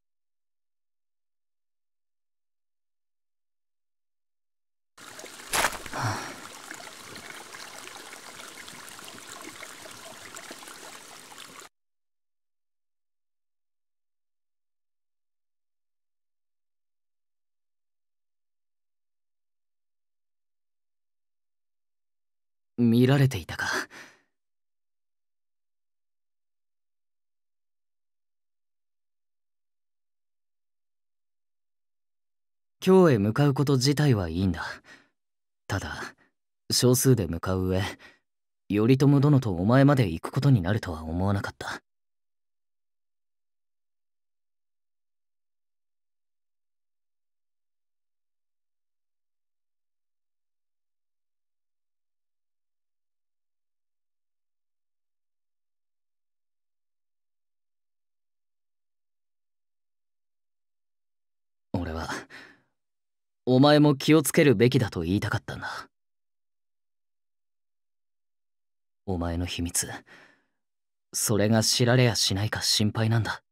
見られていたか京へ向かうこと自体はいいんだただ少数で向かう上頼朝殿とお前まで行くことになるとは思わなかったお前も気をつけるべきだと言いたかったんだお前の秘密それが知られやしないか心配なんだ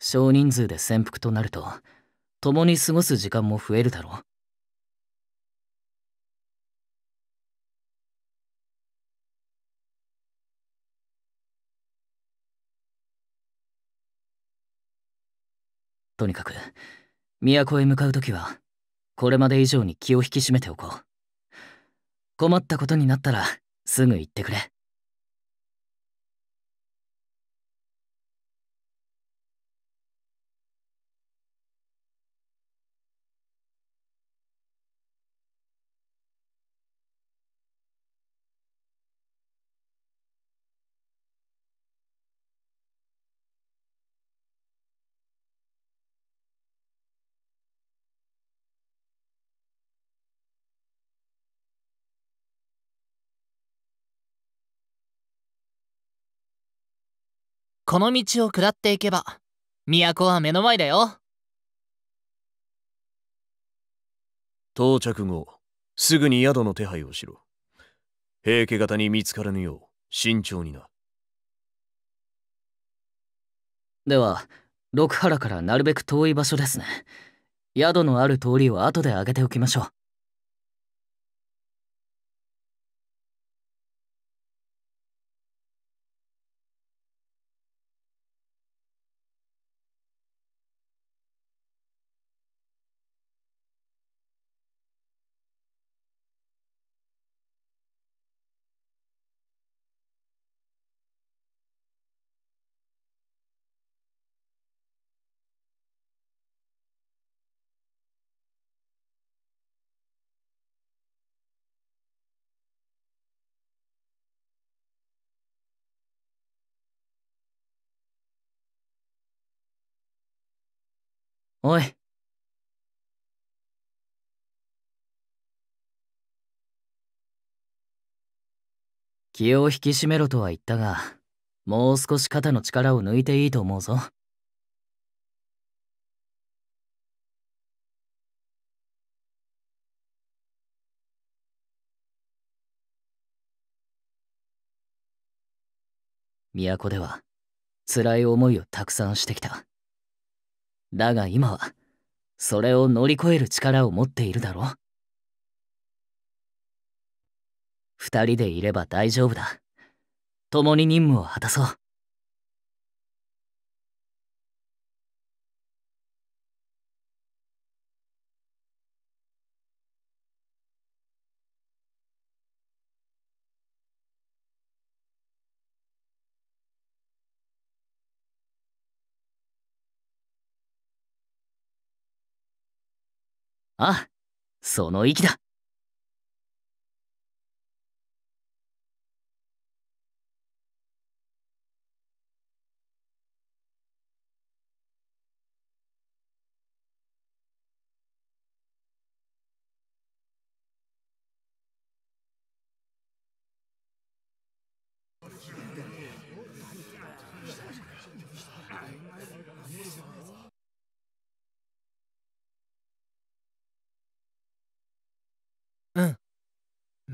少人数で潜伏となると共に過ごす時間も増えるだろう。とにかく都へ向かう時はこれまで以上に気を引き締めておこう困ったことになったらすぐ言ってくれこの道を下っていけば都は目の前だよ到着後すぐに宿の手配をしろ平家方に見つからぬよう慎重になでは六原からなるべく遠い場所ですね宿のある通りを後で上げておきましょうおい。気を引き締めろとは言ったが、もう少し肩の力を抜いていいと思うぞ。都では辛い思いをたくさんしてきた。だが今はそれを乗り越える力を持っているだろ二人でいれば大丈夫だ共に任務を果たそうあ、その息だ。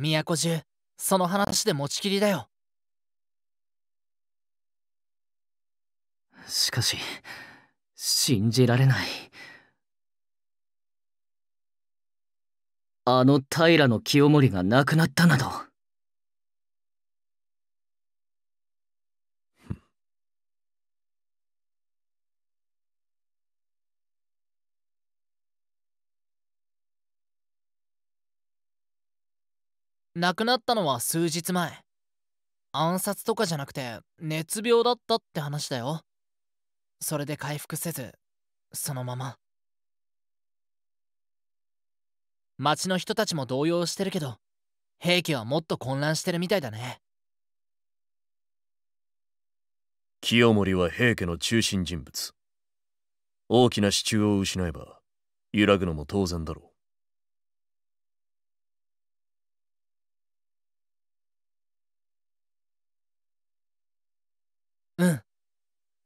都中その話で持ちきりだよしかし信じられないあの平清盛が亡くなったなど。亡くなったのは数日前暗殺とかじゃなくて熱病だったって話だよそれで回復せずそのまま町の人たちも動揺してるけど平家はもっと混乱してるみたいだね清盛は平家の中心人物大きな支柱を失えば揺らぐのも当然だろう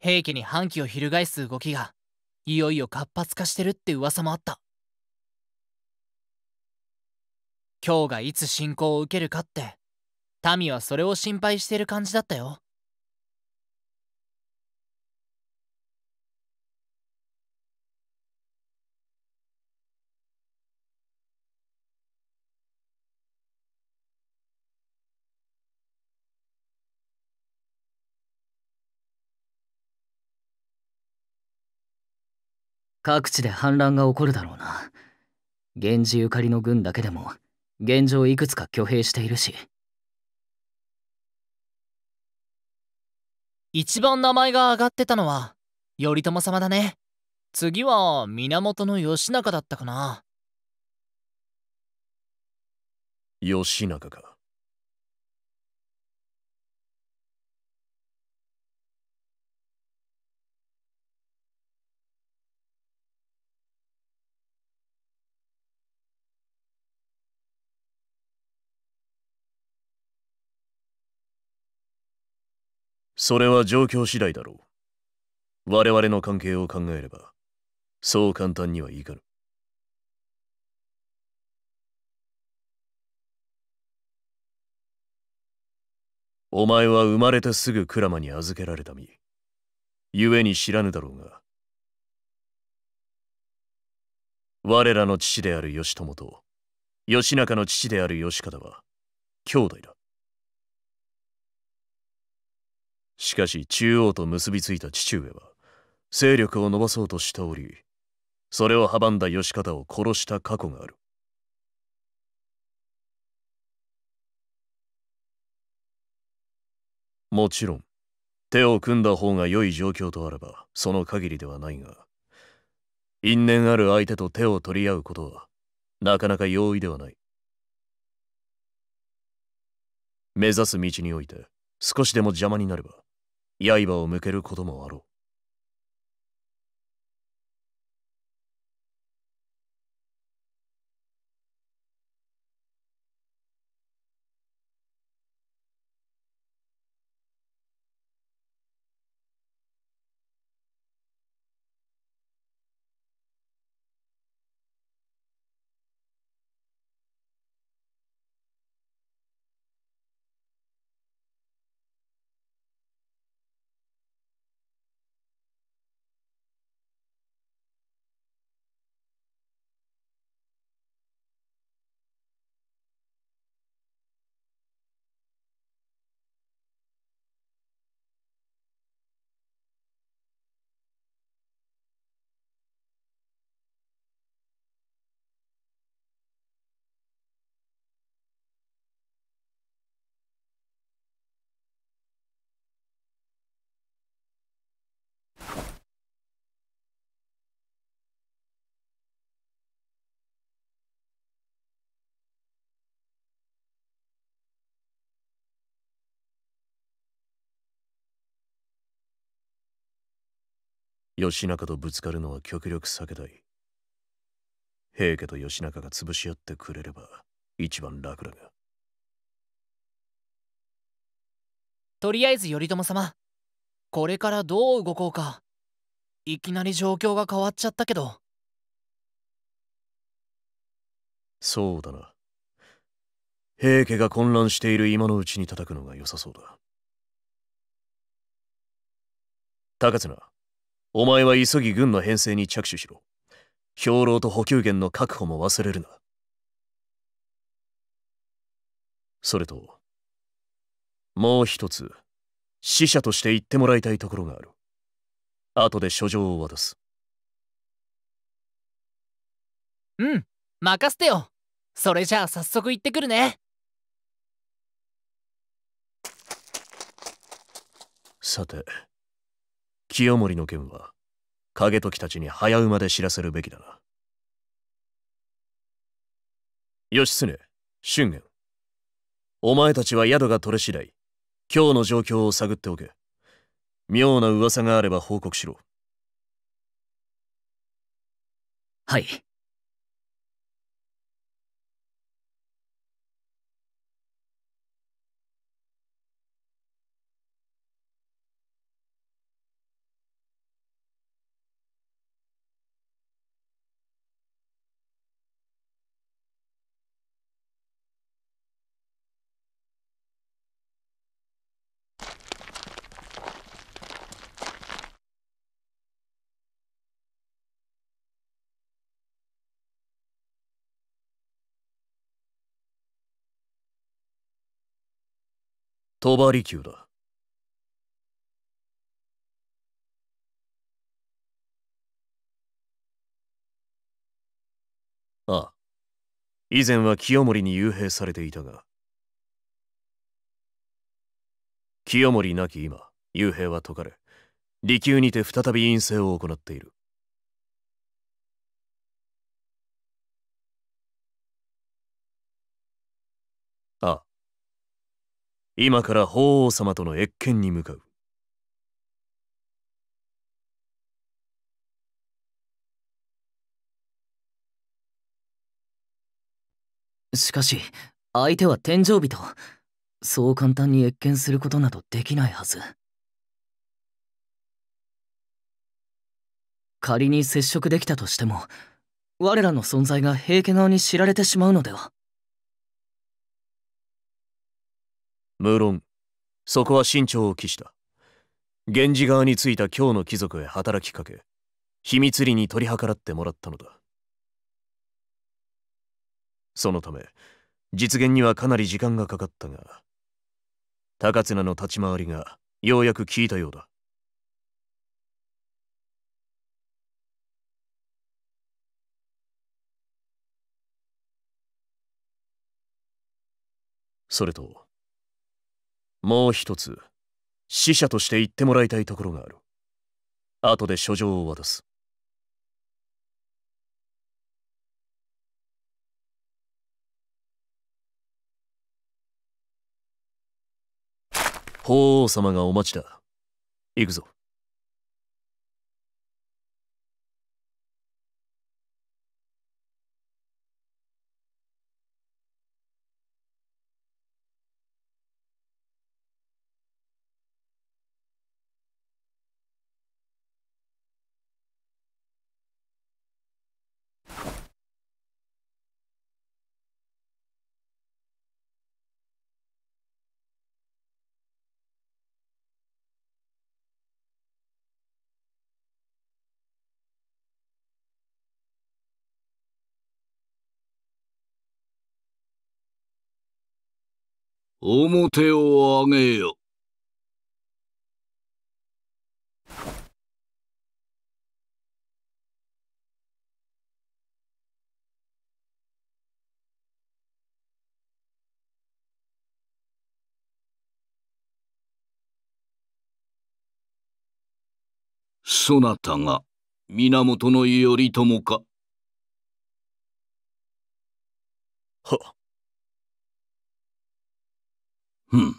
平家に反旗を翻す動きがいよいよ活発化してるって噂もあった今日がいつ侵攻を受けるかって民はそれを心配してる感じだったよ各地で反乱が起こるだろうな源氏ゆかりの軍だけでも現状いくつか挙兵しているし一番名前が挙がってたのは頼朝様だね次は源義仲だったかな義仲かそれは状況次第だろう。我々の関係を考えれば、そう簡単にはいかぬ。お前は生まれてすぐクラマに預けられた身。故に知らぬだろうが。我らの父である義朝と、義仲の父である義方は、兄弟だ。しかし中央と結びついた父上は勢力を伸ばそうとしておりそれを阻んだ義方を殺した過去があるもちろん手を組んだ方が良い状況とあればその限りではないが因縁ある相手と手を取り合うことはなかなか容易ではない目指す道において少しでも邪魔になれば刃を向けることもあろう義仲とぶつかるのは極力避けたい平家と義仲が潰し合ってくれれば一番楽だがとりあえず頼朝様これからどう動こうかいきなり状況が変わっちゃったけどそうだな平家が混乱している今のうちに叩くのが良さそうだ高綱お前は急ぎ軍の編成に着手しろ。兵糧と補給源の確保も忘れるな。それと、もう一つ、死者として言ってもらいたいところがある。後で書状を渡す。うん、任せてよ。それじゃあ早速行ってくるね。さて。清盛の件は景時たちに早馬で知らせるべきだな義経俊元お前たちは宿が取れ次第今日の状況を探っておけ妙な噂があれば報告しろはい帳ばりだ。ああ。以前は清盛に幽閉されていたが。清盛なき今、幽閉は解かれ、利休にて再び陰性を行っている。今から法皇様との謁見に向かう。しかし相手は天上人そう簡単に謁見することなどできないはず仮に接触できたとしても我らの存在が平家側に知られてしまうのでは無論そこは慎重を期した源氏側についた京の貴族へ働きかけ秘密裏に取り計らってもらったのだそのため実現にはかなり時間がかかったが高綱の立ち回りがようやく効いたようだそれともう一つ死者として言ってもらいたいところがある後で書状を渡す法皇様がお待ちだ行くぞ表を上げよ。そなたが源頼朝か。はっ。うん。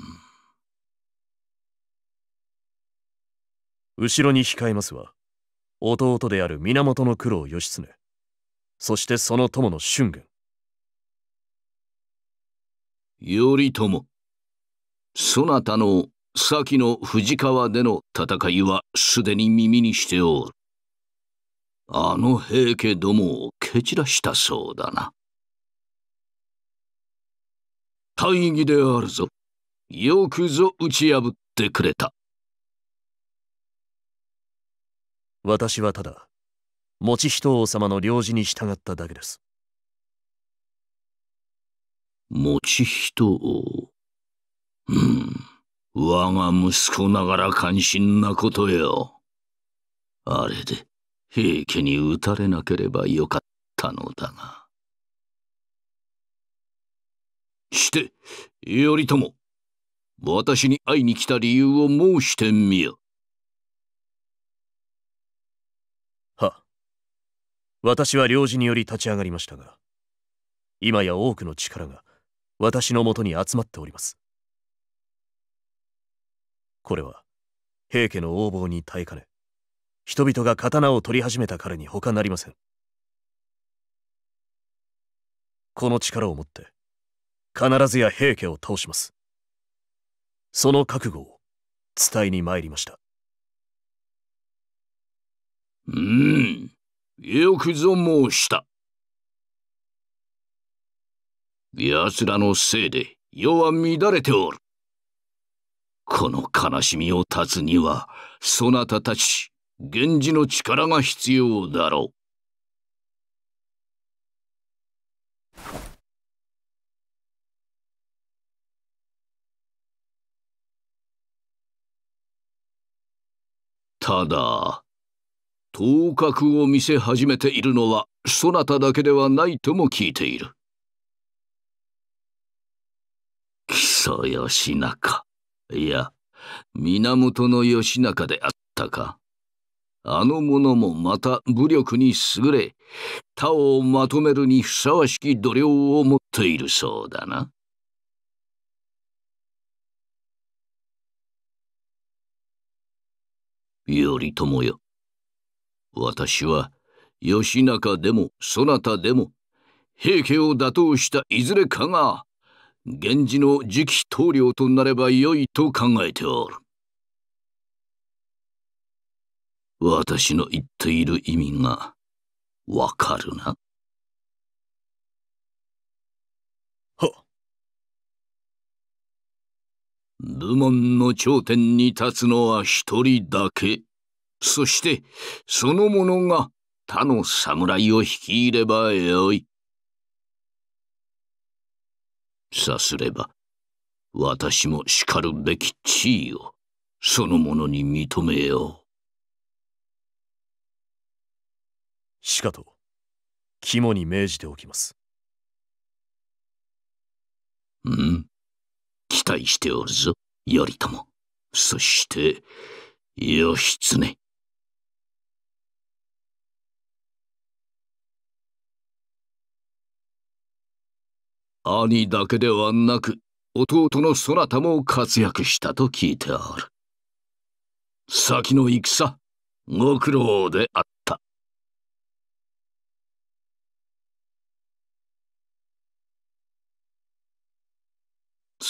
後ろに控えますは、弟である源の九郎義経、そしてその友の春軍。頼朝、そなたの先の藤川での戦いはすでに耳にしておる。あの平家どもを蹴散らしたそうだな。大義であるぞ。よくぞ打ち破ってくれた。私はただ、持人王様の領事に従っただけです。持人王。うん。我が息子ながら関心なことよ。あれで、平家に打たれなければよかったのだが。して、頼朝、私に会いに来た理由を申してみよ。は。私は領事により立ち上がりましたが、今や多くの力が私のもとに集まっております。これは、平家の横暴に耐えかね、人々が刀を取り始めたからに他なりません。この力をもって、必ずや平家を倒します。その覚悟を伝えに参りました。うん、よくぞ申した。奴らのせいで世は乱れておる。この悲しみを断つには、そなたたち、源氏の力が必要だろう。ただ、頭角を見せ始めているのはそなただけではないとも聞いている。木曽義仲。いや、源義仲であったか。あの者もまた武力に優れ、他をまとめるにふさわしき度量を持っているそうだな。頼朝よ。私は義仲でもそなたでも平家を打倒したいずれかが源氏の次期棟梁となればよいと考えておる。私の言っている意味がわかるな。部門の頂点に立つのは一人だけ。そして、その者が他の侍を率いればよい。さすれば、私も叱るべき地位をその者に認めよう。しかと、肝に銘じておきます。うん。期待しておるぞ、頼朝。そして、義経。兄だけではなく、弟のそなたも活躍したと聞いてある。先の戦、ご苦労であった。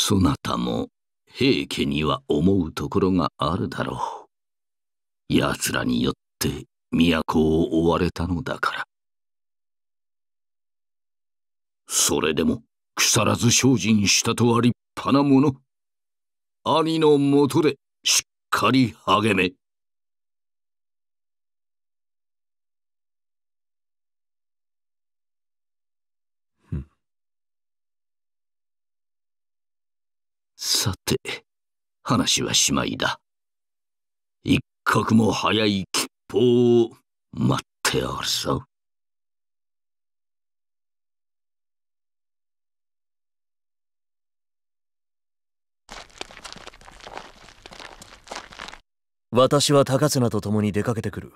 そなたも平家には思うところがあるだろう。奴らによって都を追われたのだから。それでも腐らず精進したとは立派なもの。兄のもとでしっかり励め。さて、話はしまいだ。一刻も早い吉報を待っておるぞ。私は高綱と共に出かけてくる。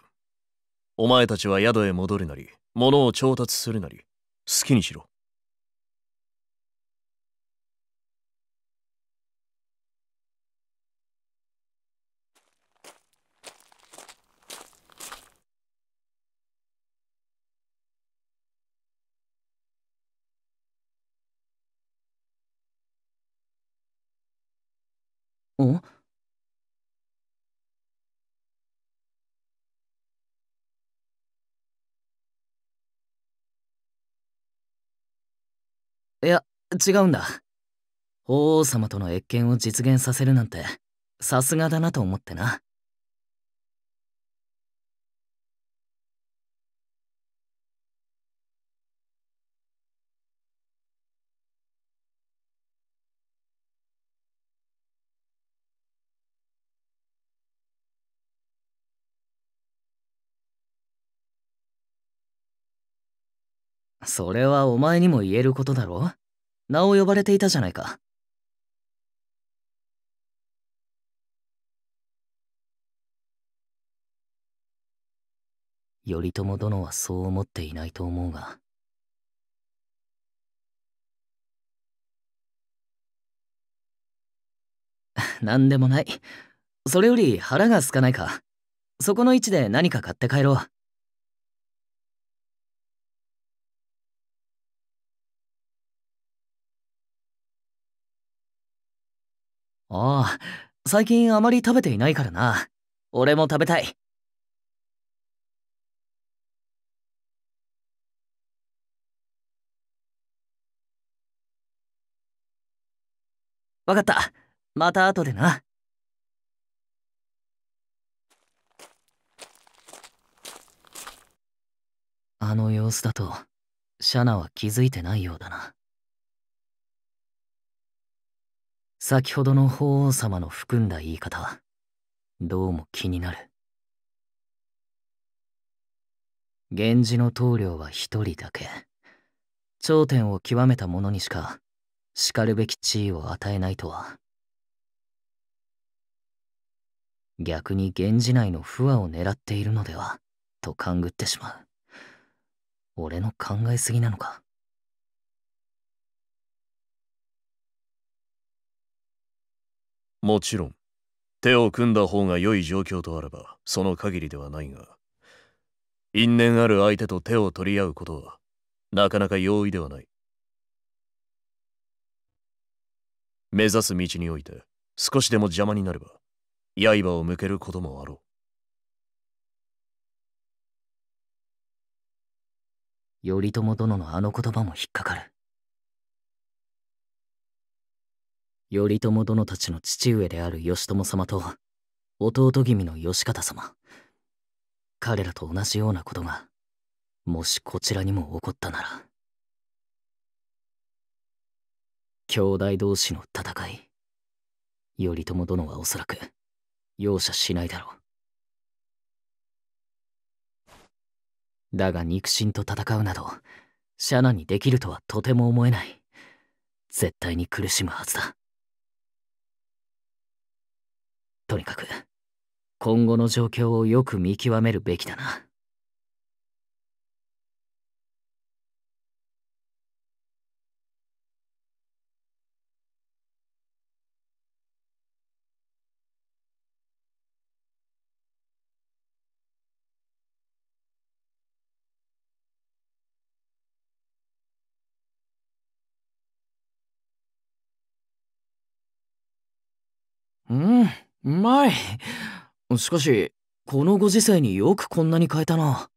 お前たちは宿へ戻るなり、物を調達するなり、好きにしろ。違うんだ。法皇様との謁見を実現させるなんて、さすがだなと思ってな。それはお前にも言えることだろ名を呼ばれていたじゃないか。頼朝殿はそう思っていないと思うが。何でもない。それより腹が空かないか。そこの位置で何か買って帰ろう。ああ、最近あまり食べていないからな。俺も食べたい。わかった。また後でな。あの様子だと、シャナは気づいてないようだな。先ほどの法皇様の含んだ言い方どうも気になる源氏の棟梁は一人だけ頂点を極めた者にしかしかるべき地位を与えないとは逆に源氏内の不和を狙っているのではと勘ぐってしまう俺の考えすぎなのかもちろん手を組んだ方が良い状況とあればその限りではないが因縁ある相手と手を取り合うことはなかなか容易ではない目指す道において少しでも邪魔になれば刃を向けることもあろう頼朝殿のあの言葉も引っかかる頼朝殿たちの父上である義朝様と弟君の義方様彼らと同じようなことがもしこちらにも起こったなら兄弟同士の戦い頼朝殿はおそらく容赦しないだろうだが肉親と戦うなどシャナにできるとはとても思えない絶対に苦しむはずだとにかく今後の状況をよく見極めるべきだな。まい。しかし、このご時世によくこんなに変えたな。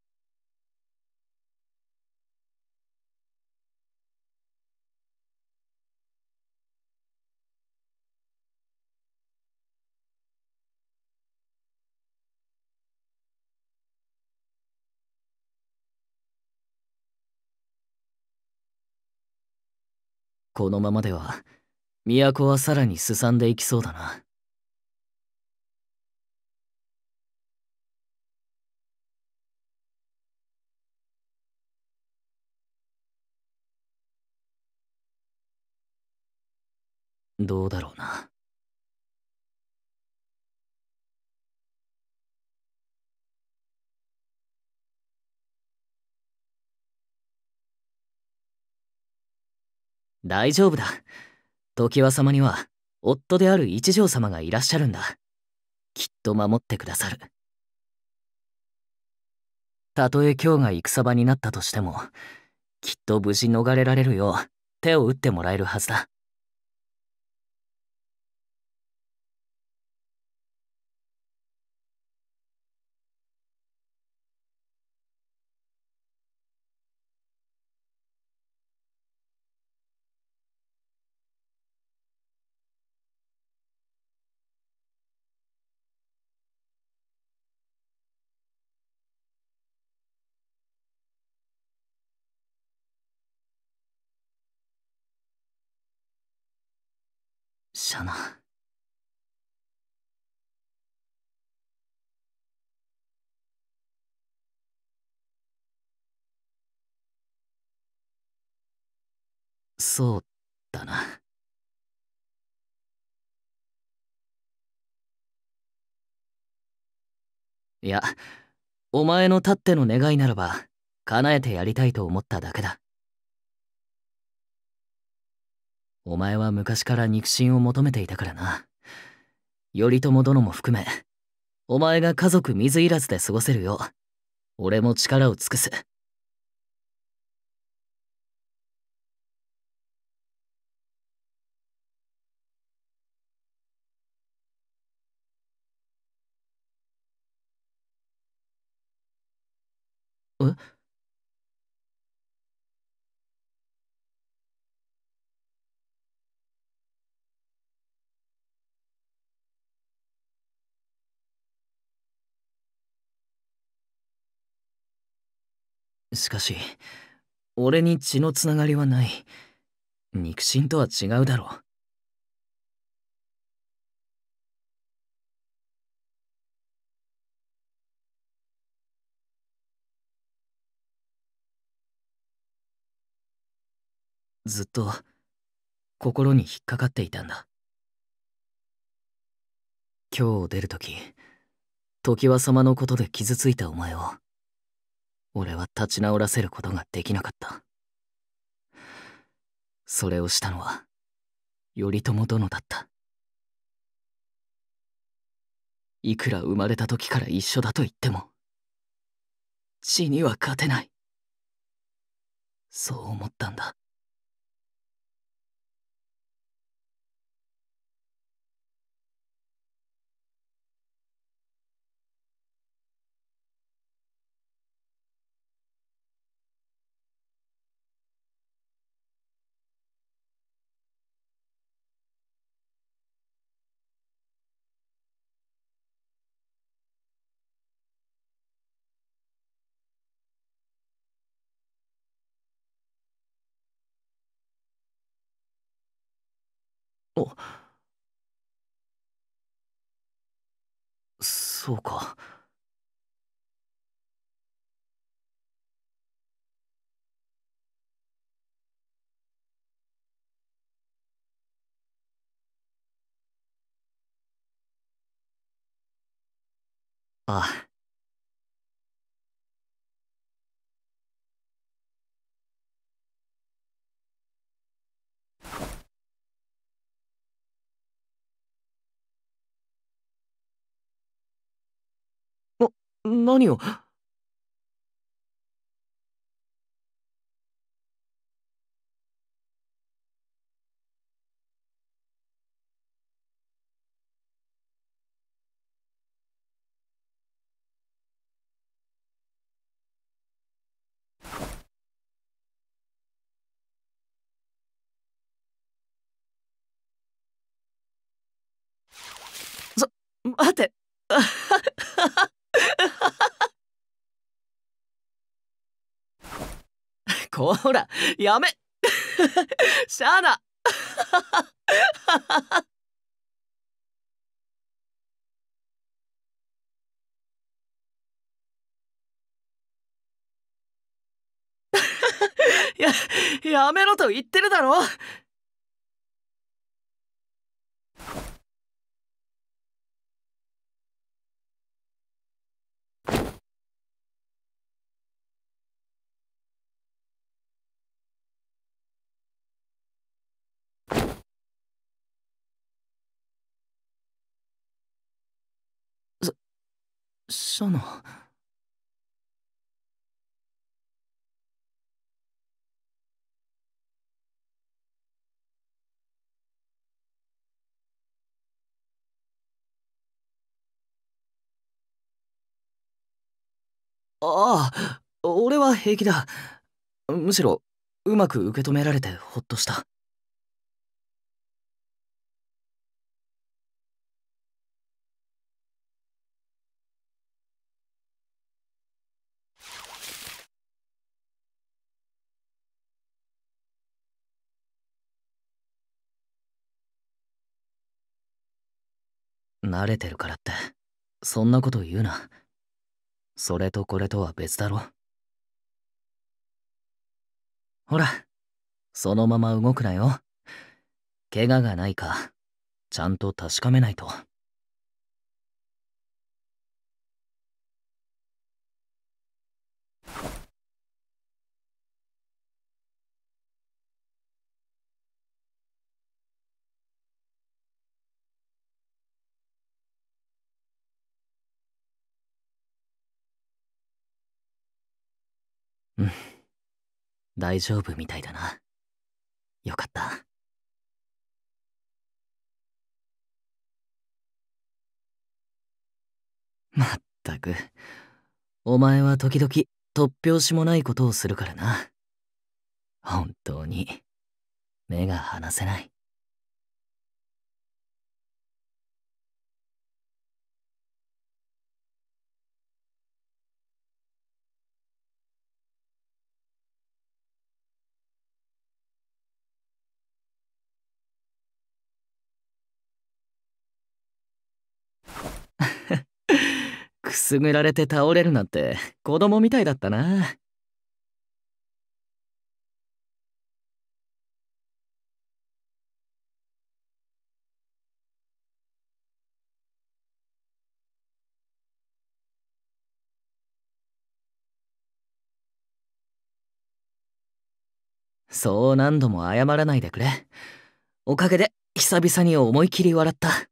このままでは都はさらにすさんでいきそうだな。どうだろうな。大丈夫だ。常盤様には夫である一条様がいらっしゃるんだ。きっと守ってくださる。たとえ今日が戦場になったとしても、きっと無事逃れられるよう手を打ってもらえるはずだ。そうだな。いや、お前のたっての願いならば、叶えてやりたいと思っただけだ。お前は昔から肉親を求めていたからな。頼朝殿も含め、お前が家族水入らずで過ごせるよう、俺も力を尽くす。しかし俺に血のつながりはない肉親とは違うだろうずっと心に引っかかっていたんだ今日を出る時常盤様のことで傷ついたお前を俺は立ち直らせることができなかったそれをしたのは頼朝殿だったいくら生まれた時から一緒だと言っても血には勝てないそう思ったんだそうかああ何を待ってこらやめシャーだや、やめろと言ってるだろシャああ俺は平気だむしろうまく受け止められてほっとした慣れてるからってそんなこと言うなそれとこれとは別だろほらそのまま動くなよ怪我がないかちゃんと確かめないと。うん大丈夫みたいだなよかったまったくお前は時々突拍子もないことをするからな本当に目が離せないくすぐられて倒れるなんて子供みたいだったな。そう何度も謝らないでくれ。おかげで久々に思い切り笑った。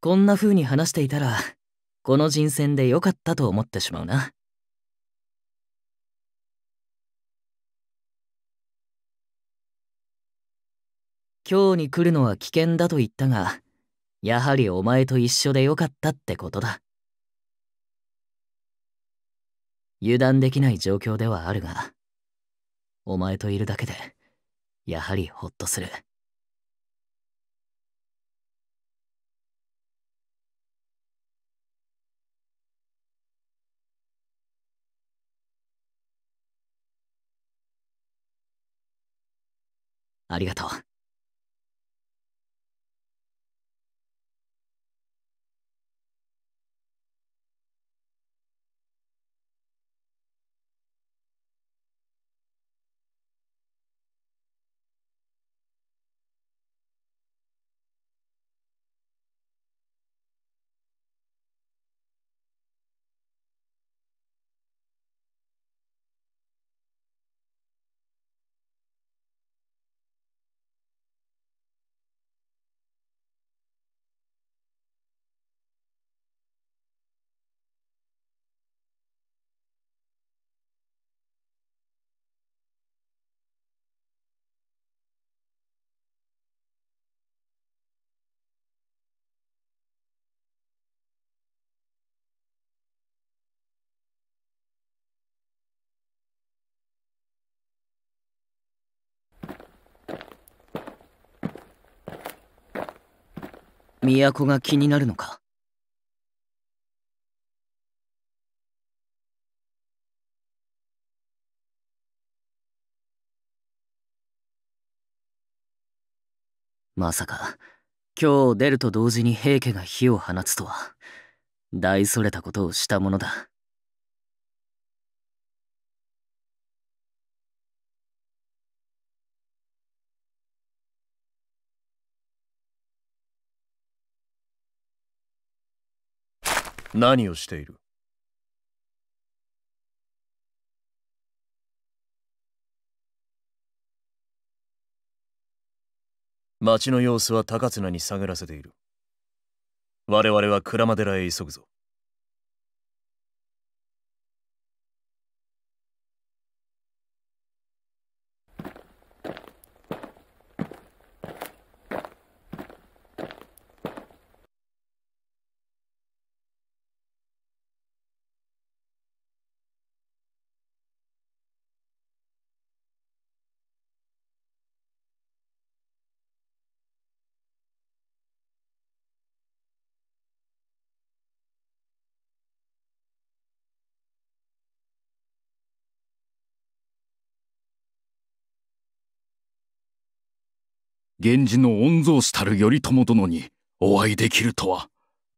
こんな風に話していたら、この人選で良かったと思ってしまうな。今日に来るのは危険だと言ったが、やはりお前と一緒でよかったってことだ。油断できない状況ではあるが、お前といるだけで、やはりほっとする。ありがとう。都が気になるのかまさか今日出ると同時に平家が火を放つとは大それたことをしたものだ何をしている町の様子は高綱に探らせている我々は鞍馬寺へ急ぐぞ源氏の御曹司たる頼朝殿にお会いできるとは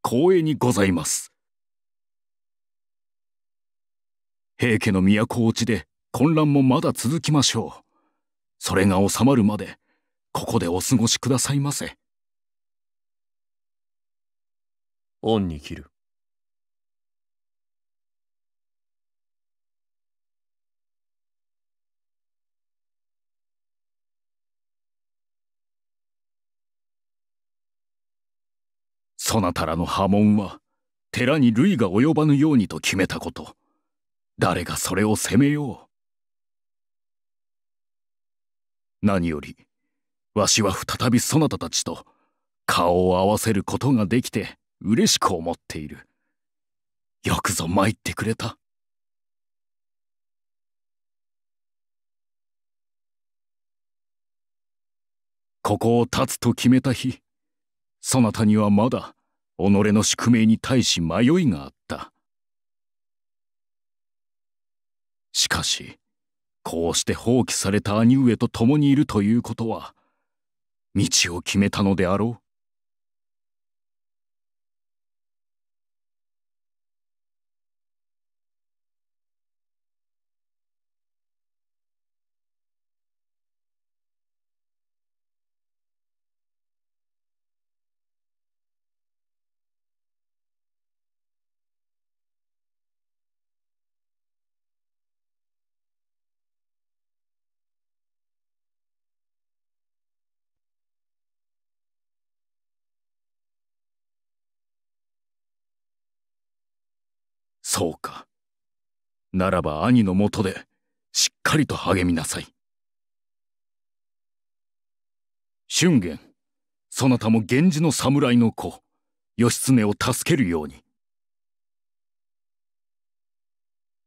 光栄にございます平家の都落ちで混乱もまだ続きましょうそれが収まるまでここでお過ごしくださいませ恩に切るそなたらの波紋は寺に類が及ばぬようにと決めたこと誰がそれを責めよう何よりわしは再びそなたたちと顔を合わせることができて嬉しく思っているよくぞ参ってくれたここを立つと決めた日そなたにはまだ己の宿命に対し迷いがあった。しかし、こうして放棄された兄上と共にいるということは、道を決めたのであろう。そうか。ならば兄のもとで、しっかりと励みなさい。春元、そなたも源氏の侍の子、義経を助けるように。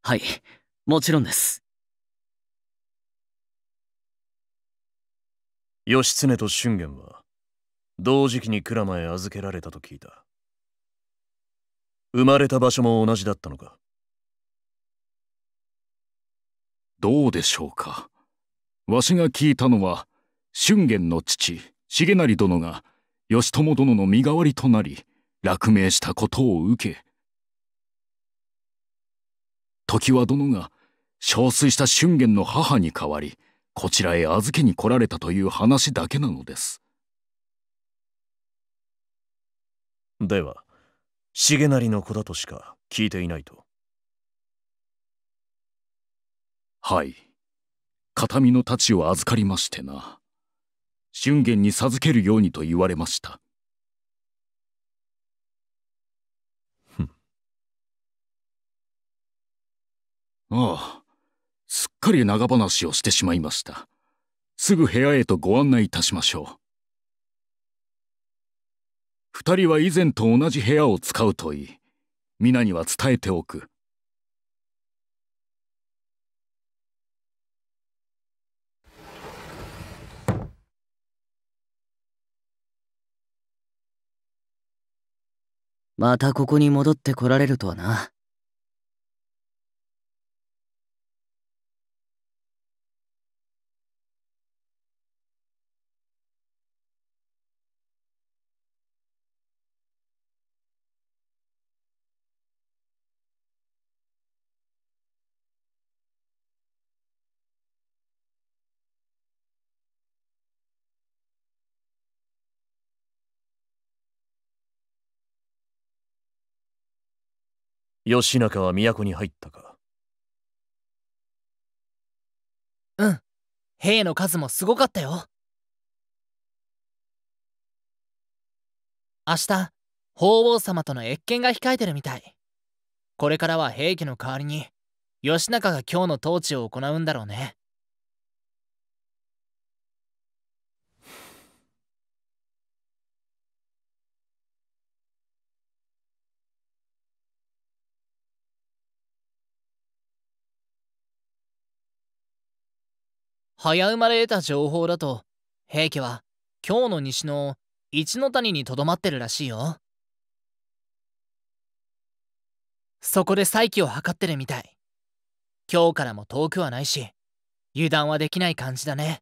はい、もちろんです。義経と春元は、同時期に鞍馬へ預けられたと聞いた。生まれた場所も同じだったのかどうでしょうかわしが聞いたのは俊元の父重成殿が義朝殿の身代わりとなり落命したことを受け常盤殿が憔悴した俊元の母に代わりこちらへ預けに来られたという話だけなのですでは重成の子だとしか聞いていないとはい形見の太刀を預かりましてな春元に授けるようにと言われましたああ、すっかり長話をしてしまいました。すぐ部屋へとご案内いたしましょう。二人は以前と同じ部屋を使うといい皆には伝えておくまたここに戻ってこられるとはな。義仲は都に入ったかうん兵の数もすごかったよ明日法皇様との謁見が控えてるみたいこれからは兵器の代わりに義仲が今日の統治を行うんだろうね早生まれ得た情報だと平家は京の西の一の谷にとどまってるらしいよそこで再起を図ってるみたい今日からも遠くはないし油断はできない感じだね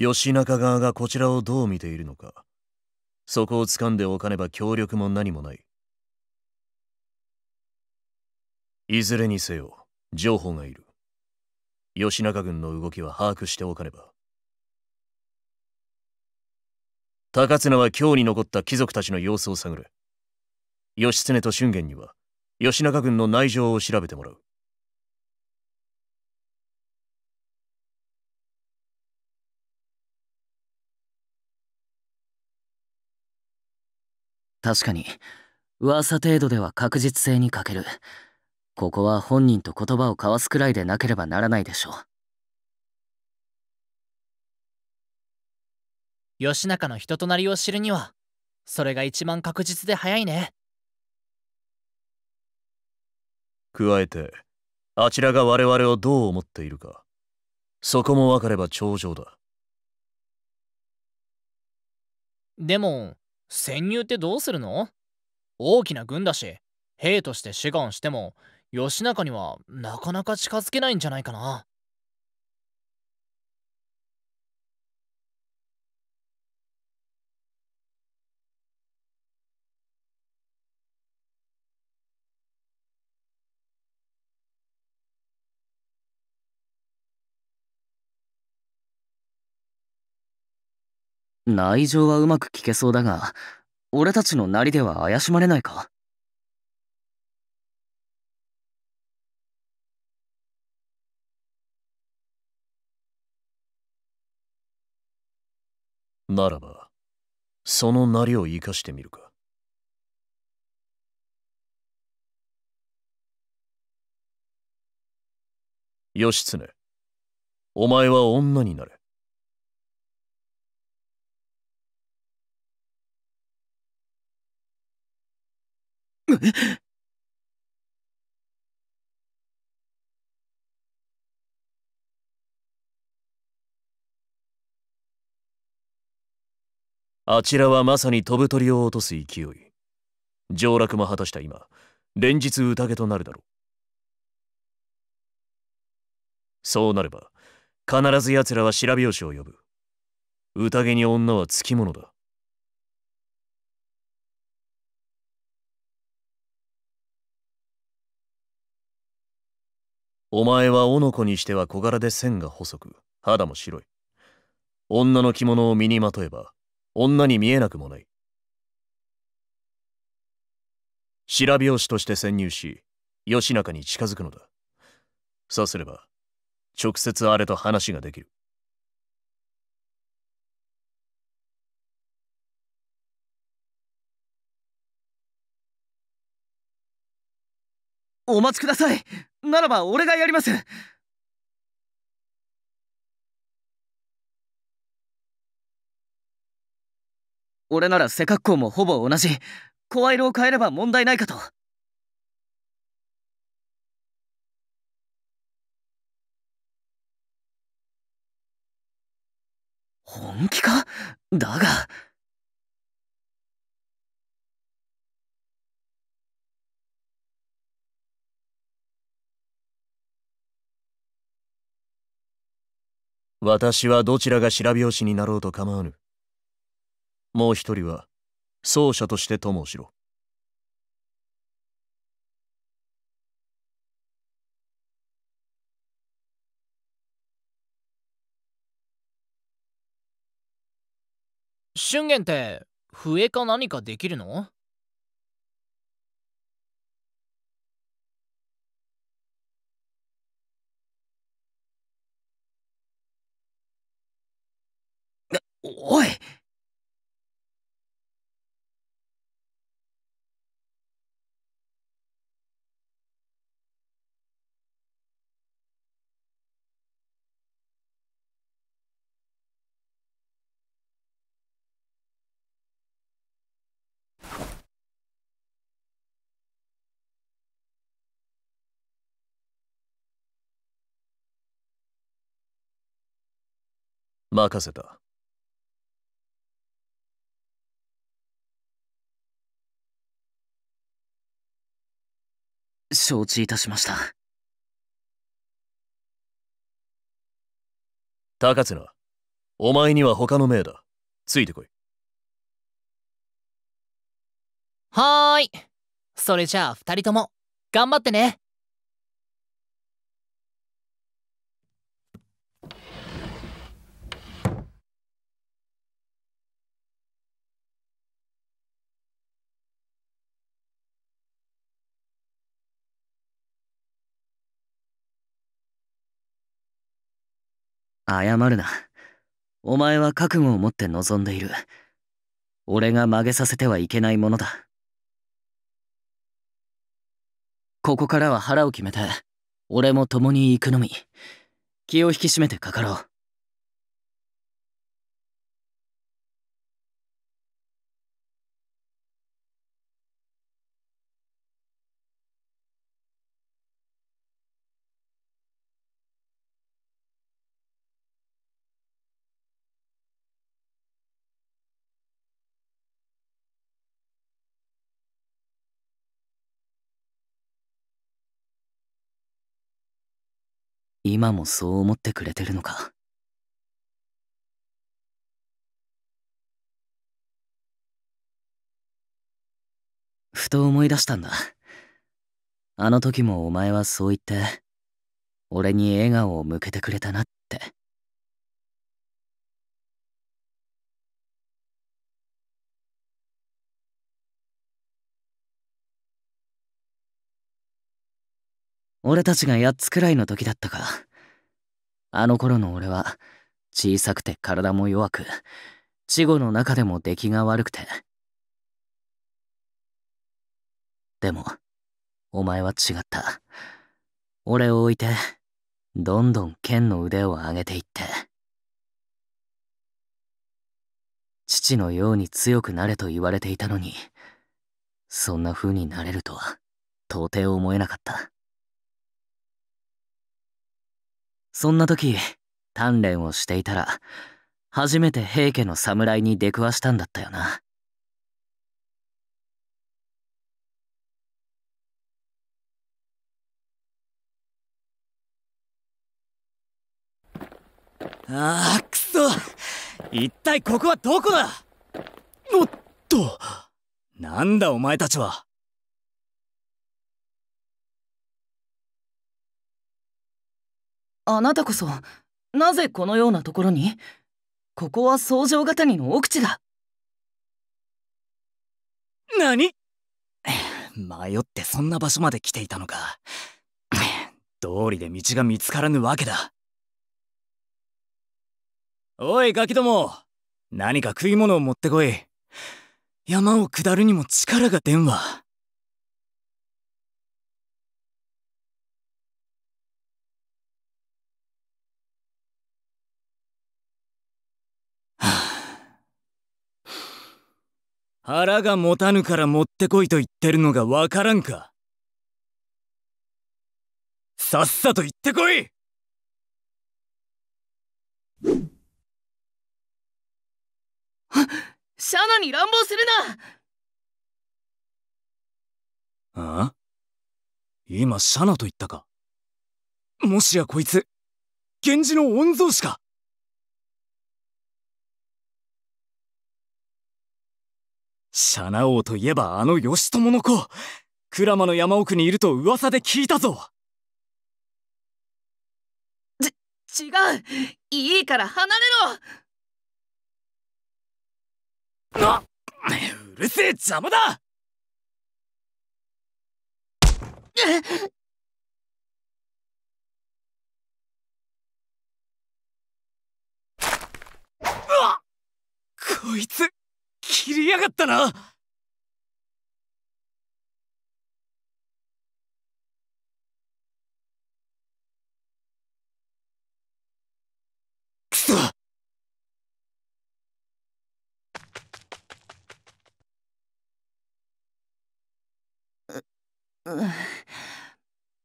吉中側がこちらをどう見ているのかそこを掴んでおかねば協力も何もないいずれにせよ情報がいる吉中軍の動きは把握しておかねば高綱は京に残った貴族たちの様子を探れ義経と俊玄には吉中軍の内情を調べてもらう確かに噂程度では確実性に欠けるここは本人と言葉を交わすくらいでなければならないでしょう義仲の人となりを知るにはそれが一番確実で早いね加えてあちらが我々をどう思っているかそこも分かれば頂上だでも潜入ってどうするの大きな軍だし兵として志願しても義仲にはなかなか近づけないんじゃないかな内情はうまく聞けそうだが、俺たちのなりでは怪しまれないかならば、そのなりを生かしてみるか。義経、お前は女になれ。あちらはまさに飛ぶ鳥を落とす勢い。上洛も果たした今、連日宴となるだろう。そうなれば、必ず奴らは白拍子を呼ぶ。宴に女はつきものだ。お前はおの子にしては小柄で線が細く肌も白い女の着物を身にまとえば女に見えなくもない白拍子として潜入し義仲に近づくのださすれば直接あれと話ができるお待ちくださいならば俺がやります俺なら背格好もほぼ同じ声色を変えれば問題ないかと本気かだが私はどちらが白拍子になろうと構わぬ。もう一人は奏者として友をしろ。春元って笛か何かできるのおい任せた。承知いたしました高綱お前には他の命だついてこいはーいそれじゃあ2人とも頑張ってね謝るな。お前は覚悟を持って望んでいる。俺が曲げさせてはいけないものだ。ここからは腹を決めて、俺も共に行くのみ。気を引き締めてかかろう。今もそう思ってくれてるのか。ふと思い出したんだ。あの時もお前はそう言って、俺に笑顔を向けてくれたなって。俺たちが8つくらいの時だったか。あの頃の俺は小さくて体も弱く、稚語の中でも出来が悪くて。でも、お前は違った。俺を置いて、どんどん剣の腕を上げていって。父のように強くなれと言われていたのに、そんな風になれるとは、到底思えなかった。そんな時鍛錬をしていたら初めて平家の侍に出くわしたんだったよな。ああくそ一体ここはどこだおっとなんだお前たちはあなたこそなぜこのようなところにここは創上型谷の奥地だ何迷ってそんな場所まで来ていたのか通りで道が見つからぬわけだおいガキども何か食い物を持ってこい山を下るにも力が出んわ腹が持たぬから持ってこいと言ってるのがわからんかさっさと行ってこいシャナに乱暴するなあ今シャナと言ったかもしやこいつ源氏の御曹司かシャナ王といえばあの義朝の子クラマの山奥にいると噂で聞いたぞち違ういいから離れろなうるせえ邪魔だうわこいつ切りやがったな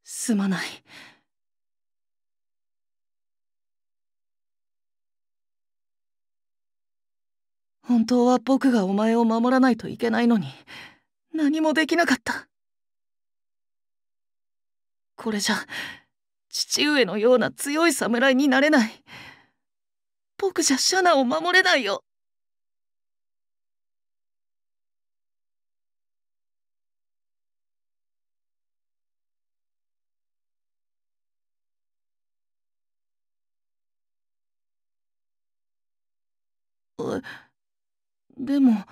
すまない。本当は僕がお前を守らないといけないのに何もできなかったこれじゃ父上のような強い侍になれない僕じゃシャナを守れないよえでも。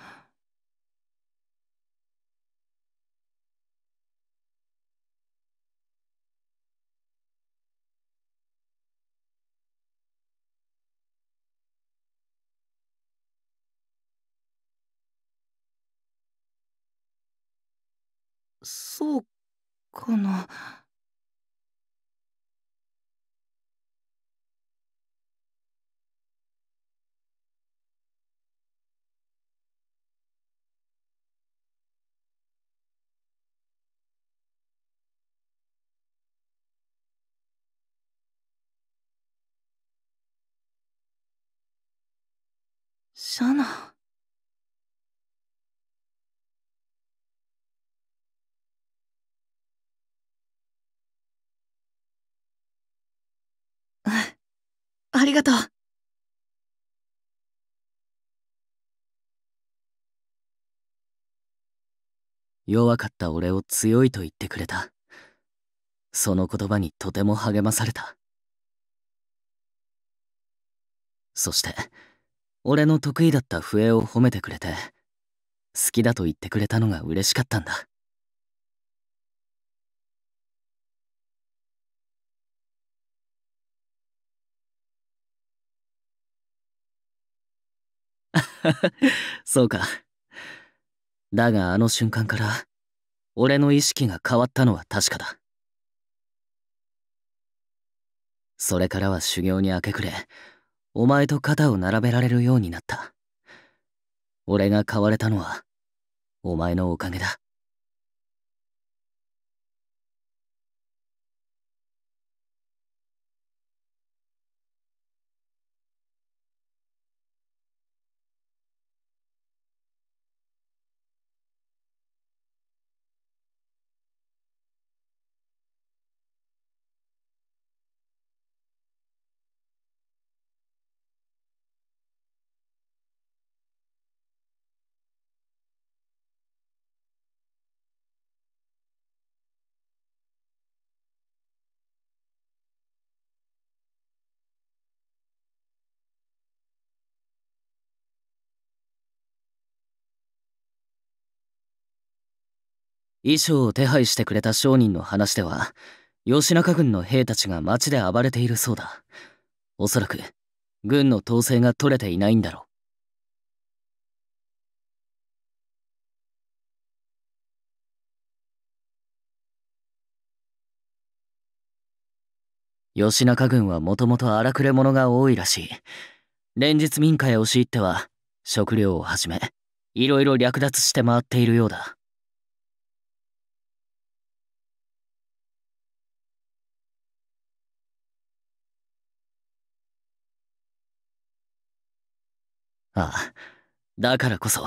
そうかな。シャナ。うん、ありがとう。弱かった俺を強いと言ってくれた。その言葉にとても励まされた。そして、俺の得意だった笛を褒めてくれて好きだと言ってくれたのが嬉しかったんだ そうか。だがあの瞬間から、俺の意識が変わったのは確かだ。それからは修行に明け暮れ、お前と肩を並べられるようになった。俺が変われたのは、お前のおかげだ。衣装を手配してくれた商人の話では義仲軍の兵たちが町で暴れているそうだおそらく軍の統制が取れていないんだろう義仲軍はもともと荒くれ者が多いらしい連日民家へ押し入っては食料をはじめいろいろ略奪して回っているようだああ、だからこそ、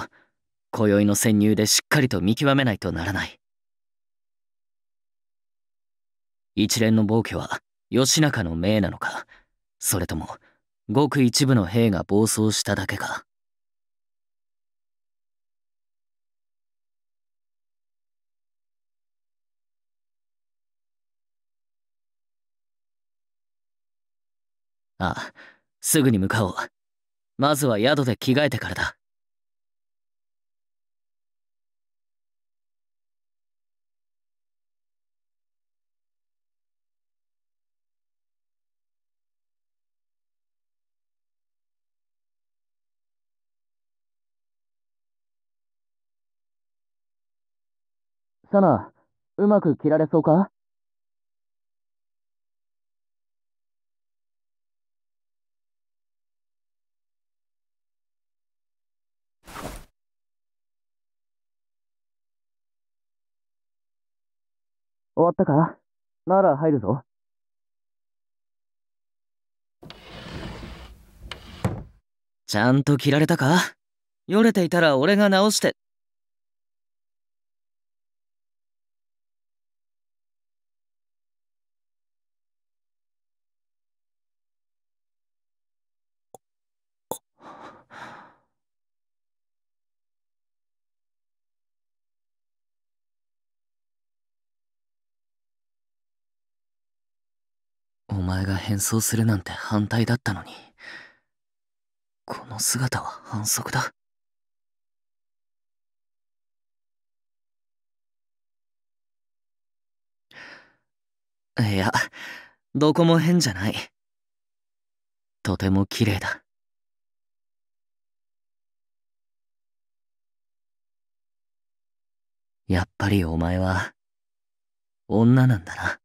今宵の潜入でしっかりと見極めないとならない。一連の暴挙は義仲の命なのか、それとも、ごく一部の兵が暴走しただけか。ああ、すぐに向かおう。まずは宿で着替えてからだ。サナ、うまく着られそうか終わったかなら入るぞ。ちゃんと切られたかよれていたら俺が直して。前が変装するなんて反対だったのにこの姿は反則だいやどこも変じゃないとても綺麗だやっぱりお前は女なんだな。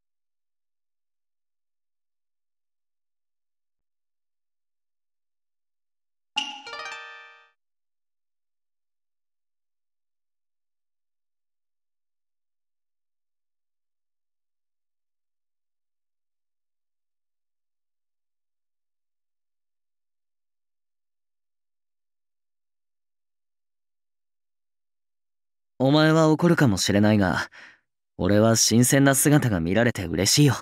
お前は怒るかもしれないが、俺は新鮮な姿が見られて嬉しいよ。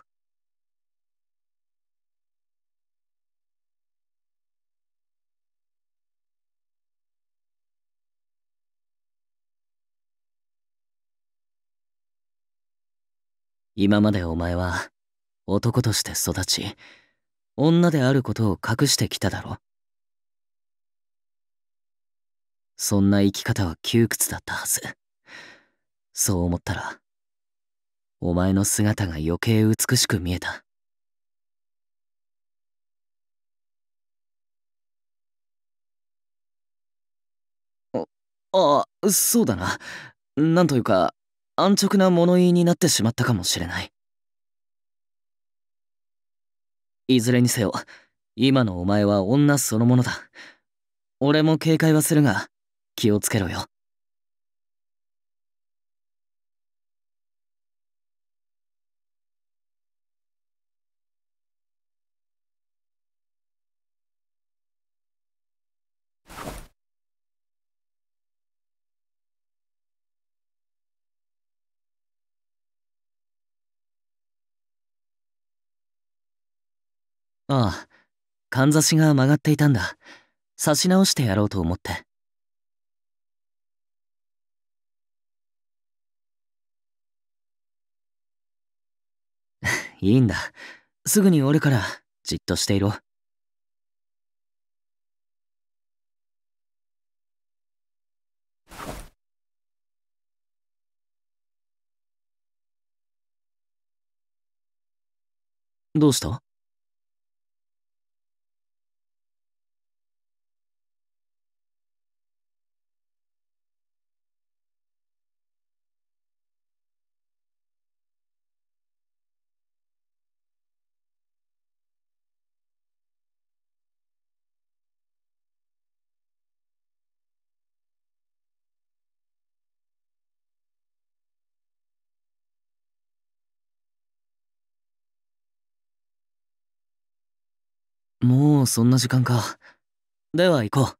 今までお前は男として育ち、女であることを隠してきただろ。そんな生き方は窮屈だったはず。そう思ったら、お前の姿が余計美しく見えた。あ、あ、そうだな。なんというか、安直な物言いになってしまったかもしれない。いずれにせよ、今のお前は女そのものだ。俺も警戒はするが、気をつけろよ。ああ、かんざしが曲がっていたんだ。差し直してやろうと思って。いいんだ。すぐに折るから、じっとしていろ。どうしたもうそんな時間か。では行こう。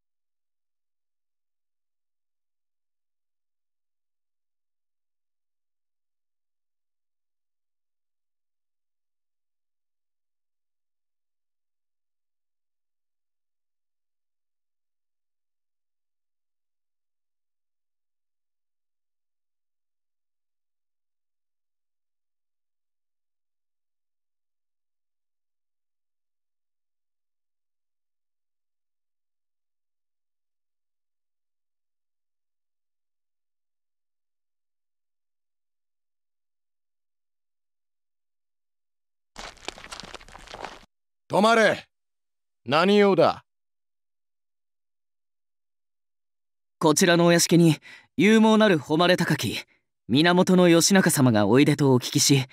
止まれ何用だこちらのお屋敷に勇猛なる誉れ高き源義仲様がおいでとお聞きし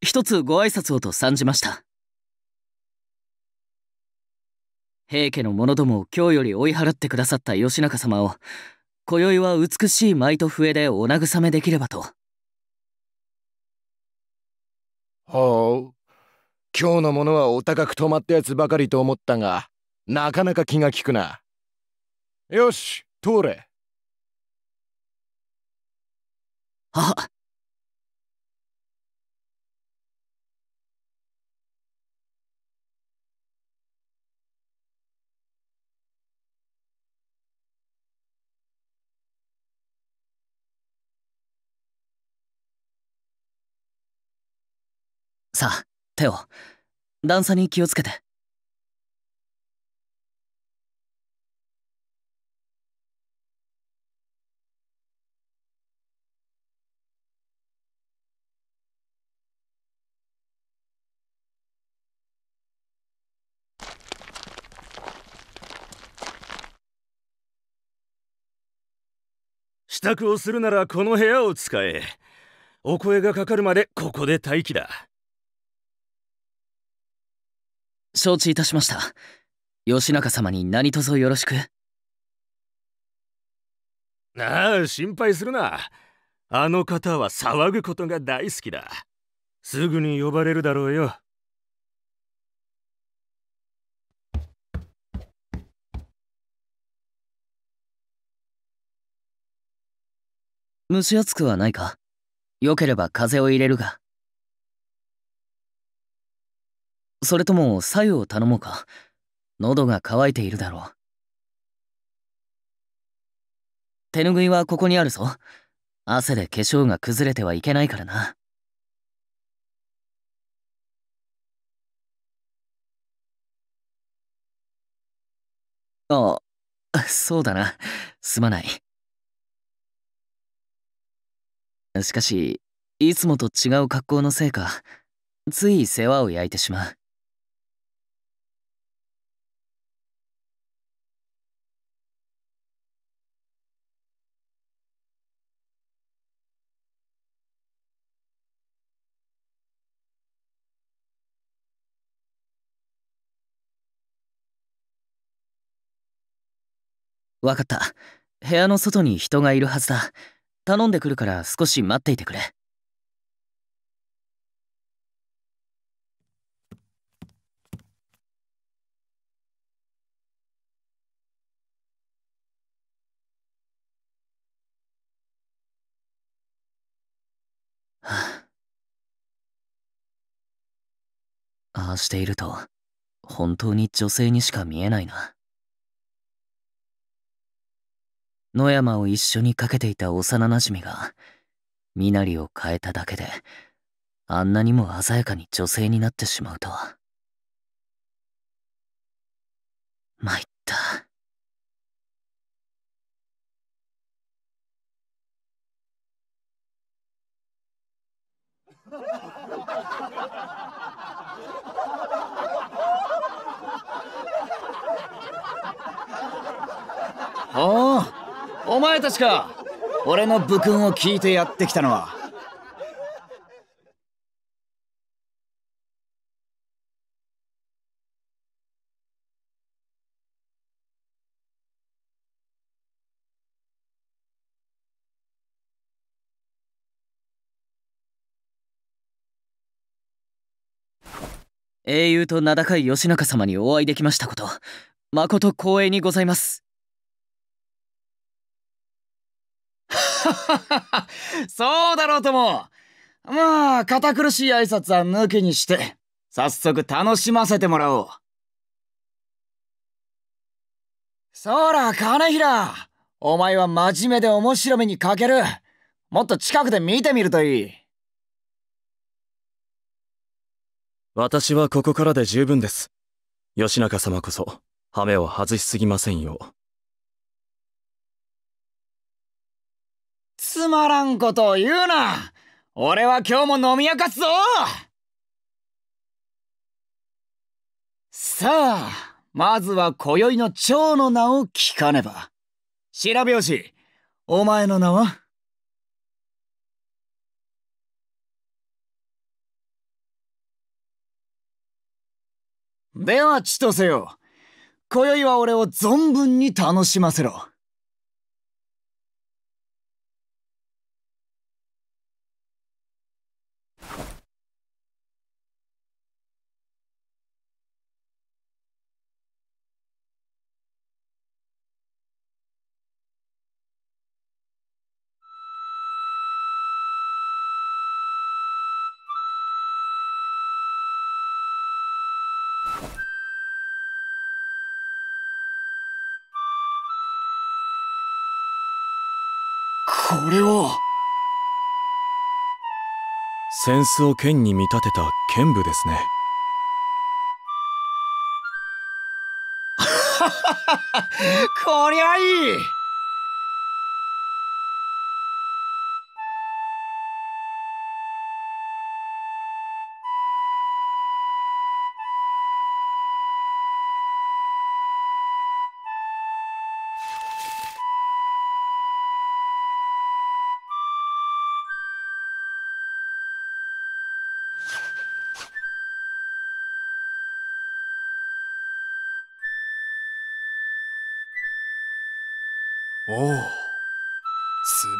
一つご挨拶をと参じました平家の者どもを今日より追い払ってくださった義仲様を今宵は美しい舞と笛でお慰めできればと。はあ今日のものはお高く止まったやつばかりと思ったが、なかなか気が利くな。よし、通れ。あさあ手を段差に気をつけて。支度をするならこの部屋を使えお声がかかるまでここで待機だ承知いたしました義仲様に何卒よろしくああ心配するなあの方は騒ぐことが大好きだすぐに呼ばれるだろうよ蒸し暑くはないかよければ風を入れるがそれとも左右を頼もうか喉が渇いているだろう手ぬぐいはここにあるぞ汗で化粧が崩れてはいけないからなああそうだなすまないしかしいつもと違う格好のせいかつい世話を焼いてしまうわかった。部屋の外に人がいるはずだ。頼んでくるから少し待っていてくれ。ああしていると本当に女性にしか見えないな。野山を一緒にかけていた幼なじみが身なりを変えただけであんなにも鮮やかに女性になってしまうとは参った お前たちか俺の武勲を聞いてやってきたのは英雄と名高い義仲様にお会いできましたこと誠光栄にございます そうだろうとも。まあ、堅苦しい挨拶は抜きにして、早速楽しませてもらおう。そら、金平。お前は真面目で面白みに欠ける。もっと近くで見てみるといい。私はここからで十分です。吉中様こそ、羽目を外しすぎませんよ。つまらんことを言うな俺は今日も飲み明かすぞさあ、まずは今宵の蝶の名を聞かねば。白拍子、お前の名はでは、とせよ。今宵は俺を存分に楽しませろ。扇子を剣に見立てた剣舞ですね こりゃいい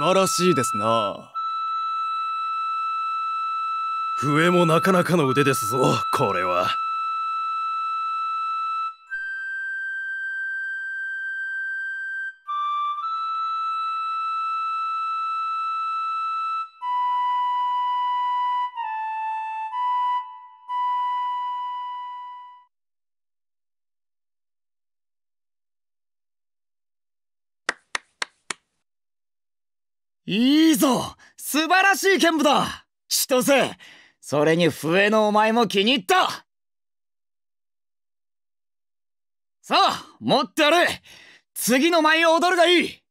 晴らしいですな笛もなかなかの腕ですぞこれはらしい剣舞だ千歳それに笛のお前も気に入ったさあ持ってやれ次の舞を踊るがいい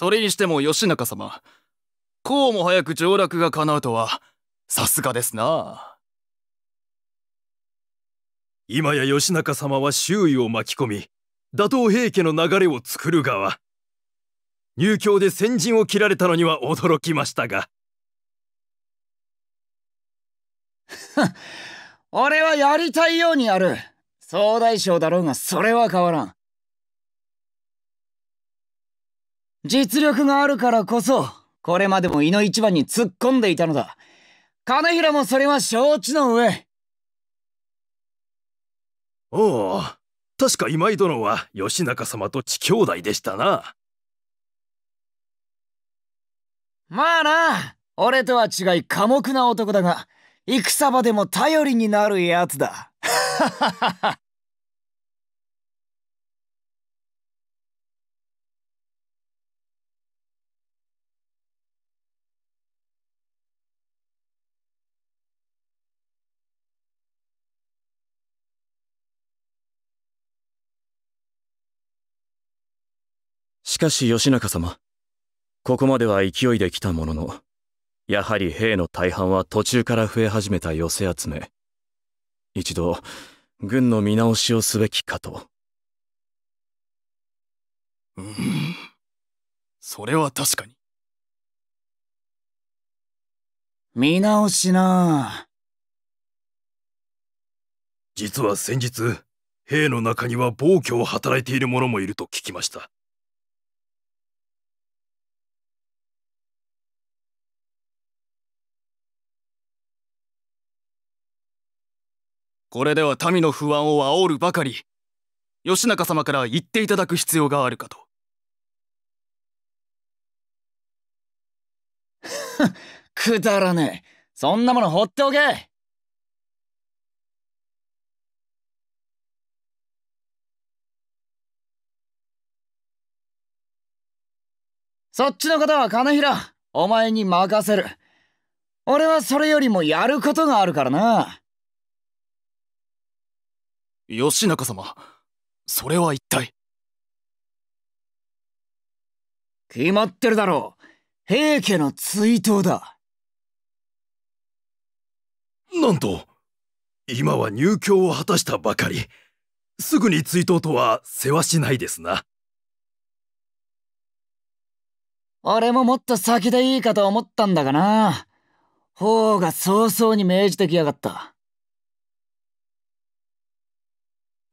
それにしても義仲様こうも早く上洛が叶うとはさすがですな今や義仲様は周囲を巻き込み打倒平家の流れを作る側入京で先陣を切られたのには驚きましたが 俺はやりたいようにやる総大将だろうがそれは変わらん実力があるからこそ、これまでも胃の一番に突っ込んでいたのだ。金平もそれは承知の上。おお、確か今井殿は義仲様と地兄弟でしたな。まあな、俺とは違い寡黙な男だが、戦場でも頼りになるやつだ。ははは。しかし義仲様、ここまでは勢いで来たものの、やはり兵の大半は途中から増え始めた寄せ集め。一度、軍の見直しをすべきかと。うん。それは確かに。見直しな実は先日、兵の中には暴挙を働いている者もいると聞きました。これでは民の不安を煽るばかり義仲様から言っていただく必要があるかと くだらねえそんなもの放っておけそっちの方は金平お前に任せる俺はそれよりもやることがあるからな。義仲様それは一体決まってるだろう平家の追悼だなんと今は入教を果たしたばかりすぐに追悼とはせわしないですな俺ももっと先でいいかと思ったんだがな方が早々に命じてきやがった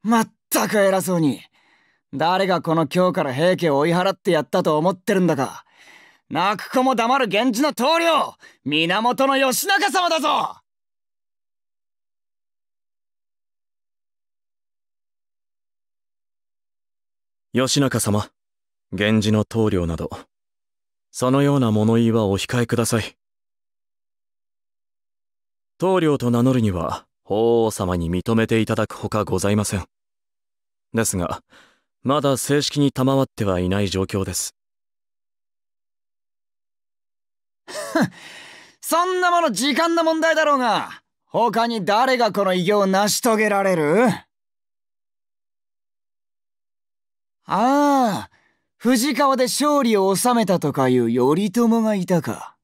まったく偉そうに。誰がこの今日から平家を追い払ってやったと思ってるんだか。泣く子も黙る源氏の棟梁、源義仲様だぞ義仲様、源氏の棟梁など、そのような物言いはお控えください。棟梁と名乗るには、法皇様に認めていただくほかございません。ですが、まだ正式に賜ってはいない状況です。そんなもの時間の問題だろうが、他に誰がこの偉業を成し遂げられるああ、藤川で勝利を収めたとかいう頼朝がいたか。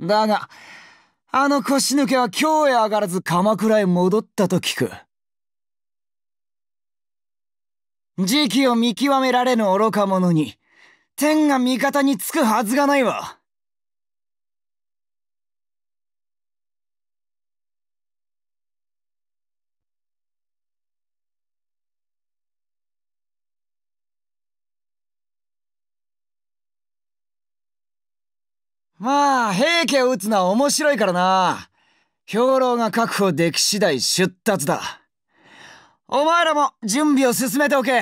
だが、あの腰抜けは京へ上がらず鎌倉へ戻ったと聞く。時期を見極められぬ愚か者に、天が味方につくはずがないわ。まあ、平家を撃つのは面白いからな。兵糧が確保でき次第出立だ。お前らも準備を進めておけ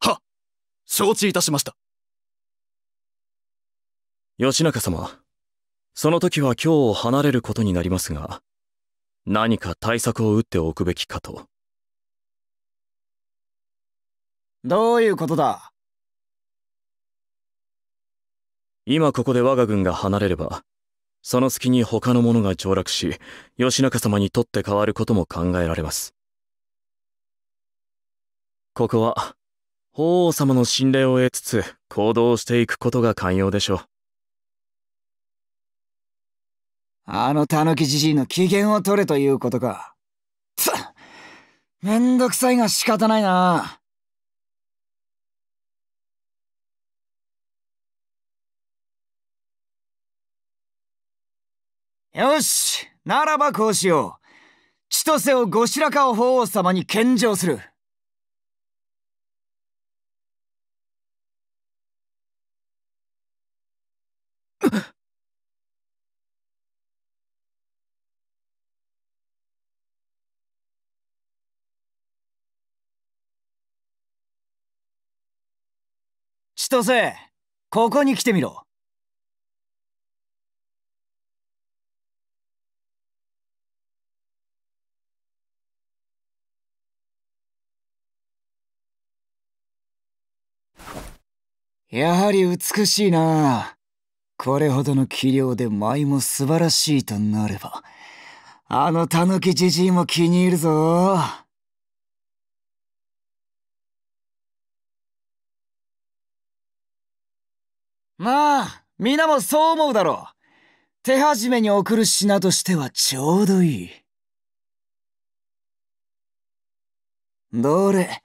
は承知いたしました吉中様その時は今日を離れることになりますが何か対策を打っておくべきかとどういうことだ今ここで我が軍が離れればその隙に他の者が凋落し、義仲様にとって変わることも考えられます。ここは、法皇様の信頼を得つつ行動していくことが肝要でしょう。あの狸じじいの機嫌を取れということか。つっめんどくさいが仕方ないな。よしならばこうしよう千歳を後白河法皇様に献上する千歳ここに来てみろ。やはり美しいなこれほどの器量で舞も素晴らしいとなれば、あのたぬきじじいも気に入るぞ。まあ、皆もそう思うだろう。手始めに送る品としてはちょうどいい。どれ、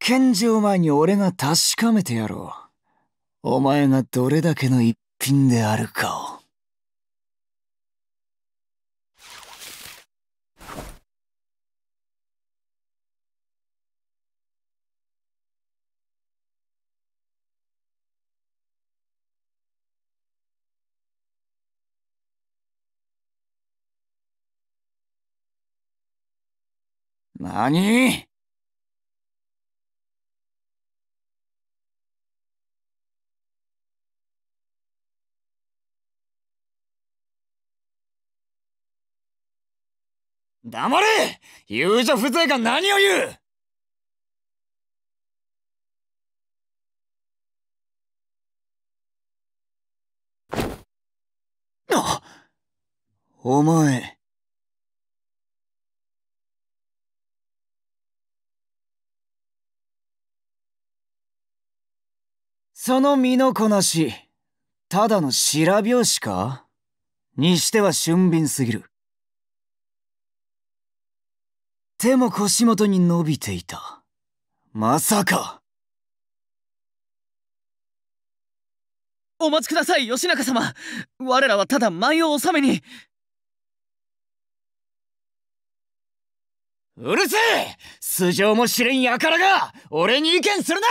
献上前に俺が確かめてやろう。お前がどれだけの一品であるかを。何黙れ遊女風情が何を言うお前。その身のこなし、ただの白拍子かにしては俊敏すぎる。手も腰元に伸びていた。まさかお待ちください、義仲様我らはただ舞を収めにうるせえ素性も知れん輩が俺に意見するな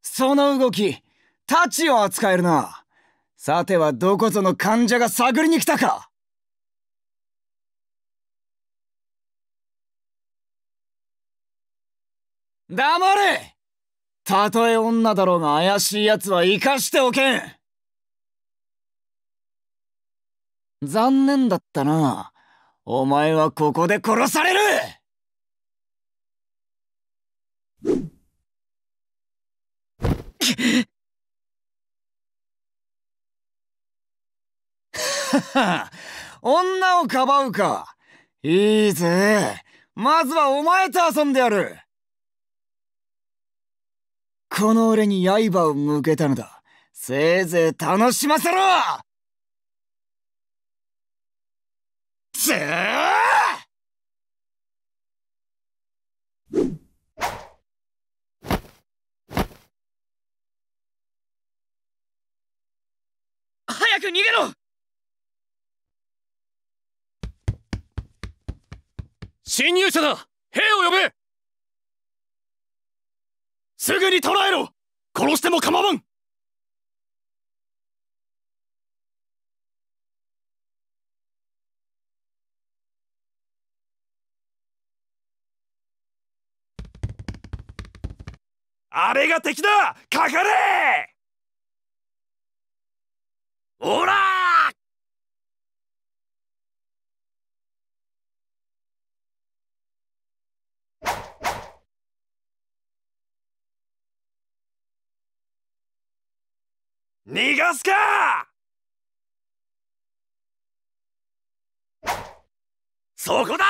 その動き、太刀を扱えるな。さてはどこぞの患者が探りに来たか黙れたとえ女だろうが怪しい奴は生かしておけん残念だったな。お前はここで殺される 女をかばうか。いいぜ。まずはお前と遊んでやる。この俺に刃を向けたのだ。せいぜい楽しませろずー早く逃げろ侵入者だ兵を呼べすぐに捕らえろ殺しても構わんあれが敵だかかれおら逃がすかそこだ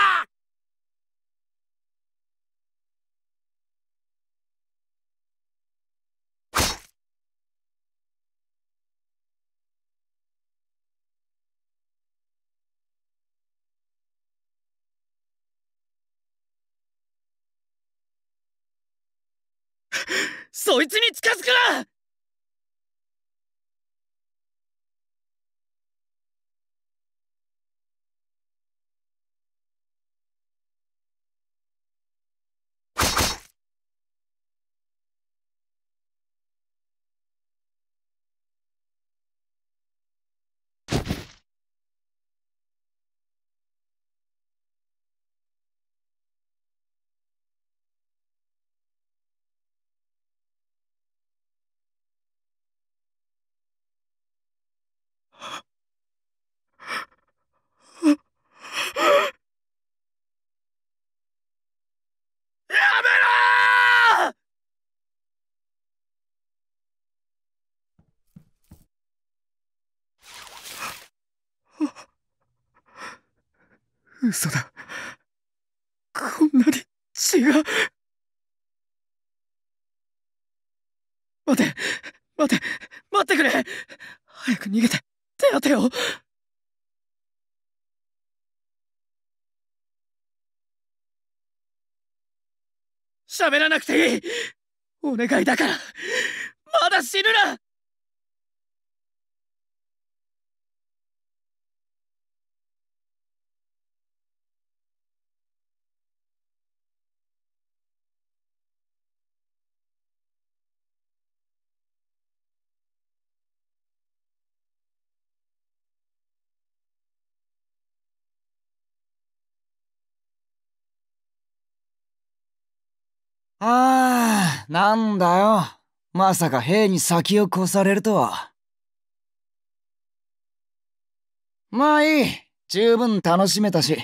そいつに近づくな嘘だこんなに血が待て待て待ってくれ早く逃げて手当てを喋らなくていいお願いだからまだ死ぬなああ、なんだよ。まさか兵に先を越されるとは。まあいい。十分楽しめたし。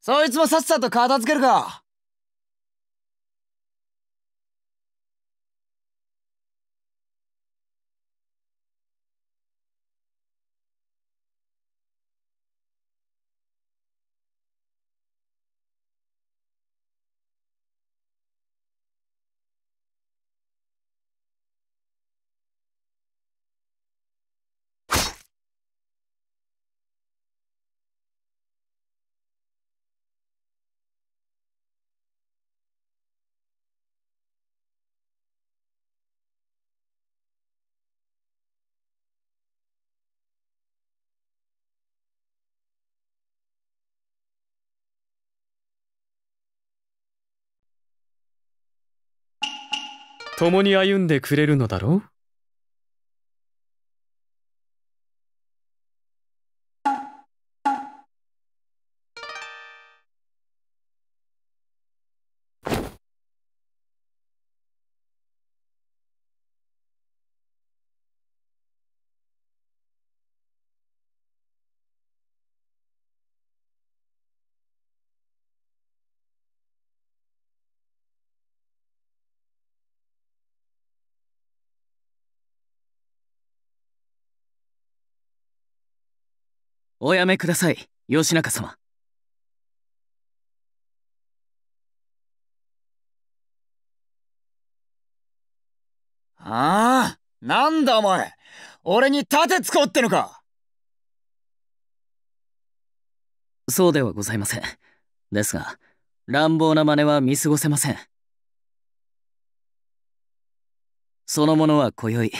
そいつもさっさと片付けるか。共に歩んでくれるのだろうおやめください義仲様ああなんだお前俺に盾使おうってのかそうではございませんですが乱暴な真似は見過ごせませんその者は今宵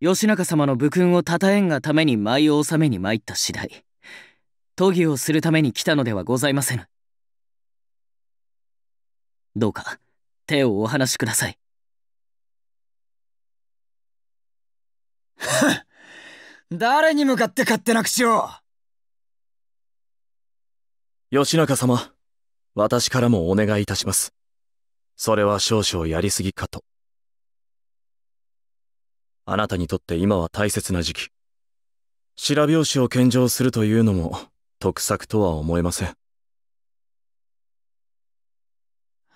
義仲様の武勲をたえんがために舞を納めに参った次第討議をするために来たのではございませぬどうか手をお話しください誰に向かって勝手な口を吉中様私からもお願いいたしますそれは少々やりすぎかとあなたにとって今は大切な時期白拍子を献上するというのも得策とは思えません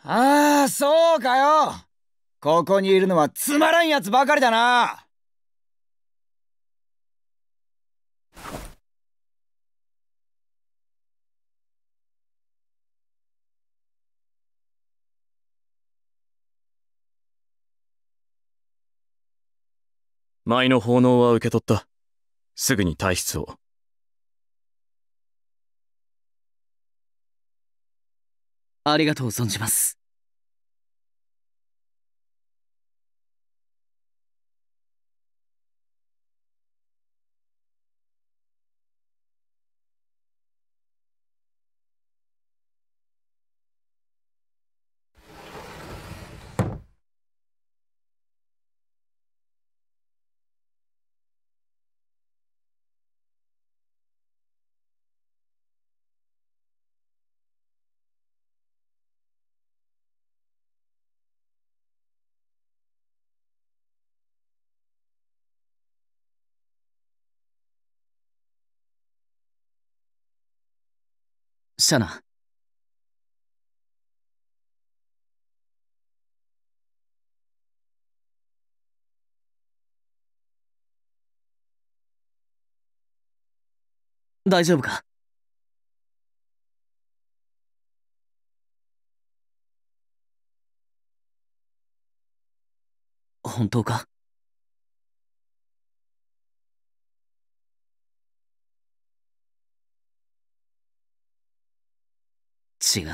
ああそうかよここにいるのはつまらんやつばかりだな前の奉納は受け取った。すぐに退室を。ありがとう存じます。大丈夫か本当か違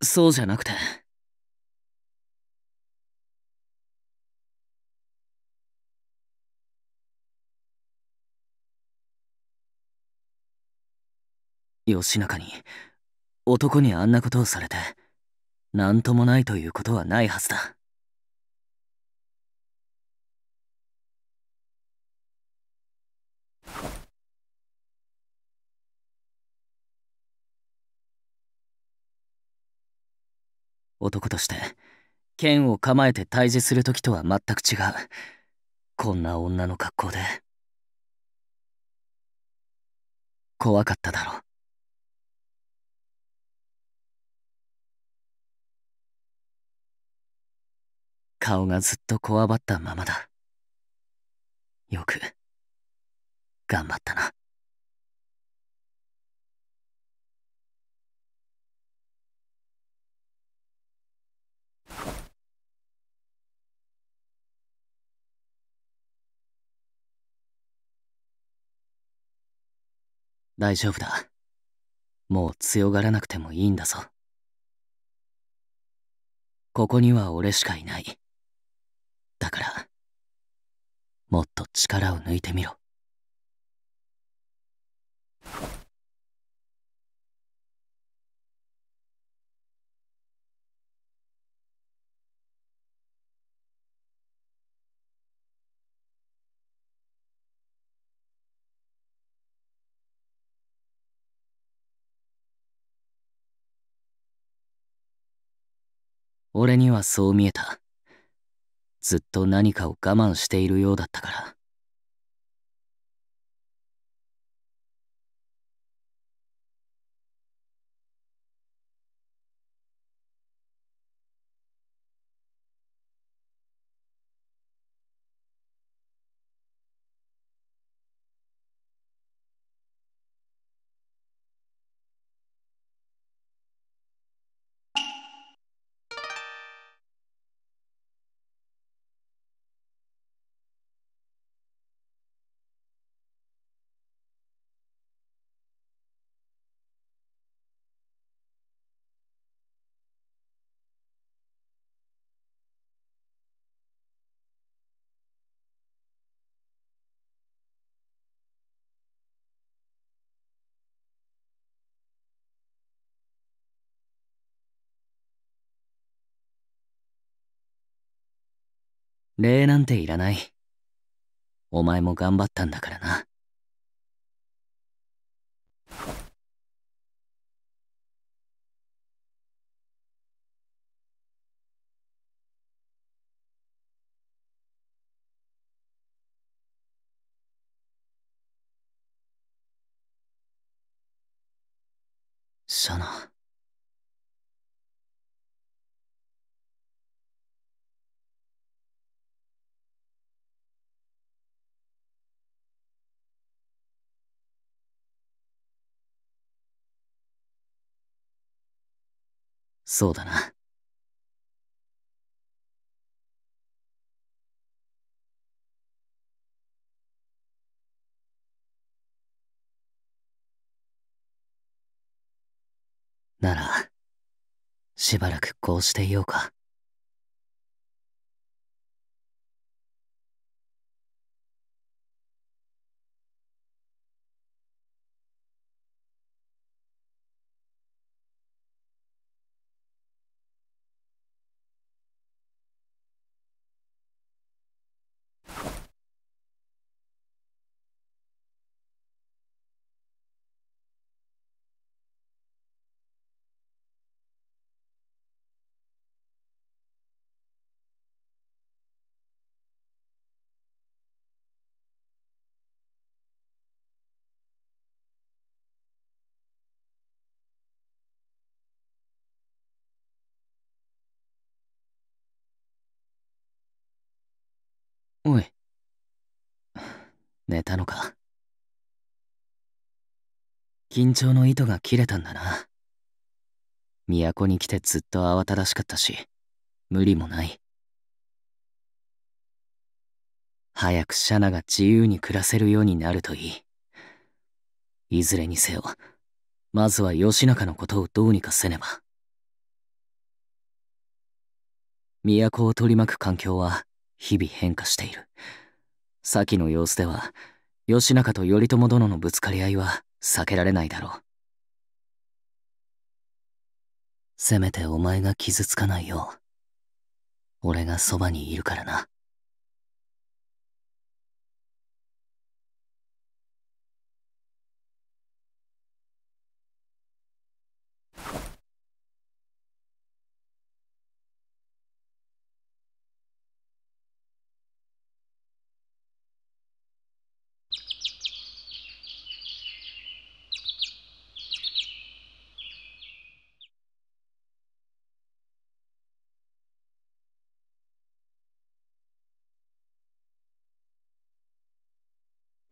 うそうじゃなくて吉中に男にあんなことをされて何ともないということはないはずだ男として剣を構えて対峙する時とは全く違うこんな女の格好で怖かっただろ顔がずっとこわばったままだよく頑張ったな大丈夫だ。もう強がらなくてもいいんだぞ。ここには俺しかいない。だから、もっと力を抜いてみろ。俺にはそう見えた。ずっと何かを我慢しているようだったから。礼なんていらない。お前も頑張ったんだからな。そうだな。なら、しばらくこうしていようか。寝たのか緊張の糸が切れたんだな都に来てずっと慌ただしかったし無理もない早くシャナが自由に暮らせるようになるといいいずれにせよまずは義仲のことをどうにかせねば都を取り巻く環境は日々変化している。先の様子では義仲と頼朝殿のぶつかり合いは避けられないだろうせめてお前が傷つかないよう俺がそばにいるからな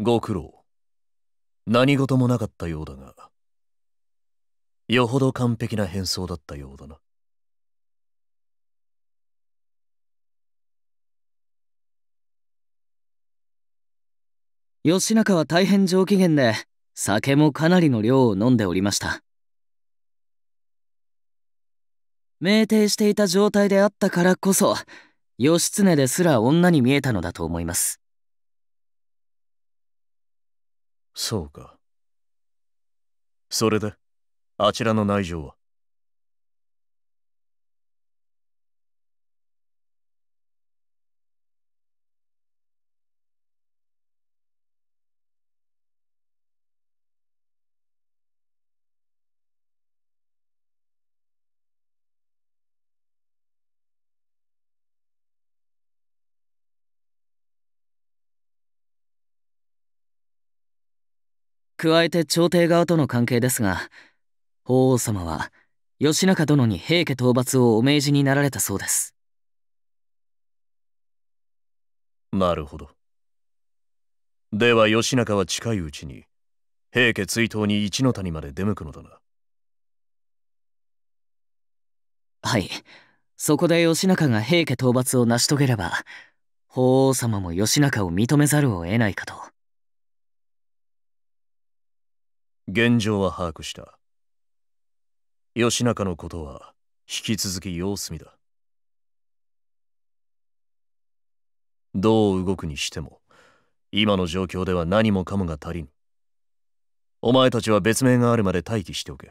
ご苦労何事もなかったようだがよほど完璧な変装だったようだな吉中は大変上機嫌で酒もかなりの量を飲んでおりました酩酊していた状態であったからこそ義経ですら女に見えたのだと思いますそうか。それで、あちらの内情は加えて朝廷側との関係ですが法皇様は義仲殿に平家討伐をお命じになられたそうですなるほどでは義仲は近いうちに平家追討に一の谷まで出向くのだなはいそこで義仲が平家討伐を成し遂げれば法皇様も義仲を認めざるを得ないかと。現状は把握した。吉中のことは引き続き様子見だ。どう動くにしても、今の状況では何もかもが足りんお前たちは別名があるまで待機しておけ。